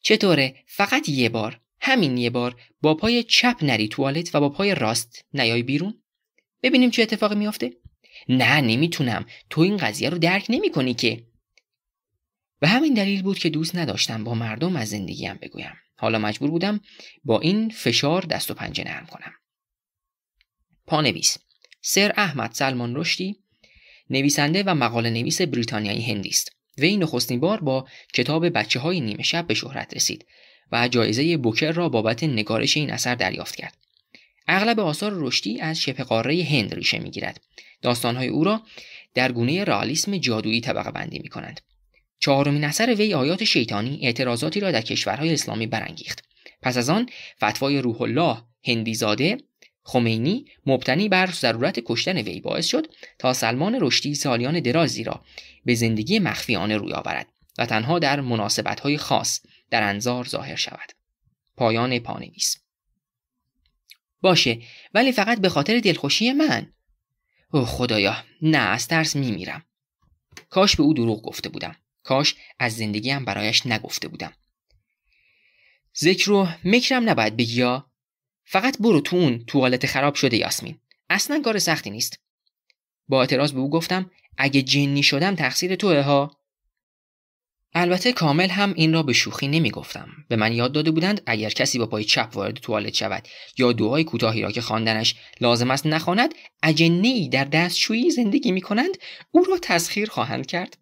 چطوره فقط یه بار همین یه بار با پای چپ نری توالت و با پای راست نیای بیرون ببینیم چه اتفاقی میافته نه نمیتونم تو این قضیه رو درک نمیکنی که و همین دلیل بود که دوست نداشتم با مردم از زندگیم بگویم حالا مجبور بودم با این فشار دست و پنجه نرم کنم پانویس سر احمد سلمان رشدی نویسنده و مقاله نویس بریتانیایی هندی است وی نخستین بار با کتاب بچه های نیمه شب به شهرت رسید و جایزه بوکر را بابت نگارش این اثر دریافت کرد. اغلب آثار رشدی از شبه قاره هند ریشه میگیرد. داستانهای او را در گونه رئالیسم جادویی طبقه بندی می کنند. چهارمین اثر وی آیات شیطانی اعتراضاتی را در کشورهای اسلامی برانگیخت. پس از آن فتوای روح الله هندیزاده خمینی مبتنی بر ضرورت کشتن وی باعث شد تا سلمان رشدی سالیان درازی را به زندگی مخفیانه روی آورد و تنها در مناسبتهای خاص در انظار ظاهر شود. پایان پانویس باشه ولی فقط به خاطر دلخوشی من او خدایا نه از ترس میمیرم کاش به او دروغ گفته بودم کاش از زندگیم برایش نگفته بودم ذکر رو مکرم نباید بگی فقط برو تو اون توالت خراب شده یاسمین اصلا کار سختی نیست با اعتراض به او گفتم اگه جنی شدم تقصیر توه ها البته کامل هم این را به شوخی نمی گفتم به من یاد داده بودند اگر کسی با پای چپ وارد توالت شود یا دعای کوتاهی را که خواندنش لازم است نخواند اجنهای در دستشویی زندگی می کنند او را تسخیر خواهند کرد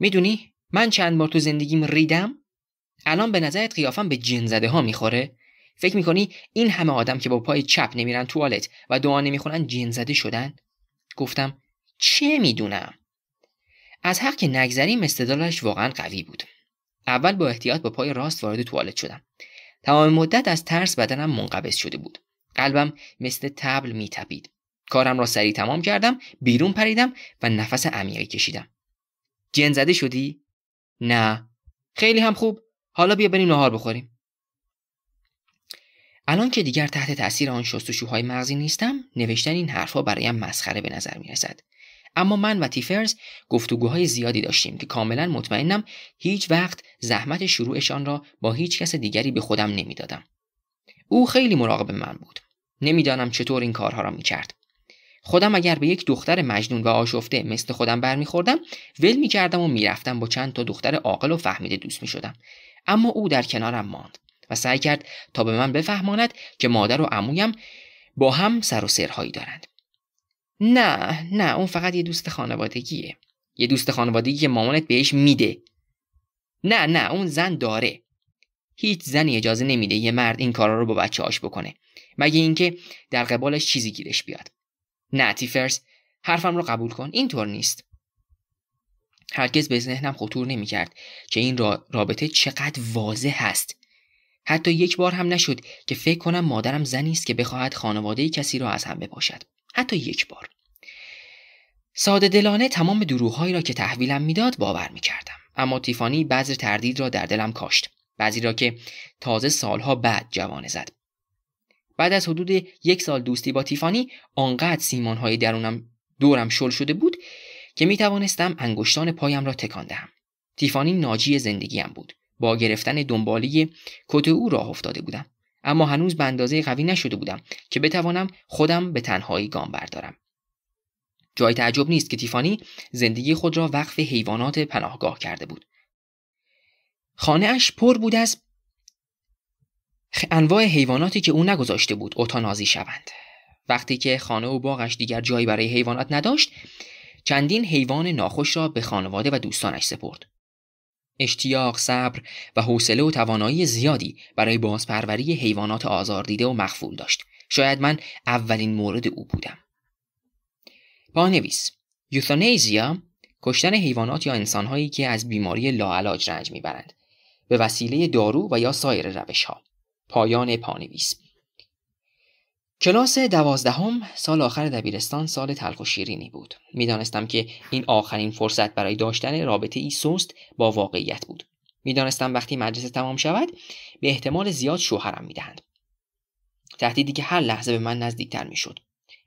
میدونی من چند بار تو زندگیم ریدم الان به نظرت قیافم به جن زده ها میخوره فکر می کنی این همه آدم که با پای چپ نمیرن توالت و دعا خونن جن زده شدن گفتم چه میدونم از حق که نگذریم استدلالش واقعا قوی بود اول با احتیاط با پای راست وارد توالت شدم تمام مدت از ترس بدنم منقبض شده بود قلبم مثل تبل میتپید کارم را سریع تمام کردم بیرون پریدم و نفس عمیقی کشیدم جن زده شدی نه خیلی هم خوب حالا بیا بریم نهار بخوریم الان که دیگر تحت تاثیر آن شستشوهای مغزی نیستم نوشتن این حرفها برایم مسخره به نظر می اما من و تیفرز گفتگوهای زیادی داشتیم که کاملا مطمئنم هیچ وقت زحمت شروعشان را با هیچ کس دیگری به خودم نمیدادم. او خیلی مراقب من بود. نمیدانم چطور این کارها را کرد. خودم اگر به یک دختر مجنون و آشفته مثل خودم برمیخوردم ول میکردم و میرفتم با چند تا دختر عاقل و فهمیده دوست شدم. اما او در کنارم ماند و سعی کرد تا به من بفهماند که مادر و عمویم با هم سر و سرهایی دارند نه نه اون فقط یه دوست خانوادگیه یه دوست خانوادگی که مامانت بهش میده نه نه اون زن داره هیچ زنی اجازه نمیده یه مرد این کارا رو با بچه هاش بکنه مگه اینکه در قبالش چیزی گیرش بیاد نه تیفرس حرفم رو قبول کن اینطور نیست هرگز به ذهنم خطور نمیکرد که این رابطه چقدر واضح هست حتی یک بار هم نشد که فکر کنم مادرم زنی است که بخواهد خانواده کسی را از هم بپاشد حتی یک بار ساده دلانه تمام دروغهایی را که تحویلم میداد باور میکردم اما تیفانی بعض تردید را در دلم کاشت بعضی را که تازه سالها بعد جوانه زد بعد از حدود یک سال دوستی با تیفانی آنقدر سیمانهای درونم دورم شل شده بود که می توانستم انگشتان پایم را تکان دهم تیفانی ناجی زندگیم بود با گرفتن دنبالی کت او راه افتاده بودم اما هنوز به اندازه قوی نشده بودم که بتوانم خودم به تنهایی گام بردارم جای تعجب نیست که تیفانی زندگی خود را وقف حیوانات پناهگاه کرده بود خانهاش پر بود از انواع حیواناتی که او نگذاشته بود اوتانازی شوند وقتی که خانه و باغش دیگر جایی برای حیوانات نداشت چندین حیوان ناخوش را به خانواده و دوستانش سپرد اشتیاق، صبر و حوصله و توانایی زیادی برای بازپروری حیوانات آزاردیده و مخفول داشت. شاید من اولین مورد او بودم. پانویس یوتانیزیا کشتن حیوانات یا انسانهایی که از بیماری لاعلاج رنج میبرند به وسیله دارو و یا سایر روشها پایان پانویس کلاس دوازدهم سال آخر دبیرستان سال تلخ و شیرینی بود میدانستم که این آخرین فرصت برای داشتن رابطه ای سست با واقعیت بود میدانستم وقتی مدرسه تمام شود به احتمال زیاد شوهرم میدهند تهدیدی که هر لحظه به من نزدیکتر میشد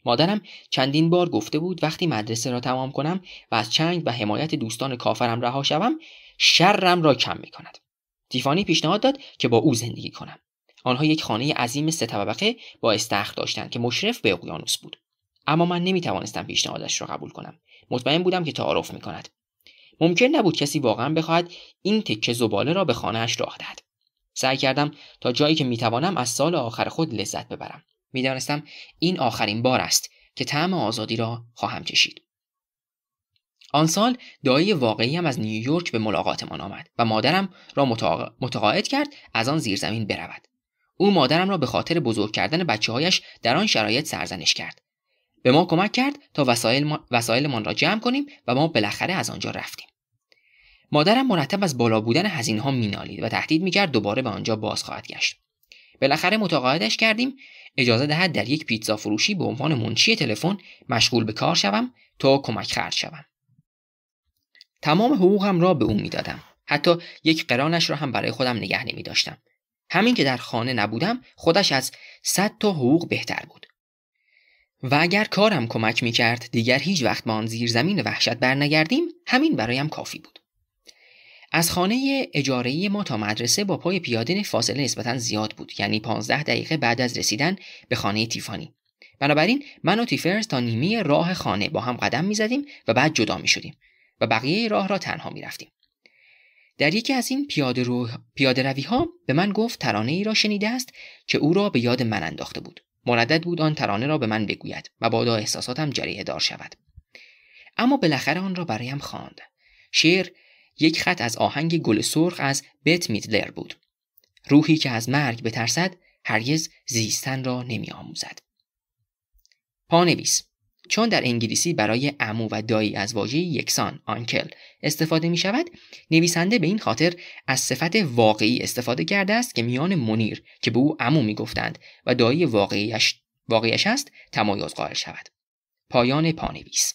مادرم چندین بار گفته بود وقتی مدرسه را تمام کنم و از چنگ و حمایت دوستان کافرم رها شوم شرم را کم می کند. تیفانی پیشنهاد داد که با او زندگی کنم آنها یک خانه عظیم سه طبقه با استخر داشتند که مشرف به اقیانوس بود اما من نمیتوانستم پیشنهادش را قبول کنم مطمئن بودم که تعارف میکند. ممکن نبود کسی واقعا بخواهد این تکه زباله را به خانهاش راه دهد سعی کردم تا جایی که میتوانم از سال آخر خود لذت ببرم میدانستم این آخرین بار است که طعم آزادی را خواهم چشید. آن سال دایی واقعی از نیویورک به ملاقاتمان آمد و مادرم را متقاعد کرد از آن زیرزمین برود او مادرم را به خاطر بزرگ کردن بچه هایش در آن شرایط سرزنش کرد. به ما کمک کرد تا وسایل ما... وسایلمان را جمع کنیم و ما بالاخره از آنجا رفتیم. مادرم مرتب از بالا بودن هزینه ها مینالید و تهدید میکرد دوباره به آنجا باز خواهد گشت. بالاخره متقاعدش کردیم اجازه دهد در یک پیتزا فروشی به عنوان منشی تلفن مشغول به کار شوم تا کمک خرج شوم. تمام حقوقم را به او میدادم. حتی یک قرانش را هم برای خودم نگه نمی همین که در خانه نبودم خودش از صد تا حقوق بهتر بود و اگر کارم کمک می کرد دیگر هیچ وقت به آن زمین وحشت برنگردیم همین برایم کافی بود از خانه اجاره ما تا مدرسه با پای پیاده فاصله نسبتا زیاد بود یعنی 15 دقیقه بعد از رسیدن به خانه تیفانی بنابراین من و تیفرز تا نیمه راه خانه با هم قدم زدیم و بعد جدا می شدیم و بقیه راه را تنها می رفتیم. در یکی از این پیاده, رو... روی ها به من گفت ترانه ای را شنیده است که او را به یاد من انداخته بود مردد بود آن ترانه را به من بگوید و بادا احساساتم جریه دار شود اما بالاخره آن را برایم خواند شعر یک خط از آهنگ گل سرخ از بت میتلر بود روحی که از مرگ بترسد هرگز زیستن را نمی آموزد پانویس چون در انگلیسی برای امو و دایی از واژه یکسان آنکل استفاده می شود نویسنده به این خاطر از صفت واقعی استفاده کرده است که میان منیر که به او امو می گفتند و دایی واقعیش, است تمایز قائل شود پایان پانویس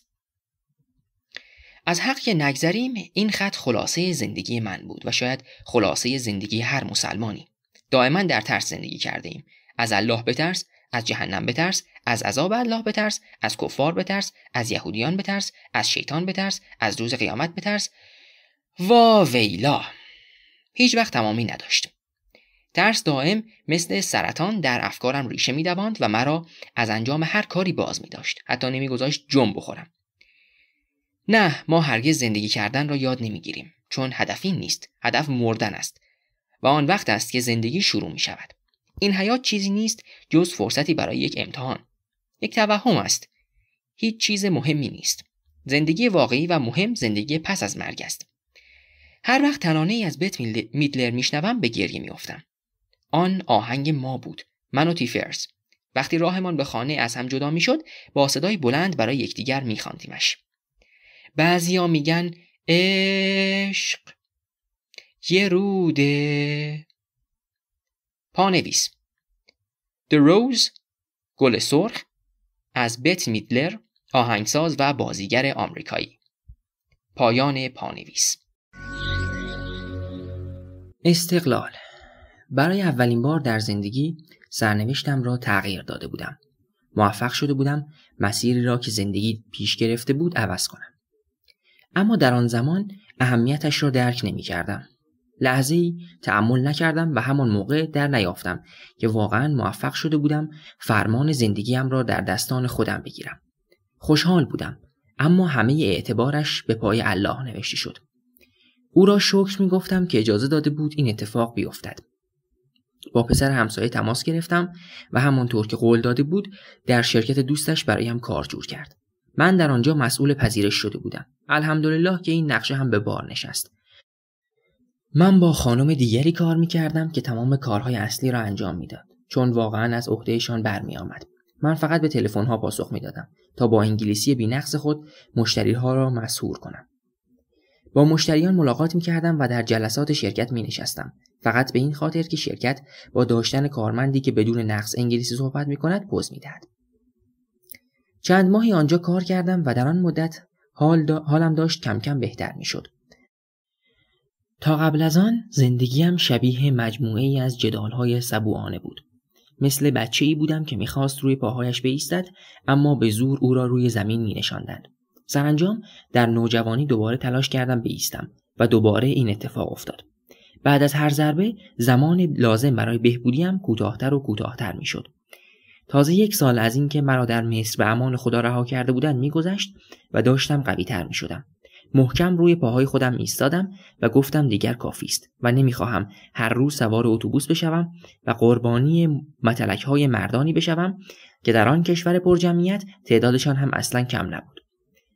از حق که نگذریم این خط خلاصه زندگی من بود و شاید خلاصه زندگی هر مسلمانی دائما در ترس زندگی کرده ایم از الله بترس از جهنم بترس از عذاب الله بترس از کفار بترس از یهودیان بترس از شیطان بترس از روز قیامت بترس وا ویلا هیچ وقت تمامی نداشت ترس دائم مثل سرطان در افکارم ریشه میدواند و مرا از انجام هر کاری باز می داشت حتی نمیگذاشت جنب بخورم نه ما هرگز زندگی کردن را یاد نمیگیریم چون هدفی نیست هدف مردن است و آن وقت است که زندگی شروع می شود این حیات چیزی نیست جز فرصتی برای یک امتحان یک توهم است هیچ چیز مهمی نیست زندگی واقعی و مهم زندگی پس از مرگ است هر وقت ترانه ای از بت میدلر میشنوم به گریه میافتم آن آهنگ ما بود من و تیفرز وقتی راهمان به خانه از هم جدا میشد با صدای بلند برای یکدیگر میخواندیمش بعضیا میگن عشق یه روده پانویس The Rose گل سرخ از بت میدلر آهنگساز و بازیگر آمریکایی پایان پانویس استقلال برای اولین بار در زندگی سرنوشتم را تغییر داده بودم موفق شده بودم مسیری را که زندگی پیش گرفته بود عوض کنم اما در آن زمان اهمیتش را درک نمی کردم. لحظه ای تعمل نکردم و همان موقع در نیافتم که واقعا موفق شده بودم فرمان زندگیم را در دستان خودم بگیرم. خوشحال بودم اما همه اعتبارش به پای الله نوشته شد. او را شکر می که اجازه داده بود این اتفاق بیفتد. با پسر همسایه تماس گرفتم و همانطور که قول داده بود در شرکت دوستش برایم کار جور کرد. من در آنجا مسئول پذیرش شده بودم. الحمدلله که این نقشه هم به بار نشست. من با خانم دیگری کار می کردم که تمام کارهای اصلی را انجام داد چون واقعا از عهدهشان آمد. من فقط به ها پاسخ دادم تا با انگلیسی نقص خود ها را مسهور کنم با مشتریان ملاقات می کردم و در جلسات شرکت می نشستم. فقط به این خاطر که شرکت با داشتن کارمندی که بدون نقص انگلیسی صحبت می کند پوز می دهد. چند ماهی آنجا کار کردم و در آن مدت حالم داشت کم کم بهتر می شد. تا قبل از آن زندگیم شبیه مجموعه ای از های سبوعانه بود. مثل بچه ای بودم که میخواست روی پاهایش بیستد اما به زور او را روی زمین می سرانجام در نوجوانی دوباره تلاش کردم بیستم و دوباره این اتفاق افتاد. بعد از هر ضربه زمان لازم برای بهبودیم کوتاهتر و کوتاهتر میشد. تازه یک سال از اینکه مرا در مصر به امان خدا رها کرده بودند میگذشت و داشتم قویتر میشدم. محکم روی پاهای خودم ایستادم و گفتم دیگر کافی است و نمیخواهم هر روز سوار اتوبوس بشوم و قربانی متلک های مردانی بشوم که در آن کشور پرجمعیت تعدادشان هم اصلا کم نبود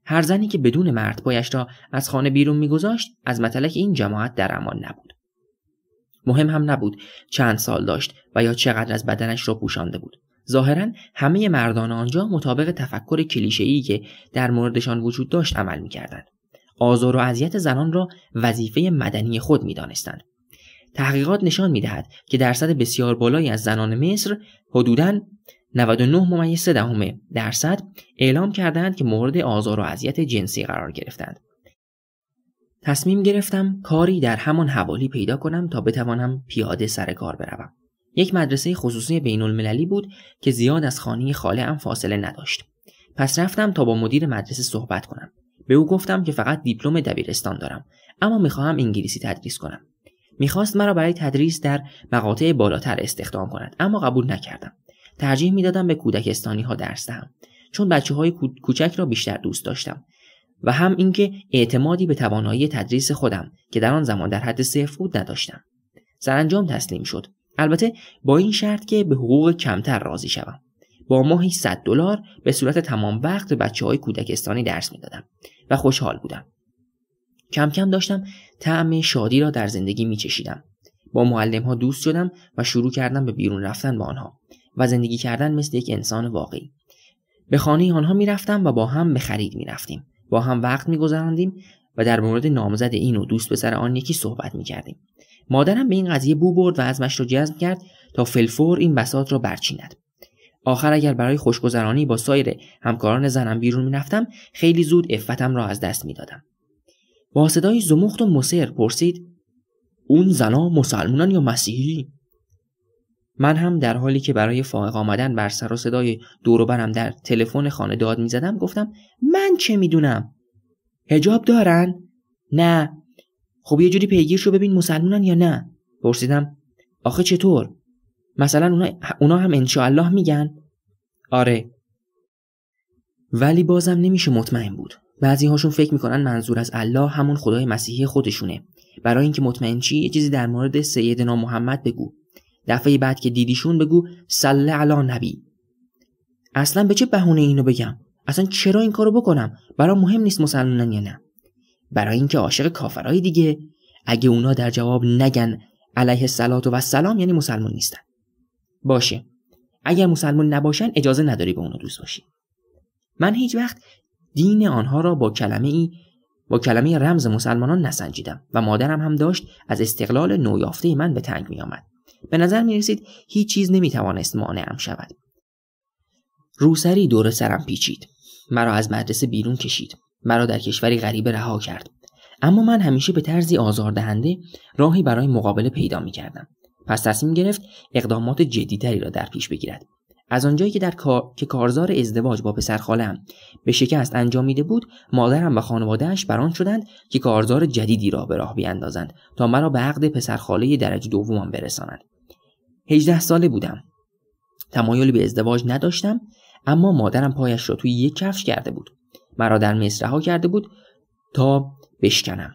هر زنی که بدون مرد پایش را از خانه بیرون میگذاشت از متلک این جماعت در امان نبود مهم هم نبود چند سال داشت و یا چقدر از بدنش را پوشانده بود ظاهرا همه مردان آنجا مطابق تفکر کلیشه‌ای که در موردشان وجود داشت عمل میکردند آزار و اذیت زنان را وظیفه مدنی خود میدانستند تحقیقات نشان میدهد که درصد بسیار بالایی از زنان مصر حدوداً 99 ممیز دهم درصد اعلام کردند که مورد آزار و اذیت جنسی قرار گرفتند. تصمیم گرفتم کاری در همان حوالی پیدا کنم تا بتوانم پیاده سر کار بروم. یک مدرسه خصوصی بین المللی بود که زیاد از خانه خاله هم فاصله نداشت. پس رفتم تا با مدیر مدرسه صحبت کنم. به او گفتم که فقط دیپلم دبیرستان دارم اما میخواهم انگلیسی تدریس کنم میخواست مرا برای تدریس در مقاطع بالاتر استخدام کند اما قبول نکردم ترجیح میدادم به کودکستانی ها درس دهم چون بچه های کوچک را بیشتر دوست داشتم و هم اینکه اعتمادی به توانایی تدریس خودم که در آن زمان در حد صفر بود نداشتم سرانجام تسلیم شد البته با این شرط که به حقوق کمتر راضی شوم با ماهی 100 دلار به صورت تمام وقت به بچه های کودکستانی درس میدادم و خوشحال بودم. کم کم داشتم طعم شادی را در زندگی می چشیدم. با معلم ها دوست شدم و شروع کردم به بیرون رفتن با آنها و زندگی کردن مثل یک انسان واقعی. به خانه آنها می رفتم و با هم به خرید می رفتیم. با هم وقت می و در مورد نامزد این و دوست پسر آن یکی صحبت می کردیم. مادرم به این قضیه بو برد و از را جذب کرد تا فلفور این بساط را برچیند. آخر اگر برای خوشگذرانی با سایر همکاران زنم بیرون نفتم خیلی زود عفتم را از دست میدادم با صدای زمخت و مصر پرسید اون زنا مسلمونن یا مسیحی من هم در حالی که برای فائق آمدن بر سر و صدای دوروبرم در تلفن خانه داد زدم گفتم من چه میدونم هجاب دارن نه خب یه جوری پیگیر شو ببین مسلمونن یا نه پرسیدم آخه چطور مثلا اونا, اونا هم انشاءالله میگن آره ولی بازم نمیشه مطمئن بود بعضی هاشون فکر میکنن منظور از الله همون خدای مسیحی خودشونه برای اینکه مطمئن چی یه چیزی در مورد سیدنا محمد بگو دفعه بعد که دیدیشون بگو صلی علی نبی اصلا به چه بهونه اینو بگم اصلا چرا این کارو بکنم برای مهم نیست مسلمانن یا نه برای اینکه عاشق کافرای دیگه اگه اونا در جواب نگن علیه صلات و سلام یعنی مسلمان نیستن باشه اگر مسلمان نباشن اجازه نداری به اونو دوست باشی من هیچ وقت دین آنها را با کلمه ای با کلمه رمز مسلمانان نسنجیدم و مادرم هم داشت از استقلال نویافته من به تنگ می آمد. به نظر می رسید هیچ چیز نمی توانست مانعم شود. روسری دور سرم پیچید. مرا از مدرسه بیرون کشید. مرا در کشوری غریب رها کرد. اما من همیشه به طرزی آزاردهنده راهی برای مقابله پیدا می کردم. پس تصمیم گرفت اقدامات تری را در پیش بگیرد از آنجایی که در کار... که کارزار ازدواج با پسر خالم به شکست انجام انجامیده بود مادرم و خانوادهش بر آن شدند که کارزار جدیدی را به راه بیاندازند تا مرا به عقد پسرخاله درجه دومم برسانند 18 ساله بودم تمایل به ازدواج نداشتم اما مادرم پایش را توی یک کفش کرده بود مرا در مصرها کرده بود تا بشکنم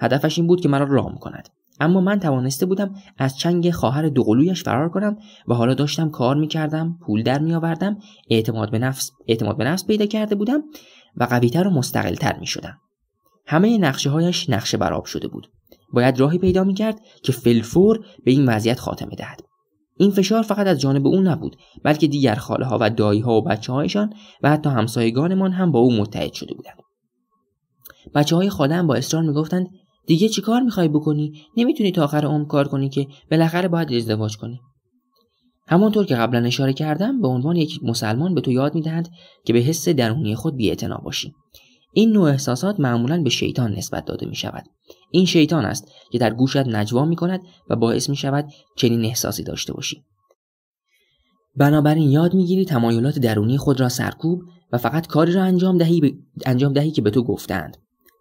هدفش این بود که مرا رام کند اما من توانسته بودم از چنگ خواهر دوقلویش فرار کنم و حالا داشتم کار میکردم پول در میآوردم اعتماد به نفس اعتماد به نفس پیدا کرده بودم و قویتر و مستقلتر میشدم همه نقشه هایش نقشه براب شده بود باید راهی پیدا میکرد که فلفور به این وضعیت خاتمه دهد این فشار فقط از جانب او نبود بلکه دیگر خاله ها و دایی ها و بچه هایشان و حتی همسایگانمان هم با او متحد شده بودند بچه های با اصرار میگفتند دیگه کار میخوای بکنی نمیتونی تا آخر عمر کار کنی که بالاخره باید ازدواج کنی همانطور که قبلا اشاره کردم به عنوان یک مسلمان به تو یاد میدهند که به حس درونی خود بیاعتنا باشی این نوع احساسات معمولا به شیطان نسبت داده می شود. این شیطان است که در گوشت نجوا می کند و باعث می شود چنین احساسی داشته باشی. بنابراین یاد میگیری تمایلات درونی خود را سرکوب و فقط کاری را انجام دهی, انجام دهی که به تو گفتند.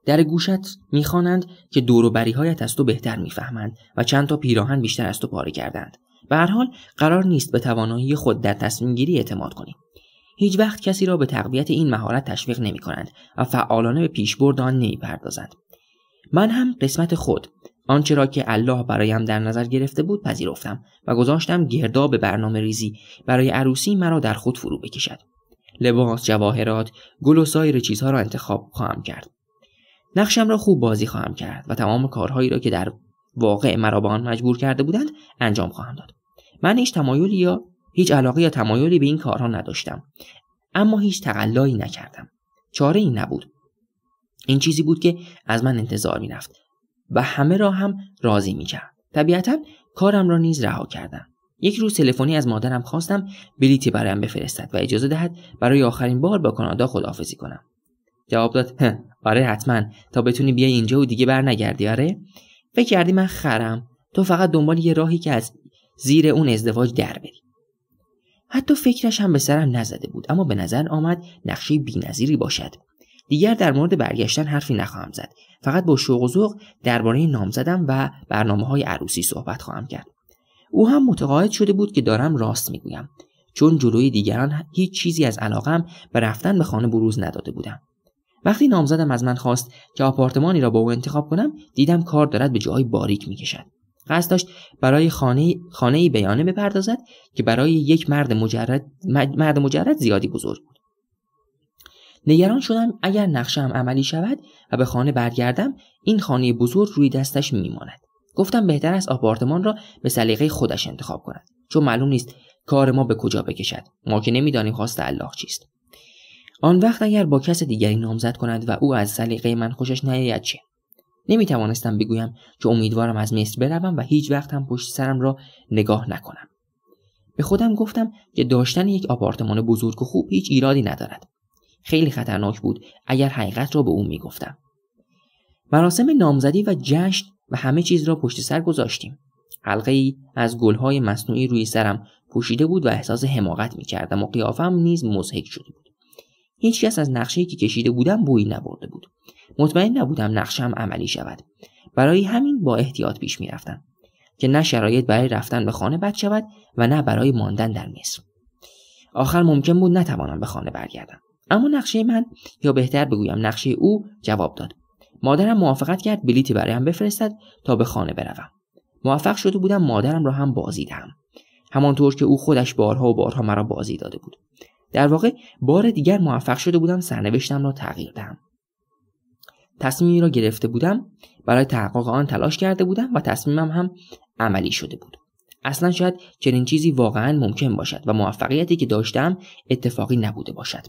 در گوشت میخوانند که دوروبری هایت از تو بهتر میفهمند و چند تا پیراهن بیشتر از تو پاره کردند به هر حال قرار نیست به توانایی خود در تصمیم گیری اعتماد کنیم هیچ وقت کسی را به تقویت این مهارت تشویق نمی کنند و فعالانه به پیشبرد آن نمیپردازند من هم قسمت خود آنچه را که الله برایم در نظر گرفته بود پذیرفتم و گذاشتم گردا به برنامه ریزی برای عروسی مرا در خود فرو بکشد لباس جواهرات گل و سایر چیزها را انتخاب خواهم کرد نقشم را خوب بازی خواهم کرد و تمام کارهایی را که در واقع مرا به آن مجبور کرده بودند انجام خواهم داد من هیچ تمایلی یا هیچ علاقه یا تمایلی به این کارها نداشتم اما هیچ تقلایی نکردم چاره این نبود این چیزی بود که از من انتظار میرفت و همه را هم راضی میکرد طبیعتا کارم را نیز رها کردم یک روز تلفنی از مادرم خواستم بلیتی برایم بفرستد و اجازه دهد برای آخرین بار با کانادا خداحافظی کنم جواب داد آره حتما تا بتونی بیای اینجا و دیگه بر نگردی آره فکر کردی من خرم تو فقط دنبال یه راهی که از زیر اون ازدواج در بری حتی فکرش هم به سرم نزده بود اما به نظر آمد نقشه بینظیری باشد دیگر در مورد برگشتن حرفی نخواهم زد فقط با شوق و ذوق درباره نامزدم و برنامه های عروسی صحبت خواهم کرد او هم متقاعد شده بود که دارم راست میگویم چون جلوی دیگران هیچ چیزی از علاقم به رفتن به خانه بروز نداده بودم وقتی نامزدم از من خواست که آپارتمانی را با او انتخاب کنم دیدم کار دارد به جای باریک میکشد قصد داشت برای خانه خانه بیانه بپردازد که برای یک مرد مجرد مرد مجرد زیادی بزرگ بود نگران شدم اگر هم عملی شود و به خانه برگردم این خانه بزرگ روی دستش میماند گفتم بهتر است آپارتمان را به سلیقه خودش انتخاب کند چون معلوم نیست کار ما به کجا بکشد ما که نمیدانیم خواست الله چیست آن وقت اگر با کس دیگری نامزد کند و او از سلیقه من خوشش نیاید چه نمی توانستم بگویم که امیدوارم از مصر بروم و هیچ وقت هم پشت سرم را نگاه نکنم به خودم گفتم که داشتن یک آپارتمان بزرگ و خوب هیچ ایرادی ندارد خیلی خطرناک بود اگر حقیقت را به او میگفتم مراسم نامزدی و جشن و همه چیز را پشت سر گذاشتیم حلقه ای از گلهای مصنوعی روی سرم پوشیده بود و احساس حماقت میکردم و قیافم نیز مزهک شده بود کس از نقشه که کشیده بودم بویی نبرده بود مطمئن نبودم نقشم عملی شود برای همین با احتیاط پیش میرفتم که نه شرایط برای رفتن به خانه بد شود و نه برای ماندن در مصر آخر ممکن بود نتوانم به خانه برگردم اما نقشه من یا بهتر بگویم نقشه او جواب داد مادرم موافقت کرد بلیتی برایم بفرستد تا به خانه بروم موفق شده بودم مادرم را هم بازی دهم همانطور که او خودش بارها و بارها مرا بازی داده بود در واقع بار دیگر موفق شده بودم سرنوشتم را تغییر دهم تصمیمی را گرفته بودم برای تحقق آن تلاش کرده بودم و تصمیمم هم عملی شده بود اصلا شاید چنین چیزی واقعا ممکن باشد و موفقیتی که داشتم اتفاقی نبوده باشد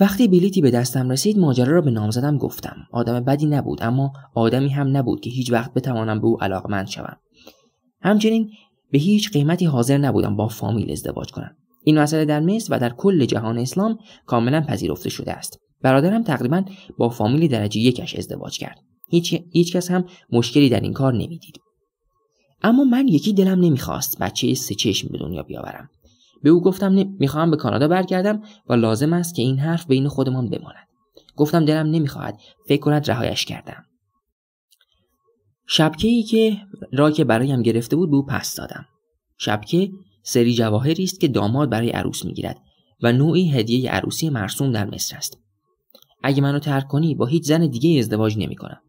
وقتی بلیتی به دستم رسید ماجرا را به نام زدم گفتم آدم بدی نبود اما آدمی هم نبود که هیچ وقت بتوانم به او علاقمند شوم همچنین به هیچ قیمتی حاضر نبودم با فامیل ازدواج کنم این مسئله در مصر و در کل جهان اسلام کاملا پذیرفته شده است برادرم تقریبا با فامیل درجه یکش ازدواج کرد هیچ, هیچ کس هم مشکلی در این کار نمیدید اما من یکی دلم نمیخواست بچه سه چشم به دنیا بیاورم به او گفتم میخواهم به کانادا برگردم و لازم است که این حرف بین خودمان بماند گفتم دلم نمیخواهد فکر کند رهایش کردم شبکه که را که برایم گرفته بود به او پس دادم شبکه سری جواهری است که داماد برای عروس میگیرد و نوعی هدیه عروسی مرسوم در مصر است اگه منو ترک کنی با هیچ زن دیگه ازدواج نمیکنم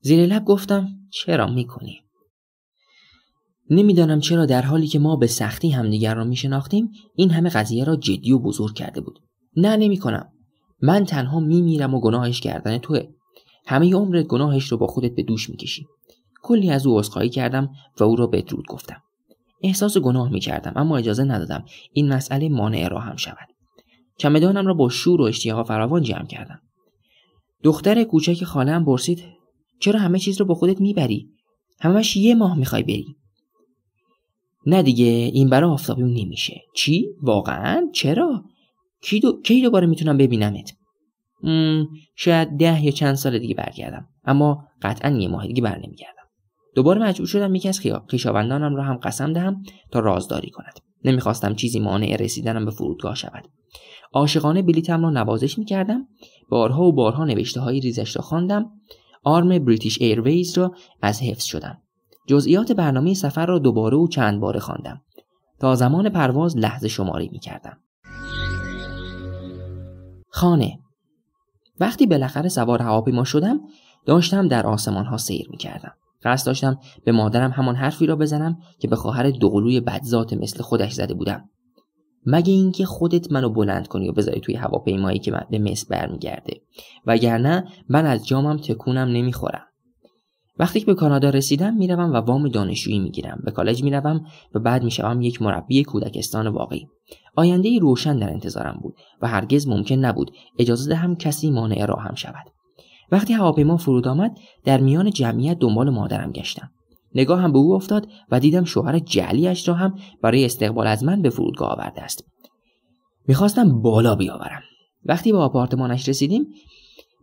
زیر لب گفتم چرا میکنی نمیدانم چرا در حالی که ما به سختی همدیگر را میشناختیم این همه قضیه را جدی و بزرگ کرده بود نه نمیکنم من تنها میمیرم و گناهش کردن توه همه عمرت گناهش رو با خودت به دوش میکشی کلی از او عذرخواهی کردم و او را بدرود گفتم احساس گناه می کردم اما اجازه ندادم این مسئله مانع هم شود کمدانم را با شور و اشتیاق فراوان جمع کردم دختر کوچک خالهام پرسید چرا همه چیز رو با خودت میبری همش یه ماه میخوای بری نه دیگه این برای آفتابیم نمیشه چی واقعا چرا کی, دو... کی دوباره میتونم ببینمت شاید ده یا چند سال دیگه برگردم اما قطعا یه ماه دیگه بر دوباره مجبور شدم یکی از خویشاوندانم را هم قسم دهم تا رازداری کند نمیخواستم چیزی مانع رسیدنم به فرودگاه شود عاشقانه بلیتم را نوازش میکردم بارها و بارها نوشته های ریزش را خواندم آرم بریتیش ایرویز را از حفظ شدم جزئیات برنامه سفر را دوباره و چند باره خواندم تا زمان پرواز لحظه شماری میکردم خانه وقتی بالاخره سوار هواپیما شدم داشتم در آسمان ها سیر میکردم قصد داشتم به مادرم همان حرفی را بزنم که به خواهر دوقلوی بدذات مثل خودش زده بودم مگه اینکه خودت منو بلند کنی و بذاری توی هواپیمایی که من به مصر برمیگرده وگرنه من از جامم تکونم نمیخورم وقتی که به کانادا رسیدم میروم و وام دانشجویی میگیرم به کالج میروم و بعد میشوم یک مربی کودکستان واقعی آینده روشن در انتظارم بود و هرگز ممکن نبود اجازه دهم کسی مانع راهم شود وقتی هواپیما فرود آمد در میان جمعیت دنبال مادرم گشتم هم به او افتاد و دیدم شوهر جلیش را هم برای استقبال از من به فرودگاه آورده است میخواستم بالا بیاورم وقتی به آپارتمانش رسیدیم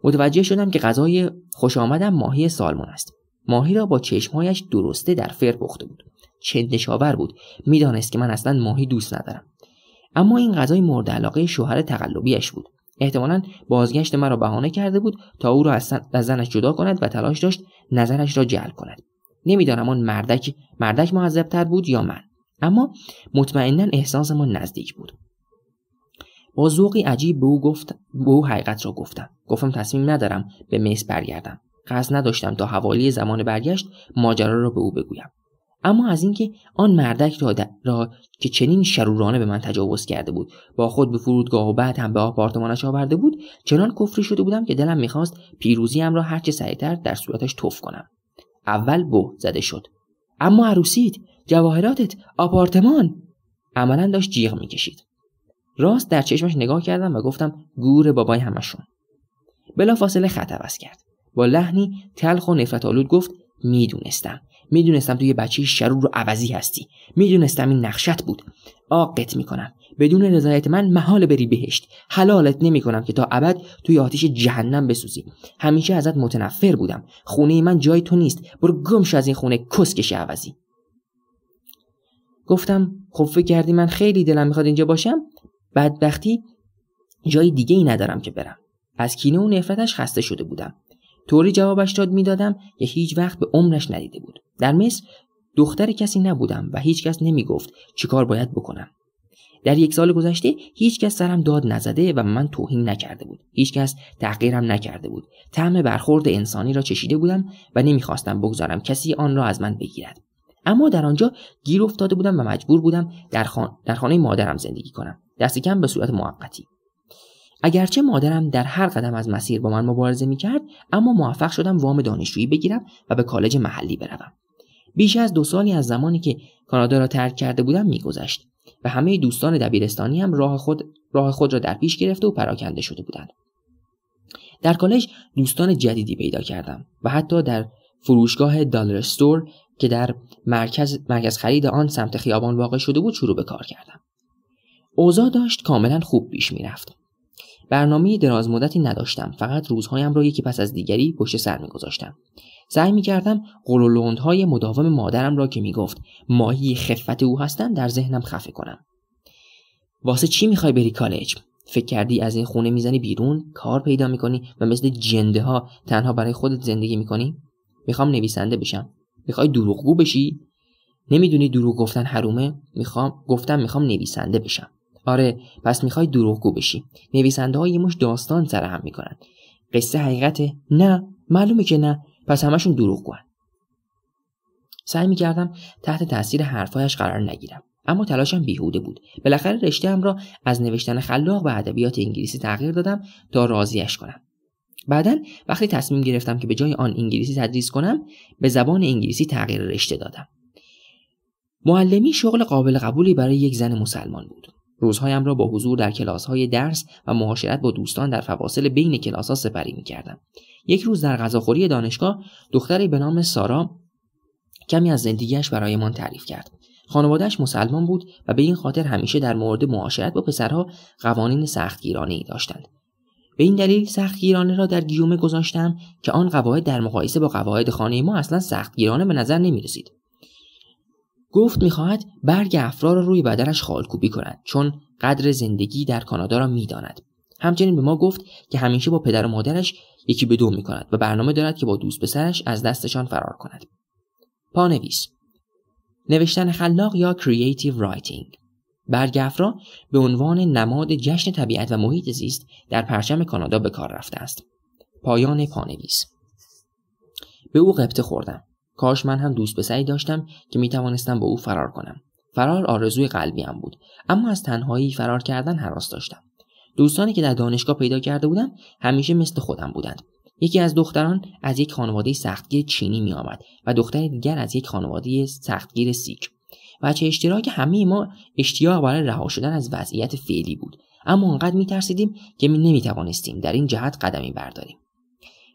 متوجه شدم که غذای خوش آمدم ماهی سالمون است ماهی را با چشمهایش درسته در فر پخته بود چندشاور بود میدانست که من اصلا ماهی دوست ندارم اما این غذای مورد علاقه شوهر تقلبیش بود احتمالا بازگشت مرا بهانه کرده بود تا او را از زنش جدا کند و تلاش داشت نظرش را جلب کند نمیدانم آن مردک مردک معذبتر بود یا من اما مطمئنا احساسمان نزدیک بود با ذوقی عجیب به او گفت به او حقیقت را گفتم گفتم تصمیم ندارم به مس برگردم قصد نداشتم تا حوالی زمان برگشت ماجرا را به او بگویم اما از اینکه آن مردک را, را که چنین شرورانه به من تجاوز کرده بود با خود به فرودگاه و بعد هم به آپارتمانش آورده بود چنان کفری شده بودم که دلم میخواست پیروزیم را هرچه سریعتر در صورتش توف کنم اول بو زده شد اما عروسید جواهراتت آپارتمان عملا داشت جیغ میکشید راست در چشمش نگاه کردم و گفتم گور بابای همشون بلافاصله خط عوض کرد با لحنی تلخ و نفرت آلود گفت میدونستم میدونستم تو یه بچه شرور و عوضی هستی میدونستم این نقشت بود آقت میکنم بدون رضایت من محال بری بهشت حلالت نمیکنم که تا ابد توی آتیش جهنم بسوزی همیشه ازت متنفر بودم خونه من جای تو نیست برو گمش از این خونه کسکش عوضی گفتم خب فکر کردی من خیلی دلم میخواد اینجا باشم بدبختی جای دیگه ای ندارم که برم از کینه و نفرتش خسته شده بودم طوری جوابش داد میدادم که هیچ وقت به عمرش ندیده بود در مصر دختر کسی نبودم و هیچکس نمیگفت چیکار باید بکنم در یک سال گذشته هیچکس سرم داد نزده و من توهین نکرده بود هیچکس تحقیرم نکرده بود طعم برخورد انسانی را چشیده بودم و نمیخواستم بگذارم کسی آن را از من بگیرد اما در آنجا گیر افتاده بودم و مجبور بودم در, خان... در خانه مادرم زندگی کنم دست کم به صورت موقتی اگرچه مادرم در هر قدم از مسیر با من مبارزه میکرد اما موفق شدم وام دانشجویی بگیرم و به کالج محلی بروم بیش از دو سالی از زمانی که کانادا را ترک کرده بودم میگذشت و همه دوستان دبیرستانی هم راه خود, راه خود را در پیش گرفته و پراکنده شده بودند در کالج دوستان جدیدی پیدا کردم و حتی در فروشگاه دالر که در مرکز, مرکز خرید آن سمت خیابان واقع شده بود شروع به کار کردم اوضاع داشت کاملا خوب پیش میرفت برنامه دراز مدتی نداشتم فقط روزهایم را یکی پس از دیگری پشت سر میگذاشتم سعی میکردم قلولندهای مداوم مادرم را که میگفت ماهی خفت او هستم در ذهنم خفه کنم واسه چی میخوای بری کالج فکر کردی از این خونه میزنی بیرون کار پیدا میکنی و مثل جنده ها تنها برای خودت زندگی میکنی میخوام نویسنده بشم میخوای دروغگو بشی نمیدونی دروغ گفتن حرومه میخوام گفتم میخوام نویسنده بشم آره پس میخوای دروغگو بشی نویسنده های مش داستان سر هم میکنن قصه حقیقته نه معلومه که نه پس همشون دروغگوان سعی میکردم تحت تاثیر حرفهایش قرار نگیرم اما تلاشم بیهوده بود بالاخره ام را از نوشتن خلاق و ادبیات انگلیسی تغییر دادم تا راضیش کنم بعدا وقتی تصمیم گرفتم که به جای آن انگلیسی تدریس کنم به زبان انگلیسی تغییر رشته دادم معلمی شغل قابل قبولی برای یک زن مسلمان بود روزهایم را با حضور در کلاسهای درس و معاشرت با دوستان در فواصل بین کلاسها سپری کردم. یک روز در غذاخوری دانشگاه دختری به نام سارا کمی از زندگیش برایمان تعریف کرد خانوادهش مسلمان بود و به این خاطر همیشه در مورد معاشرت با پسرها قوانین سختگیرانه ای داشتند به این دلیل سختگیرانه را در گیومه گذاشتم که آن قواعد در مقایسه با قواعد خانه ما اصلا سختگیرانه به نظر نمی رسید. گفت میخواهد برگ افرا را روی بدنش خالکوبی کند چون قدر زندگی در کانادا را میداند همچنین به ما گفت که همیشه با پدر و مادرش یکی به دو میکند و برنامه دارد که با دوست پسرش از دستشان فرار کند پانویس نوشتن خلاق یا کریتیو رایتینگ برگ افرا به عنوان نماد جشن طبیعت و محیط زیست در پرچم کانادا به کار رفته است پایان پانویس به او قبطه خوردم کاش من هم دوست پسری داشتم که می توانستم با او فرار کنم فرار آرزوی قلبیم بود اما از تنهایی فرار کردن حراس داشتم دوستانی که در دانشگاه پیدا کرده بودم همیشه مثل خودم بودند یکی از دختران از یک خانواده سختگیر چینی می آمد و دختر دیگر از یک خانواده سختگیر سیک چه اشتراک همه ما اشتیاق برای رها شدن از وضعیت فعلی بود اما آنقدر می ترسیدیم که می نمی توانستیم در این جهت قدمی برداریم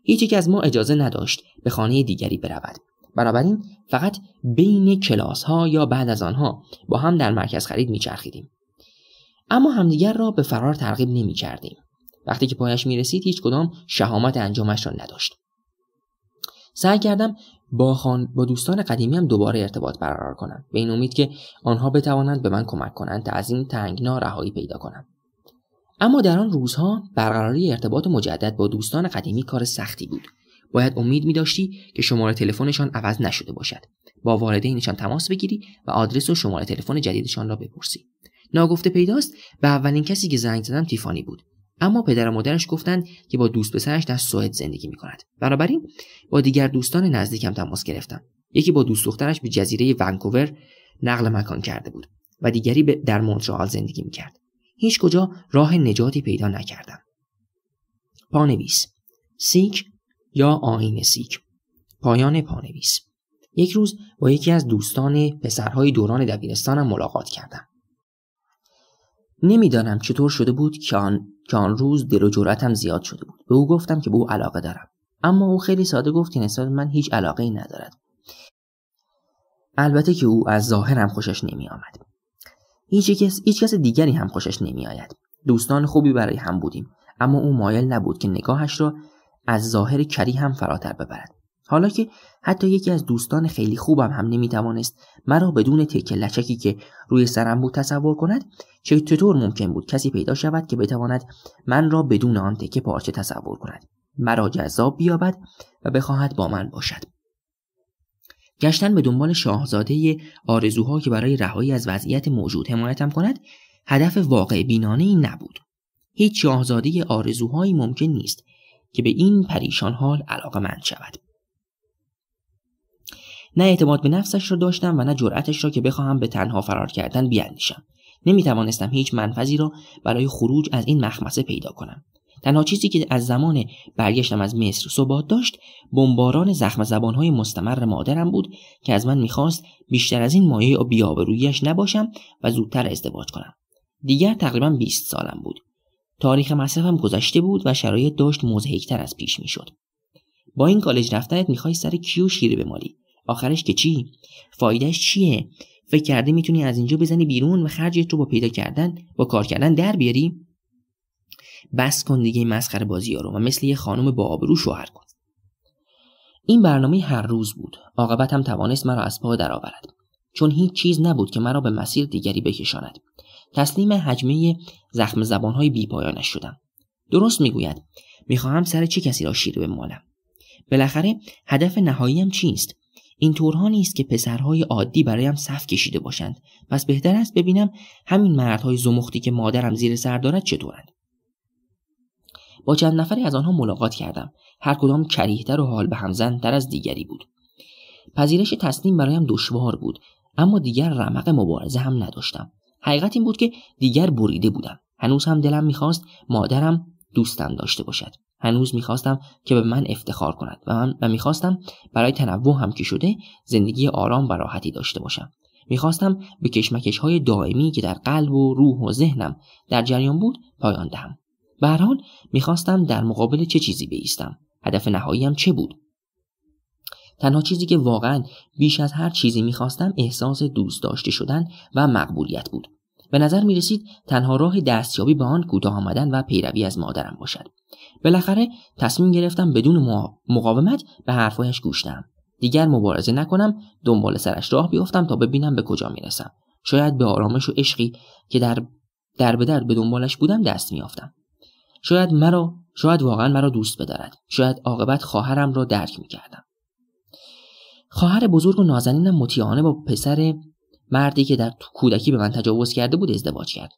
هیچ یک از ما اجازه نداشت به خانه دیگری برود بنابراین فقط بین کلاس ها یا بعد از آنها با هم در مرکز خرید میچرخیدیم اما همدیگر را به فرار ترغیب نمی وقتی که پایش می رسید هیچ کدام شهامت انجامش را نداشت. سعی کردم با, خان... با دوستان قدیمی هم دوباره ارتباط برقرار کنم به این امید که آنها بتوانند به من کمک کنند تا از این تنگنا رهایی پیدا کنم اما در آن روزها برقراری ارتباط مجدد با دوستان قدیمی کار سختی بود باید امید می داشتی که شماره تلفنشان عوض نشده باشد با والدینشان تماس بگیری و آدرس و شماره تلفن جدیدشان را بپرسی ناگفته پیداست به اولین کسی که زنگ زدم تیفانی بود اما پدر و مادرش گفتند که با دوست پسرش در سوئد زندگی می کند بنابراین با دیگر دوستان نزدیکم تماس گرفتم یکی با دوست دخترش به جزیره ونکوور نقل مکان کرده بود و دیگری در مونترال زندگی می کرد. هیچ کجا راه نجاتی پیدا نکردم. پانویس سیک یا آین سیک پایان پانویس یک روز با یکی از دوستان پسرهای دوران دبیرستانم ملاقات کردم نمیدانم چطور شده بود که آن, آن روز دل و جرأتم زیاد شده بود به او گفتم که به او علاقه دارم اما او خیلی ساده گفت که نسبت من هیچ علاقه ای ندارد البته که او از ظاهرم خوشش نمی آمد هیچ کس, هیچ کس دیگری هم خوشش نمی آید دوستان خوبی برای هم بودیم اما او مایل نبود که نگاهش را از ظاهر کری هم فراتر ببرد حالا که حتی یکی از دوستان خیلی خوبم هم نمیتوانست مرا بدون تکه لچکی که روی سرم بود تصور کند چه چطور ممکن بود کسی پیدا شود که بتواند من را بدون آن تکه پارچه تصور کند مرا جذاب بیابد و بخواهد با من باشد گشتن به دنبال شاهزاده آرزوها که برای رهایی از وضعیت موجود حمایتم کند هدف واقع بینانه ای نبود هیچ شاهزاده آرزوهایی ممکن نیست که به این پریشان حال علاقه من شود نه اعتماد به نفسش را داشتم و نه جرأتش را که بخواهم به تنها فرار کردن بیاندیشم نمی توانستم هیچ منفذی را برای خروج از این مخمسه پیدا کنم تنها چیزی که از زمان برگشتم از مصر ثبات داشت بمباران زخم زبانهای مستمر مادرم بود که از من میخواست بیشتر از این مایه بیابرویش نباشم و زودتر ازدواج کنم دیگر تقریبا 20 سالم بود تاریخ مصرفم گذشته بود و شرایط داشت مزهکتر از پیش میشد با این کالج رفتنت میخوای سر کیو شیره بمالی آخرش که چی فایدهش چیه فکر کردی میتونی از اینجا بزنی بیرون و خرجت رو با پیدا کردن با کار کردن در بیاری بس کن دیگه این مسخره بازی ها رو و مثل یه خانم با آبرو شوهر کن این برنامه هر روز بود عاقبت هم توانست مرا از پا درآورد چون هیچ چیز نبود که مرا به مسیر دیگری بکشاند تسلیم حجمه زخم زبانهای بیپایانش شدم درست میگوید میخواهم سر چه کسی را شیر بمالم بالاخره هدف نهاییم چیست این طورها نیست که پسرهای عادی برایم صف کشیده باشند پس بهتر است ببینم همین مردهای زمختی که مادرم زیر سر دارد چطورند با چند نفری از آنها ملاقات کردم هر کدام کریهتر و حال به در از دیگری بود پذیرش تسلیم برایم دشوار بود اما دیگر رمق مبارزه هم نداشتم حقیقت این بود که دیگر بریده بودم هنوز هم دلم میخواست مادرم دوستم داشته باشد هنوز میخواستم که به من افتخار کند و من میخواستم برای تنوع هم که شده زندگی آرام و راحتی داشته باشم میخواستم به کشمکش های دائمی که در قلب و روح و ذهنم در جریان بود پایان دهم به میخواستم در مقابل چه چیزی بیستم هدف نهاییم چه بود تنها چیزی که واقعا بیش از هر چیزی میخواستم احساس دوست داشته شدن و مقبولیت بود به نظر می رسید تنها راه دستیابی به آن کوتاه آمدن و پیروی از مادرم باشد بالاخره تصمیم گرفتم بدون مقاومت به حرفهایش گوش دهم دیگر مبارزه نکنم دنبال سرش راه بیفتم تا ببینم به کجا رسم. شاید به آرامش و عشقی که در در به دنبالش بودم دست میافتم شاید مرا شاید واقعا مرا دوست بدارد شاید عاقبت خواهرم را درک کردم. خواهر بزرگ و نازنینم مطیعانه با پسر مردی که در کودکی به من تجاوز کرده بود ازدواج کرد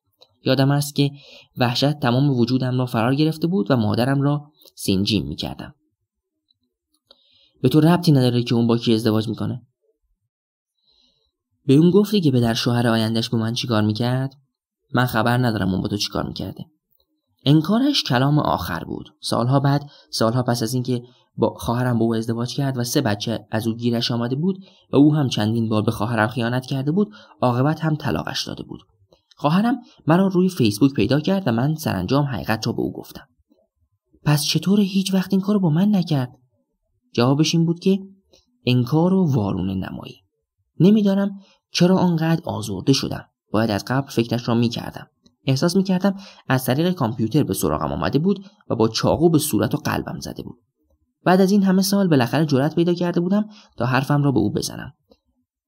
یادم است که وحشت تمام وجودم را فرار گرفته بود و مادرم را سینجیم میکردم به تو ربطی نداره که اون با کی ازدواج میکنه به اون گفتی که پدر شوهر آیندهش با من چیکار میکرد من خبر ندارم اون با تو چیکار میکرده انکارش کلام آخر بود سالها بعد سالها پس از اینکه با خواهرم با او ازدواج کرد و سه بچه از او گیرش آمده بود و او هم چندین بار به خواهرم خیانت کرده بود عاقبت هم طلاقش داده بود خواهرم مرا روی فیسبوک پیدا کرد و من سرانجام حقیقت را به او گفتم پس چطور هیچ وقت این رو با من نکرد جوابش این بود که انکار و وارونه نمایی نمیدانم چرا آنقدر آزرده شدم باید از قبل فکرش را میکردم احساس میکردم از طریق کامپیوتر به سراغم آمده بود و با چاقو به صورت و قلبم زده بود بعد از این همه سال بالاخره جرأت پیدا کرده بودم تا حرفم را به او بزنم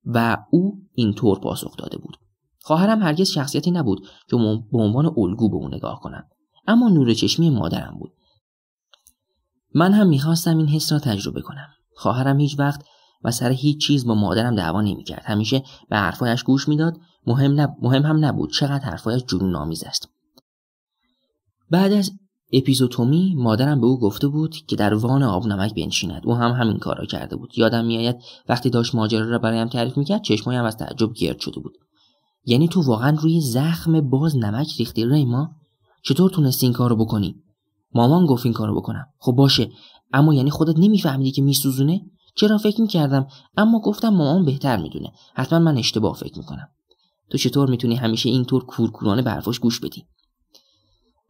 و او اینطور پاسخ داده بود خواهرم هرگز شخصیتی نبود که به عنوان الگو به او نگاه کنم اما نور چشمی مادرم بود من هم میخواستم این حس را تجربه کنم خواهرم هیچ وقت و سر هیچ چیز با مادرم دعوا نمیکرد همیشه به حرفهایش گوش میداد مهم, مهم هم نبود چقدر حرفهایش جنون آمیز است بعد از اپیزوتومی مادرم به او گفته بود که در وان آب نمک بنشیند او هم همین کار را کرده بود یادم میآید وقتی داشت ماجرا را برایم تعریف میکرد چشمایم از تعجب گرد شده بود یعنی تو واقعا روی زخم باز نمک ریختی ریما چطور تونستی این رو بکنی مامان گفت این کارو بکنم خب باشه اما یعنی خودت نمیفهمیدی که میسوزونه چرا فکر میکردم اما گفتم مامان بهتر میدونه حتما من اشتباه فکر میکنم تو چطور میتونی همیشه اینطور کورکورانه به گوش بدی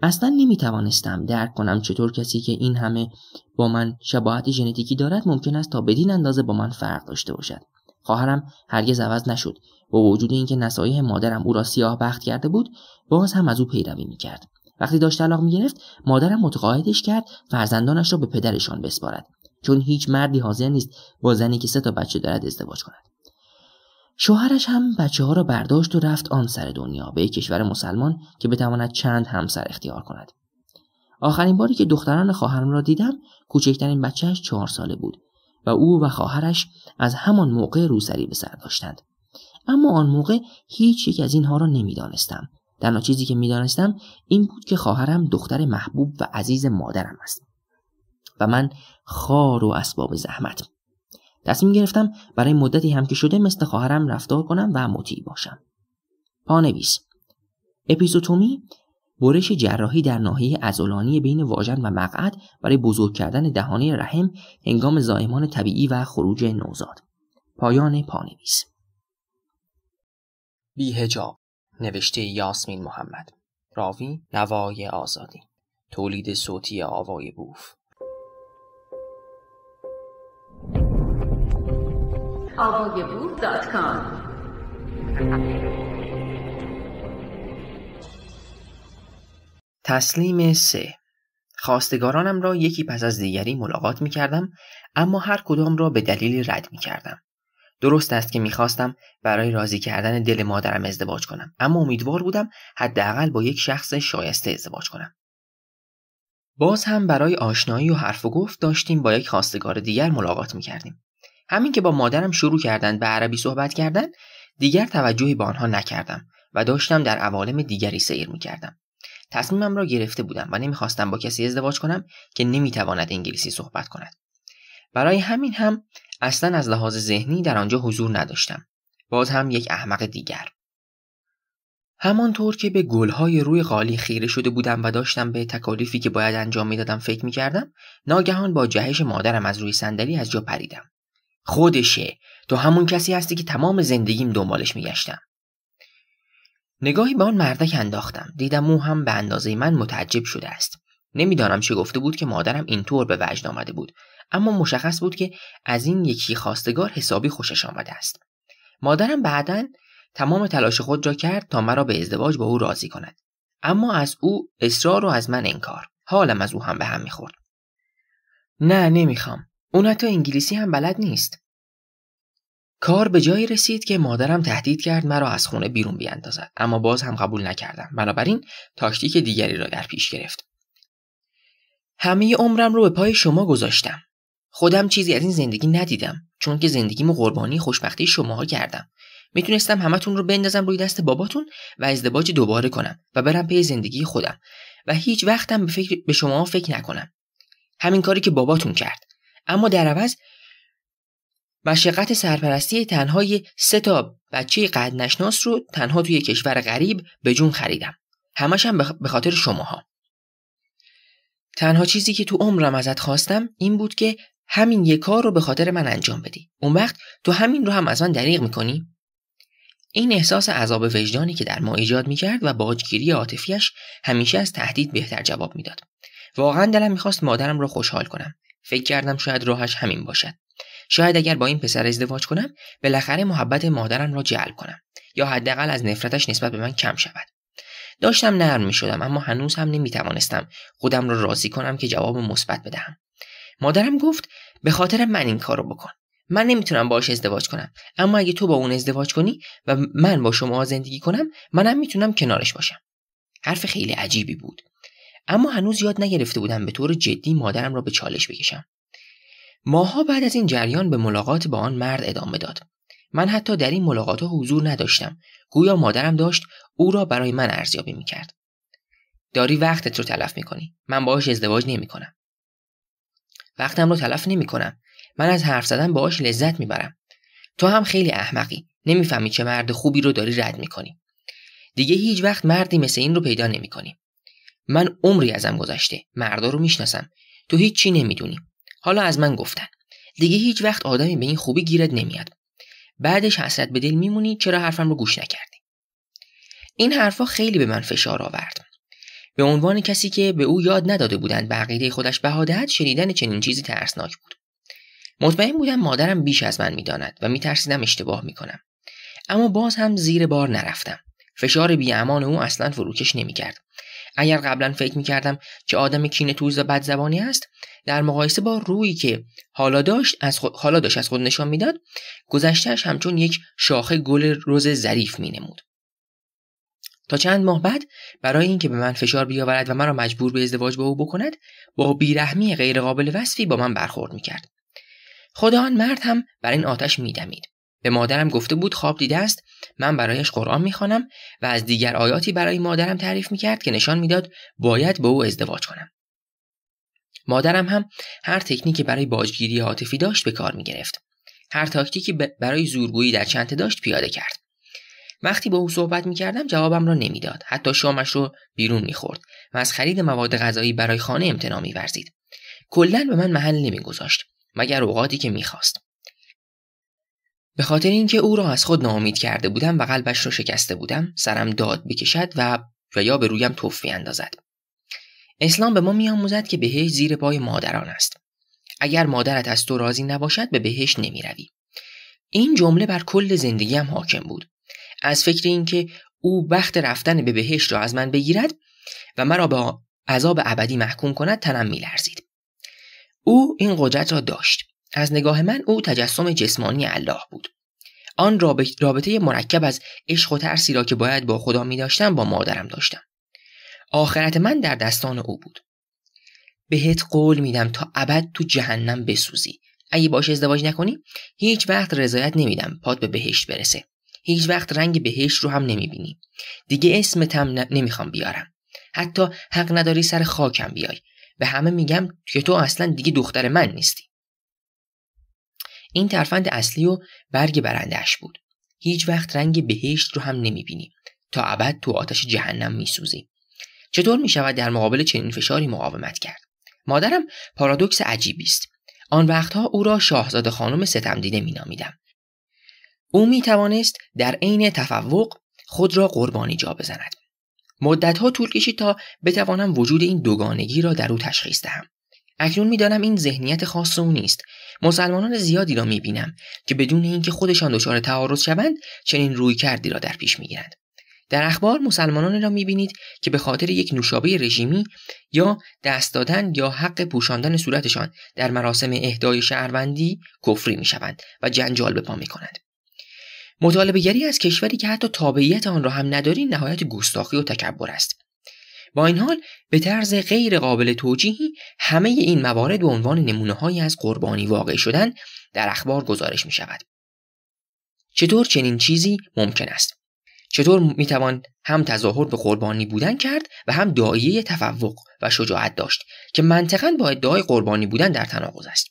اصلا نمی توانستم درک کنم چطور کسی که این همه با من شباهت ژنتیکی دارد ممکن است تا بدین اندازه با من فرق داشته باشد خواهرم هرگز عوض نشد با وجود اینکه نصایح مادرم او را سیاه بخت کرده بود باز هم از او پیروی میکرد وقتی داشت طلاق میگرفت مادرم متقاعدش کرد فرزندانش را به پدرشان بسپارد چون هیچ مردی حاضر نیست با زنی که سه تا بچه دارد ازدواج کند شوهرش هم بچه ها را برداشت و رفت آن سر دنیا به یک کشور مسلمان که بتواند چند همسر اختیار کند آخرین باری که دختران خواهرم را دیدم کوچکترین بچهش چهار ساله بود و او و خواهرش از همان موقع روسری به سر داشتند اما آن موقع هیچ یک از اینها را نمیدانستم تنها چیزی که میدانستم این بود که خواهرم دختر محبوب و عزیز مادرم است و من خار و اسباب زحمت تصمیم گرفتم برای مدتی هم که شده مثل خواهرم رفتار کنم و مطیع باشم پانویس اپیزوتومی برش جراحی در ناحیه عضلانی بین واژن و مقعد برای بزرگ کردن دهانه رحم هنگام زایمان طبیعی و خروج نوزاد پایان پانویس بیهجاب نوشته یاسمین محمد راوی نوای آزادی تولید صوتی آوای بوف تسلیم سه خواستگارانم را یکی پس از دیگری ملاقات می کردم اما هر کدام را به دلیل رد می کردم. درست است که میخواستم برای راضی کردن دل مادرم ازدواج کنم اما امیدوار بودم حداقل با یک شخص شایسته ازدواج کنم باز هم برای آشنایی و حرف و گفت داشتیم با یک خواستگار دیگر ملاقات میکردیم همین که با مادرم شروع کردند به عربی صحبت کردن دیگر توجهی به آنها نکردم و داشتم در عوالم دیگری سیر میکردم تصمیمم را گرفته بودم و نمیخواستم با کسی ازدواج کنم که نمیتواند انگلیسی صحبت کند برای همین هم اصلا از لحاظ ذهنی در آنجا حضور نداشتم باز هم یک احمق دیگر همانطور که به گلهای روی قالی خیره شده بودم و داشتم به تکالیفی که باید انجام میدادم فکر میکردم ناگهان با جهش مادرم از روی صندلی از جا پریدم خودشه تو همون کسی هستی که تمام زندگیم دنبالش میگشتم نگاهی به آن مردک انداختم دیدم او هم به اندازه من متعجب شده است نمیدانم چه گفته بود که مادرم اینطور به وجد آمده بود اما مشخص بود که از این یکی خواستگار حسابی خوشش آمده است مادرم بعدا تمام تلاش خود را کرد تا مرا به ازدواج با او راضی کند اما از او اصرار و از من انکار حالم از او هم به هم میخورد نه نمیخوام اون حتی انگلیسی هم بلد نیست. کار به جایی رسید که مادرم تهدید کرد مرا از خونه بیرون بیاندازد اما باز هم قبول نکردم بنابراین تاکتیک دیگری را در پیش گرفت همه عمرم رو به پای شما گذاشتم خودم چیزی از این زندگی ندیدم چون که زندگیمو قربانی خوشبختی شماها کردم میتونستم همتون رو بندازم روی دست باباتون و ازدواج دوباره کنم و برم پی زندگی خودم و هیچ وقتم به, فکر به شما فکر نکنم همین کاری که باباتون کرد اما در عوض مشقت سرپرستی تنهای سه تا بچه قد نشناس رو تنها توی کشور غریب به جون خریدم همش هم به خاطر شماها تنها چیزی که تو عمرم ازت خواستم این بود که همین یک کار رو به خاطر من انجام بدی اون وقت تو همین رو هم از من دریغ میکنی این احساس عذاب وجدانی که در ما ایجاد میکرد و باجگیری عاطفیش همیشه از تهدید بهتر جواب میداد واقعا دلم میخواست مادرم رو خوشحال کنم فکر کردم شاید راهش همین باشد شاید اگر با این پسر ازدواج کنم بالاخره محبت مادرم را جلب کنم یا حداقل از نفرتش نسبت به من کم شود داشتم نرم می شدم اما هنوز هم نمی توانستم خودم را راضی کنم که جواب مثبت بدهم مادرم گفت به خاطر من این کار کارو بکن من نمیتونم باش ازدواج کنم اما اگه تو با اون ازدواج کنی و من با شما زندگی کنم منم میتونم کنارش باشم حرف خیلی عجیبی بود اما هنوز یاد نگرفته بودم به طور جدی مادرم را به چالش بکشم ماها بعد از این جریان به ملاقات با آن مرد ادامه داد من حتی در این ملاقات حضور نداشتم گویا مادرم داشت او را برای من ارزیابی میکرد داری وقتت رو تلف میکنی من باهاش ازدواج نمیکنم وقتم رو تلف نمیکنم من از حرف زدن باهاش لذت میبرم تو هم خیلی احمقی نمیفهمی چه مرد خوبی رو داری رد میکنی دیگه هیچ وقت مردی مثل این رو پیدا نمیکنی من عمری ازم گذشته مردا رو میشناسم تو چی نمیدونی حالا از من گفتن دیگه هیچ وقت آدمی به این خوبی گیرت نمیاد بعدش حسرت به دل میمونی چرا حرفم رو گوش نکردی این حرفا خیلی به من فشار آورد به عنوان کسی که به او یاد نداده بودند به عقیده خودش دهد شنیدن چنین چیزی ترسناک بود مطمئن بودم مادرم بیش از من میداند و میترسیدم اشتباه میکنم اما باز هم زیر بار نرفتم فشار بیامان او اصلا فروکش نمیکرد اگر قبلا فکر میکردم که آدم کینه توز و بدزبانی است در مقایسه با رویی که حالا داشت از خود, حالا داشت از خود نشان میداد گذشتهش همچون یک شاخه گل روز ظریف مینمود تا چند ماه بعد برای اینکه به من فشار بیاورد و مرا مجبور به ازدواج با او بکند با بیرحمی غیرقابل وصفی با من برخورد میکرد خدا آن مرد هم بر این آتش میدمید به مادرم گفته بود خواب دیده است من برایش قرآن میخوانم و از دیگر آیاتی برای مادرم تعریف میکرد که نشان میداد باید با او ازدواج کنم مادرم هم هر تکنیکی برای باجگیری عاطفی داشت به کار میگرفت هر تاکتیکی برای زورگویی در چنته داشت پیاده کرد وقتی با او صحبت میکردم جوابم را نمیداد حتی شامش رو بیرون میخورد و از خرید مواد غذایی برای خانه امتناع میورزید کلا به من محل نمیگذاشت مگر اوقاتی که میخواست به خاطر اینکه او را از خود ناامید کرده بودم و قلبش را شکسته بودم سرم داد بکشد و و یا به رویم توف اندازد اسلام به ما میآموزد که بهش زیر پای مادران است اگر مادرت از تو راضی نباشد به بهشت نمیروی این جمله بر کل زندگیم حاکم بود از فکر اینکه او بخت رفتن به بهشت را از من بگیرد و مرا به عذاب ابدی محکوم کند تنم میلرزید او این قدرت را داشت از نگاه من او تجسم جسمانی الله بود آن رابطه مرکب از عشق و ترسی را که باید با خدا می داشتم با مادرم داشتم آخرت من در دستان او بود بهت قول میدم تا ابد تو جهنم بسوزی اگه باش ازدواج نکنی هیچ وقت رضایت نمیدم پاد به بهشت برسه هیچ وقت رنگ بهشت رو هم نمیبینی دیگه اسمتم نمیخوام بیارم حتی حق نداری سر خاکم بیای به همه میگم که تو اصلا دیگه دختر من نیستی این ترفند اصلی و برگ برندهش بود هیچ وقت رنگ بهشت رو هم بینیم تا ابد تو آتش جهنم میسوزی. چطور می شود در مقابل چنین فشاری مقاومت کرد مادرم پارادوکس عجیبی است آن وقتها او را شاهزاده خانم می نامیدم او می توانست در عین تفوق خود را قربانی جا بزند مدتها طول کشید تا بتوانم وجود این دوگانگی را در او تشخیص دهم اکنون میدانم این ذهنیت خاص او نیست مسلمانان زیادی را میبینم که بدون اینکه خودشان دچار تعارض شوند چنین روی کردی را در پیش میگیرند در اخبار مسلمانان را میبینید که به خاطر یک نوشابه رژیمی یا دست دادن یا حق پوشاندن صورتشان در مراسم اهدای شهروندی کفری میشوند و جنجال به پا میکنند مطالبهگری از کشوری که حتی تابعیت آن را هم نداری نهایت گستاخی و تکبر است با این حال به طرز غیر قابل توجیهی همه این موارد به عنوان نمونه های از قربانی واقع شدن در اخبار گزارش می شود. چطور چنین چیزی ممکن است؟ چطور می توان هم تظاهر به قربانی بودن کرد و هم دایه تفوق و شجاعت داشت که منطقا با ادعای قربانی بودن در تناقض است.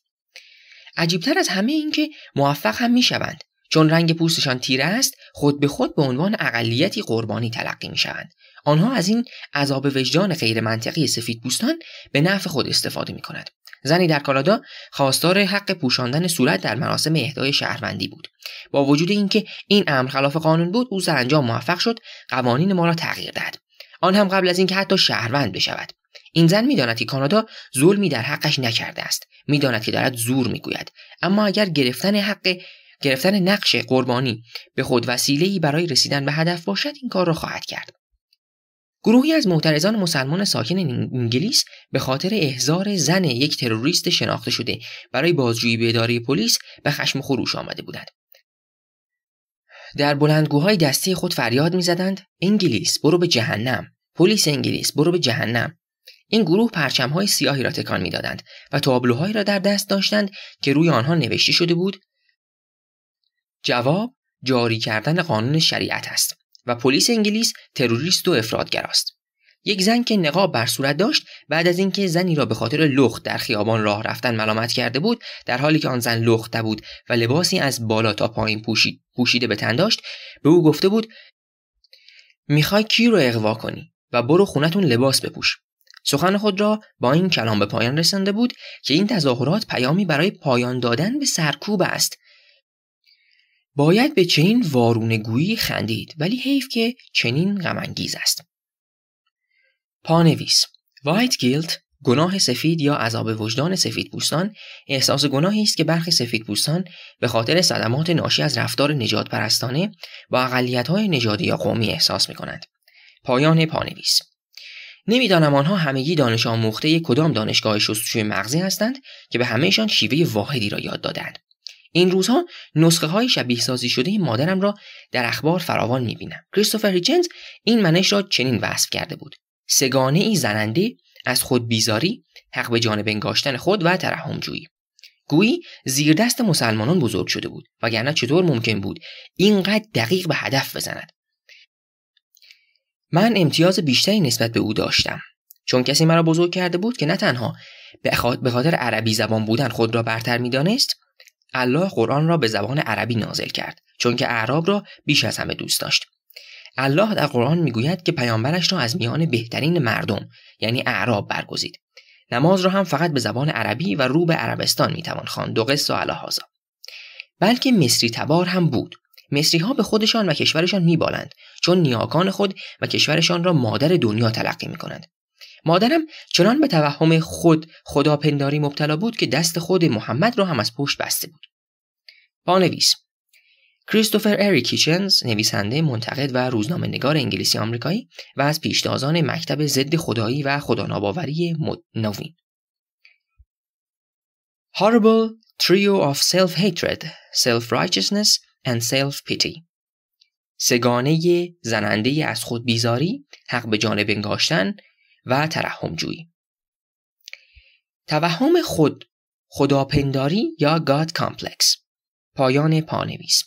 عجیبتر از همه این که موفق هم می شوند چون رنگ پوستشان تیره است خود به خود به عنوان اقلیتی قربانی تلقی می شوند آنها از این عذاب وجدان غیر منطقی سفید بوستان به نفع خود استفاده می کند. زنی در کانادا خواستار حق پوشاندن صورت در مراسم اهدای شهروندی بود. با وجود اینکه این امر خلاف قانون بود، او سرانجام موفق شد قوانین ما را تغییر دهد. آن هم قبل از اینکه حتی شهروند بشود. این زن میداند که کانادا ظلمی در حقش نکرده است. میداند که دارد زور میگوید. اما اگر گرفتن حق گرفتن نقش قربانی به خود ای برای رسیدن به هدف باشد این کار را خواهد کرد گروهی از معترضان مسلمان ساکن انگلیس به خاطر احضار زن یک تروریست شناخته شده برای بازجویی به اداره پلیس به خشم خروش آمده بودند. در بلندگوهای دستی خود فریاد میزدند انگلیس برو به جهنم پلیس انگلیس برو به جهنم این گروه پرچمهای سیاهی را تکان میدادند و تابلوهایی را در دست داشتند که روی آنها نوشته شده بود جواب جاری کردن قانون شریعت است و پلیس انگلیس تروریست و است. یک زن که نقاب بر صورت داشت بعد از اینکه زنی را به خاطر لخت در خیابان راه رفتن ملامت کرده بود در حالی که آن زن لخته بود و لباسی از بالا تا پایین پوشیده به تن داشت به او گفته بود میخوای کی رو اغوا کنی و برو خونتون لباس بپوش سخن خود را با این کلام به پایان رسانده بود که این تظاهرات پیامی برای پایان دادن به سرکوب است باید به چنین وارونگویی خندید ولی حیف که چنین غمانگیز است پانویس وایت گیلت گناه سفید یا عذاب وجدان سفید پوستان احساس گناهی است که برخی سفید پوستان به خاطر صدمات ناشی از رفتار نجات پرستانه با اقلیت‌های نژادی یا قومی احساس می کنند. پایان پانویس نمیدانم آنها همگی دانش آموخته کدام دانشگاه شستشوی مغزی هستند که به همهشان شیوه واحدی را یاد دادند این روزها نسخه های شبیه سازی شده مادرم را در اخبار فراوان میبینم کریستوفر هیچنز این منش را چنین وصف کرده بود سگانه ای زننده از خود بیزاری حق به جانب انگاشتن خود و جویی. گویی زیر دست مسلمانان بزرگ شده بود وگرنه چطور ممکن بود اینقدر دقیق به هدف بزند من امتیاز بیشتری نسبت به او داشتم چون کسی مرا بزرگ کرده بود که نه تنها به خاطر عربی زبان بودن خود را برتر میدانست الله قرآن را به زبان عربی نازل کرد چون که اعراب را بیش از همه دوست داشت الله در قرآن میگوید که پیامبرش را از میان بهترین مردم یعنی اعراب برگزید نماز را هم فقط به زبان عربی و رو به عربستان میتوان خواند دو قصه الهازا بلکه مصری تبار هم بود مصری ها به خودشان و کشورشان میبالند چون نیاکان خود و کشورشان را مادر دنیا تلقی میکنند مادرم چنان به توهم خود خداپنداری مبتلا بود که دست خود محمد را هم از پشت بسته بود پانویس کریستوفر اری کیچنز نویسنده منتقد و روزنامه نگار انگلیسی آمریکایی و از پیشتازان مکتب ضد خدایی و خداناباوری نوین Horrible Trio of Self-Hatred, Self-Righteousness and Self-Pity سگانه زننده از خود بیزاری، حق به جانب انگاشتن و ترحم جویی. توهم خود خداپنداری یا گاد کامپلکس پایان پانویس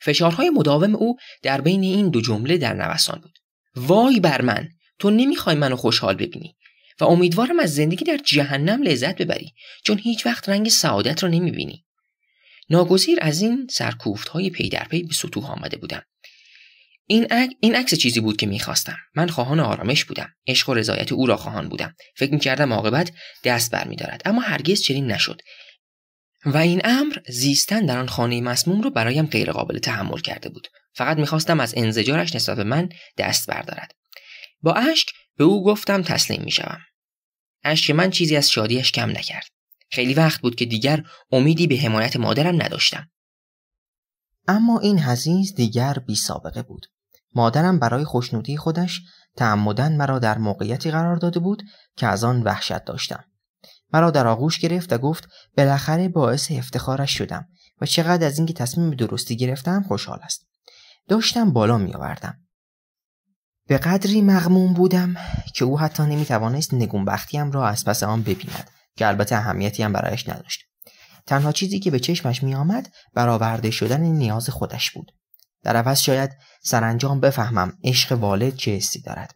فشارهای مداوم او در بین این دو جمله در نوسان بود وای بر من تو نمیخوای منو خوشحال ببینی و امیدوارم از زندگی در جهنم لذت ببری چون هیچ وقت رنگ سعادت را نمیبینی ناگزیر از این سرکوفت های پی در پی به سطوح آمده بودم این, عکس این عکس چیزی بود که میخواستم من خواهان آرامش بودم عشق و رضایت او را خواهان بودم فکر میکردم عاقبت دست برمیدارد اما هرگز چنین نشد و این امر زیستن در آن خانه مسموم را برایم غیرقابل تحمل کرده بود فقط میخواستم از انزجارش نسبت به من دست بردارد با اشک به او گفتم تسلیم میشوم اشک من چیزی از شادیش کم نکرد خیلی وقت بود که دیگر امیدی به حمایت مادرم نداشتم اما این هزیز دیگر بی سابقه بود مادرم برای خوشنودی خودش تعمدن مرا در موقعیتی قرار داده بود که از آن وحشت داشتم مرا در آغوش گرفت و گفت بالاخره باعث افتخارش شدم و چقدر از اینکه تصمیم درستی گرفتم خوشحال است داشتم بالا می آوردم به قدری مغموم بودم که او حتی نمی توانست نگونبختیم را از پس آن ببیند که البته اهمیتی هم برایش نداشت تنها چیزی که به چشمش می آمد برآورده شدن نیاز خودش بود در عوض شاید سرانجام بفهمم عشق والد چه حسی دارد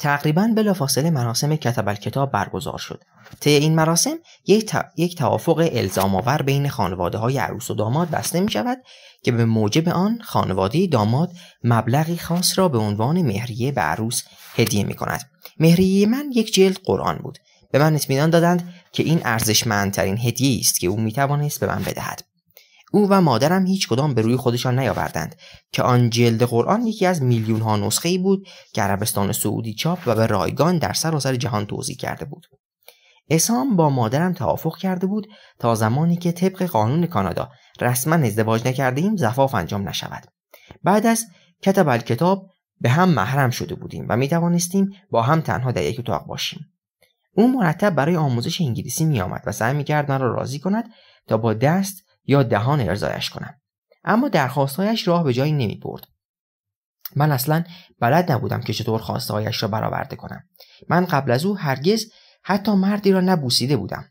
تقریبا بلافاصله مراسم کتب الکتاب برگزار شد طی این مراسم یک, یک توافق الزام آور بین خانواده های عروس و داماد بسته می شود که به موجب آن خانواده داماد مبلغی خاص را به عنوان مهریه به عروس هدیه می کند مهریه من یک جلد قرآن بود به من اطمینان دادند که این ارزشمندترین هدیه است که او می توانست به من بدهد او و مادرم هیچ کدام به روی خودشان نیاوردند که آن جلد قرآن یکی از میلیون ها نسخه ای بود که عربستان سعودی چاپ و به رایگان در سراسر جهان توضیح کرده بود اسام با مادرم توافق کرده بود تا زمانی که طبق قانون کانادا رسما ازدواج نکرده ایم زفاف انجام نشود بعد از کتب الکتاب به هم محرم شده بودیم و می توانستیم با هم تنها در یک اتاق باشیم او مرتب برای آموزش انگلیسی می آمد و سعی می کرد راضی کند تا با دست یا دهان ارزایش کنم اما درخواستهایش راه به جایی نمی برد. من اصلا بلد نبودم که چطور خواستهایش را برآورده کنم من قبل از او هرگز حتی مردی را نبوسیده بودم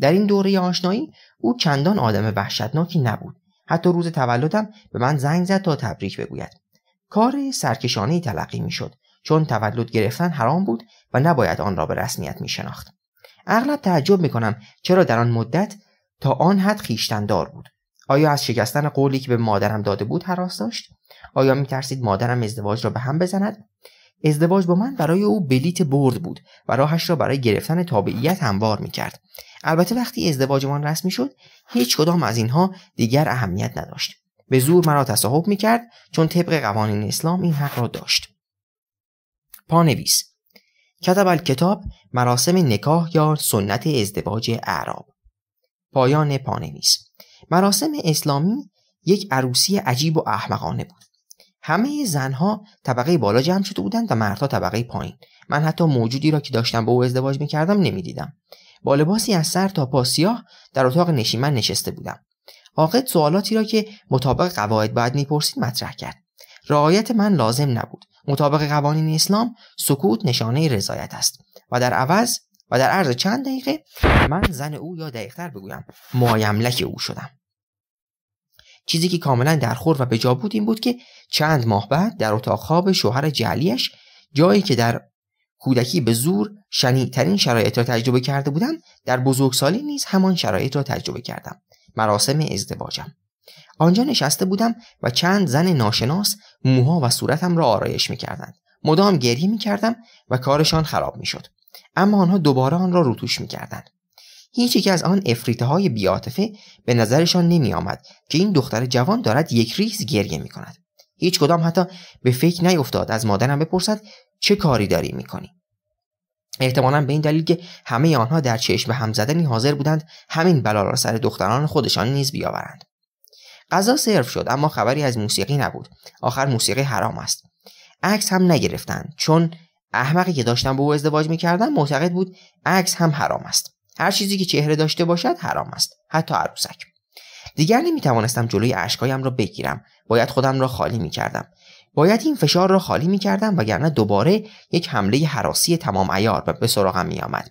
در این دوره آشنایی او چندان آدم وحشتناکی نبود حتی روز تولدم به من زنگ زد تا تبریک بگوید کار سرکشانه تلقی میشد چون تولد گرفتن حرام بود و نباید آن را به رسمیت می اغلب تعجب می چرا در آن مدت تا آن حد خیشتندار بود آیا از شکستن قولی که به مادرم داده بود حراس داشت آیا میترسید مادرم ازدواج را به هم بزند ازدواج با من برای او بلیت برد بود و راهش را برای گرفتن تابعیت هموار میکرد البته وقتی ازدواجمان رسمی شد هیچ کدام از اینها دیگر اهمیت نداشت به زور مرا تصاحب میکرد چون طبق قوانین اسلام این حق را داشت پانویس کتب الکتاب مراسم نکاح یا سنت ازدواج اعراب پایان پانویس مراسم اسلامی یک عروسی عجیب و احمقانه بود همه زنها طبقه بالا جمع شده بودند و مردها طبقه پایین من حتی موجودی را که داشتم با او ازدواج میکردم نمیدیدم با لباسی از سر تا پا سیاه در اتاق نشیمن نشسته بودم عاقد سوالاتی را که مطابق قواعد باید میپرسید مطرح کرد رعایت من لازم نبود مطابق قوانین اسلام سکوت نشانه رضایت است و در عوض و در عرض چند دقیقه من زن او یا دقیقتر بگویم مایملک او شدم چیزی که کاملا خور و بجا بود این بود که چند ماه بعد در اتاق خواب شوهر جعلیش جایی که در کودکی به زور شنیدترین شرایط را تجربه کرده بودم در بزرگسالی نیز همان شرایط را تجربه کردم مراسم ازدواجم آنجا نشسته بودم و چند زن ناشناس موها و صورتم را آرایش میکردند مدام گریه میکردم و کارشان خراب میشد اما آنها دوباره آن را روتوش میکردند هیچ یک از آن افریته های بیاتفه به نظرشان نمی آمد که این دختر جوان دارد یک ریز گریه می کند. هیچ کدام حتی به فکر نیفتاد از مادرم بپرسد چه کاری داری می کنی؟ احتمالا به این دلیل که همه آنها در چشم هم زدنی حاضر بودند همین بلا را سر دختران خودشان نیز بیاورند. غذا صرف شد اما خبری از موسیقی نبود. آخر موسیقی حرام است. عکس هم نگرفتند چون احمقی که داشتم به او ازدواج میکردم معتقد بود عکس هم حرام است هر چیزی که چهره داشته باشد حرام است حتی عروسک دیگر نمیتوانستم جلوی اشکایم را بگیرم باید خودم را خالی میکردم باید این فشار را خالی میکردم وگرنه دوباره یک حمله حراسی تمام ایار به سراغم میآمد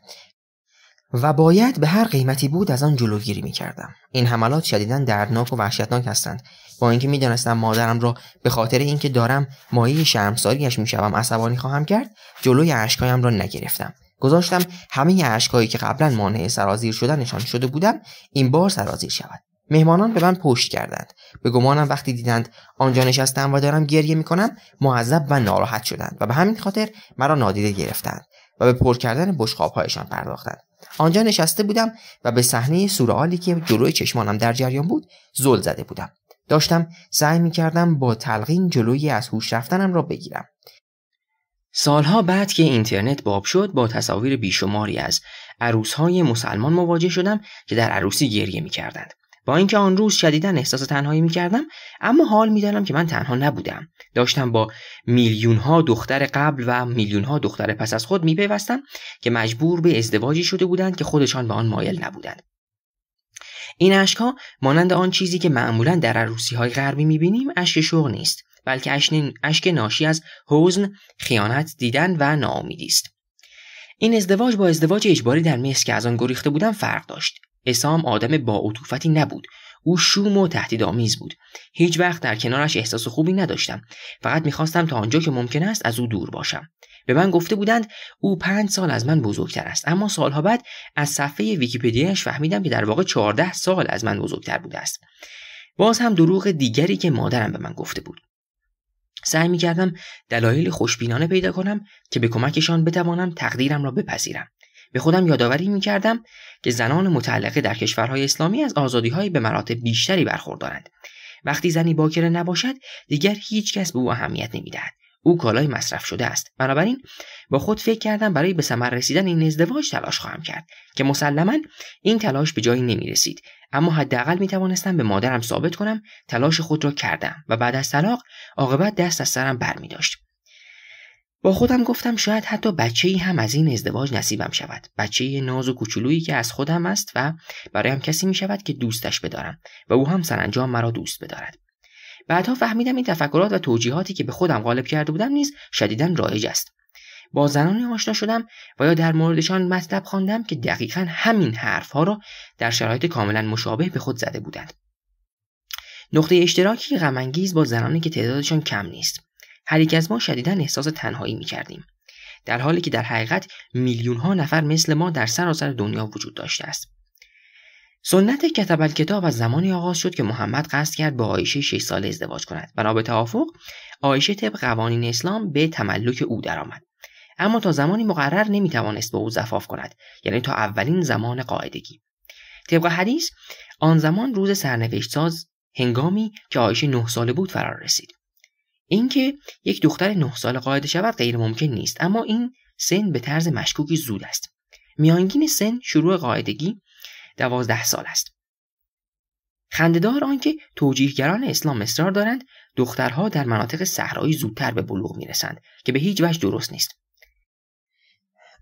و باید به هر قیمتی بود از آن جلوگیری میکردم این حملات شدیدا دردناک و وحشتناک هستند با اینکه میدانستم مادرم را به خاطر اینکه دارم مایه شرمساریش میشوم عصبانی خواهم کرد جلوی اشکهایم را نگرفتم گذاشتم همه اشکهایی که قبلا مانع سرازیر شدنشان شده بودم این بار سرازیر شود مهمانان به من پشت کردند به گمانم وقتی دیدند آنجا نشستم و دارم گریه میکنم معذب و ناراحت شدند و به همین خاطر مرا نادیده گرفتند و به پر کردن بشخوابهایشان پرداختند آنجا نشسته بودم و به صحنه سورعالی که جلوی چشمانم در جریان بود زل زده بودم داشتم سعی می کردم با تلقین جلوی از هوش رفتنم را بگیرم. سالها بعد که اینترنت باب شد با تصاویر بیشماری از عروسهای مسلمان مواجه شدم که در عروسی گریه می کردند. با اینکه آن روز شدیدا احساس تنهایی می کردم اما حال می دانم که من تنها نبودم. داشتم با میلیون ها دختر قبل و میلیون ها دختر پس از خود می پیوستم که مجبور به ازدواجی شده بودند که خودشان به آن مایل نبودند. این ها مانند آن چیزی که معمولا در عروسی های غربی میبینیم اشک شوق نیست بلکه اشک ناشی از حزن خیانت دیدن و ناامیدی است این ازدواج با ازدواج اجباری در مصر که از آن گریخته بودم فرق داشت اسام آدم با عطوفتی نبود او شوم و تهدیدآمیز بود هیچ وقت در کنارش احساس خوبی نداشتم فقط میخواستم تا آنجا که ممکن است از او دور باشم به من گفته بودند او پنج سال از من بزرگتر است اما سالها بعد از صفحه ویکیپدیاش فهمیدم که در واقع چهارده سال از من بزرگتر بوده است باز هم دروغ دیگری که مادرم به من گفته بود سعی می کردم دلایل خوشبینانه پیدا کنم که به کمکشان بتوانم تقدیرم را بپذیرم به خودم یادآوری می کردم که زنان متعلقه در کشورهای اسلامی از آزادیهایی به مراتب بیشتری برخوردارند وقتی زنی باکره نباشد دیگر هیچ کس به او اهمیت نمیدهد او کالای مصرف شده است بنابراین با خود فکر کردم برای به ثمر رسیدن این ازدواج تلاش خواهم کرد که مسلما این تلاش به جایی نمی رسید اما حداقل می توانستم به مادرم ثابت کنم تلاش خود را کردم و بعد از طلاق عاقبت دست از سرم بر می داشت. با خودم گفتم شاید حتی بچه ای هم از این ازدواج نصیبم شود بچه ناز و کوچولویی که از خودم است و برایم کسی می شود که دوستش بدارم و او هم سرانجام مرا دوست بدارد بعدها فهمیدم این تفکرات و توجیهاتی که به خودم غالب کرده بودم نیز شدیدا رایج است با زنانی آشنا شدم و یا در موردشان مطلب خواندم که دقیقا همین حرفها را در شرایط کاملا مشابه به خود زده بودند نقطه اشتراکی غمانگیز با زنانی که تعدادشان کم نیست هر یک از ما شدیدا احساس تنهایی می در حالی که در حقیقت میلیون ها نفر مثل ما در سراسر دنیا وجود داشته است سنت کتب کتاب از زمانی آغاز شد که محمد قصد کرد با عایشه 6 ساله ازدواج کند بنا به توافق عایشه طبق قوانین اسلام به تملک او درآمد اما تا زمانی مقرر نمیتوانست با او زفاف کند یعنی تا اولین زمان قاعدگی طبق حدیث آن زمان روز سرنوشت ساز هنگامی که عایشه 9 ساله بود فرار رسید اینکه یک دختر 9 ساله قاعده شود غیر ممکن نیست اما این سن به طرز مشکوکی زود است میانگین سن شروع قاعدگی دوازده سال است خندهدار آنکه توجیهگران اسلام اصرار دارند دخترها در مناطق صحرایی زودتر به بلوغ میرسند که به هیچ وجه درست نیست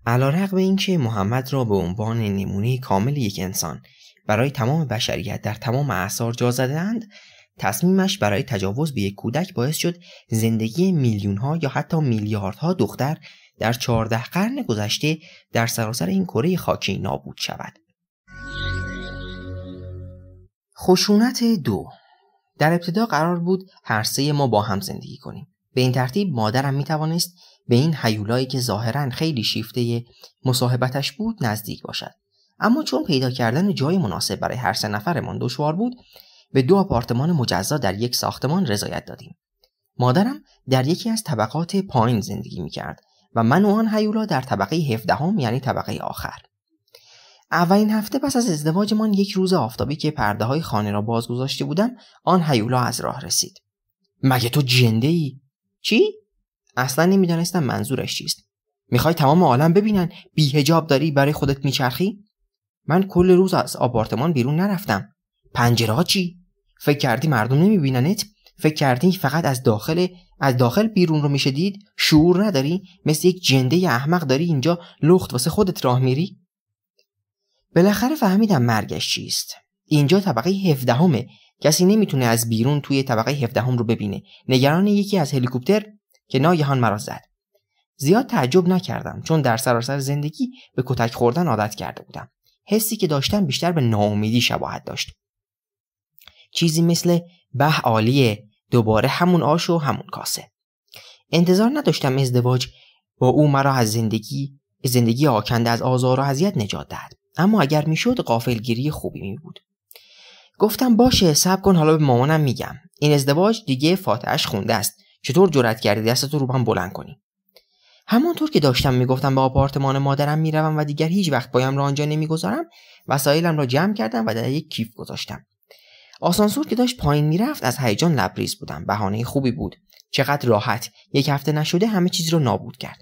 علیرغم اینکه محمد را به عنوان نمونه کامل یک انسان برای تمام بشریت در تمام اعصار جا زدهاند تصمیمش برای تجاوز به یک کودک باعث شد زندگی ها یا حتی میلیاردها دختر در چهارده قرن گذشته در سراسر این کره خاکی نابود شود خشونت دو در ابتدا قرار بود هر سه ما با هم زندگی کنیم به این ترتیب مادرم می توانست به این حیولایی که ظاهرا خیلی شیفته مصاحبتش بود نزدیک باشد اما چون پیدا کردن جای مناسب برای هر سه نفرمان دشوار بود به دو آپارتمان مجزا در یک ساختمان رضایت دادیم مادرم در یکی از طبقات پایین زندگی می کرد و من و آن حیولا در طبقه هفدهم یعنی طبقه آخر اولین هفته پس از ازدواجمان یک روز آفتابی که پرده های خانه را باز گذاشته بودم آن هیولا از راه رسید مگه تو جنده ای؟ چی؟ اصلا نمیدانستم منظورش چیست میخوای تمام عالم ببینن بیهجاب داری برای خودت میچرخی؟ من کل روز از آپارتمان بیرون نرفتم پنجره چی؟ فکر کردی مردم نمیبیننت؟ فکر کردی فقط از داخل از داخل بیرون رو میشه دید؟ شعور نداری؟ مثل یک جنده احمق داری اینجا لخت واسه خودت راه میری؟ بالاخره فهمیدم مرگش چیست اینجا طبقه هفدهمه کسی نمیتونه از بیرون توی طبقه هفدهم رو ببینه نگران یکی از هلیکوپتر که ناگهان مرا زد زیاد تعجب نکردم چون در سراسر زندگی به کتک خوردن عادت کرده بودم حسی که داشتم بیشتر به ناامیدی شباهت داشت چیزی مثل به عالیه دوباره همون آش و همون کاسه انتظار نداشتم ازدواج با او مرا از زندگی زندگی آکنده از آزار و اذیت نجات دهد اما اگر میشد قافلگیری خوبی می بود گفتم باشه سب کن حالا به مامانم میگم این ازدواج دیگه فاتحش خونده است چطور جرأت کردی دستتو رو هم بلند کنی همانطور که داشتم میگفتم به آپارتمان مادرم میروم و دیگر هیچ وقت پایم را آنجا نمیگذارم وسایلم را جمع کردم و در یک کیف گذاشتم آسانسور که داشت پایین میرفت از هیجان لبریز بودم بهانه خوبی بود چقدر راحت یک هفته نشده همه چیز را نابود کرد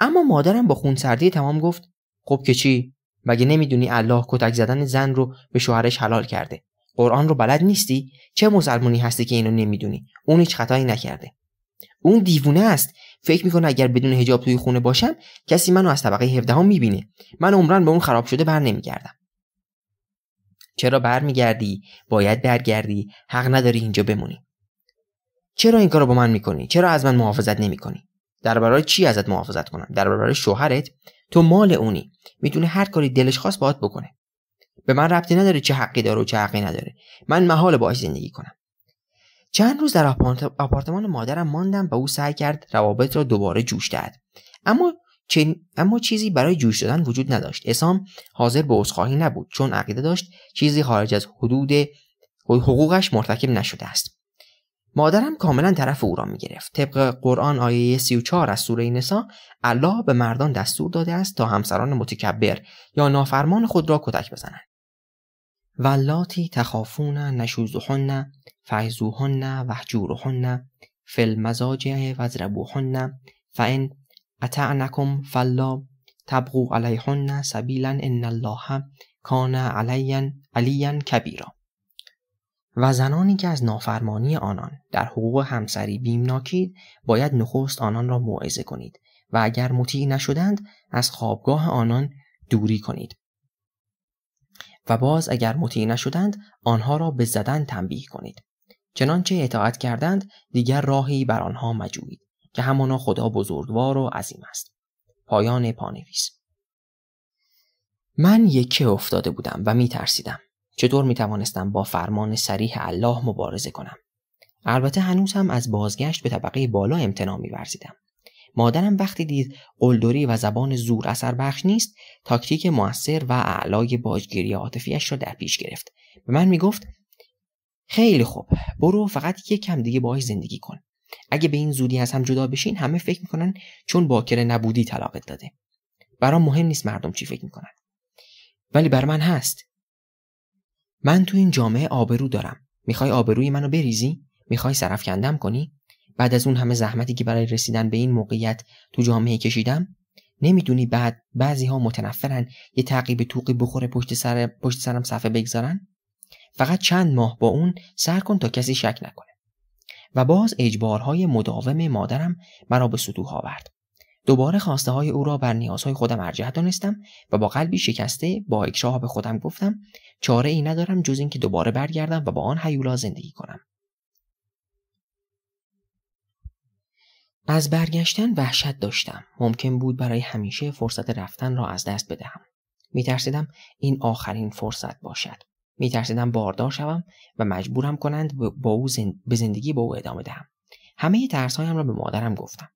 اما مادرم با خونسردی تمام گفت خب که چی مگه نمیدونی الله کتک زدن زن رو به شوهرش حلال کرده قرآن رو بلد نیستی چه مسلمونی هستی که اینو نمیدونی اون هیچ خطایی نکرده اون دیوونه است فکر میکنه اگر بدون حجاب توی خونه باشم کسی منو از طبقه 17 ها میبینه من عمران به اون خراب شده بر نمیگردم چرا برمیگردی باید برگردی حق نداری اینجا بمونی چرا این کارو با من میکنی چرا از من محافظت نمیکنی در برای چی ازت محافظت کنم در برای شوهرت تو مال اونی میتونه هر کاری دلش خواست باهات بکنه به من ربطی نداره چه حقی داره و چه حقی نداره من محال باهاش زندگی کنم چند روز در آپارتمان مادرم ماندم و او سعی کرد روابط را دوباره جوش دهد اما اما چیزی برای جوش دادن وجود نداشت اسام حاضر به عذرخواهی نبود چون عقیده داشت چیزی خارج از حدود حقوقش مرتکب نشده است مادرم کاملا طرف او را می گرفت. طبق قرآن آیه 34 از سوره نسا الله به مردان دستور داده است تا همسران متکبر یا نافرمان خود را کتک بزنند. ولاتی تخافون نشوزهن فعزوهن وحجورهن فی المزاجع فان اطعنکم فلا تبغو علیهن سبیلا ان الله کان علیا علیا کبیرا و زنانی که از نافرمانی آنان در حقوق همسری بیمناکید باید نخست آنان را موعظه کنید و اگر مطیع نشدند از خوابگاه آنان دوری کنید و باز اگر مطیع نشدند آنها را به زدن تنبیه کنید چنانچه اطاعت کردند دیگر راهی بر آنها مجوید که همانا خدا بزرگوار و عظیم است پایان پانویس من یکی افتاده بودم و می چطور می توانستم با فرمان سریح الله مبارزه کنم البته هنوز هم از بازگشت به طبقه بالا می میورزیدم مادرم وقتی دید قلدری و زبان زور اثر بخش نیست تاکتیک موثر و اعلای باجگیری عاطفیاش را در پیش گرفت به من میگفت خیلی خوب برو فقط یک کم دیگه باهاش زندگی کن اگه به این زودی از هم جدا بشین همه فکر میکنن چون باکر نبودی طلاقت داده برام مهم نیست مردم چی فکر میکنن ولی بر من هست من تو این جامعه آبرو دارم میخوای آبروی منو بریزی میخوای صرف کندم کنی بعد از اون همه زحمتی که برای رسیدن به این موقعیت تو جامعه کشیدم نمیدونی بعد بعضی ها متنفرن یه تعقیب توقی بخوره پشت, سر پشت سرم صفحه بگذارن فقط چند ماه با اون سر کن تا کسی شک نکنه و باز اجبارهای مداوم مادرم مرا به سطوح آورد دوباره خواسته های او را بر نیازهای خودم ارجح دانستم و با قلبی شکسته با اکشاه به خودم گفتم چاره ای ندارم جز اینکه دوباره برگردم و با آن حیولا زندگی کنم از برگشتن وحشت داشتم ممکن بود برای همیشه فرصت رفتن را از دست بدهم میترسیدم این آخرین فرصت باشد میترسیدم باردار شوم و مجبورم کنند با به زندگی با او ادامه دهم همه هایم را به مادرم گفتم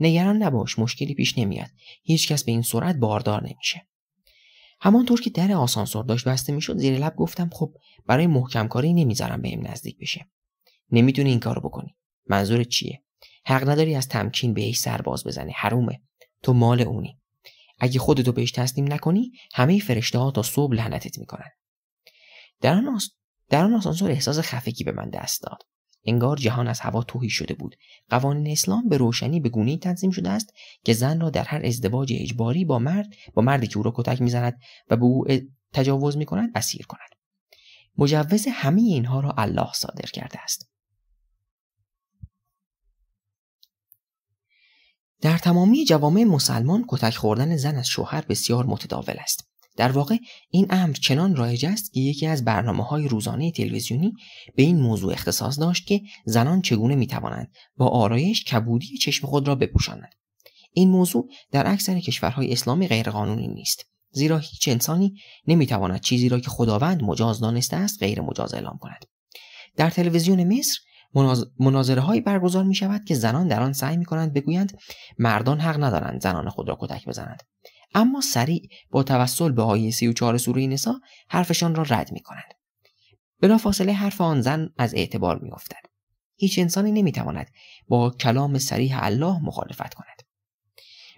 نگران نباش مشکلی پیش نمیاد هیچکس به این سرعت باردار نمیشه همانطور که در آسانسور داشت بسته میشد زیر لب گفتم خب برای محکم کاری نمیذارم بهم نزدیک بشه نمیتونی این کارو بکنی منظور چیه حق نداری از تمکین بهش سرباز بزنی حرومه تو مال اونی اگه خودتو بهش تسلیم نکنی همه فرشته ها تا صبح لعنتت میکنن در آن, آس... در آن آسانسور احساس خفگی به من دست داد انگار جهان از هوا توهی شده بود قوانین اسلام به روشنی به گونه‌ای تنظیم شده است که زن را در هر ازدواج اجباری با مرد با مردی که او را کتک میزند و به او تجاوز میکند اسیر کند مجوز همه اینها را الله صادر کرده است در تمامی جوامع مسلمان کتک خوردن زن از شوهر بسیار متداول است در واقع این امر چنان رایج است که یکی از برنامه های روزانه تلویزیونی به این موضوع اختصاص داشت که زنان چگونه می توانند با آرایش کبودی چشم خود را بپوشانند این موضوع در اکثر کشورهای اسلامی غیرقانونی نیست زیرا هیچ انسانی نمیتواند چیزی را که خداوند مجاز دانسته است غیر مجاز اعلام کند در تلویزیون مصر مناظره هایی برگزار می شود که زنان در آن سعی می کنند بگویند مردان حق ندارند زنان خود را کتک بزنند اما سریع با توسل به آیه 34 سوره نسا حرفشان را رد می کنند. فاصله حرف آن زن از اعتبار می افتد. هیچ انسانی نمیتواند با کلام سریح الله مخالفت کند.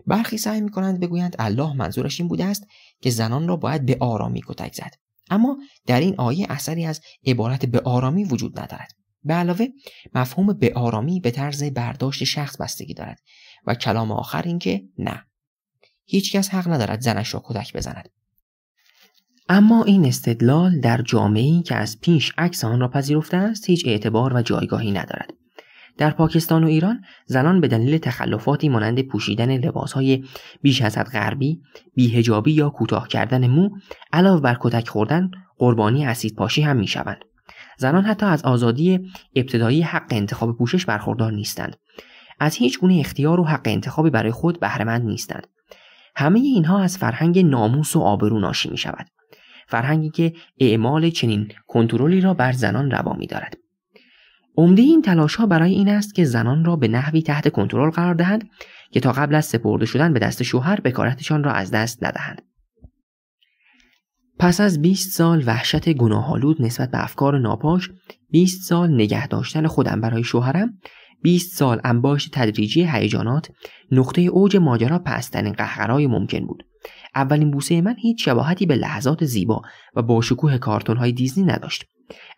برخی سعی می کنند بگویند الله منظورش این بوده است که زنان را باید به آرامی کتک زد. اما در این آیه اثری از عبارت به آرامی وجود ندارد. به علاوه مفهوم به آرامی به طرز برداشت شخص بستگی دارد و کلام آخر اینکه نه هیچ کس حق ندارد زنش را کتک بزند اما این استدلال در جامعه ای که از پیش عکس آن را پذیرفته است هیچ اعتبار و جایگاهی ندارد در پاکستان و ایران زنان به دلیل تخلفاتی مانند پوشیدن لباسهای بیش از حد غربی، بیهجابی یا کوتاه کردن مو، علاوه بر کتک خوردن، قربانی اسید پاشی هم میشوند. زنان حتی از آزادی ابتدایی حق انتخاب پوشش برخوردار نیستند. از هیچ گونه اختیار و حق انتخابی برای خود بهرهمند نیستند. همه اینها از فرهنگ ناموس و آبرو ناشی می شود. فرهنگی که اعمال چنین کنترلی را بر زنان روا می دارد. عمده این تلاش ها برای این است که زنان را به نحوی تحت کنترل قرار دهند که تا قبل از سپرده شدن به دست شوهر بکارتشان را از دست ندهند. پس از 20 سال وحشت گناهالود نسبت به افکار ناپاش 20 سال نگه داشتن خودم برای شوهرم 20 سال انباشت تدریجی هیجانات نقطه اوج ماجرا پستن قهقرای ممکن بود اولین بوسه من هیچ شباهتی به لحظات زیبا و با شکوه کارتون های دیزنی نداشت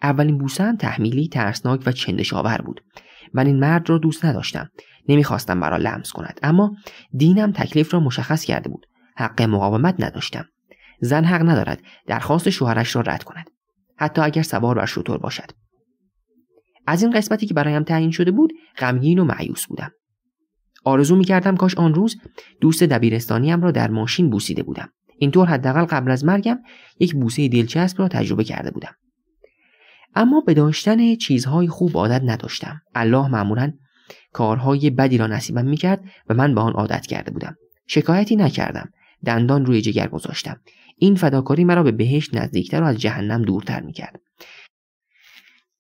اولین بوسه هم تحمیلی ترسناک و چندشاور بود من این مرد را دوست نداشتم نمیخواستم مرا لمس کند اما دینم تکلیف را مشخص کرده بود حق مقاومت نداشتم زن حق ندارد درخواست شوهرش را رد کند حتی اگر سوار بر شطور باشد از این قسمتی که برایم تعیین شده بود غمگین و معیوس بودم آرزو میکردم کاش آن روز دوست دبیرستانیم را در ماشین بوسیده بودم اینطور حداقل قبل از مرگم یک بوسه دلچسب را تجربه کرده بودم اما به داشتن چیزهای خوب عادت نداشتم الله معمولا کارهای بدی را نصیبم میکرد و من به آن عادت کرده بودم شکایتی نکردم دندان روی جگر گذاشتم این فداکاری مرا به بهشت نزدیکتر و از جهنم دورتر میکرد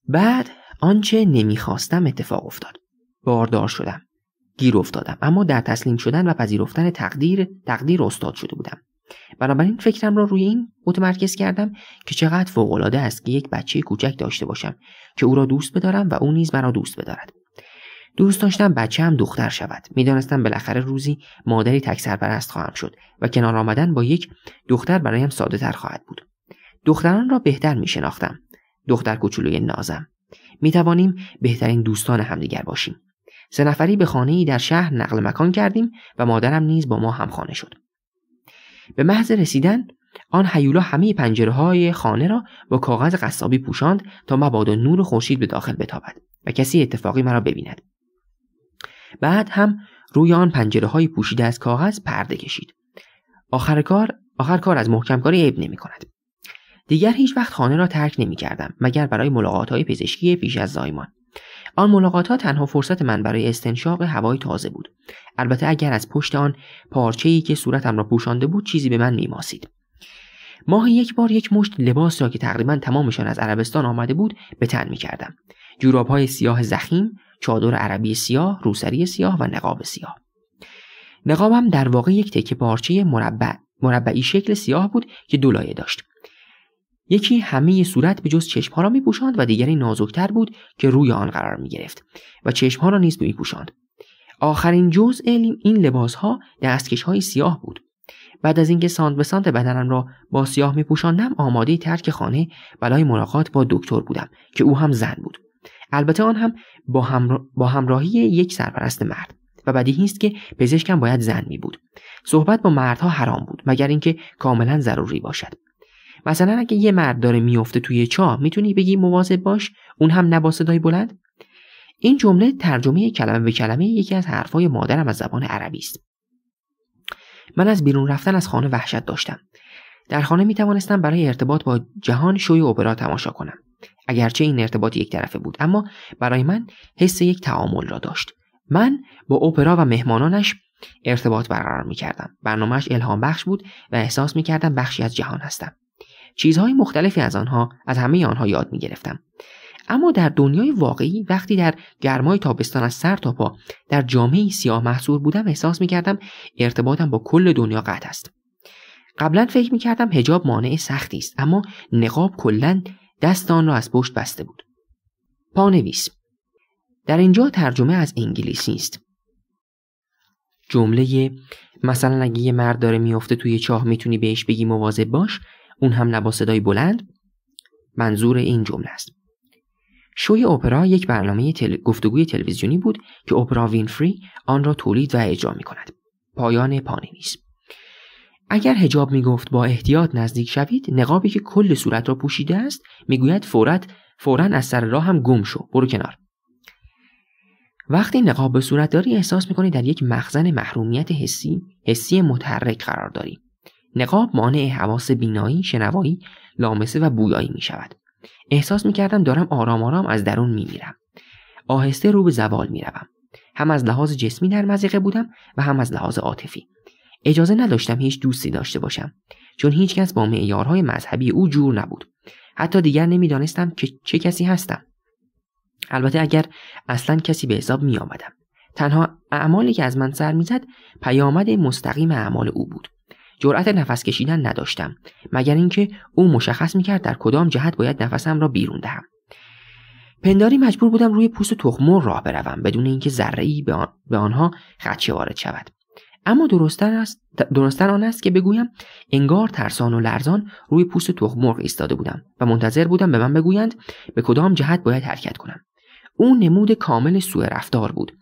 بعد آنچه نمیخواستم اتفاق افتاد باردار شدم گیر افتادم اما در تسلیم شدن و پذیرفتن تقدیر تقدیر استاد شده بودم بنابراین فکرم را روی این متمرکز کردم که چقدر فوقالعاده است که یک بچه کوچک داشته باشم که او را دوست بدارم و او نیز مرا دوست بدارد دوست داشتم بچه هم دختر شود میدانستم بالاخره روزی مادری تک سرپرست خواهم شد و کنار آمدن با یک دختر برایم ساده تر خواهد بود دختران را بهتر می دختر کوچولوی نازم می توانیم بهترین دوستان همدیگر باشیم. سه نفری به خانه ای در شهر نقل مکان کردیم و مادرم نیز با ما هم خانه شد. به محض رسیدن آن حیولا همه پنجره های خانه را با کاغذ قصابی پوشاند تا مبادا نور خورشید به داخل بتابد و کسی اتفاقی مرا ببیند. بعد هم روی آن پنجره های پوشیده از کاغذ پرده کشید. آخر کار آخر کار از محکم کاری عیب نمی کند. دیگر هیچ وقت خانه را ترک نمی کردم مگر برای ملاقات های پزشکی پیش از زایمان. آن ملاقات ها تنها فرصت من برای استنشاق هوای تازه بود. البته اگر از پشت آن ای که صورتم را پوشانده بود چیزی به من میماسید. ماه یک بار یک مشت لباس را که تقریبا تمامشان از عربستان آمده بود به تن می کردم. جوراب های سیاه زخیم، چادر عربی سیاه، روسری سیاه و نقاب سیاه. نقابم در واقع یک تکه پارچه مربع مربعی شکل سیاه بود که دو لایه داشت. یکی همه صورت به جز چشمها را پوشند و دیگری نازکتر بود که روی آن قرار گرفت و چشمها را نیز پوشند. آخرین جزء این لباسها دستکش های سیاه بود بعد از اینکه ساند به ساند بدنم را با سیاه میپوشاندم آماده ترک خانه برای ملاقات با دکتر بودم که او هم زن بود البته آن هم با, همرا... با همراهی یک سرپرست مرد و بدیهی است که پزشکم باید زن می بود صحبت با مردها حرام بود مگر اینکه کاملا ضروری باشد مثلا اگه یه مرد داره میفته توی چاه میتونی بگی مواظب باش اون هم نبا صدای بلند این جمله ترجمه کلمه به کلمه یکی از حرفای مادرم از زبان عربی است من از بیرون رفتن از خانه وحشت داشتم در خانه می توانستم برای ارتباط با جهان شوی اپرا تماشا کنم اگرچه این ارتباط یک طرفه بود اما برای من حس یک تعامل را داشت من با اوپرا و مهمانانش ارتباط برقرار می کردم برنامهش الهام بخش بود و احساس می بخشی از جهان هستم چیزهای مختلفی از آنها از همه آنها یاد می گرفتم. اما در دنیای واقعی وقتی در گرمای تابستان از سر تا پا در جامعه سیاه محصور بودم احساس می کردم ارتباطم با کل دنیا قطع است. قبلا فکر می کردم هجاب مانع سختی است اما نقاب کلا دست آن را از پشت بسته بود. پانویس در اینجا ترجمه از انگلیسی است. جمله مثلا اگه یه مرد داره میافته توی چاه میتونی بهش بگی مواظب باش اون هم نبا صدای بلند منظور این جمله است شوی اپرا یک برنامه گفتگوی تلویزیونی بود که اپرا وینفری آن را تولید و اجرا می کند. پایان پانه اگر هجاب می گفت با احتیاط نزدیک شوید نقابی که کل صورت را پوشیده است میگوید فورت فورا از سر راه هم گم شو برو کنار وقتی نقاب به صورت داری احساس میکنی در یک مخزن محرومیت حسی حسی متحرک قرار داری نقاب مانع حواس بینایی، شنوایی، لامسه و بویایی می شود. احساس می کردم دارم آرام آرام از درون می میرم. آهسته رو به زوال می روم. هم از لحاظ جسمی در مزیقه بودم و هم از لحاظ عاطفی. اجازه نداشتم هیچ دوستی داشته باشم چون هیچکس با معیارهای مذهبی او جور نبود. حتی دیگر نمیدانستم که چه کسی هستم. البته اگر اصلا کسی به حساب می آمدم. تنها اعمالی که از من سر میزد پیامد مستقیم اعمال او بود جرأت نفس کشیدن نداشتم مگر اینکه او مشخص میکرد در کدام جهت باید نفسم را بیرون دهم پنداری مجبور بودم روی پوست تخمر راه بروم بدون اینکه ذره‌ای به, آن... به آنها خدشه وارد شود اما درستن, است، درستن آن است که بگویم انگار ترسان و لرزان روی پوست تخمرغ ایستاده بودم و منتظر بودم به من بگویند به کدام جهت باید حرکت کنم او نمود کامل سوء رفتار بود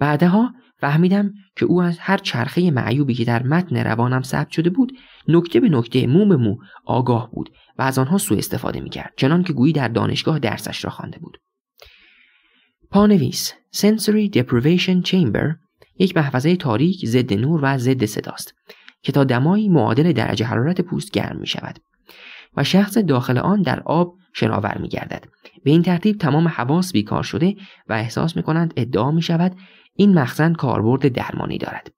بعدها فهمیدم که او از هر چرخه معیوبی که در متن روانم ثبت شده بود نکته به نکته مو به مو آگاه بود و از آنها سوء استفاده میکرد چنان که گویی در دانشگاه درسش را خوانده بود پانویس Sensory Deprivation Chamber یک محفظه تاریک ضد نور و ضد صداست که تا دمایی معادل درجه حرارت پوست گرم می شود و شخص داخل آن در آب شناور می گردد. به این ترتیب تمام حواس بیکار شده و احساس می کنند ادعا می شود این مخزن کاربرد درمانی دارد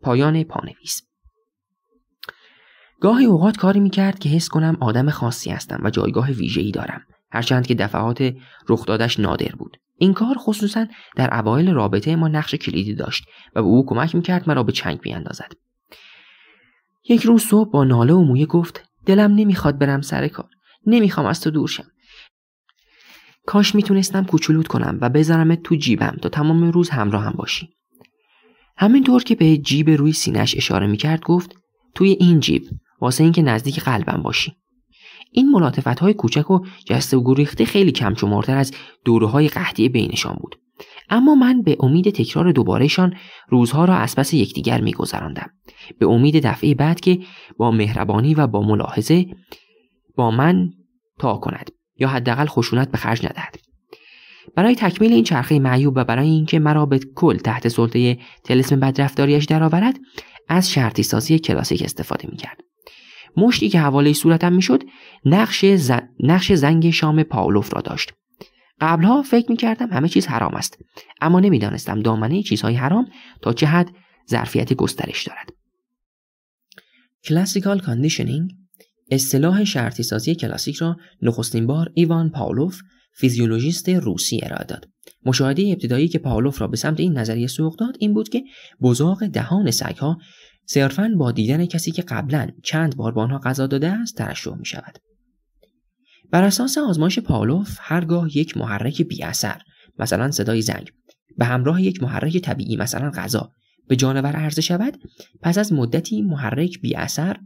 پایان پانویس گاهی اوقات کاری میکرد که حس کنم آدم خاصی هستم و جایگاه ویژه‌ای دارم هرچند که دفعات رخ دادش نادر بود این کار خصوصا در اوایل رابطه ما نقش کلیدی داشت و به او کمک میکرد مرا به چنگ بیاندازد یک روز صبح با ناله و مویه گفت دلم نمیخواد برم سر کار نمیخوام از تو دور شم کاش میتونستم کوچولوت کنم و بذارمت تو جیبم تا تمام روز همراه هم باشی همینطور که به جیب روی سینش اشاره میکرد گفت توی این جیب واسه اینکه نزدیک قلبم باشی این ملاطفت های کوچک و جست و گریخته خیلی کم از دوره های قهدی بینشان بود اما من به امید تکرار دوبارهشان روزها را از پس یکدیگر میگذراندم به امید دفعه بعد که با مهربانی و با ملاحظه با من تا کند یا حداقل خشونت به خرج ندهد برای تکمیل این چرخه معیوب و برای اینکه مرا به کل تحت سلطه تلسم بدرفتاریش درآورد از شرطی سازی کلاسیک استفاده میکرد مشتی که حواله صورتم میشد نقش, نقش زنگ شام پاولوف را داشت قبلها فکر میکردم همه چیز حرام است اما نمیدانستم دامنه چیزهای حرام تا چه حد ظرفیت گسترش دارد کلاسیکال کاندیشنینگ اصطلاح شرطی سازی کلاسیک را نخستین بار ایوان پاولوف فیزیولوژیست روسی ارائه داد مشاهده ابتدایی که پاولوف را به سمت این نظریه سوق داد این بود که بزاق دهان سگها صرفا با دیدن کسی که قبلا چند بار با آنها غذا داده است ترشح می شود. بر اساس آزمایش پاولوف هرگاه یک محرک بی اثر مثلا صدای زنگ به همراه یک محرک طبیعی مثلا غذا به جانور عرضه شود پس از مدتی محرک بی اثر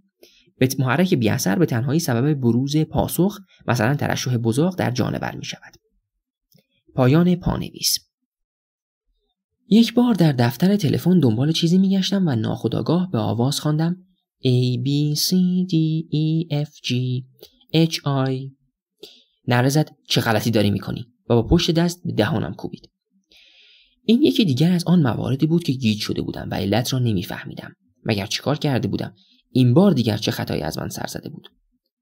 محرک بی اثر به تنهایی سبب بروز پاسخ مثلا ترشح بزرگ در جانور می شود. پایان پانویس یک بار در دفتر تلفن دنبال چیزی می گشتم و ناخداگاه به آواز خواندم A B C D E F G H I نرزد چه غلطی داری کنی و با پشت دست به دهانم کوبید این یکی دیگر از آن مواردی بود که گیج شده بودم و علت را نمیفهمیدم مگر چیکار کرده بودم این بار دیگر چه خطایی از من سر زده بود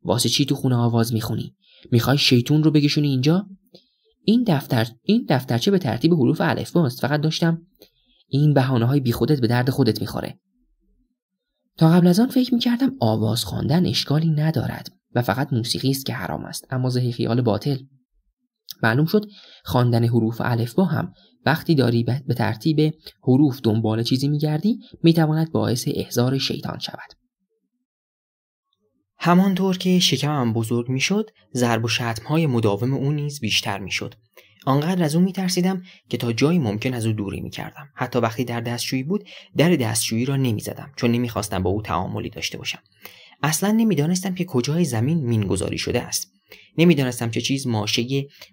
واسه چی تو خونه آواز میخونی میخوای شیطون رو بگشونی اینجا این دفتر این دفترچه به ترتیب حروف باست فقط داشتم این بهانه های بیخودت به درد خودت میخوره تا قبل از آن فکر میکردم آواز خواندن اشکالی ندارد و فقط موسیقی است که حرام است اما زهی خیال باطل معلوم شد خواندن حروف با هم وقتی داری به ترتیب حروف دنبال چیزی میگردی میتواند باعث احضار شیطان شود همانطور که شکمم بزرگ میشد ضرب و های مداوم او نیز بیشتر میشد آنقدر از او میترسیدم که تا جایی ممکن از او دوری میکردم حتی وقتی در دستشویی بود در دستشویی را زدم چون نمیخواستم با او تعاملی داشته باشم اصلا نمیدانستم که کجای زمین مینگذاری شده است نمیدانستم چه چیز ماشه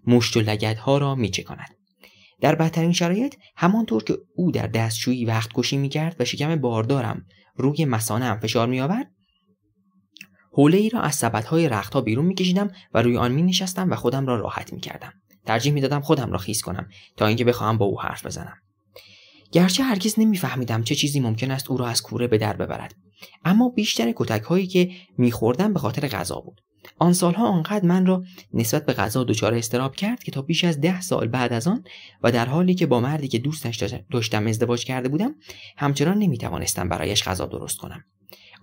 مشت و ها را میچکاند در بدترین شرایط همانطور که او در دستشویی وقت کشی میکرد و شکم باردارم روی مسانه هم فشار میآورد حوله ای را از رخت ها بیرون میکشیدم و روی آن می نشستم و خودم را راحت کردم. ترجیح دادم خودم را خیس کنم تا اینکه بخواهم با او حرف بزنم گرچه هرگز نمیفهمیدم چه چیزی ممکن است او را از کوره به در ببرد اما بیشتر کتک هایی که میخوردم به خاطر غذا بود آن سالها آنقدر من را نسبت به غذا دچار استراب کرد که تا بیش از ده سال بعد از آن و در حالی که با مردی که دوستش داشتم ازدواج کرده بودم همچنان نمیتوانستم برایش غذا درست کنم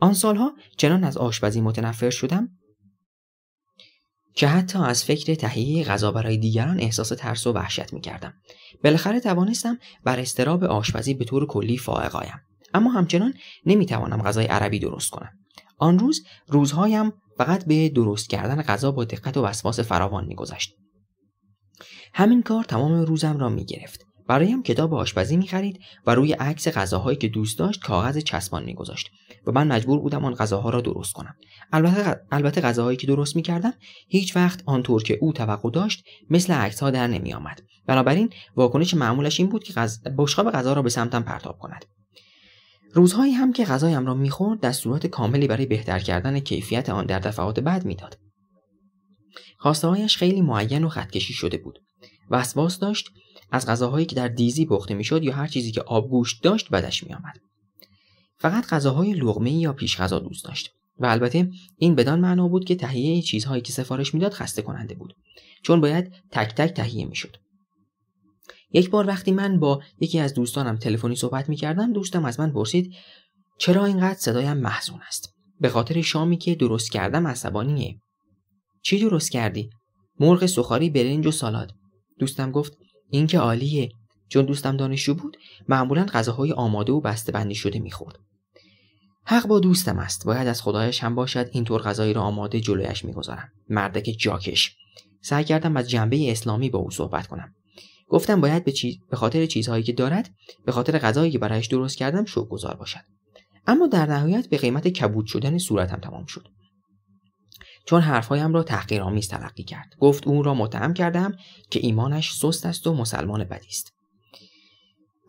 آن سالها چنان از آشپزی متنفر شدم که حتی از فکر تهیه غذا برای دیگران احساس ترس و وحشت می کردم. بالاخره توانستم بر استراب آشپزی به طور کلی آیم اما همچنان نمی توانم غذای عربی درست کنم. آن روز روزهایم فقط به درست کردن غذا با دقت و وسواس فراوان گذشت. همین کار تمام روزم را می گرفت. برایم کتاب آشپزی میخرید و روی عکس غذاهایی که دوست داشت کاغذ چسبان میگذاشت و من مجبور بودم آن غذاها را درست کنم البته البته غذاهایی که درست میکردم هیچ وقت آنطور که او توقع داشت مثل عکسها در نمیآمد بنابراین واکنش معمولش این بود که غز... بشقاب غذا را به سمتم پرتاب کند روزهایی هم که غذایم را میخورد دستورات کاملی برای بهتر کردن کیفیت آن در دفعات بعد میداد خواستههایش خیلی معین و خطکشی شده بود وسواس داشت از غذاهایی که در دیزی پخته میشد یا هر چیزی که آبگوشت داشت بدش میآمد فقط غذاهای لغمه یا پیش غذا دوست داشت و البته این بدان معنا بود که تهیه چیزهایی که سفارش میداد خسته کننده بود چون باید تک تک تهیه میشد یک بار وقتی من با یکی از دوستانم تلفنی صحبت میکردم دوستم از من پرسید چرا اینقدر صدایم محزون است به خاطر شامی که درست کردم عصبانیه چی درست کردی مرغ سخاری برنج و سالاد دوستم گفت این که عالیه چون دوستم دانشجو بود معمولا غذاهای آماده و بسته بندی شده میخورد حق با دوستم است باید از خدایش هم باشد اینطور غذایی را آماده جلویش میگذارم مردک جاکش سعی کردم از جنبه اسلامی با او صحبت کنم گفتم باید به, چیز... به خاطر چیزهایی که دارد به خاطر غذایی که برایش درست کردم گذار باشد اما در نهایت به قیمت کبود شدن صورتم تمام شد چون حرفهایم را تحقیرآمیز تلقی کرد گفت او را متهم کردم که ایمانش سست است و مسلمان بدی است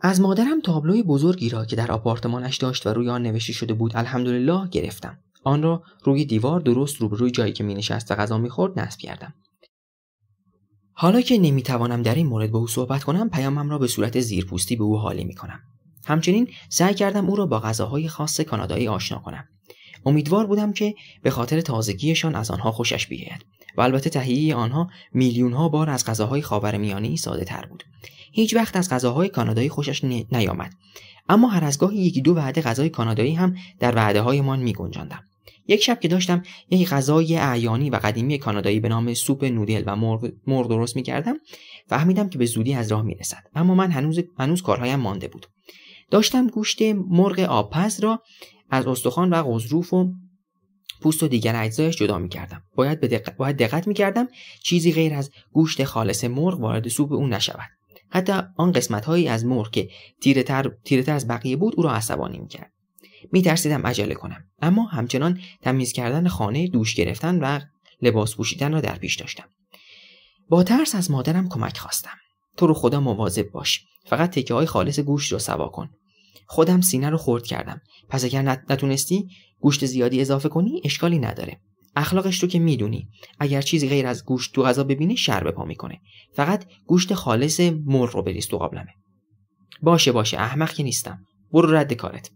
از مادرم تابلوی بزرگی را که در آپارتمانش داشت و روی آن نوشته شده بود الحمدلله گرفتم آن را روی دیوار درست روبروی جایی که مینشست و غذا میخورد نصب کردم حالا که نمیتوانم در این مورد با او صحبت کنم پیامم را به صورت زیرپوستی به او حالی میکنم همچنین سعی کردم او را با غذاهای خاص کانادایی آشنا کنم امیدوار بودم که به خاطر تازگیشان از آنها خوشش بیاید و البته تهیه آنها میلیون ها بار از غذاهای خاورمیانه ساده تر بود هیچ وقت از غذاهای کانادایی خوشش نیامد اما هر از گاهی یکی دو وعده غذای کانادایی هم در وعده من می گنجندم. یک شب که داشتم یک غذای اعیانی و قدیمی کانادایی به نام سوپ نودل و مرغ, درست می فهمیدم که به زودی از راه می رسد اما من هنوز, هنوز کارهایم مانده بود داشتم گوشت مرغ آبپز را از استخوان و غضروف و پوست و دیگر اجزایش جدا میکردم باید به دقت باید دقت میکردم چیزی غیر از گوشت خالص مرغ وارد سوپ او نشود حتی آن قسمت هایی از مرغ که تیره تر،, تیره تر از بقیه بود او را عصبانی میکرد میترسیدم عجله کنم اما همچنان تمیز کردن خانه دوش گرفتن و لباس پوشیدن را در پیش داشتم با ترس از مادرم کمک خواستم تو رو خدا مواظب باش فقط تکه های خالص گوشت رو سوا کن خودم سینه رو خرد کردم پس اگر نتونستی گوشت زیادی اضافه کنی اشکالی نداره اخلاقش رو که میدونی اگر چیزی غیر از گوشت تو غذا ببینه شر به پا میکنه فقط گوشت خالص مر رو بریز تو قابلمه باشه باشه احمق که نیستم برو رد کارت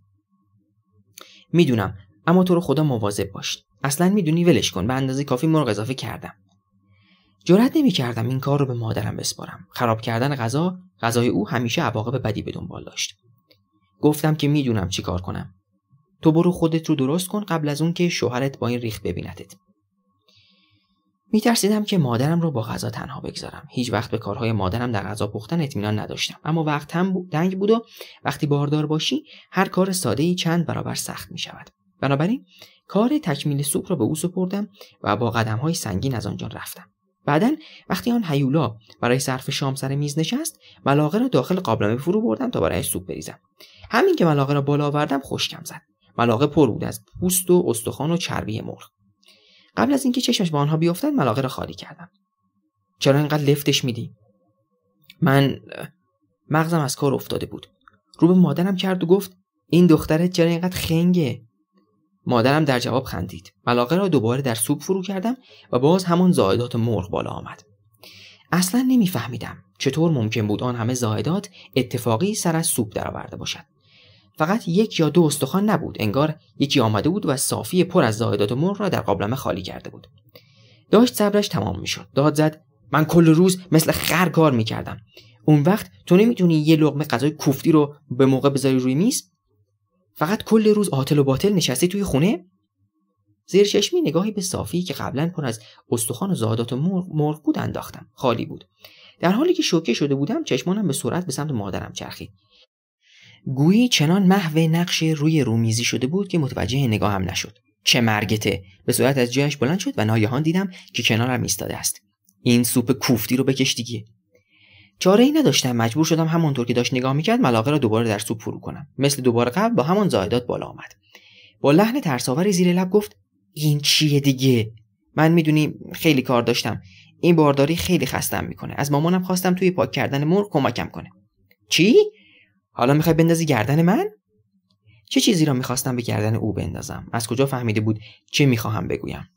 میدونم اما تو رو خدا مواظب باش اصلا میدونی ولش کن به اندازه کافی مرغ اضافه کردم جرأت نمیکردم این کار رو به مادرم بسپارم خراب کردن غذا غذای او همیشه عواقب بدی به دنبال داشت گفتم که میدونم چی کار کنم تو برو خودت رو درست کن قبل از اون که شوهرت با این ریخ ببیندت میترسیدم که مادرم رو با غذا تنها بگذارم هیچ وقت به کارهای مادرم در غذا پختن اطمینان نداشتم اما وقت هم بود، دنگ بود و وقتی باردار باشی هر کار ساده ای چند برابر سخت می شود بنابراین کار تکمیل سوپ را به او سپردم و با قدم های سنگین از آنجا رفتم بعدا وقتی آن هیولا برای صرف شام سر میز نشست ملاقه را داخل قابلمه فرو بردم تا برایش سوپ بریزم همین که ملاقه را بالا آوردم خشکم زد ملاقه پر بود از پوست و استخوان و چربی مرغ قبل از اینکه چشمش به آنها بیفتد ملاقه را خالی کردم چرا اینقدر لفتش میدی من مغزم از کار افتاده بود رو به مادرم کرد و گفت این دخترت چرا اینقدر خنگه مادرم در جواب خندید ملاقه را دوباره در سوپ فرو کردم و باز همان زائدات مرغ بالا آمد اصلا نمیفهمیدم چطور ممکن بود آن همه زائدات اتفاقی سر از سوپ درآورده باشد فقط یک یا دو استخوان نبود انگار یکی آمده بود و صافی پر از زائدات مرغ را در قابلمه خالی کرده بود داشت صبرش تمام میشد داد زد من کل روز مثل خر کار میکردم اون وقت تو نمیتونی یه لغمه غذای کوفتی رو به موقع بذاری روی میز فقط کل روز آتل و باطل نشستی توی خونه زیر چشمی نگاهی به صافی که قبلا پر از استخوان و زادات و مرغ, بود انداختم خالی بود در حالی که شوکه شده بودم چشمانم به سرعت به سمت مادرم چرخید گویی چنان محو نقش روی رومیزی شده بود که متوجه نگاهم نشد چه مرگته به صورت از جایش بلند شد و ناگهان دیدم که کنارم ایستاده است این سوپ کوفتی رو بکش دیگه چاره ای نداشتم مجبور شدم همانطور که داشت نگاه میکرد ملاقه را دوباره در سوپ فرو کنم مثل دوباره قبل با همان زایدات بالا آمد با لحن ترساوری زیر لب گفت این چیه دیگه من میدونی خیلی کار داشتم این بارداری خیلی خستم میکنه از مامانم خواستم توی پاک کردن مرغ کمکم کنه چی حالا میخوای بندازی گردن من چه چیزی را میخواستم به گردن او بندازم از کجا فهمیده بود چه میخواهم بگویم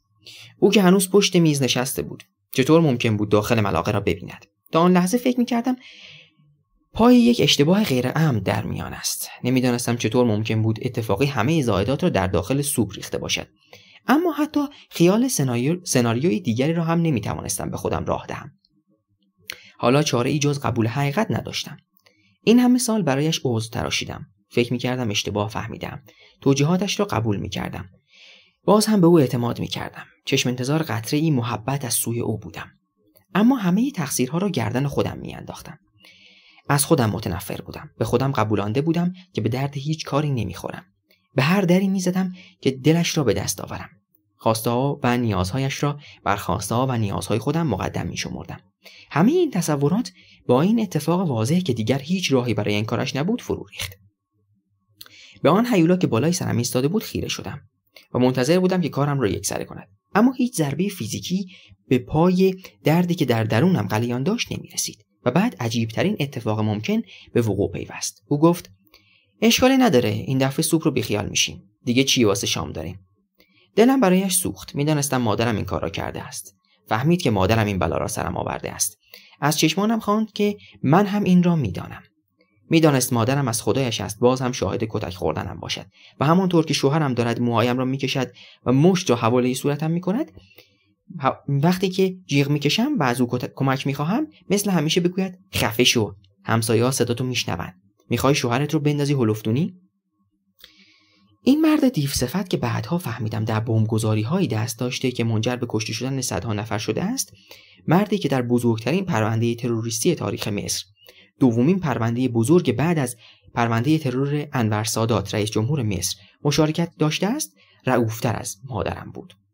او که هنوز پشت میز نشسته بود چطور ممکن بود داخل ملاقه را ببیند تا آن لحظه فکر میکردم پای یک اشتباه غیر عمد در میان است نمیدانستم چطور ممکن بود اتفاقی همه زائدات را در داخل سوپ ریخته باشد اما حتی خیال سناریوی دیگری را هم نمیتوانستم به خودم راه دهم حالا چاره ای جز قبول حقیقت نداشتم این همه سال برایش عضو تراشیدم فکر میکردم اشتباه فهمیدم توجیهاتش را قبول میکردم باز هم به او اعتماد میکردم چشم انتظار قطره ای محبت از سوی او بودم اما همه تقصیرها را گردن خودم میانداختم از خودم متنفر بودم به خودم قبولانده بودم که به درد هیچ کاری نمیخورم به هر دری میزدم که دلش را به دست آورم خواسته ها و نیازهایش را بر خواسته ها و نیازهای خودم مقدم میشمردم همه این تصورات با این اتفاق واضح که دیگر هیچ راهی برای این کارش نبود فرو ریخت. به آن حیولا که بالای سرم ایستاده بود خیره شدم و منتظر بودم که کارم را یکسره کند. اما هیچ ضربه فیزیکی به پای دردی که در درونم قلیان داشت نمیرسید و بعد عجیبترین اتفاق ممکن به وقوع پیوست او گفت اشکالی نداره این دفعه سوپ رو بیخیال میشیم دیگه چی واسه شام داریم دلم برایش سوخت میدانستم مادرم این کار را کرده است فهمید که مادرم این بلا را سرم آورده است از چشمانم خواند که من هم این را میدانم میدانست مادرم از خدایش است باز هم شاهد کتک خوردنم باشد و همانطور که شوهرم دارد موهایم را میکشد و مشت را حواله صورتم میکند وقتی که جیغ میکشم و از او کمک میخواهم مثل همیشه بگوید خفه شو همسایه ها صداتو میشنوند میخوای شوهرت رو بندازی هلفتونی این مرد دیف صفت که بعدها فهمیدم در بمبگذاری هایی دست داشته که منجر به کشته شدن صدها نفر شده است مردی که در بزرگترین پرونده تروریستی تاریخ مصر دومین پرونده بزرگ بعد از پرونده ترور انور سادات رئیس جمهور مصر مشارکت داشته است رعوفتر از مادرم بود